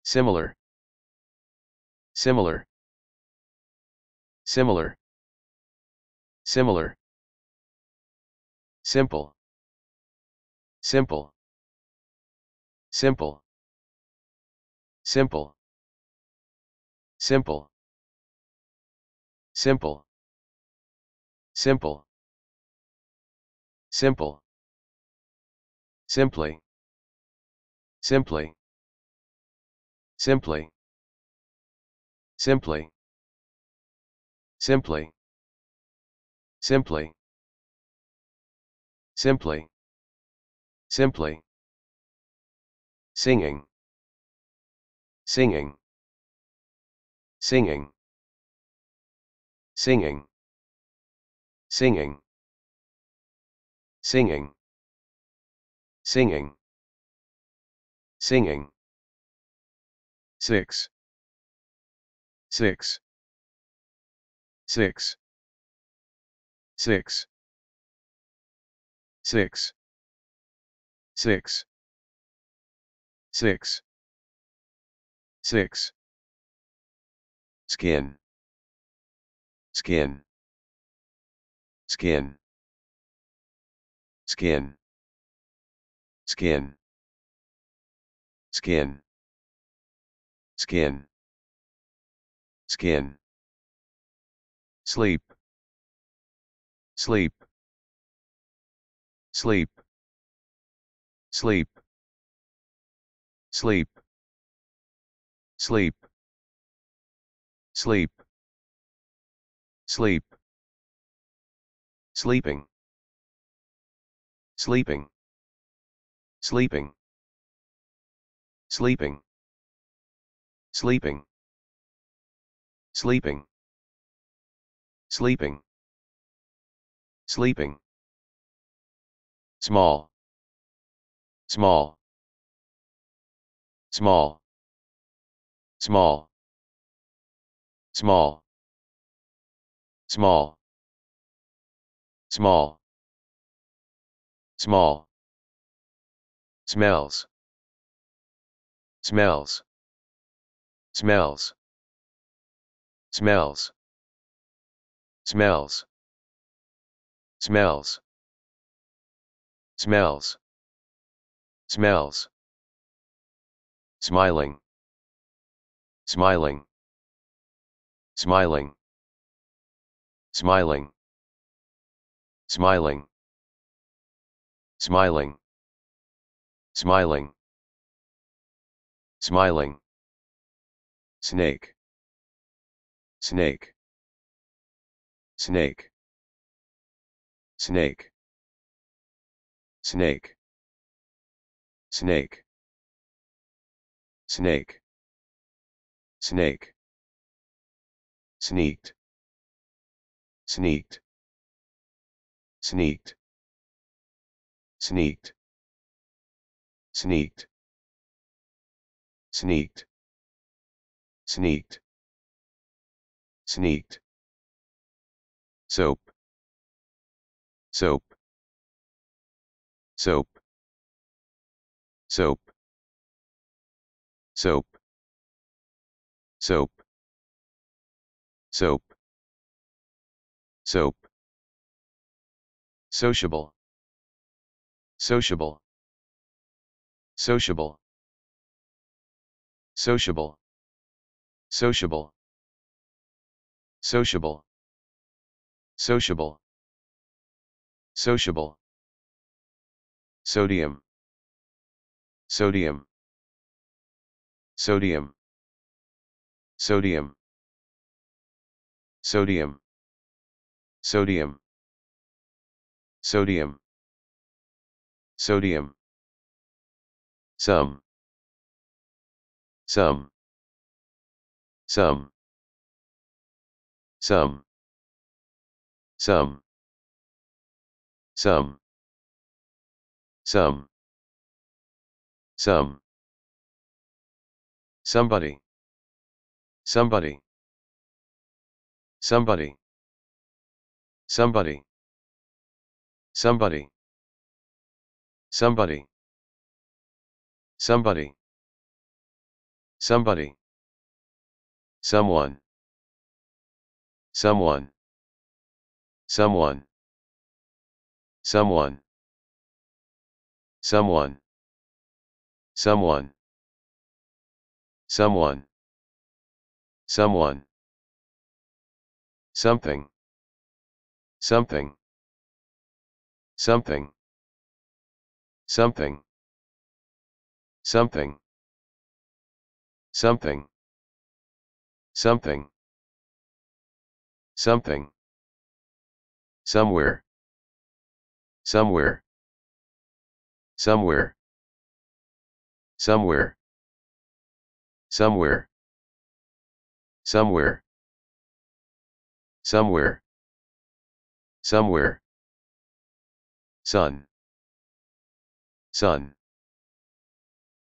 Speaker 1: Similar. Similar. Similar. Similar. Simple. Simple. Simple. Simple. Simple. Simple. Simple. Simple. Simply. Simply. Simply. Simply. Simply. Simply. Simply. Simply. Singing singing singing singing singing singing singing singing six, six, six, six, six, six, six. 6. Skin. Skin. Skin. Skin. Skin. Skin. Skin. Skin. Sleep. Sleep. Sleep. Sleep. Sleep sleep sleep sleep sleeping sleeping sleeping sleeping sleeping sleeping sleeping sleeping small small small small small small small small smells smells smells smells smells smells smells smells smiling smiling, smiling, smiling, smiling, smiling, smiling, smiling, snake, snake, snake, snake, snake, snake, snake, snake sneaked sneaked sneaked sneaked sneaked sneaked sneaked sneaked soap soap soap soap soap soap soap soap sociable sociable sociable sociable sociable sociable sociable sociable sodium sodium sodium sodium sodium sodium sodium sodium some some some some some some some some somebody Somebody. Somebody. Somebody. Somebody. Somebody. Somebody. Somebody. Someone. Someone. Someone. Someone. Someone. Someone. Someone. Someone. Something. Something. Something. Something. Something. Something. Something. Something. Somewhere. Somewhere. Somewhere. Somewhere. Somewhere. Somewhere. Somewhere. Somewhere. Sun. Sun.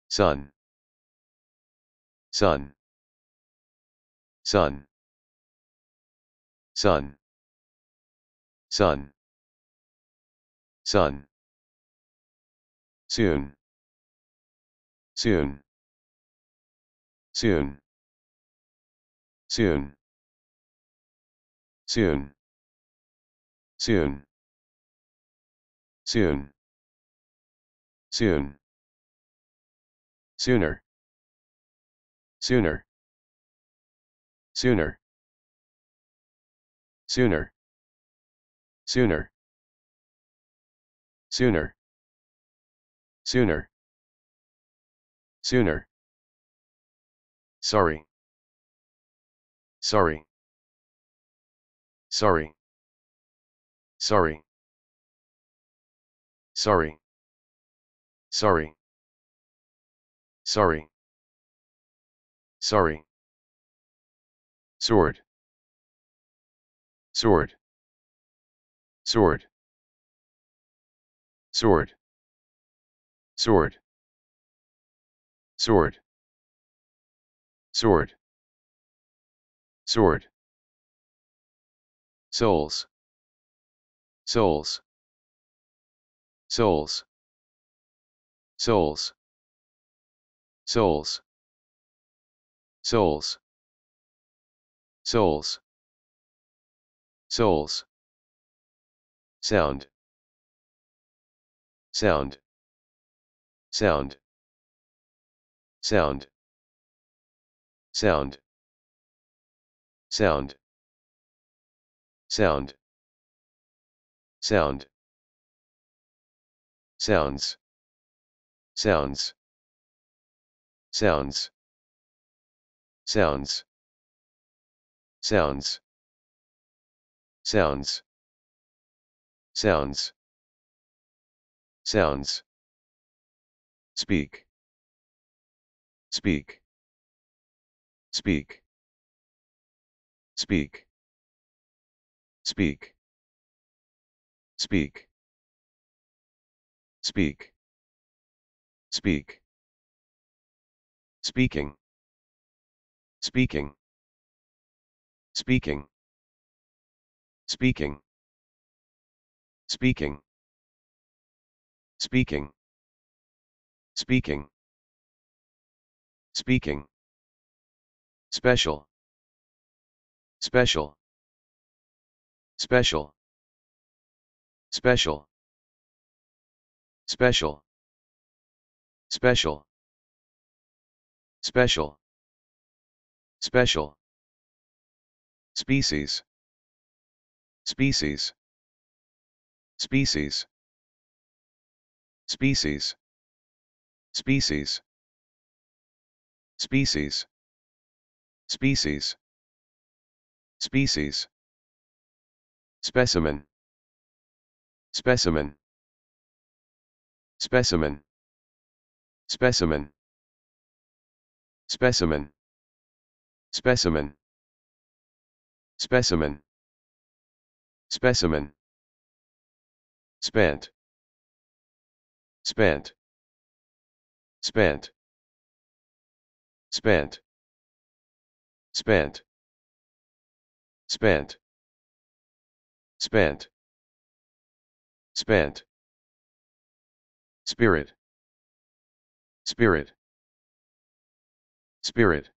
Speaker 1: Sun. Sun. Sun. Sun. Sun. Sun. Soon. Soon. Soon soon soon soon soon soon sooner sooner sooner sooner sooner sooner sooner sooner sorry Sorry. Sorry. Sorry. Sorry. Sorry. Sorry. Sorry. Sword. Sword. Sword. Sword. Sword. Sword. Sword. Sword. Souls. Souls. Souls. Souls. Souls. Souls. Souls. Souls. Sound. Sound. Sound. Sound. Sound sound sound sound sounds sounds sounds sounds sounds sounds sounds sounds speak speak speak Speak. Speak. Speak. Speak. Speak. Speaking. Speaking. Speaking. Speaking. Speaking. Speaking. Speaking. Speaking. Special. Special. Special. Special. Special. Special. Special. Special. Species. Species. Species. Species. Species. Species. Species. Species. Specimen. Specimen. Specimen. Specimen. Specimen. Specimen. Specimen. Specimen. Spent. Spent. Spent. Spent. Spent. Spent. Spent. Spent. Spirit. Spirit. Spirit.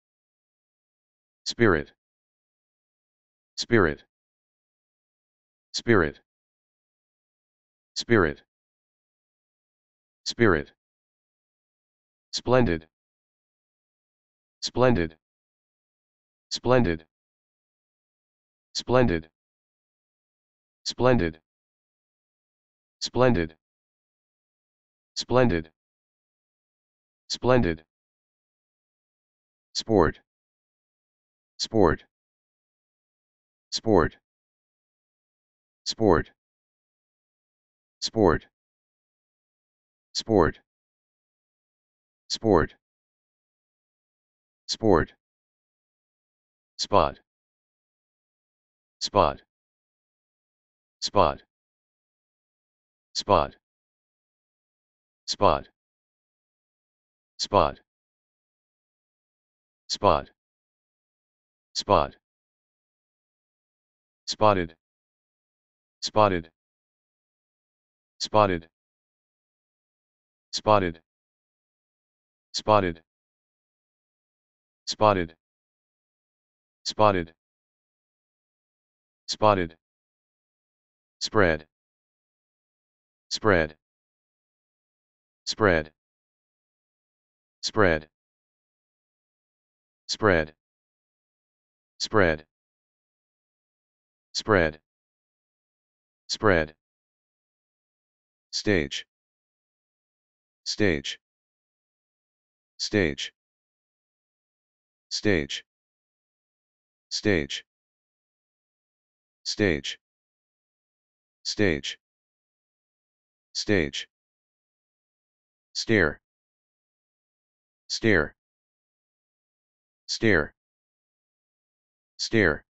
Speaker 1: Spirit. Spirit. Spirit. Spirit. Spirit. Splendid. Splendid. Splendid. Splendid. Splendid. Splendid. Splendid. Splendid. Sport. Sport. Sport. Sport. Sport. Sport. Sport. Sport. Spot. Spot. Spot. Spot. Spot. Spot. Spot. Spot. Spotted. Spotted. Spotted. Spotted. Spotted. Spotted. Spotted spotted, spread, spread, spread, spread, spread, spread, spread, spread, stage, stage, stage, stage, stage Stage. Stage. Stage. Stare. Stare. Stare. Stare.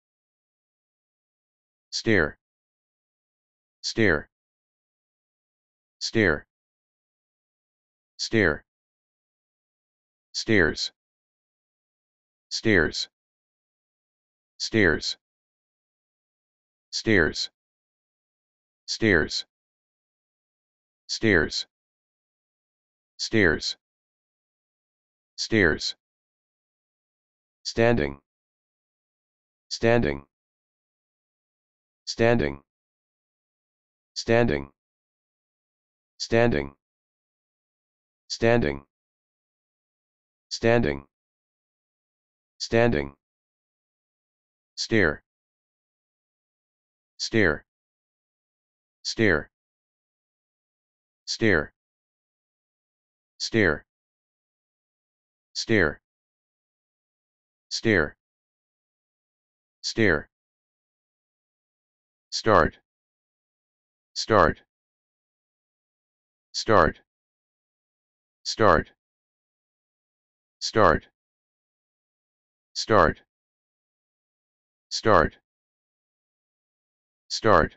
Speaker 1: Stare. Stare. Stare. Stare. Stairs. Stairs. Stairs stairs stairs stairs stairs stairs standing standing standing standing standing standing standing standing stare Stare. Stare. Stare. Stare. Stare. Stare. Stare. Start. Start. Start. Start. Start. Start. Start. Start.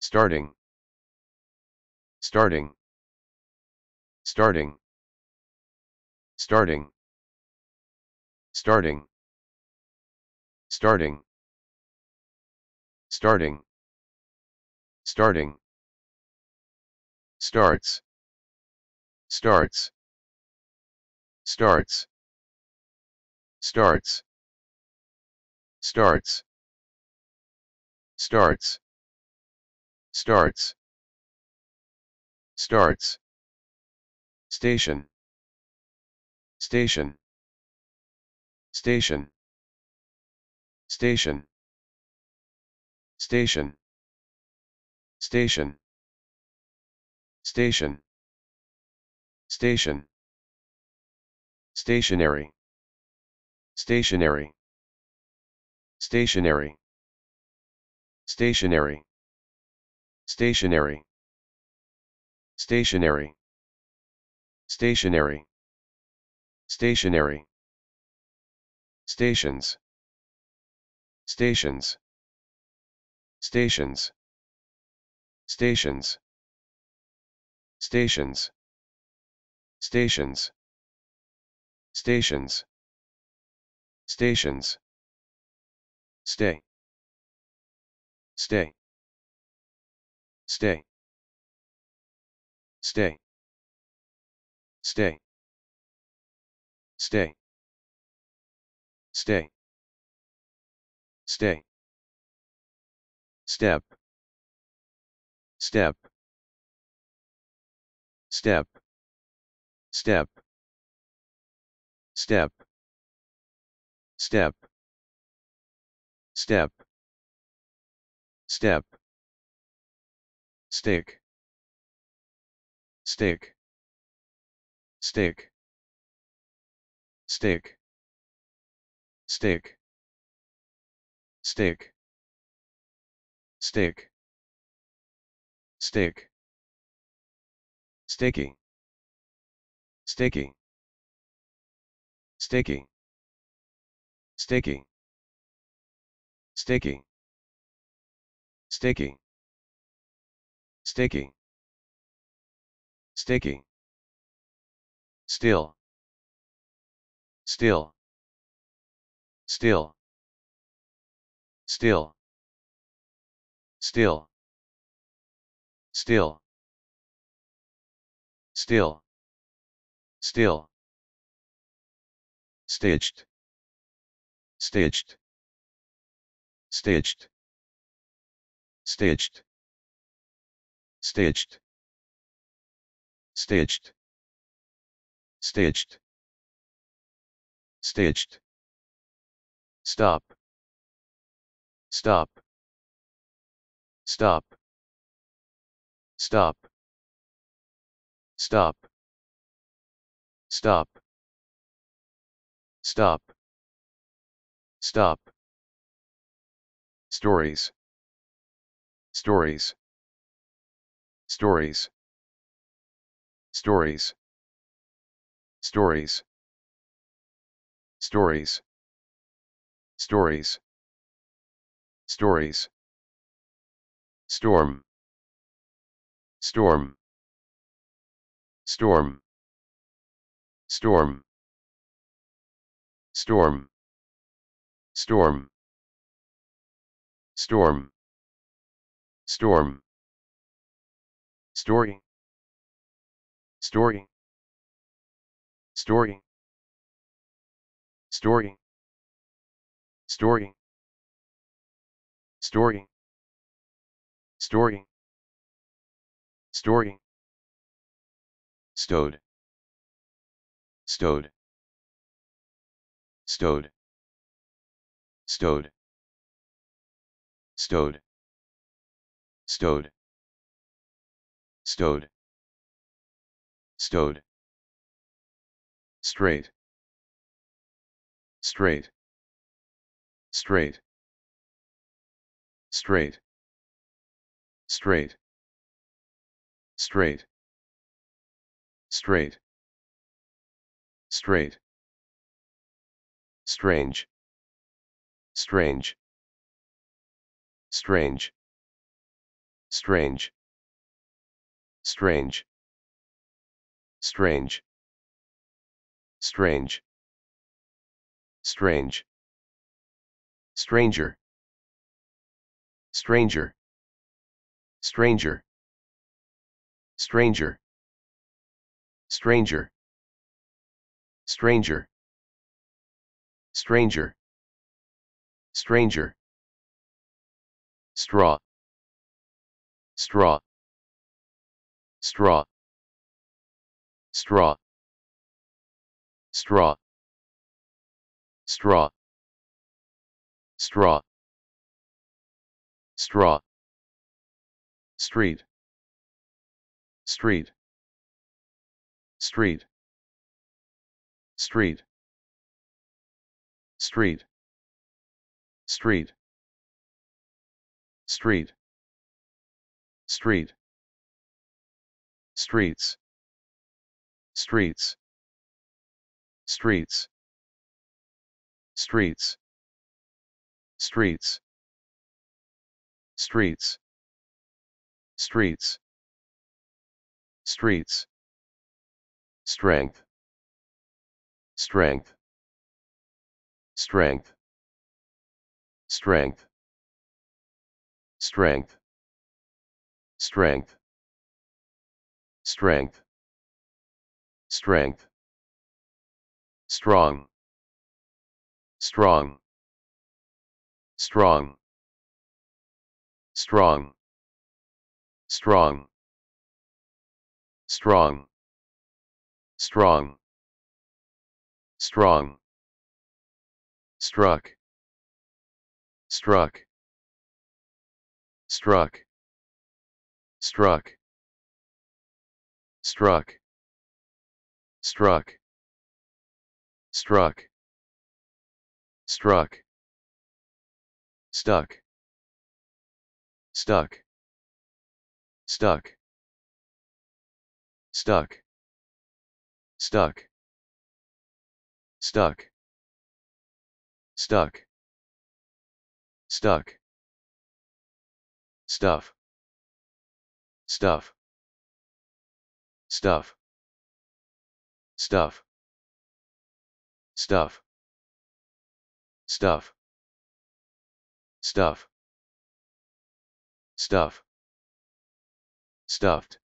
Speaker 1: Starting. Starting. Starting. Starting. Starting. Starting. Starting. Starting. Starts. Starts. Starts. Starts. Starts starts starts starts station station station station station station station station stationary stationary stationary Stationary. Stationary. Stationary. Stationary. Stationary. Stations. Stations. Stations. Stations. Stations. Stations. Stations. Stations. Stay. Stay. Stay. Stay. Stay. Stay. Stay. Stay. Step. Step. Step. Step. Step. Step. Step step stick stick stick stick stick stick stick stick staking staking staking staking staking Staking. Staking. Staking. Still. Still. Still. Still. Still. Still. Still. Still. Stitched. Stitched. Stitched stitched stitched stitched stitched stitched stop stop stop stop stop stop stop stop stories Stories. Stories. Stories. Stories. Stories. Stories. Stories. Storm. Storm. Storm. Storm. Storm. Storm. Storm. Storm. Story. Story. Story. Story. Story. Story. Story. Storing. Stowed. Stowed. Stowed. Stowed. Stowed stowed stowed stowed straight straight straight straight straight straight straight straight strange strange strange strange strange strange strange strange stranger stranger stranger stranger stranger stranger stranger stranger straw straw straw straw straw straw straw straw street street street street street street street street streets streets streets streets streets streets streets streets strength strength strength strength strength strength, strength, strength, strong, strong, strong, strong, strong, strong, strong, strong, struck, struck, struck struck struck struck struck struck stuck stuck stuck stuck stuck stuck stuck stuck stuff stuff stuff stuff stuff stuff stuff stuff stuffed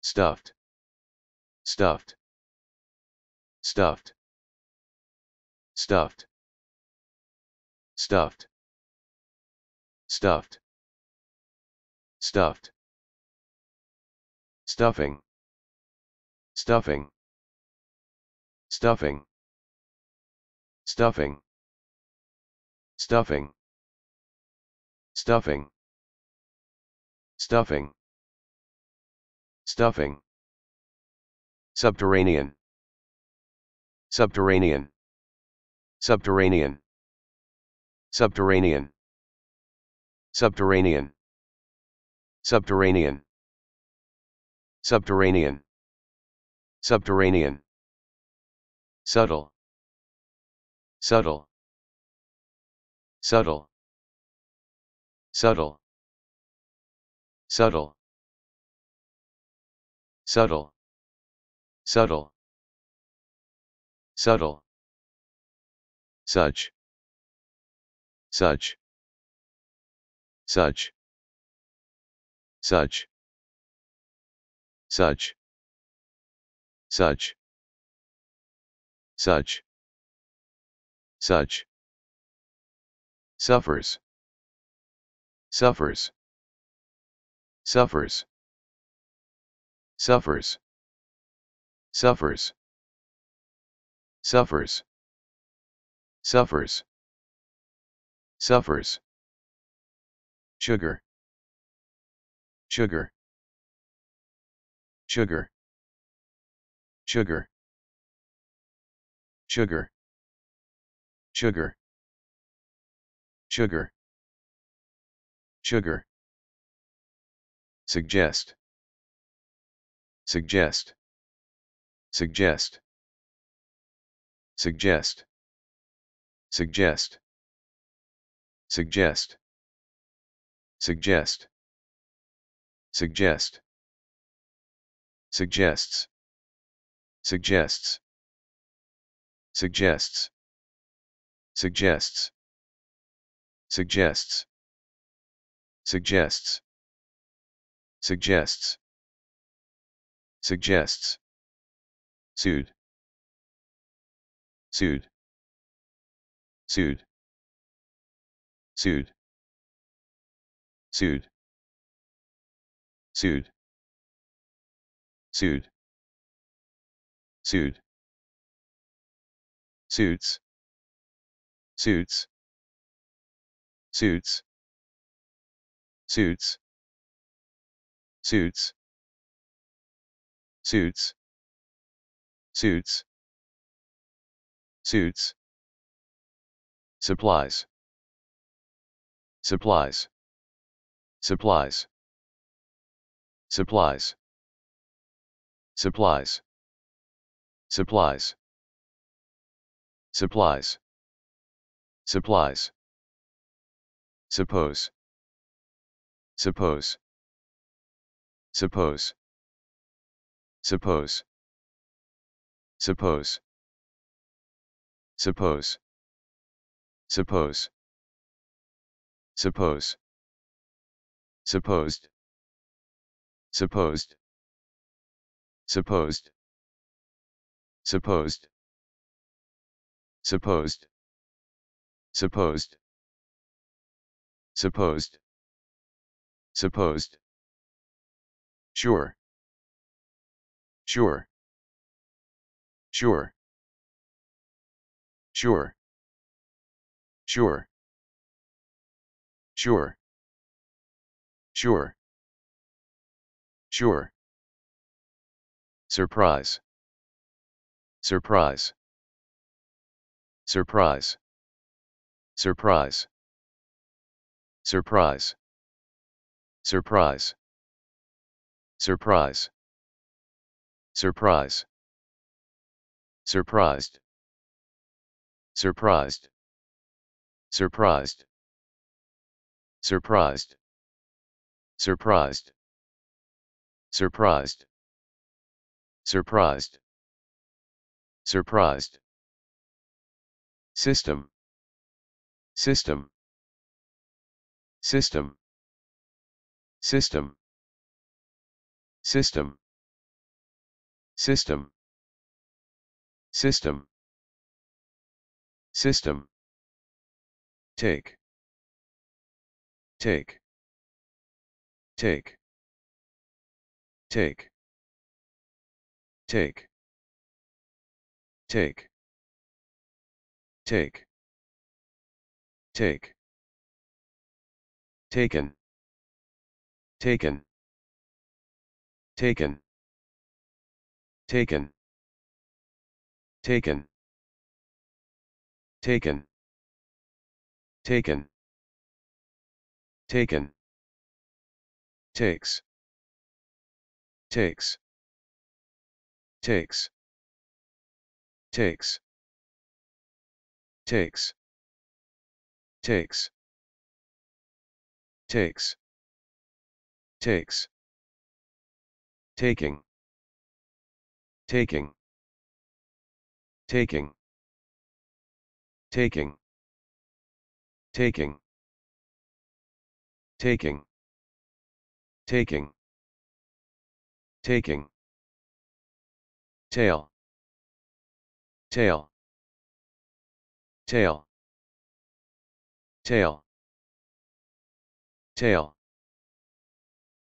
Speaker 1: stuffed stuffed stuffed stuffed stuffed stuffed stuffed stuffing stuffing stuffing stuffing stuffing stuffing stuffing stuffing subterranean subterranean subterranean subterranean subterranean Subterranean. Subterranean. Subterranean. Subtle. Subtle. Subtle. Subtle. Subtle. Subtle. Subtle. Subtle. Such. Such. Such such such such such such suffers suffers suffers suffers suffers suffers suffers suffers sugar sugar sugar sugar sugar sugar sugar sugar suggest suggest suggest suggest suggest suggest suggest Suggest. Suggests. Suggests. Suggests. Suggests. Suggests. Suggests. Suggests. Suggests. Sued. Sued. Sued. Sued. Sued. Sued. Sued. Sued. Suits. Suits. Suits. Suits. Suits. Suits. Suits. Suits. Supplies. Supplies. Supplies supplies supplies supplies supplies supplies suppose suppose suppose suppose suppose suppose suppose suppose supposed supposed supposed supposed supposed supposed supposed supposed sure sure sure sure sure sure sure Sure. Surprise. Surprise. Surprise. Surprise. Surprise. Surprise. Surprise. Surprise. Surprised. Surprised. Surprised. Surprised. Surprised surprised surprised surprised system system system system system system system system take take take Take. Take. Take. Take. Take. Taken. Taken. Taken. Taken. Taken. Taken. Taken. Taken. Takes takes takes takes takes takes takes takes taking taking taking taking taking taking taking Taking. Tail. Tail. Tail. Tail. Tail.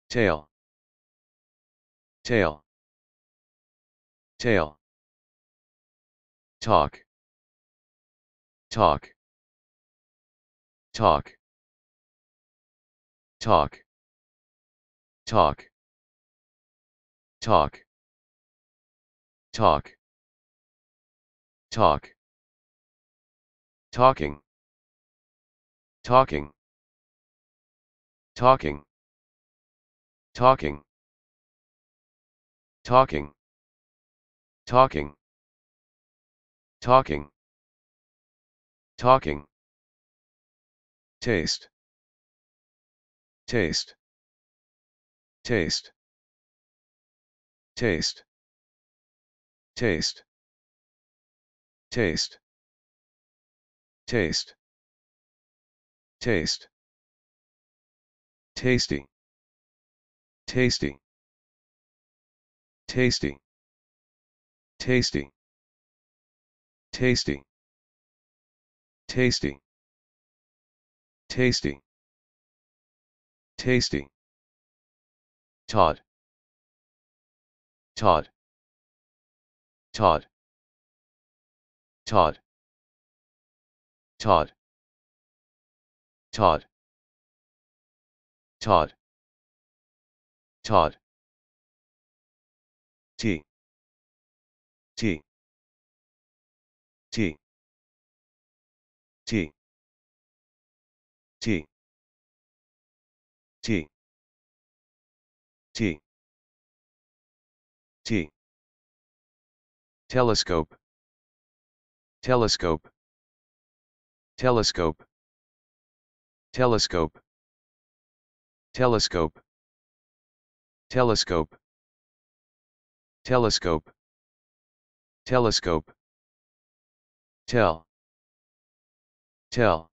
Speaker 1: Tail. Tail. Tail. Talk. Talk. Talk. Talk. Talk talk talk talk talking talking talking talking talking talking talking talking taste taste taste Taste. Taste. Taste. Taste. Taste. Tasting. Tasting. Tasting. Tasting. Tasting. Tasting. Tasting. Tasting. Todd. Todd. Todd. Todd. Todd. Todd. Todd. Todd. T. T. T. T. T. T. T. T. Telescope. Telescope. Telescope. Telescope. Telescope. Telescope. Telescope. Telescope. Tell. Tell.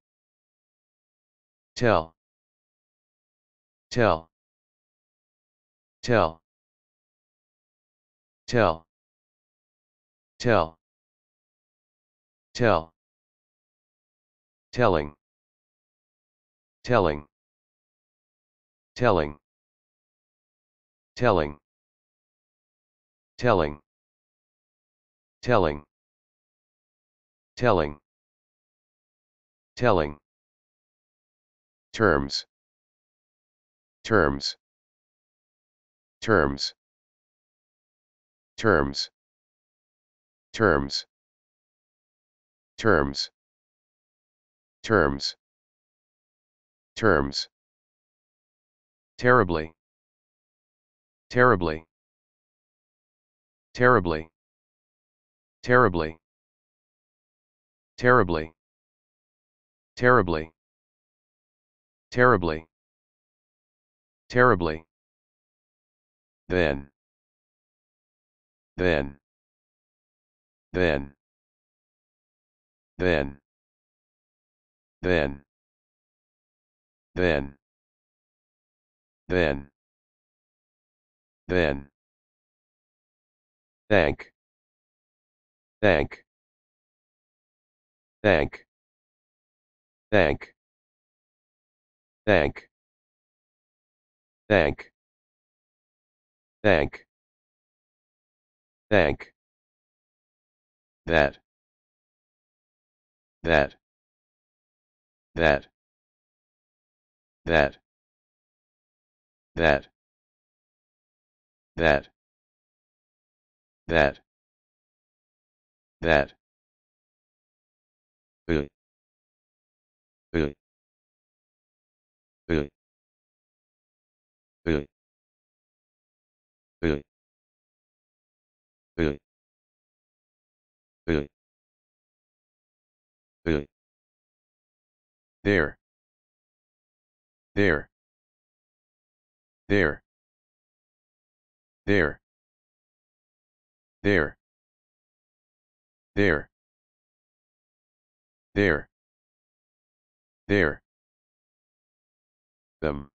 Speaker 1: Tell. Tell. Tell tell tell tell telling telling telling telling telling telling telling telling terms terms terms Terms. Terms. Terms. Terms. Terms. Terribly. Terribly. Terribly. Terribly. Terribly. Terribly. Terribly. Terribly. Then then then then then then then then thank thank thank thank thank thank thank Thank That. That. That. That. That. That. That. That. Uh. There. There. There. There. There. There. There. There. Them.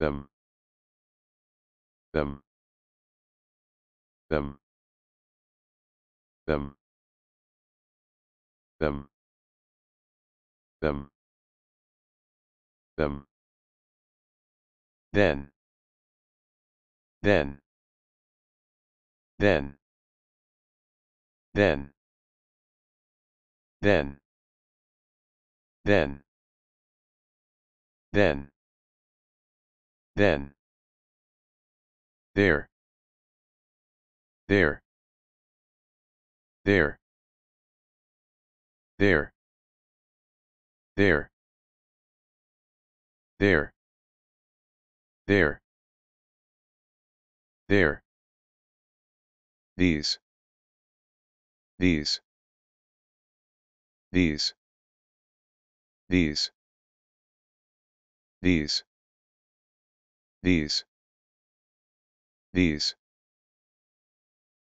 Speaker 1: Them. Them them them them them them then then then then then then then then there there. There. There. There. There. There. There. These. These. These. These. These. These. These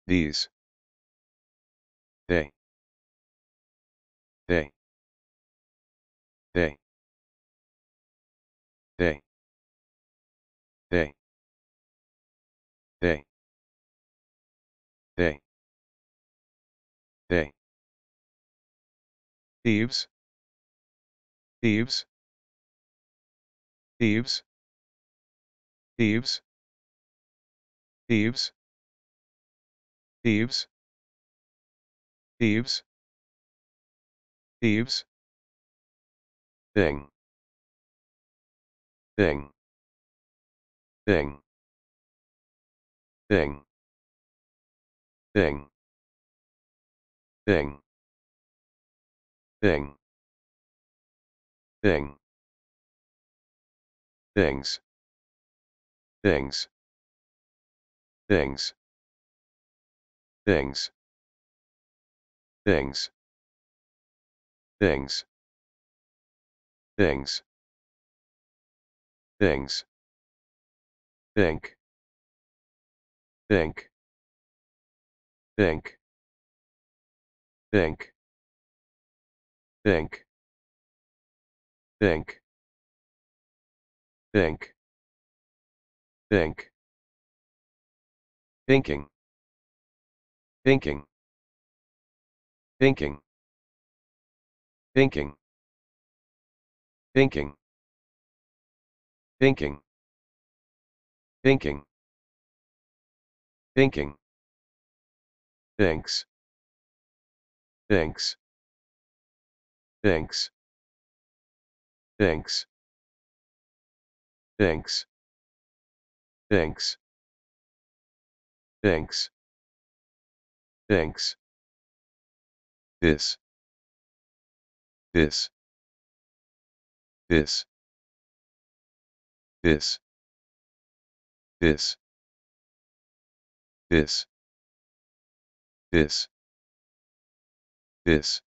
Speaker 1: these. They. They. They. They. They. They. They. They. Thieves. Thieves. Thieves. Thieves. Thieves thieves thieves thieves thing thing thing thing thing thing thing thing things things things Things. Things. Things. Things. Things. Think. Think. Think. Think. Think. Think. Think. Think. Thinking. Thinking. Thinking. Thinking. Thinking. Thinking. Thinking. Thinking. Thanks. Thanks. Thanks. Thanks. Thanks. Thinks. Thinks. Thanks. This. This. This. This. This. This. This. This.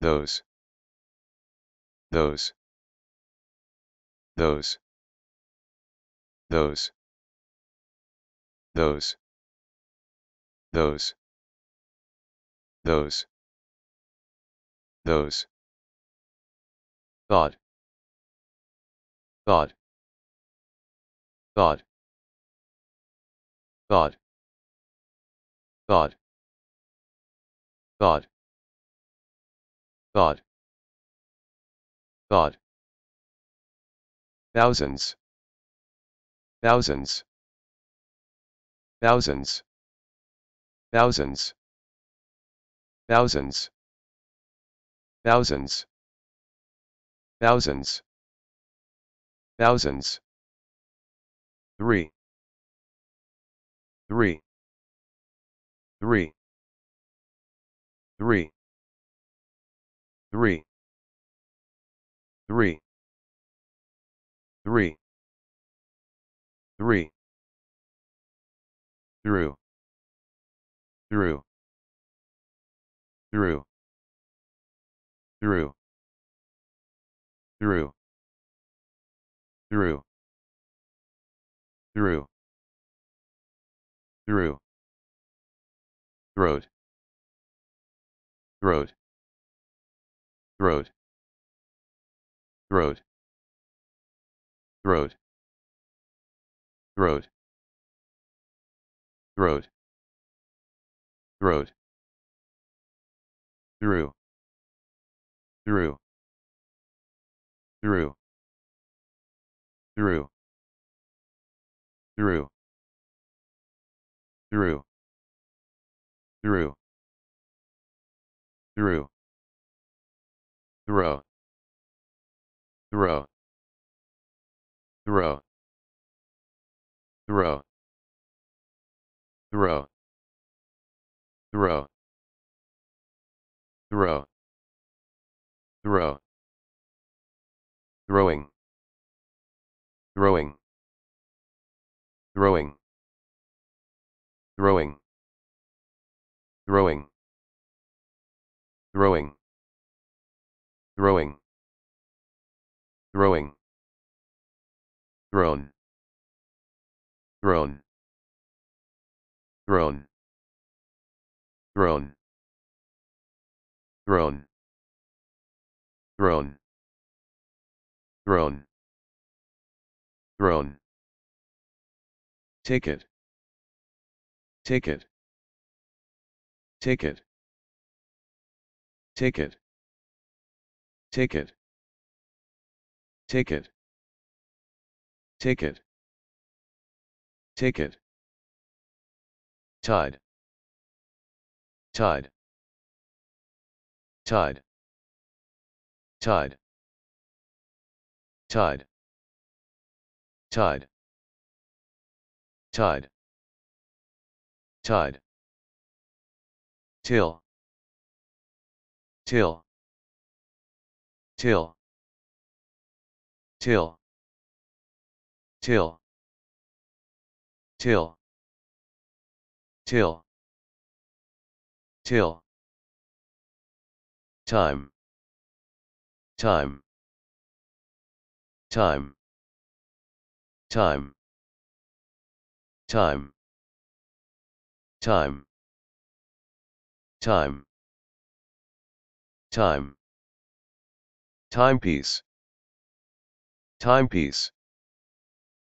Speaker 1: Those. Those. Those. Those. Those those those those thought thought thought thought thought thought thought thousands thousands thousands thousands thousands thousands thousands thousands 3 3 3 3 3 3 3 3 through through through through through through through through throat throat throat throat throat throat throat throat through through through through through through through through throw throw throw throw throw throw throw throw throwing throwing throwing throwing throwing throwing throwing throwing thrown thrown thrown throne throne throne throne throne take it take it take it take it take it take it take it tide tide tide tide tide tide tide tide till till till till till till till till time time time time time time time time timepiece timepiece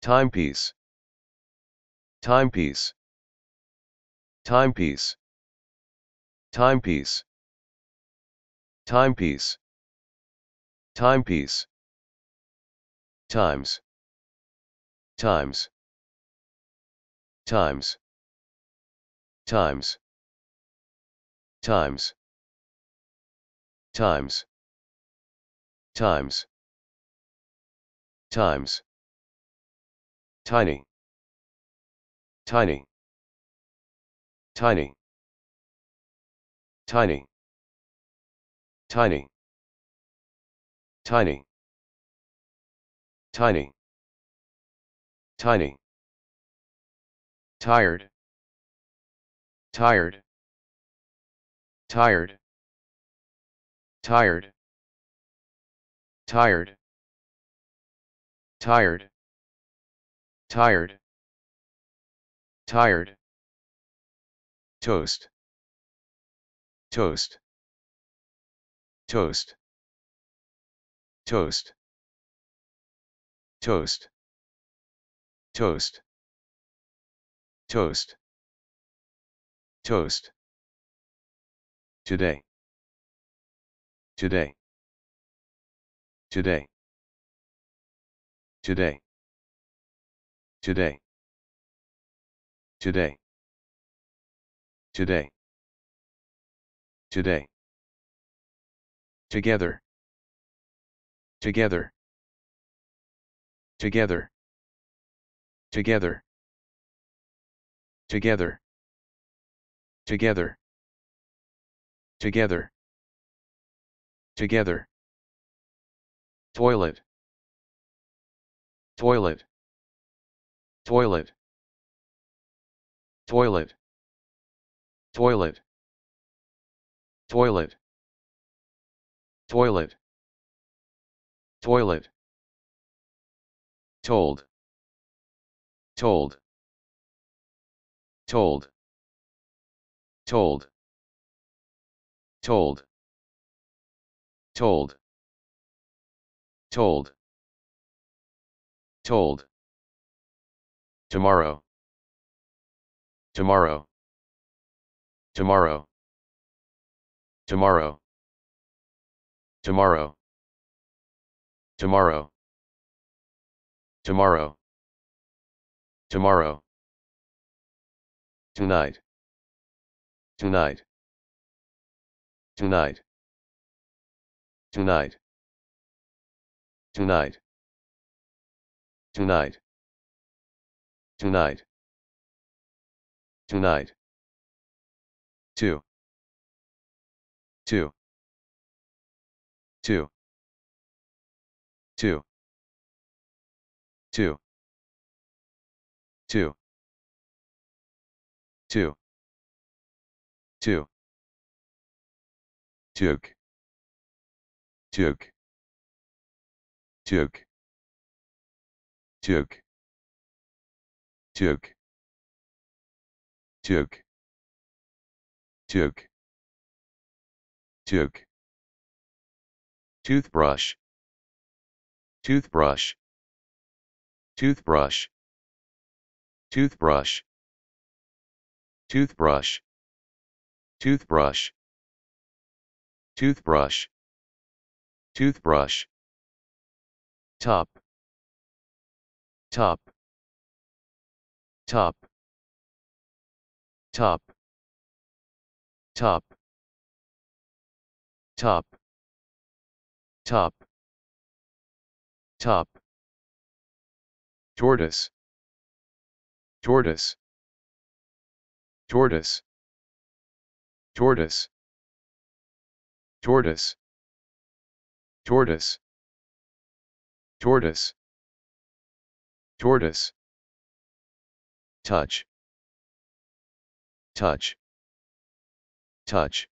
Speaker 1: timepiece timepiece timepiece Timepiece. Timepiece. Timepiece. Times. Times. Times. Times. Times. Times. Times. Times. Tiny. Tiny. Tiny tiny tiny tiny tiny tiny tired tired tired tired tired tired tired tired toast Toast. Toast. Toast. Toast. Toast. Toast. Toast. Today. Today. Today. Today. Today. Today. Today. Today. Together. Together. Together. Together. Together. Together. Together. Together. Toilet. Toilet. Toilet. Toilet. Toilet toilet toilet toilet told told told told told told told told tomorrow tomorrow tomorrow Tomorrow. Tomorrow. Tomorrow. Tomorrow. Tomorrow. Tonight. Tonight. Tonight. Tonight. Tonight. Tonight. Tonight. Tonight. 2. Two. Two. Two. took, took, took, took, took, took, took. Took. Toothbrush. Toothbrush. Toothbrush. Toothbrush. Toothbrush. Toothbrush. Toothbrush. Toothbrush. Top. Top. Top. Top. Top top top top tortoise tortoise tortoise tortoise tortoise tortoise tortoise tortoise touch touch touch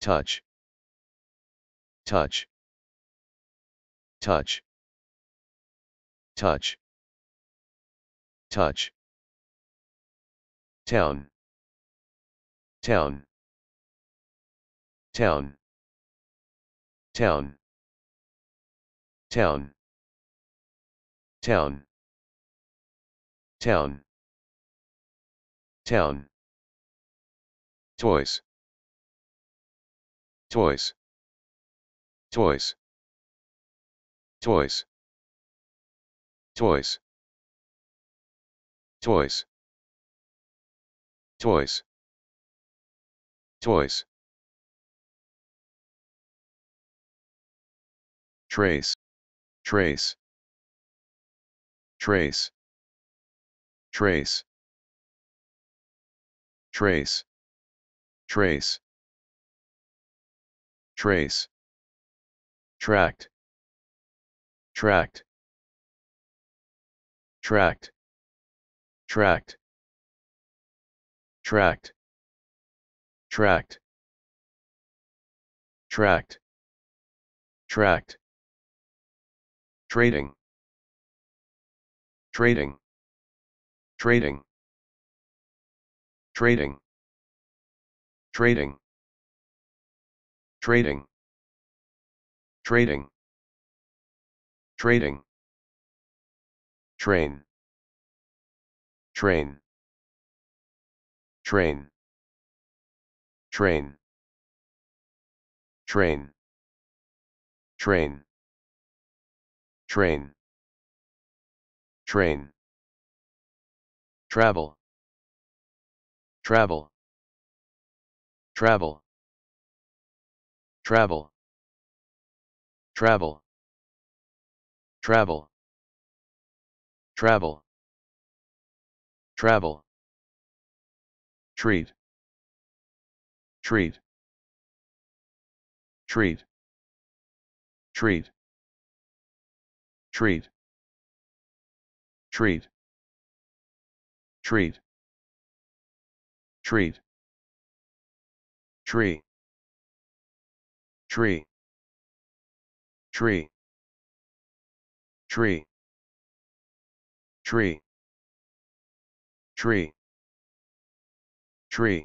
Speaker 1: touch touch touch touch touch town town town town town town town town toys Toys. Toys. Toys. Toys. Toys. Toys. Toys. Trace. Trace. Trace. Trace. Trace. Trace. Trace. Tract. Tract. Tract. Tract. Tract. Tract. Tract. Tract. Trading. Trading. Trading. Trading. Trading. Trading. Trading. Trading. Train. Train. Train. Train. Train. Train. Train. Train. Travel. Travel. Travel. Travel. Travel. Travel. Travel. Travel. Treat. Treat. Treat. Treat. Treat. Treat. Treat. Treat. Tree tree tree tree tree tree tree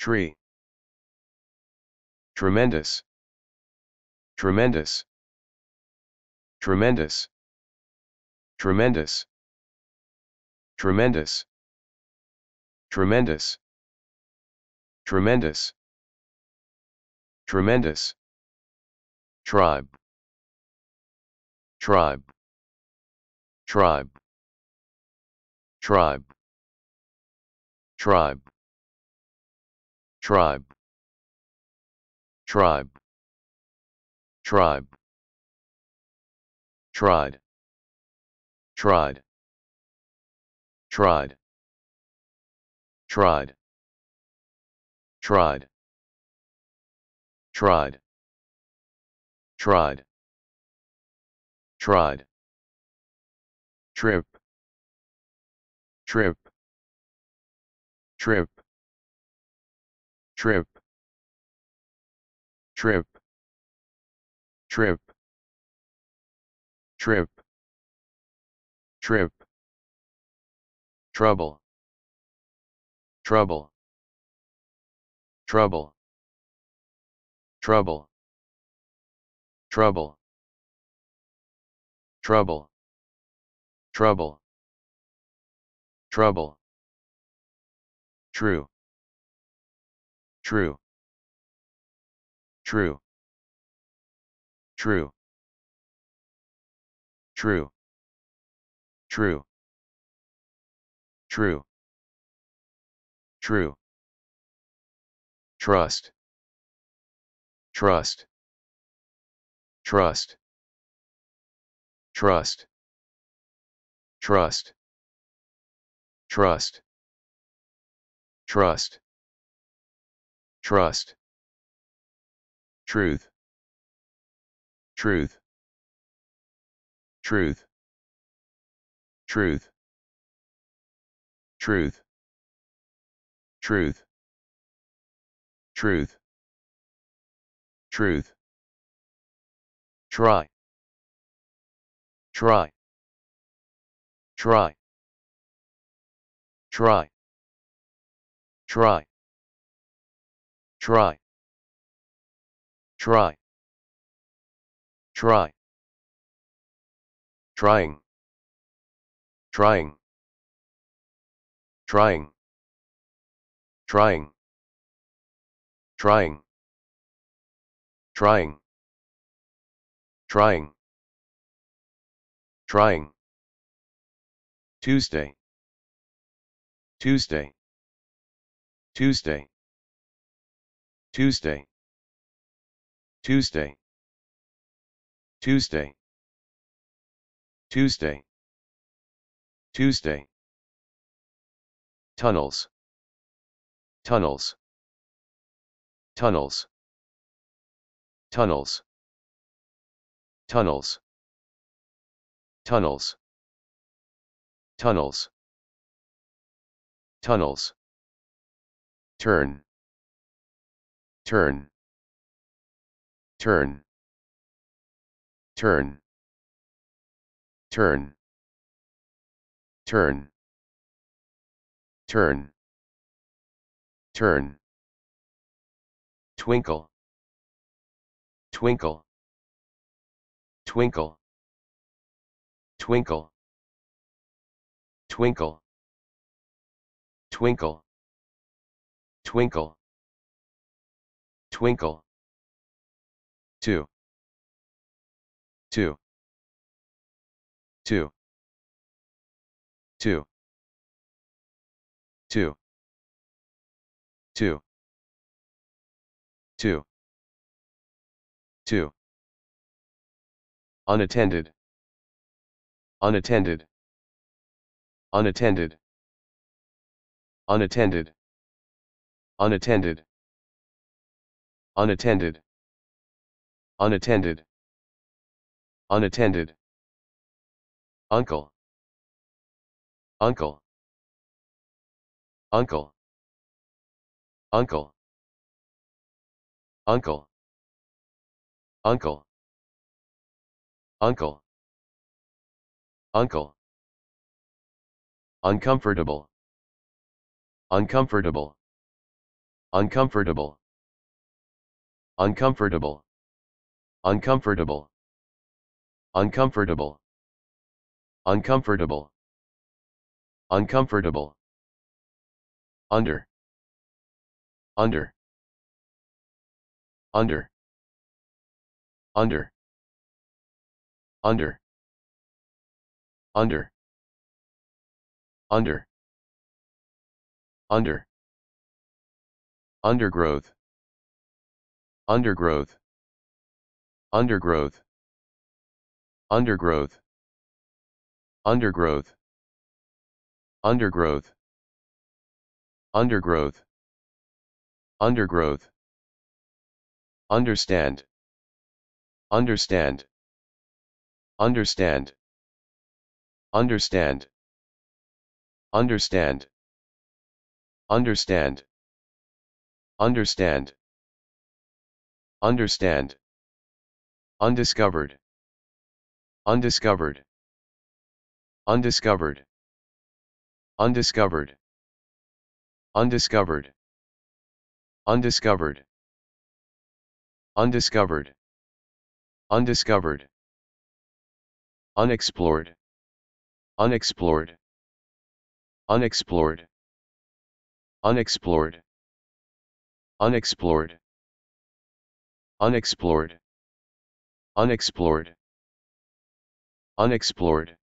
Speaker 1: tree tremendous tremendous tremendous tremendous tremendous tremendous tremendous Tremendous. Tribe. Tribe. Tribe. Tribe. Tribe. Tribe. Tribe. Tribe. Tried. Tried. Tried. Tried. Tried tried tried tried trip trip trip trip trip trip trip trip trouble trouble trouble trouble trouble trouble trouble trouble true true true true true true true true trust Trust. Trust. Trust. Trust. Trust. Trust. Trust. Truth. Truth. Truth. Truth. Truth. Truth. Truth. Truth. Try. Try. Try. Try. Try. Try. Try. Try. Trying. Trying. Trying. Trying. Trying. Trying. Trying. Trying. Tuesday. Tuesday. Tuesday. Tuesday. Tuesday. Tuesday. Tuesday. Tuesday. Tunnels. Tunnels. Tunnels. Tunnels. Tunnels. Tunnels. Tunnels. Tunnels. Turn. Turn. Turn. Turn. Turn. Turn. Turn. Turn. Twinkle. Twinkle. Twinkle. Twinkle. Twinkle. Twinkle. Twinkle. Twinkle. Two. 2. Unattended. Unattended. Unattended. Unattended. Unattended. Unattended. Unattended. Unattended. Uncle. Uncle. Uncle. Uncle. Uncle. Uncle. Uncle. Uncle. Uncomfortable. Uncomfortable. Uncomfortable. Uncomfortable. Uncomfortable. Uncomfortable. Uncomfortable. Uncomfortable. Under. Under. Under under under under under under undergrowth undergrowth undergrowth undergrowth undergrowth undergrowth undergrowth undergrowth understand Understand. Understand. Understand. Understand. Understand. Understand. Understand. Undiscovered. Undiscovered. Undiscovered. Undiscovered. Undiscovered. Undiscovered. Undiscovered. Undiscovered. Unexplored. Unexplored. Unexplored. Unexplored. Unexplored. Unexplored. Unexplored. Unexplored.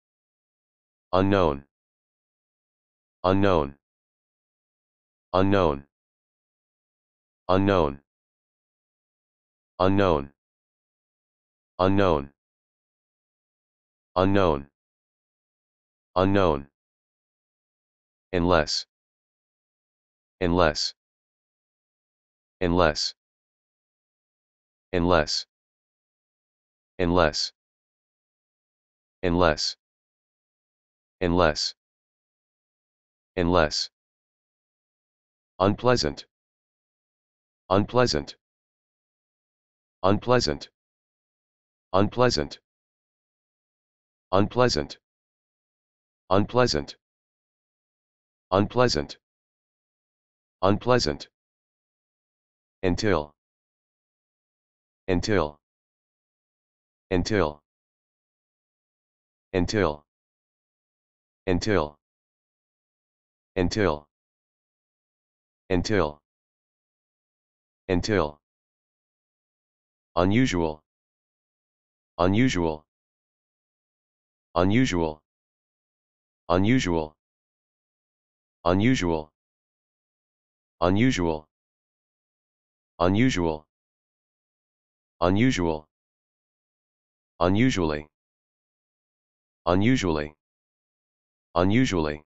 Speaker 1: Unknown. Unknown. Unknown. Unknown. Unknown. Unknown. Unknown. Unknown. Unless. Unless. Unless. Unless. Unless. Unless. Unless. Unless. Unpleasant. Unpleasant. Unpleasant unpleasant unpleasant unpleasant unpleasant unpleasant until until until until until until until until unusual unusual unusual unusual unusual unusual unusual unusual unusually unusually unusually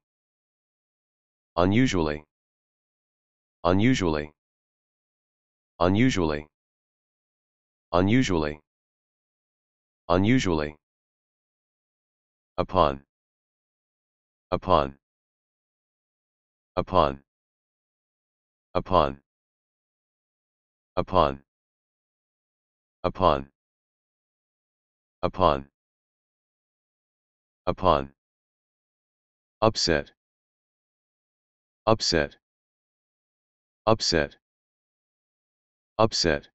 Speaker 1: unusually unusually unusually unusually unusually upon upon upon upon upon upon upon upon upset upset upset upset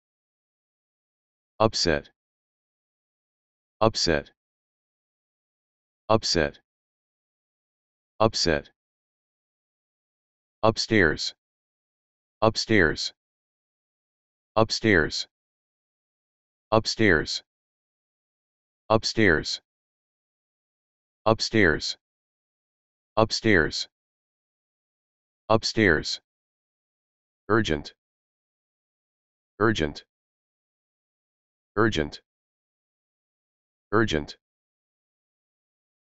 Speaker 1: upset Upset. Upset. Upset. Upstairs. Upstairs. Upstairs. Upstairs. Upstairs. Upstairs. Upstairs. Upstairs. Urgent. Urgent. Urgent. Urgent.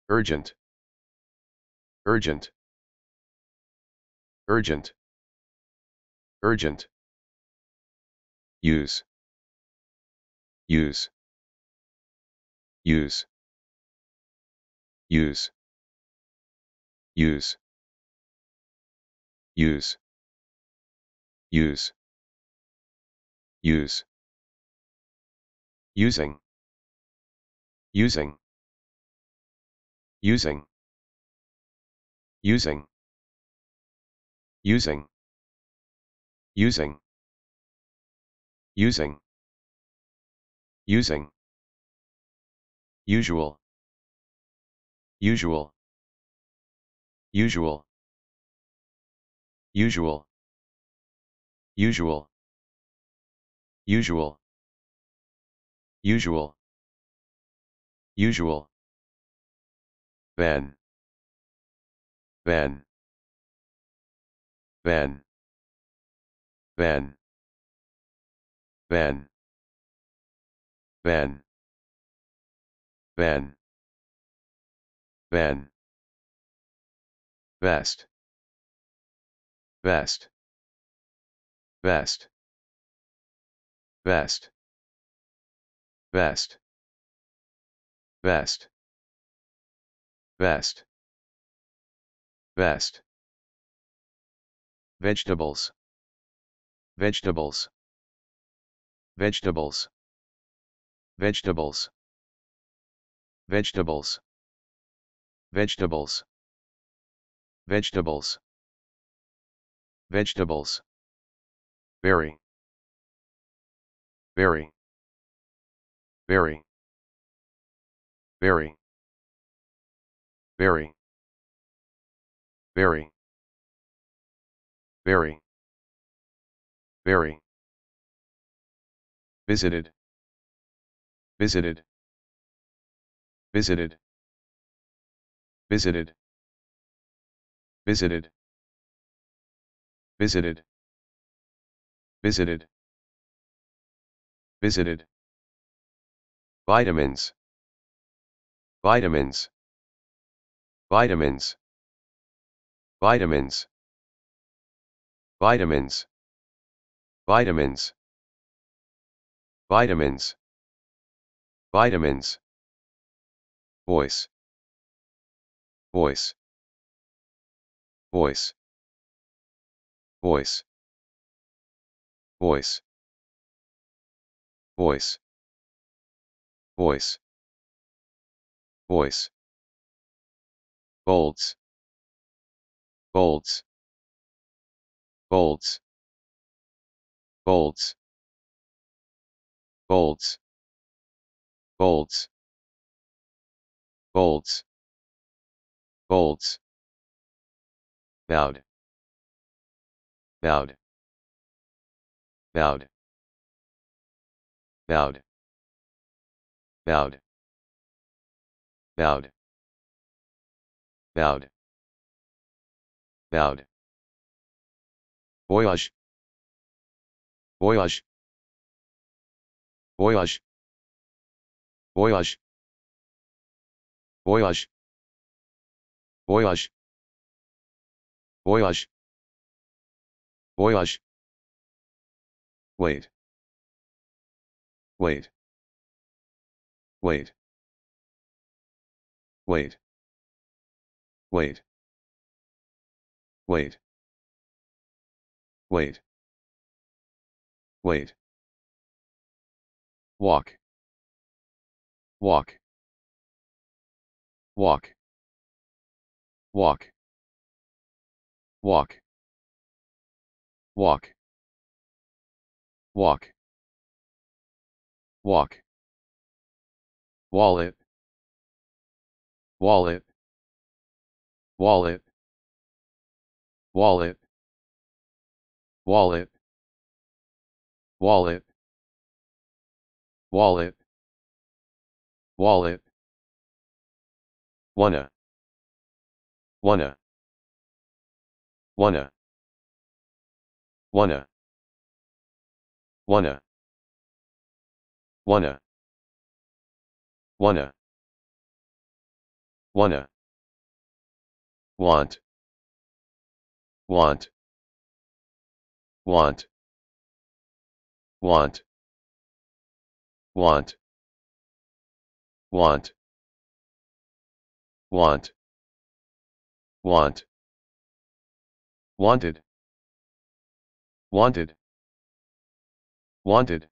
Speaker 1: Urgent. Urgent. Urgent. Urgent. Use. Use. Use. Use. Use. Use. Use. Use. Using. Using. Using. Using. Using. Using. Using. Using. Usual. Usual. Usual. Usual. Usual. Usual. Usual. Usual. Ben. Ben. Ben. Ben. Ben. Ben. Ben. Ban. Best. Best. Best. Best. Best. Best. Best. Best. Vegetables. Vegetables. Vegetables. Vegetables. Vegetables. Vegetables. Vegetables. Vegetables. Berry. Berry. Berry. Very. Very. Very. Very. Very. Visited. Visited. Visited. Visited. Visited. Visited. Visited. Visited. Vitamins. Vitamins. Vitamins. Vitamins. Vitamins. Vitamins. Vitamins. Vitamins. Voice. Voice. Voice. Voice. Voice. Voice. Voice voice. Bolts. Bolts. Bolts. Bolts. Bolts. Bolts. Bolts. Bolts. Bowed. Bowed. Bowed. Bowed. Bowed bowed bowed bowed voyage voyage voyage voyage voyage voyage voyage voyage wait wait wait Wait. Wait. Wait. Wait. Wait. Walk. Walk. Walk. Walk. Walk. Walk. Walk. Walk. Wallet wallet wallet wallet wallet wallet wallet wallet wanna wanna wanna wanna wanna wanna wanna Wanna. Want. Want. Want. Want. Want. Want. Want. Want. Wanted. Wanted. Wanted.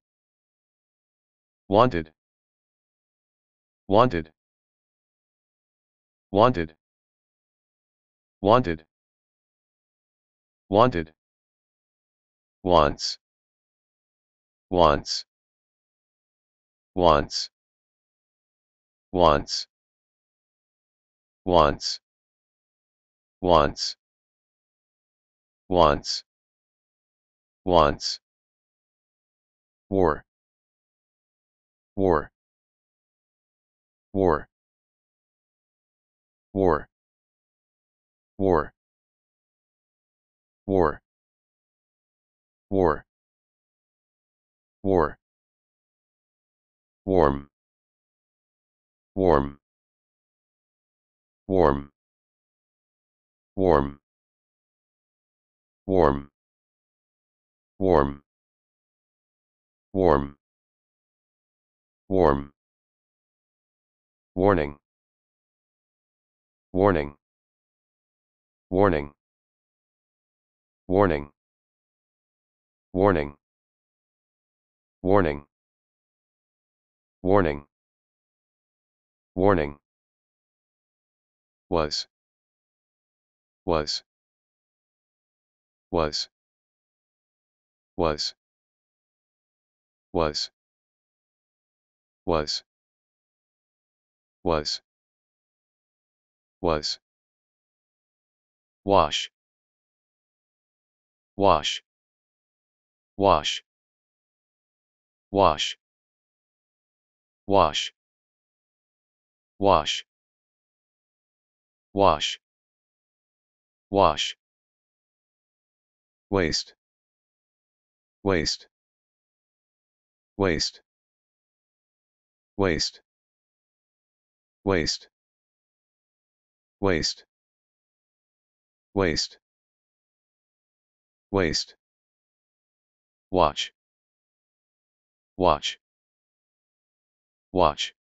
Speaker 1: Wanted. Wanted. Wanted. Wanted. Wanted. Wants. Wants. Wants. Wants. Wants. Wants. Wants. Wants. War. War. War. War. War. War. War. War. Warm. Warm. Warm. Warm. Warm. Warm. Warm. Warm. Warning. Warning. Warning. Warning. Warning. Warning. Warning. Warning. Was. Was. Was. Was. Was. Was. Was was wash wash wash wash wash wash wash wash waste waste waste waste waste Waste. Waste. Waste. Watch. Watch. Watch.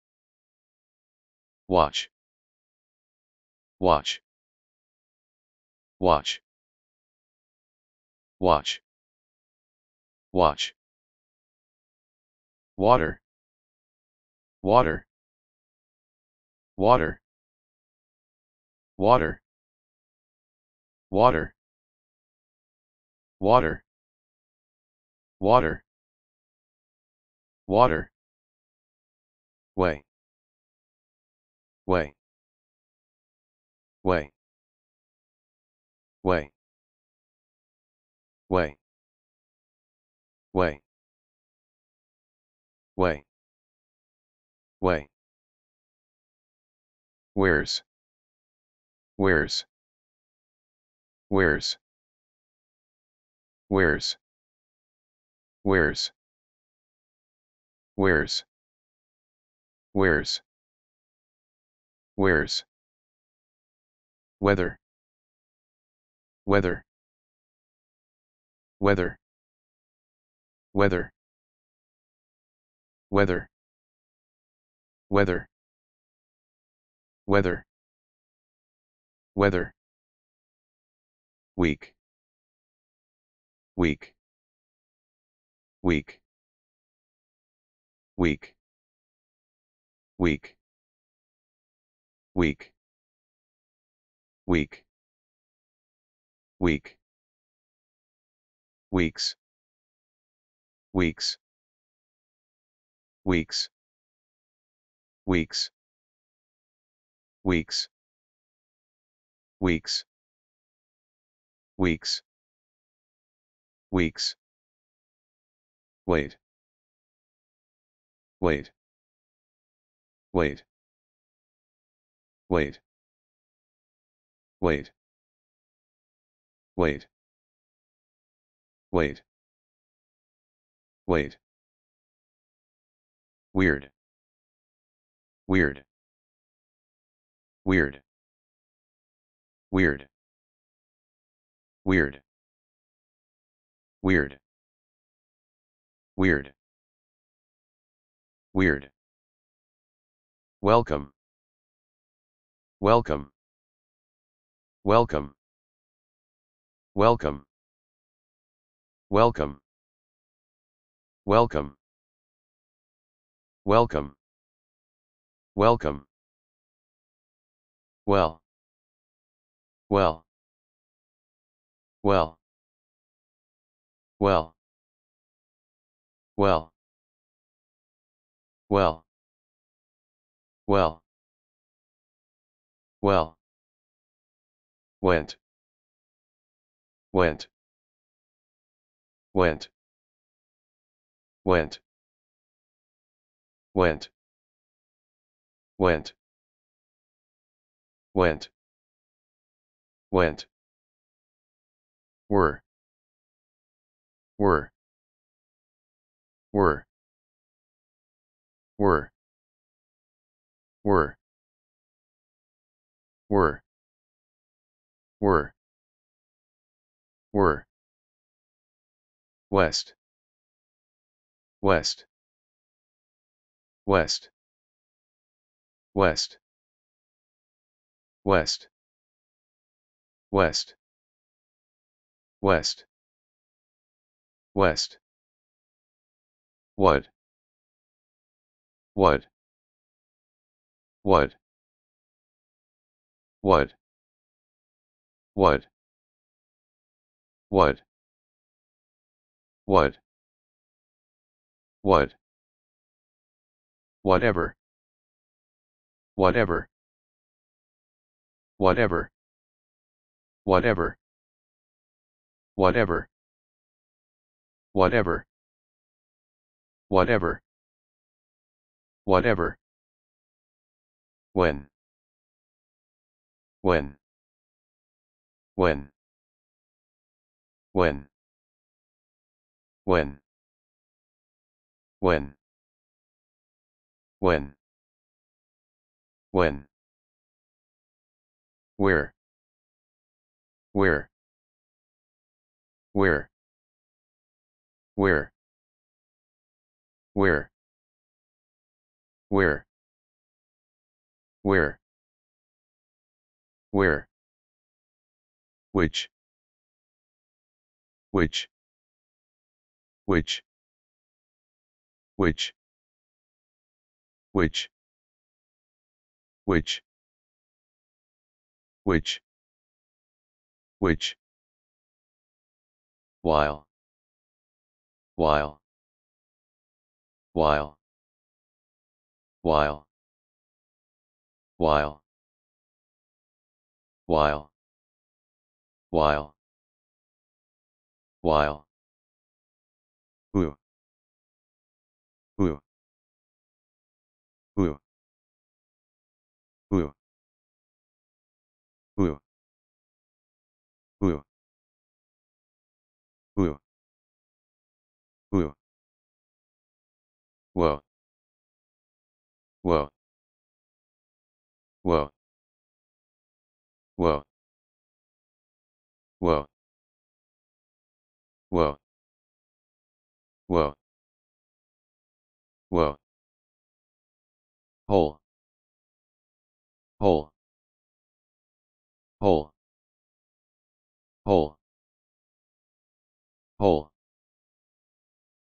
Speaker 1: Watch. Watch. Watch. Watch. Watch. Water. Water. Water water water water water water way way way way way way way way where's Where's? Where's? Where's? Where's? Where's? Where's? Where's? Weather. Weather. Weather. Weather. Weather. Weather. Weather. Weather. Week. Week. Week. Week. Week. Week. Week. Week. Weeks. Weeks. Weeks. Weeks. Weeks weeks weeks weeks wait wait wait wait wait wait wait wait weird weird weird Weird. Weird. Weird. Weird. Weird. Welcome. Welcome. Welcome. Welcome. Welcome. Welcome. Welcome. Welcome. Well. Well. Well. Well. Well. Well. Well. Well. Went. Went. Went. Went. Went. Went. Went went were were were were were were were were west west west west west West. West. West. What? What? What? What? What? What? What? What? Whatever. Whatever. Whatever. Whatever. Whatever. Whatever. Whatever. Whatever. When. When. When. When. When. When. When. When. Where. Where? Where? Where? Where? Where? Where? Where? Which? Which? Which? Which? Which? Which? Which? which while while while while while while while while who who who who who Ooh. Ooh. Whoa. Whoa. Whoa. Whoa. Whoa. Whoa. Whoa. Whoa. Hole. Hole. Hole. Hole. Whole.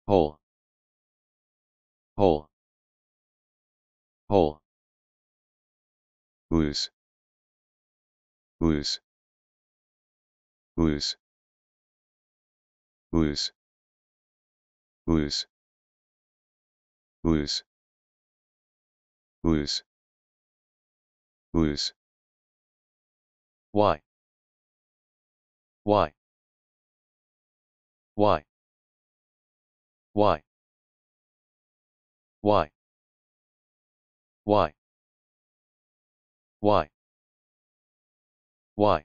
Speaker 1: Whole. Whole. Whole. ooze ooze ooze ooze ooze ooze ooze ooze why why why? Why? Why? Why? Why? Why?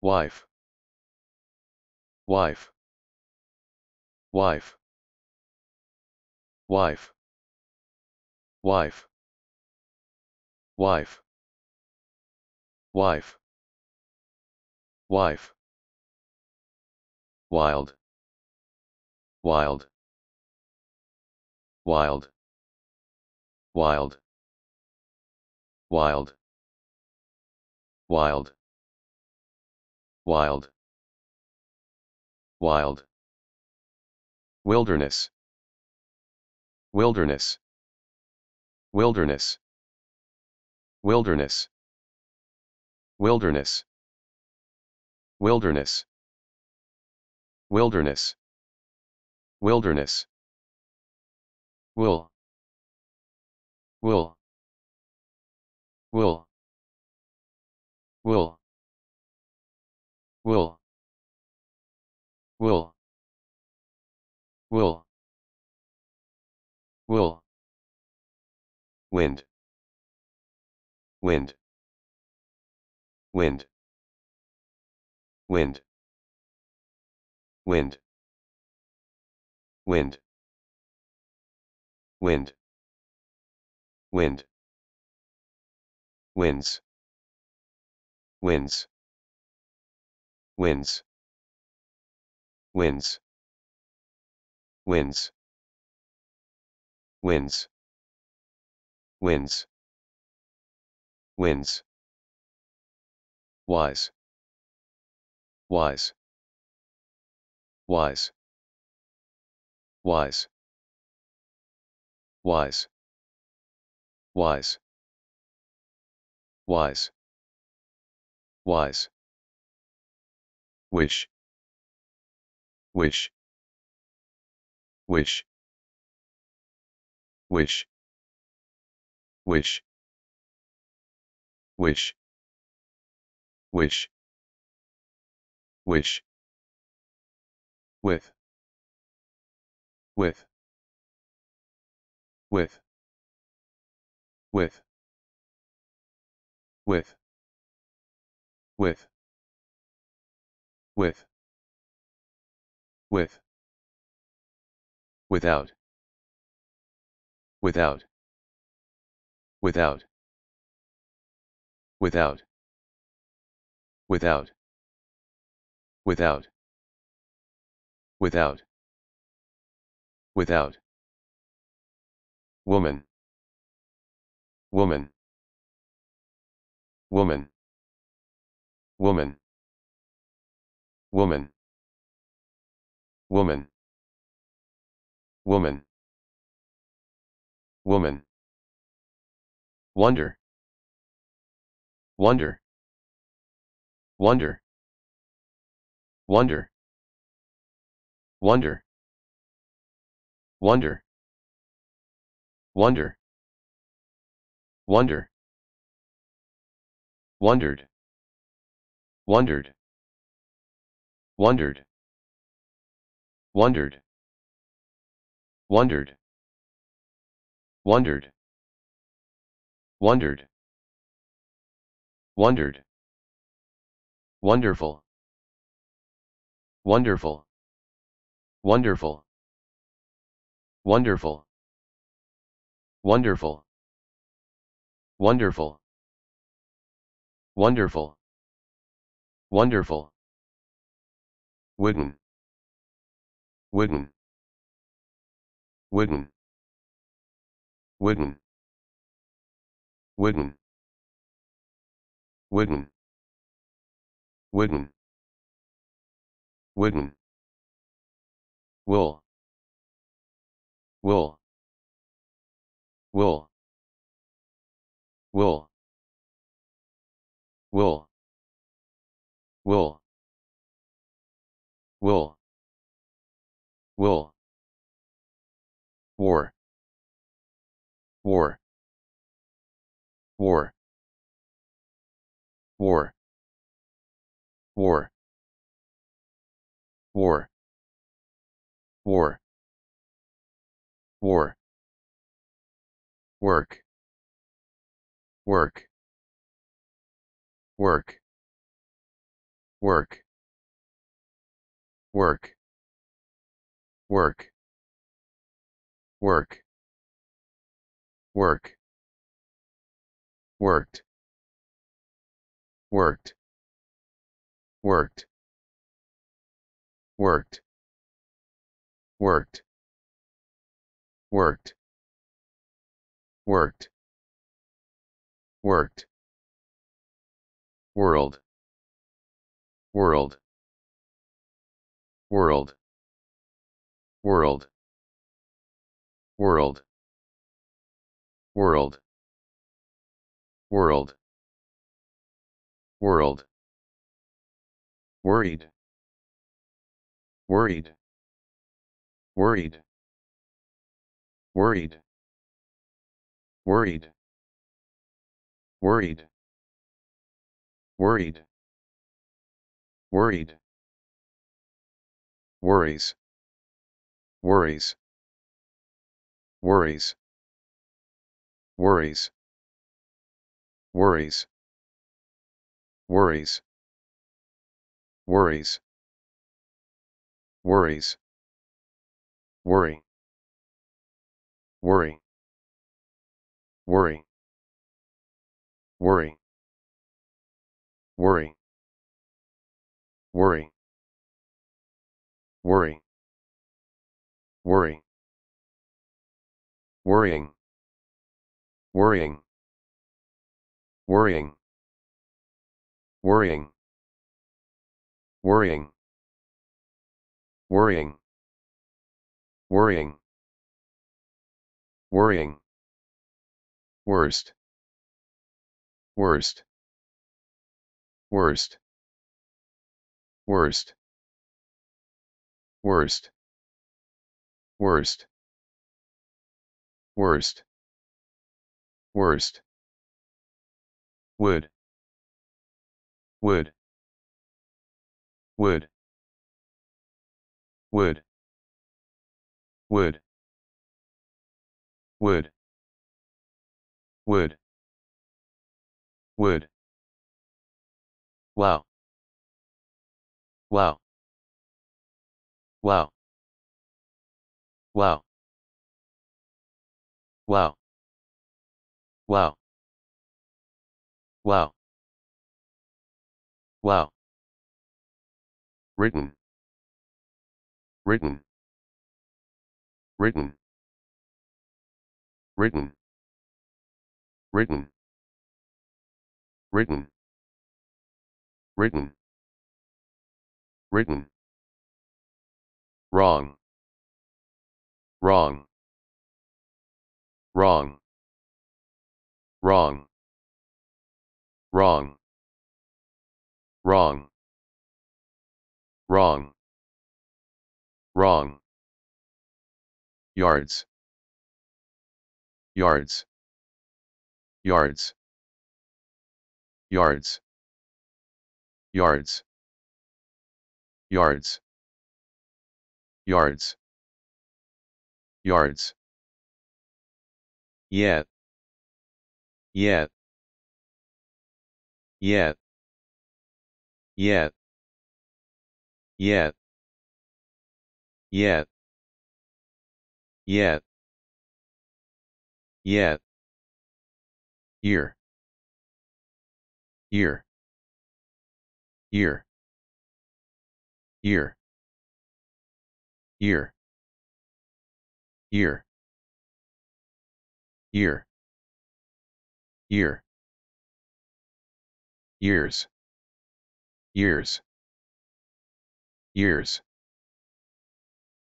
Speaker 1: Wife. Wife. Wife. Wife. Wife. Wife. Wife. Wife wild wild wild wild wild wild wild wild wilderness wilderness wilderness wilderness wilderness wilderness Wilderness. Wilderness. Will. Will. Will. Will. Will. Will. Will. Will. Wind. Wind. Wind. Wind wind wind wind wind winds winds winds winds winds winds winds winds wise wise wise wise wise wise wise wise wish wish wish wish wish wish wish wish with with with with with with with with without without without without without without without, without, woman, woman, woman, woman, woman, woman, woman, woman, wonder, wonder, wonder, wonder Wonder. Wonder. Wonder. Wonder. Wondered. Wondered. Wondered. Wondered. Wondered. Wondered. Wondered. Wondered. Wonderful. Wonderful. Wonderful. Wonderful. Wonderful. Wonderful. Wonderful. Wonderful. Wooden. Wooden. Wooden. Wooden. Wooden. Wooden. Wooden. Wooden wool wool wool wool wool wool wool Will. war war war war war war War. War. Work. Work. Work. Work. Work. Work. Work. Work. Worked. Worked. Worked. Worked worked worked worked worked world world world world world world world world worried worried worried worried worried worried worried worried worries worries worries worries worries worries worries worries worry worry worry worry worry worry worry worry worrying worrying worrying worrying worrying worrying Worrying. Worrying. Worst. Worst. Worst. Worst. Worst. Worst. Worst. Worst. Would. Would. Would. Would. Would. Would. Would. Would. wow wow wow wow wow wow wow wow written written written written written written written written wrong wrong wrong wrong wrong wrong wrong wrong yards yards yards yards yards yards yards yards yet yet yet yet yet yet Yet. Yet. Year. Year. Year. Year. Year. Year. Year. Year. Years. Years. Years.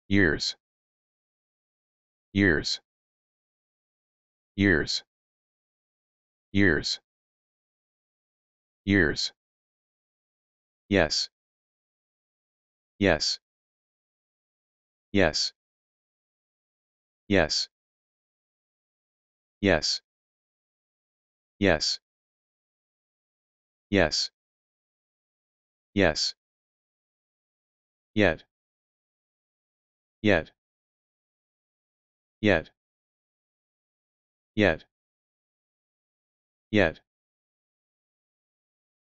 Speaker 1: Years years years years years yes yes yes yes yes yes yes yes yet yet Yet. Yet. Yet.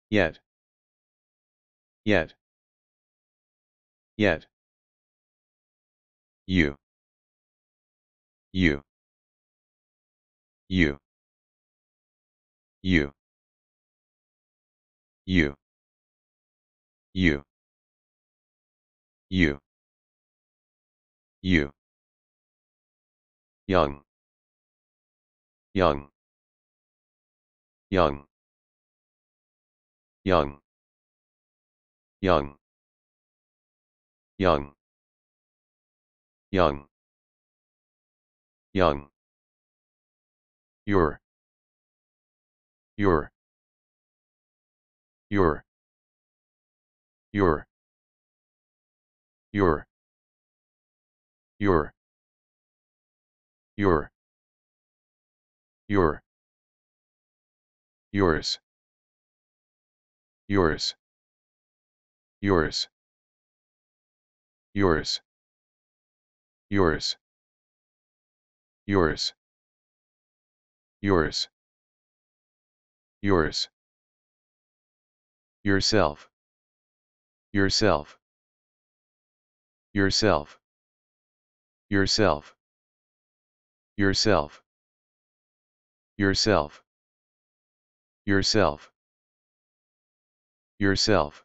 Speaker 1: Yet. Yet. Yet. You. You. You. You. You. You. You. You young young young young young young young young your your your your your your your. Your. Yours. Yours. Yours. Yours. Yours. Yours. Yours. Yours. Yourself. Yourself. Yourself. Yourself yourself yourself yourself yourself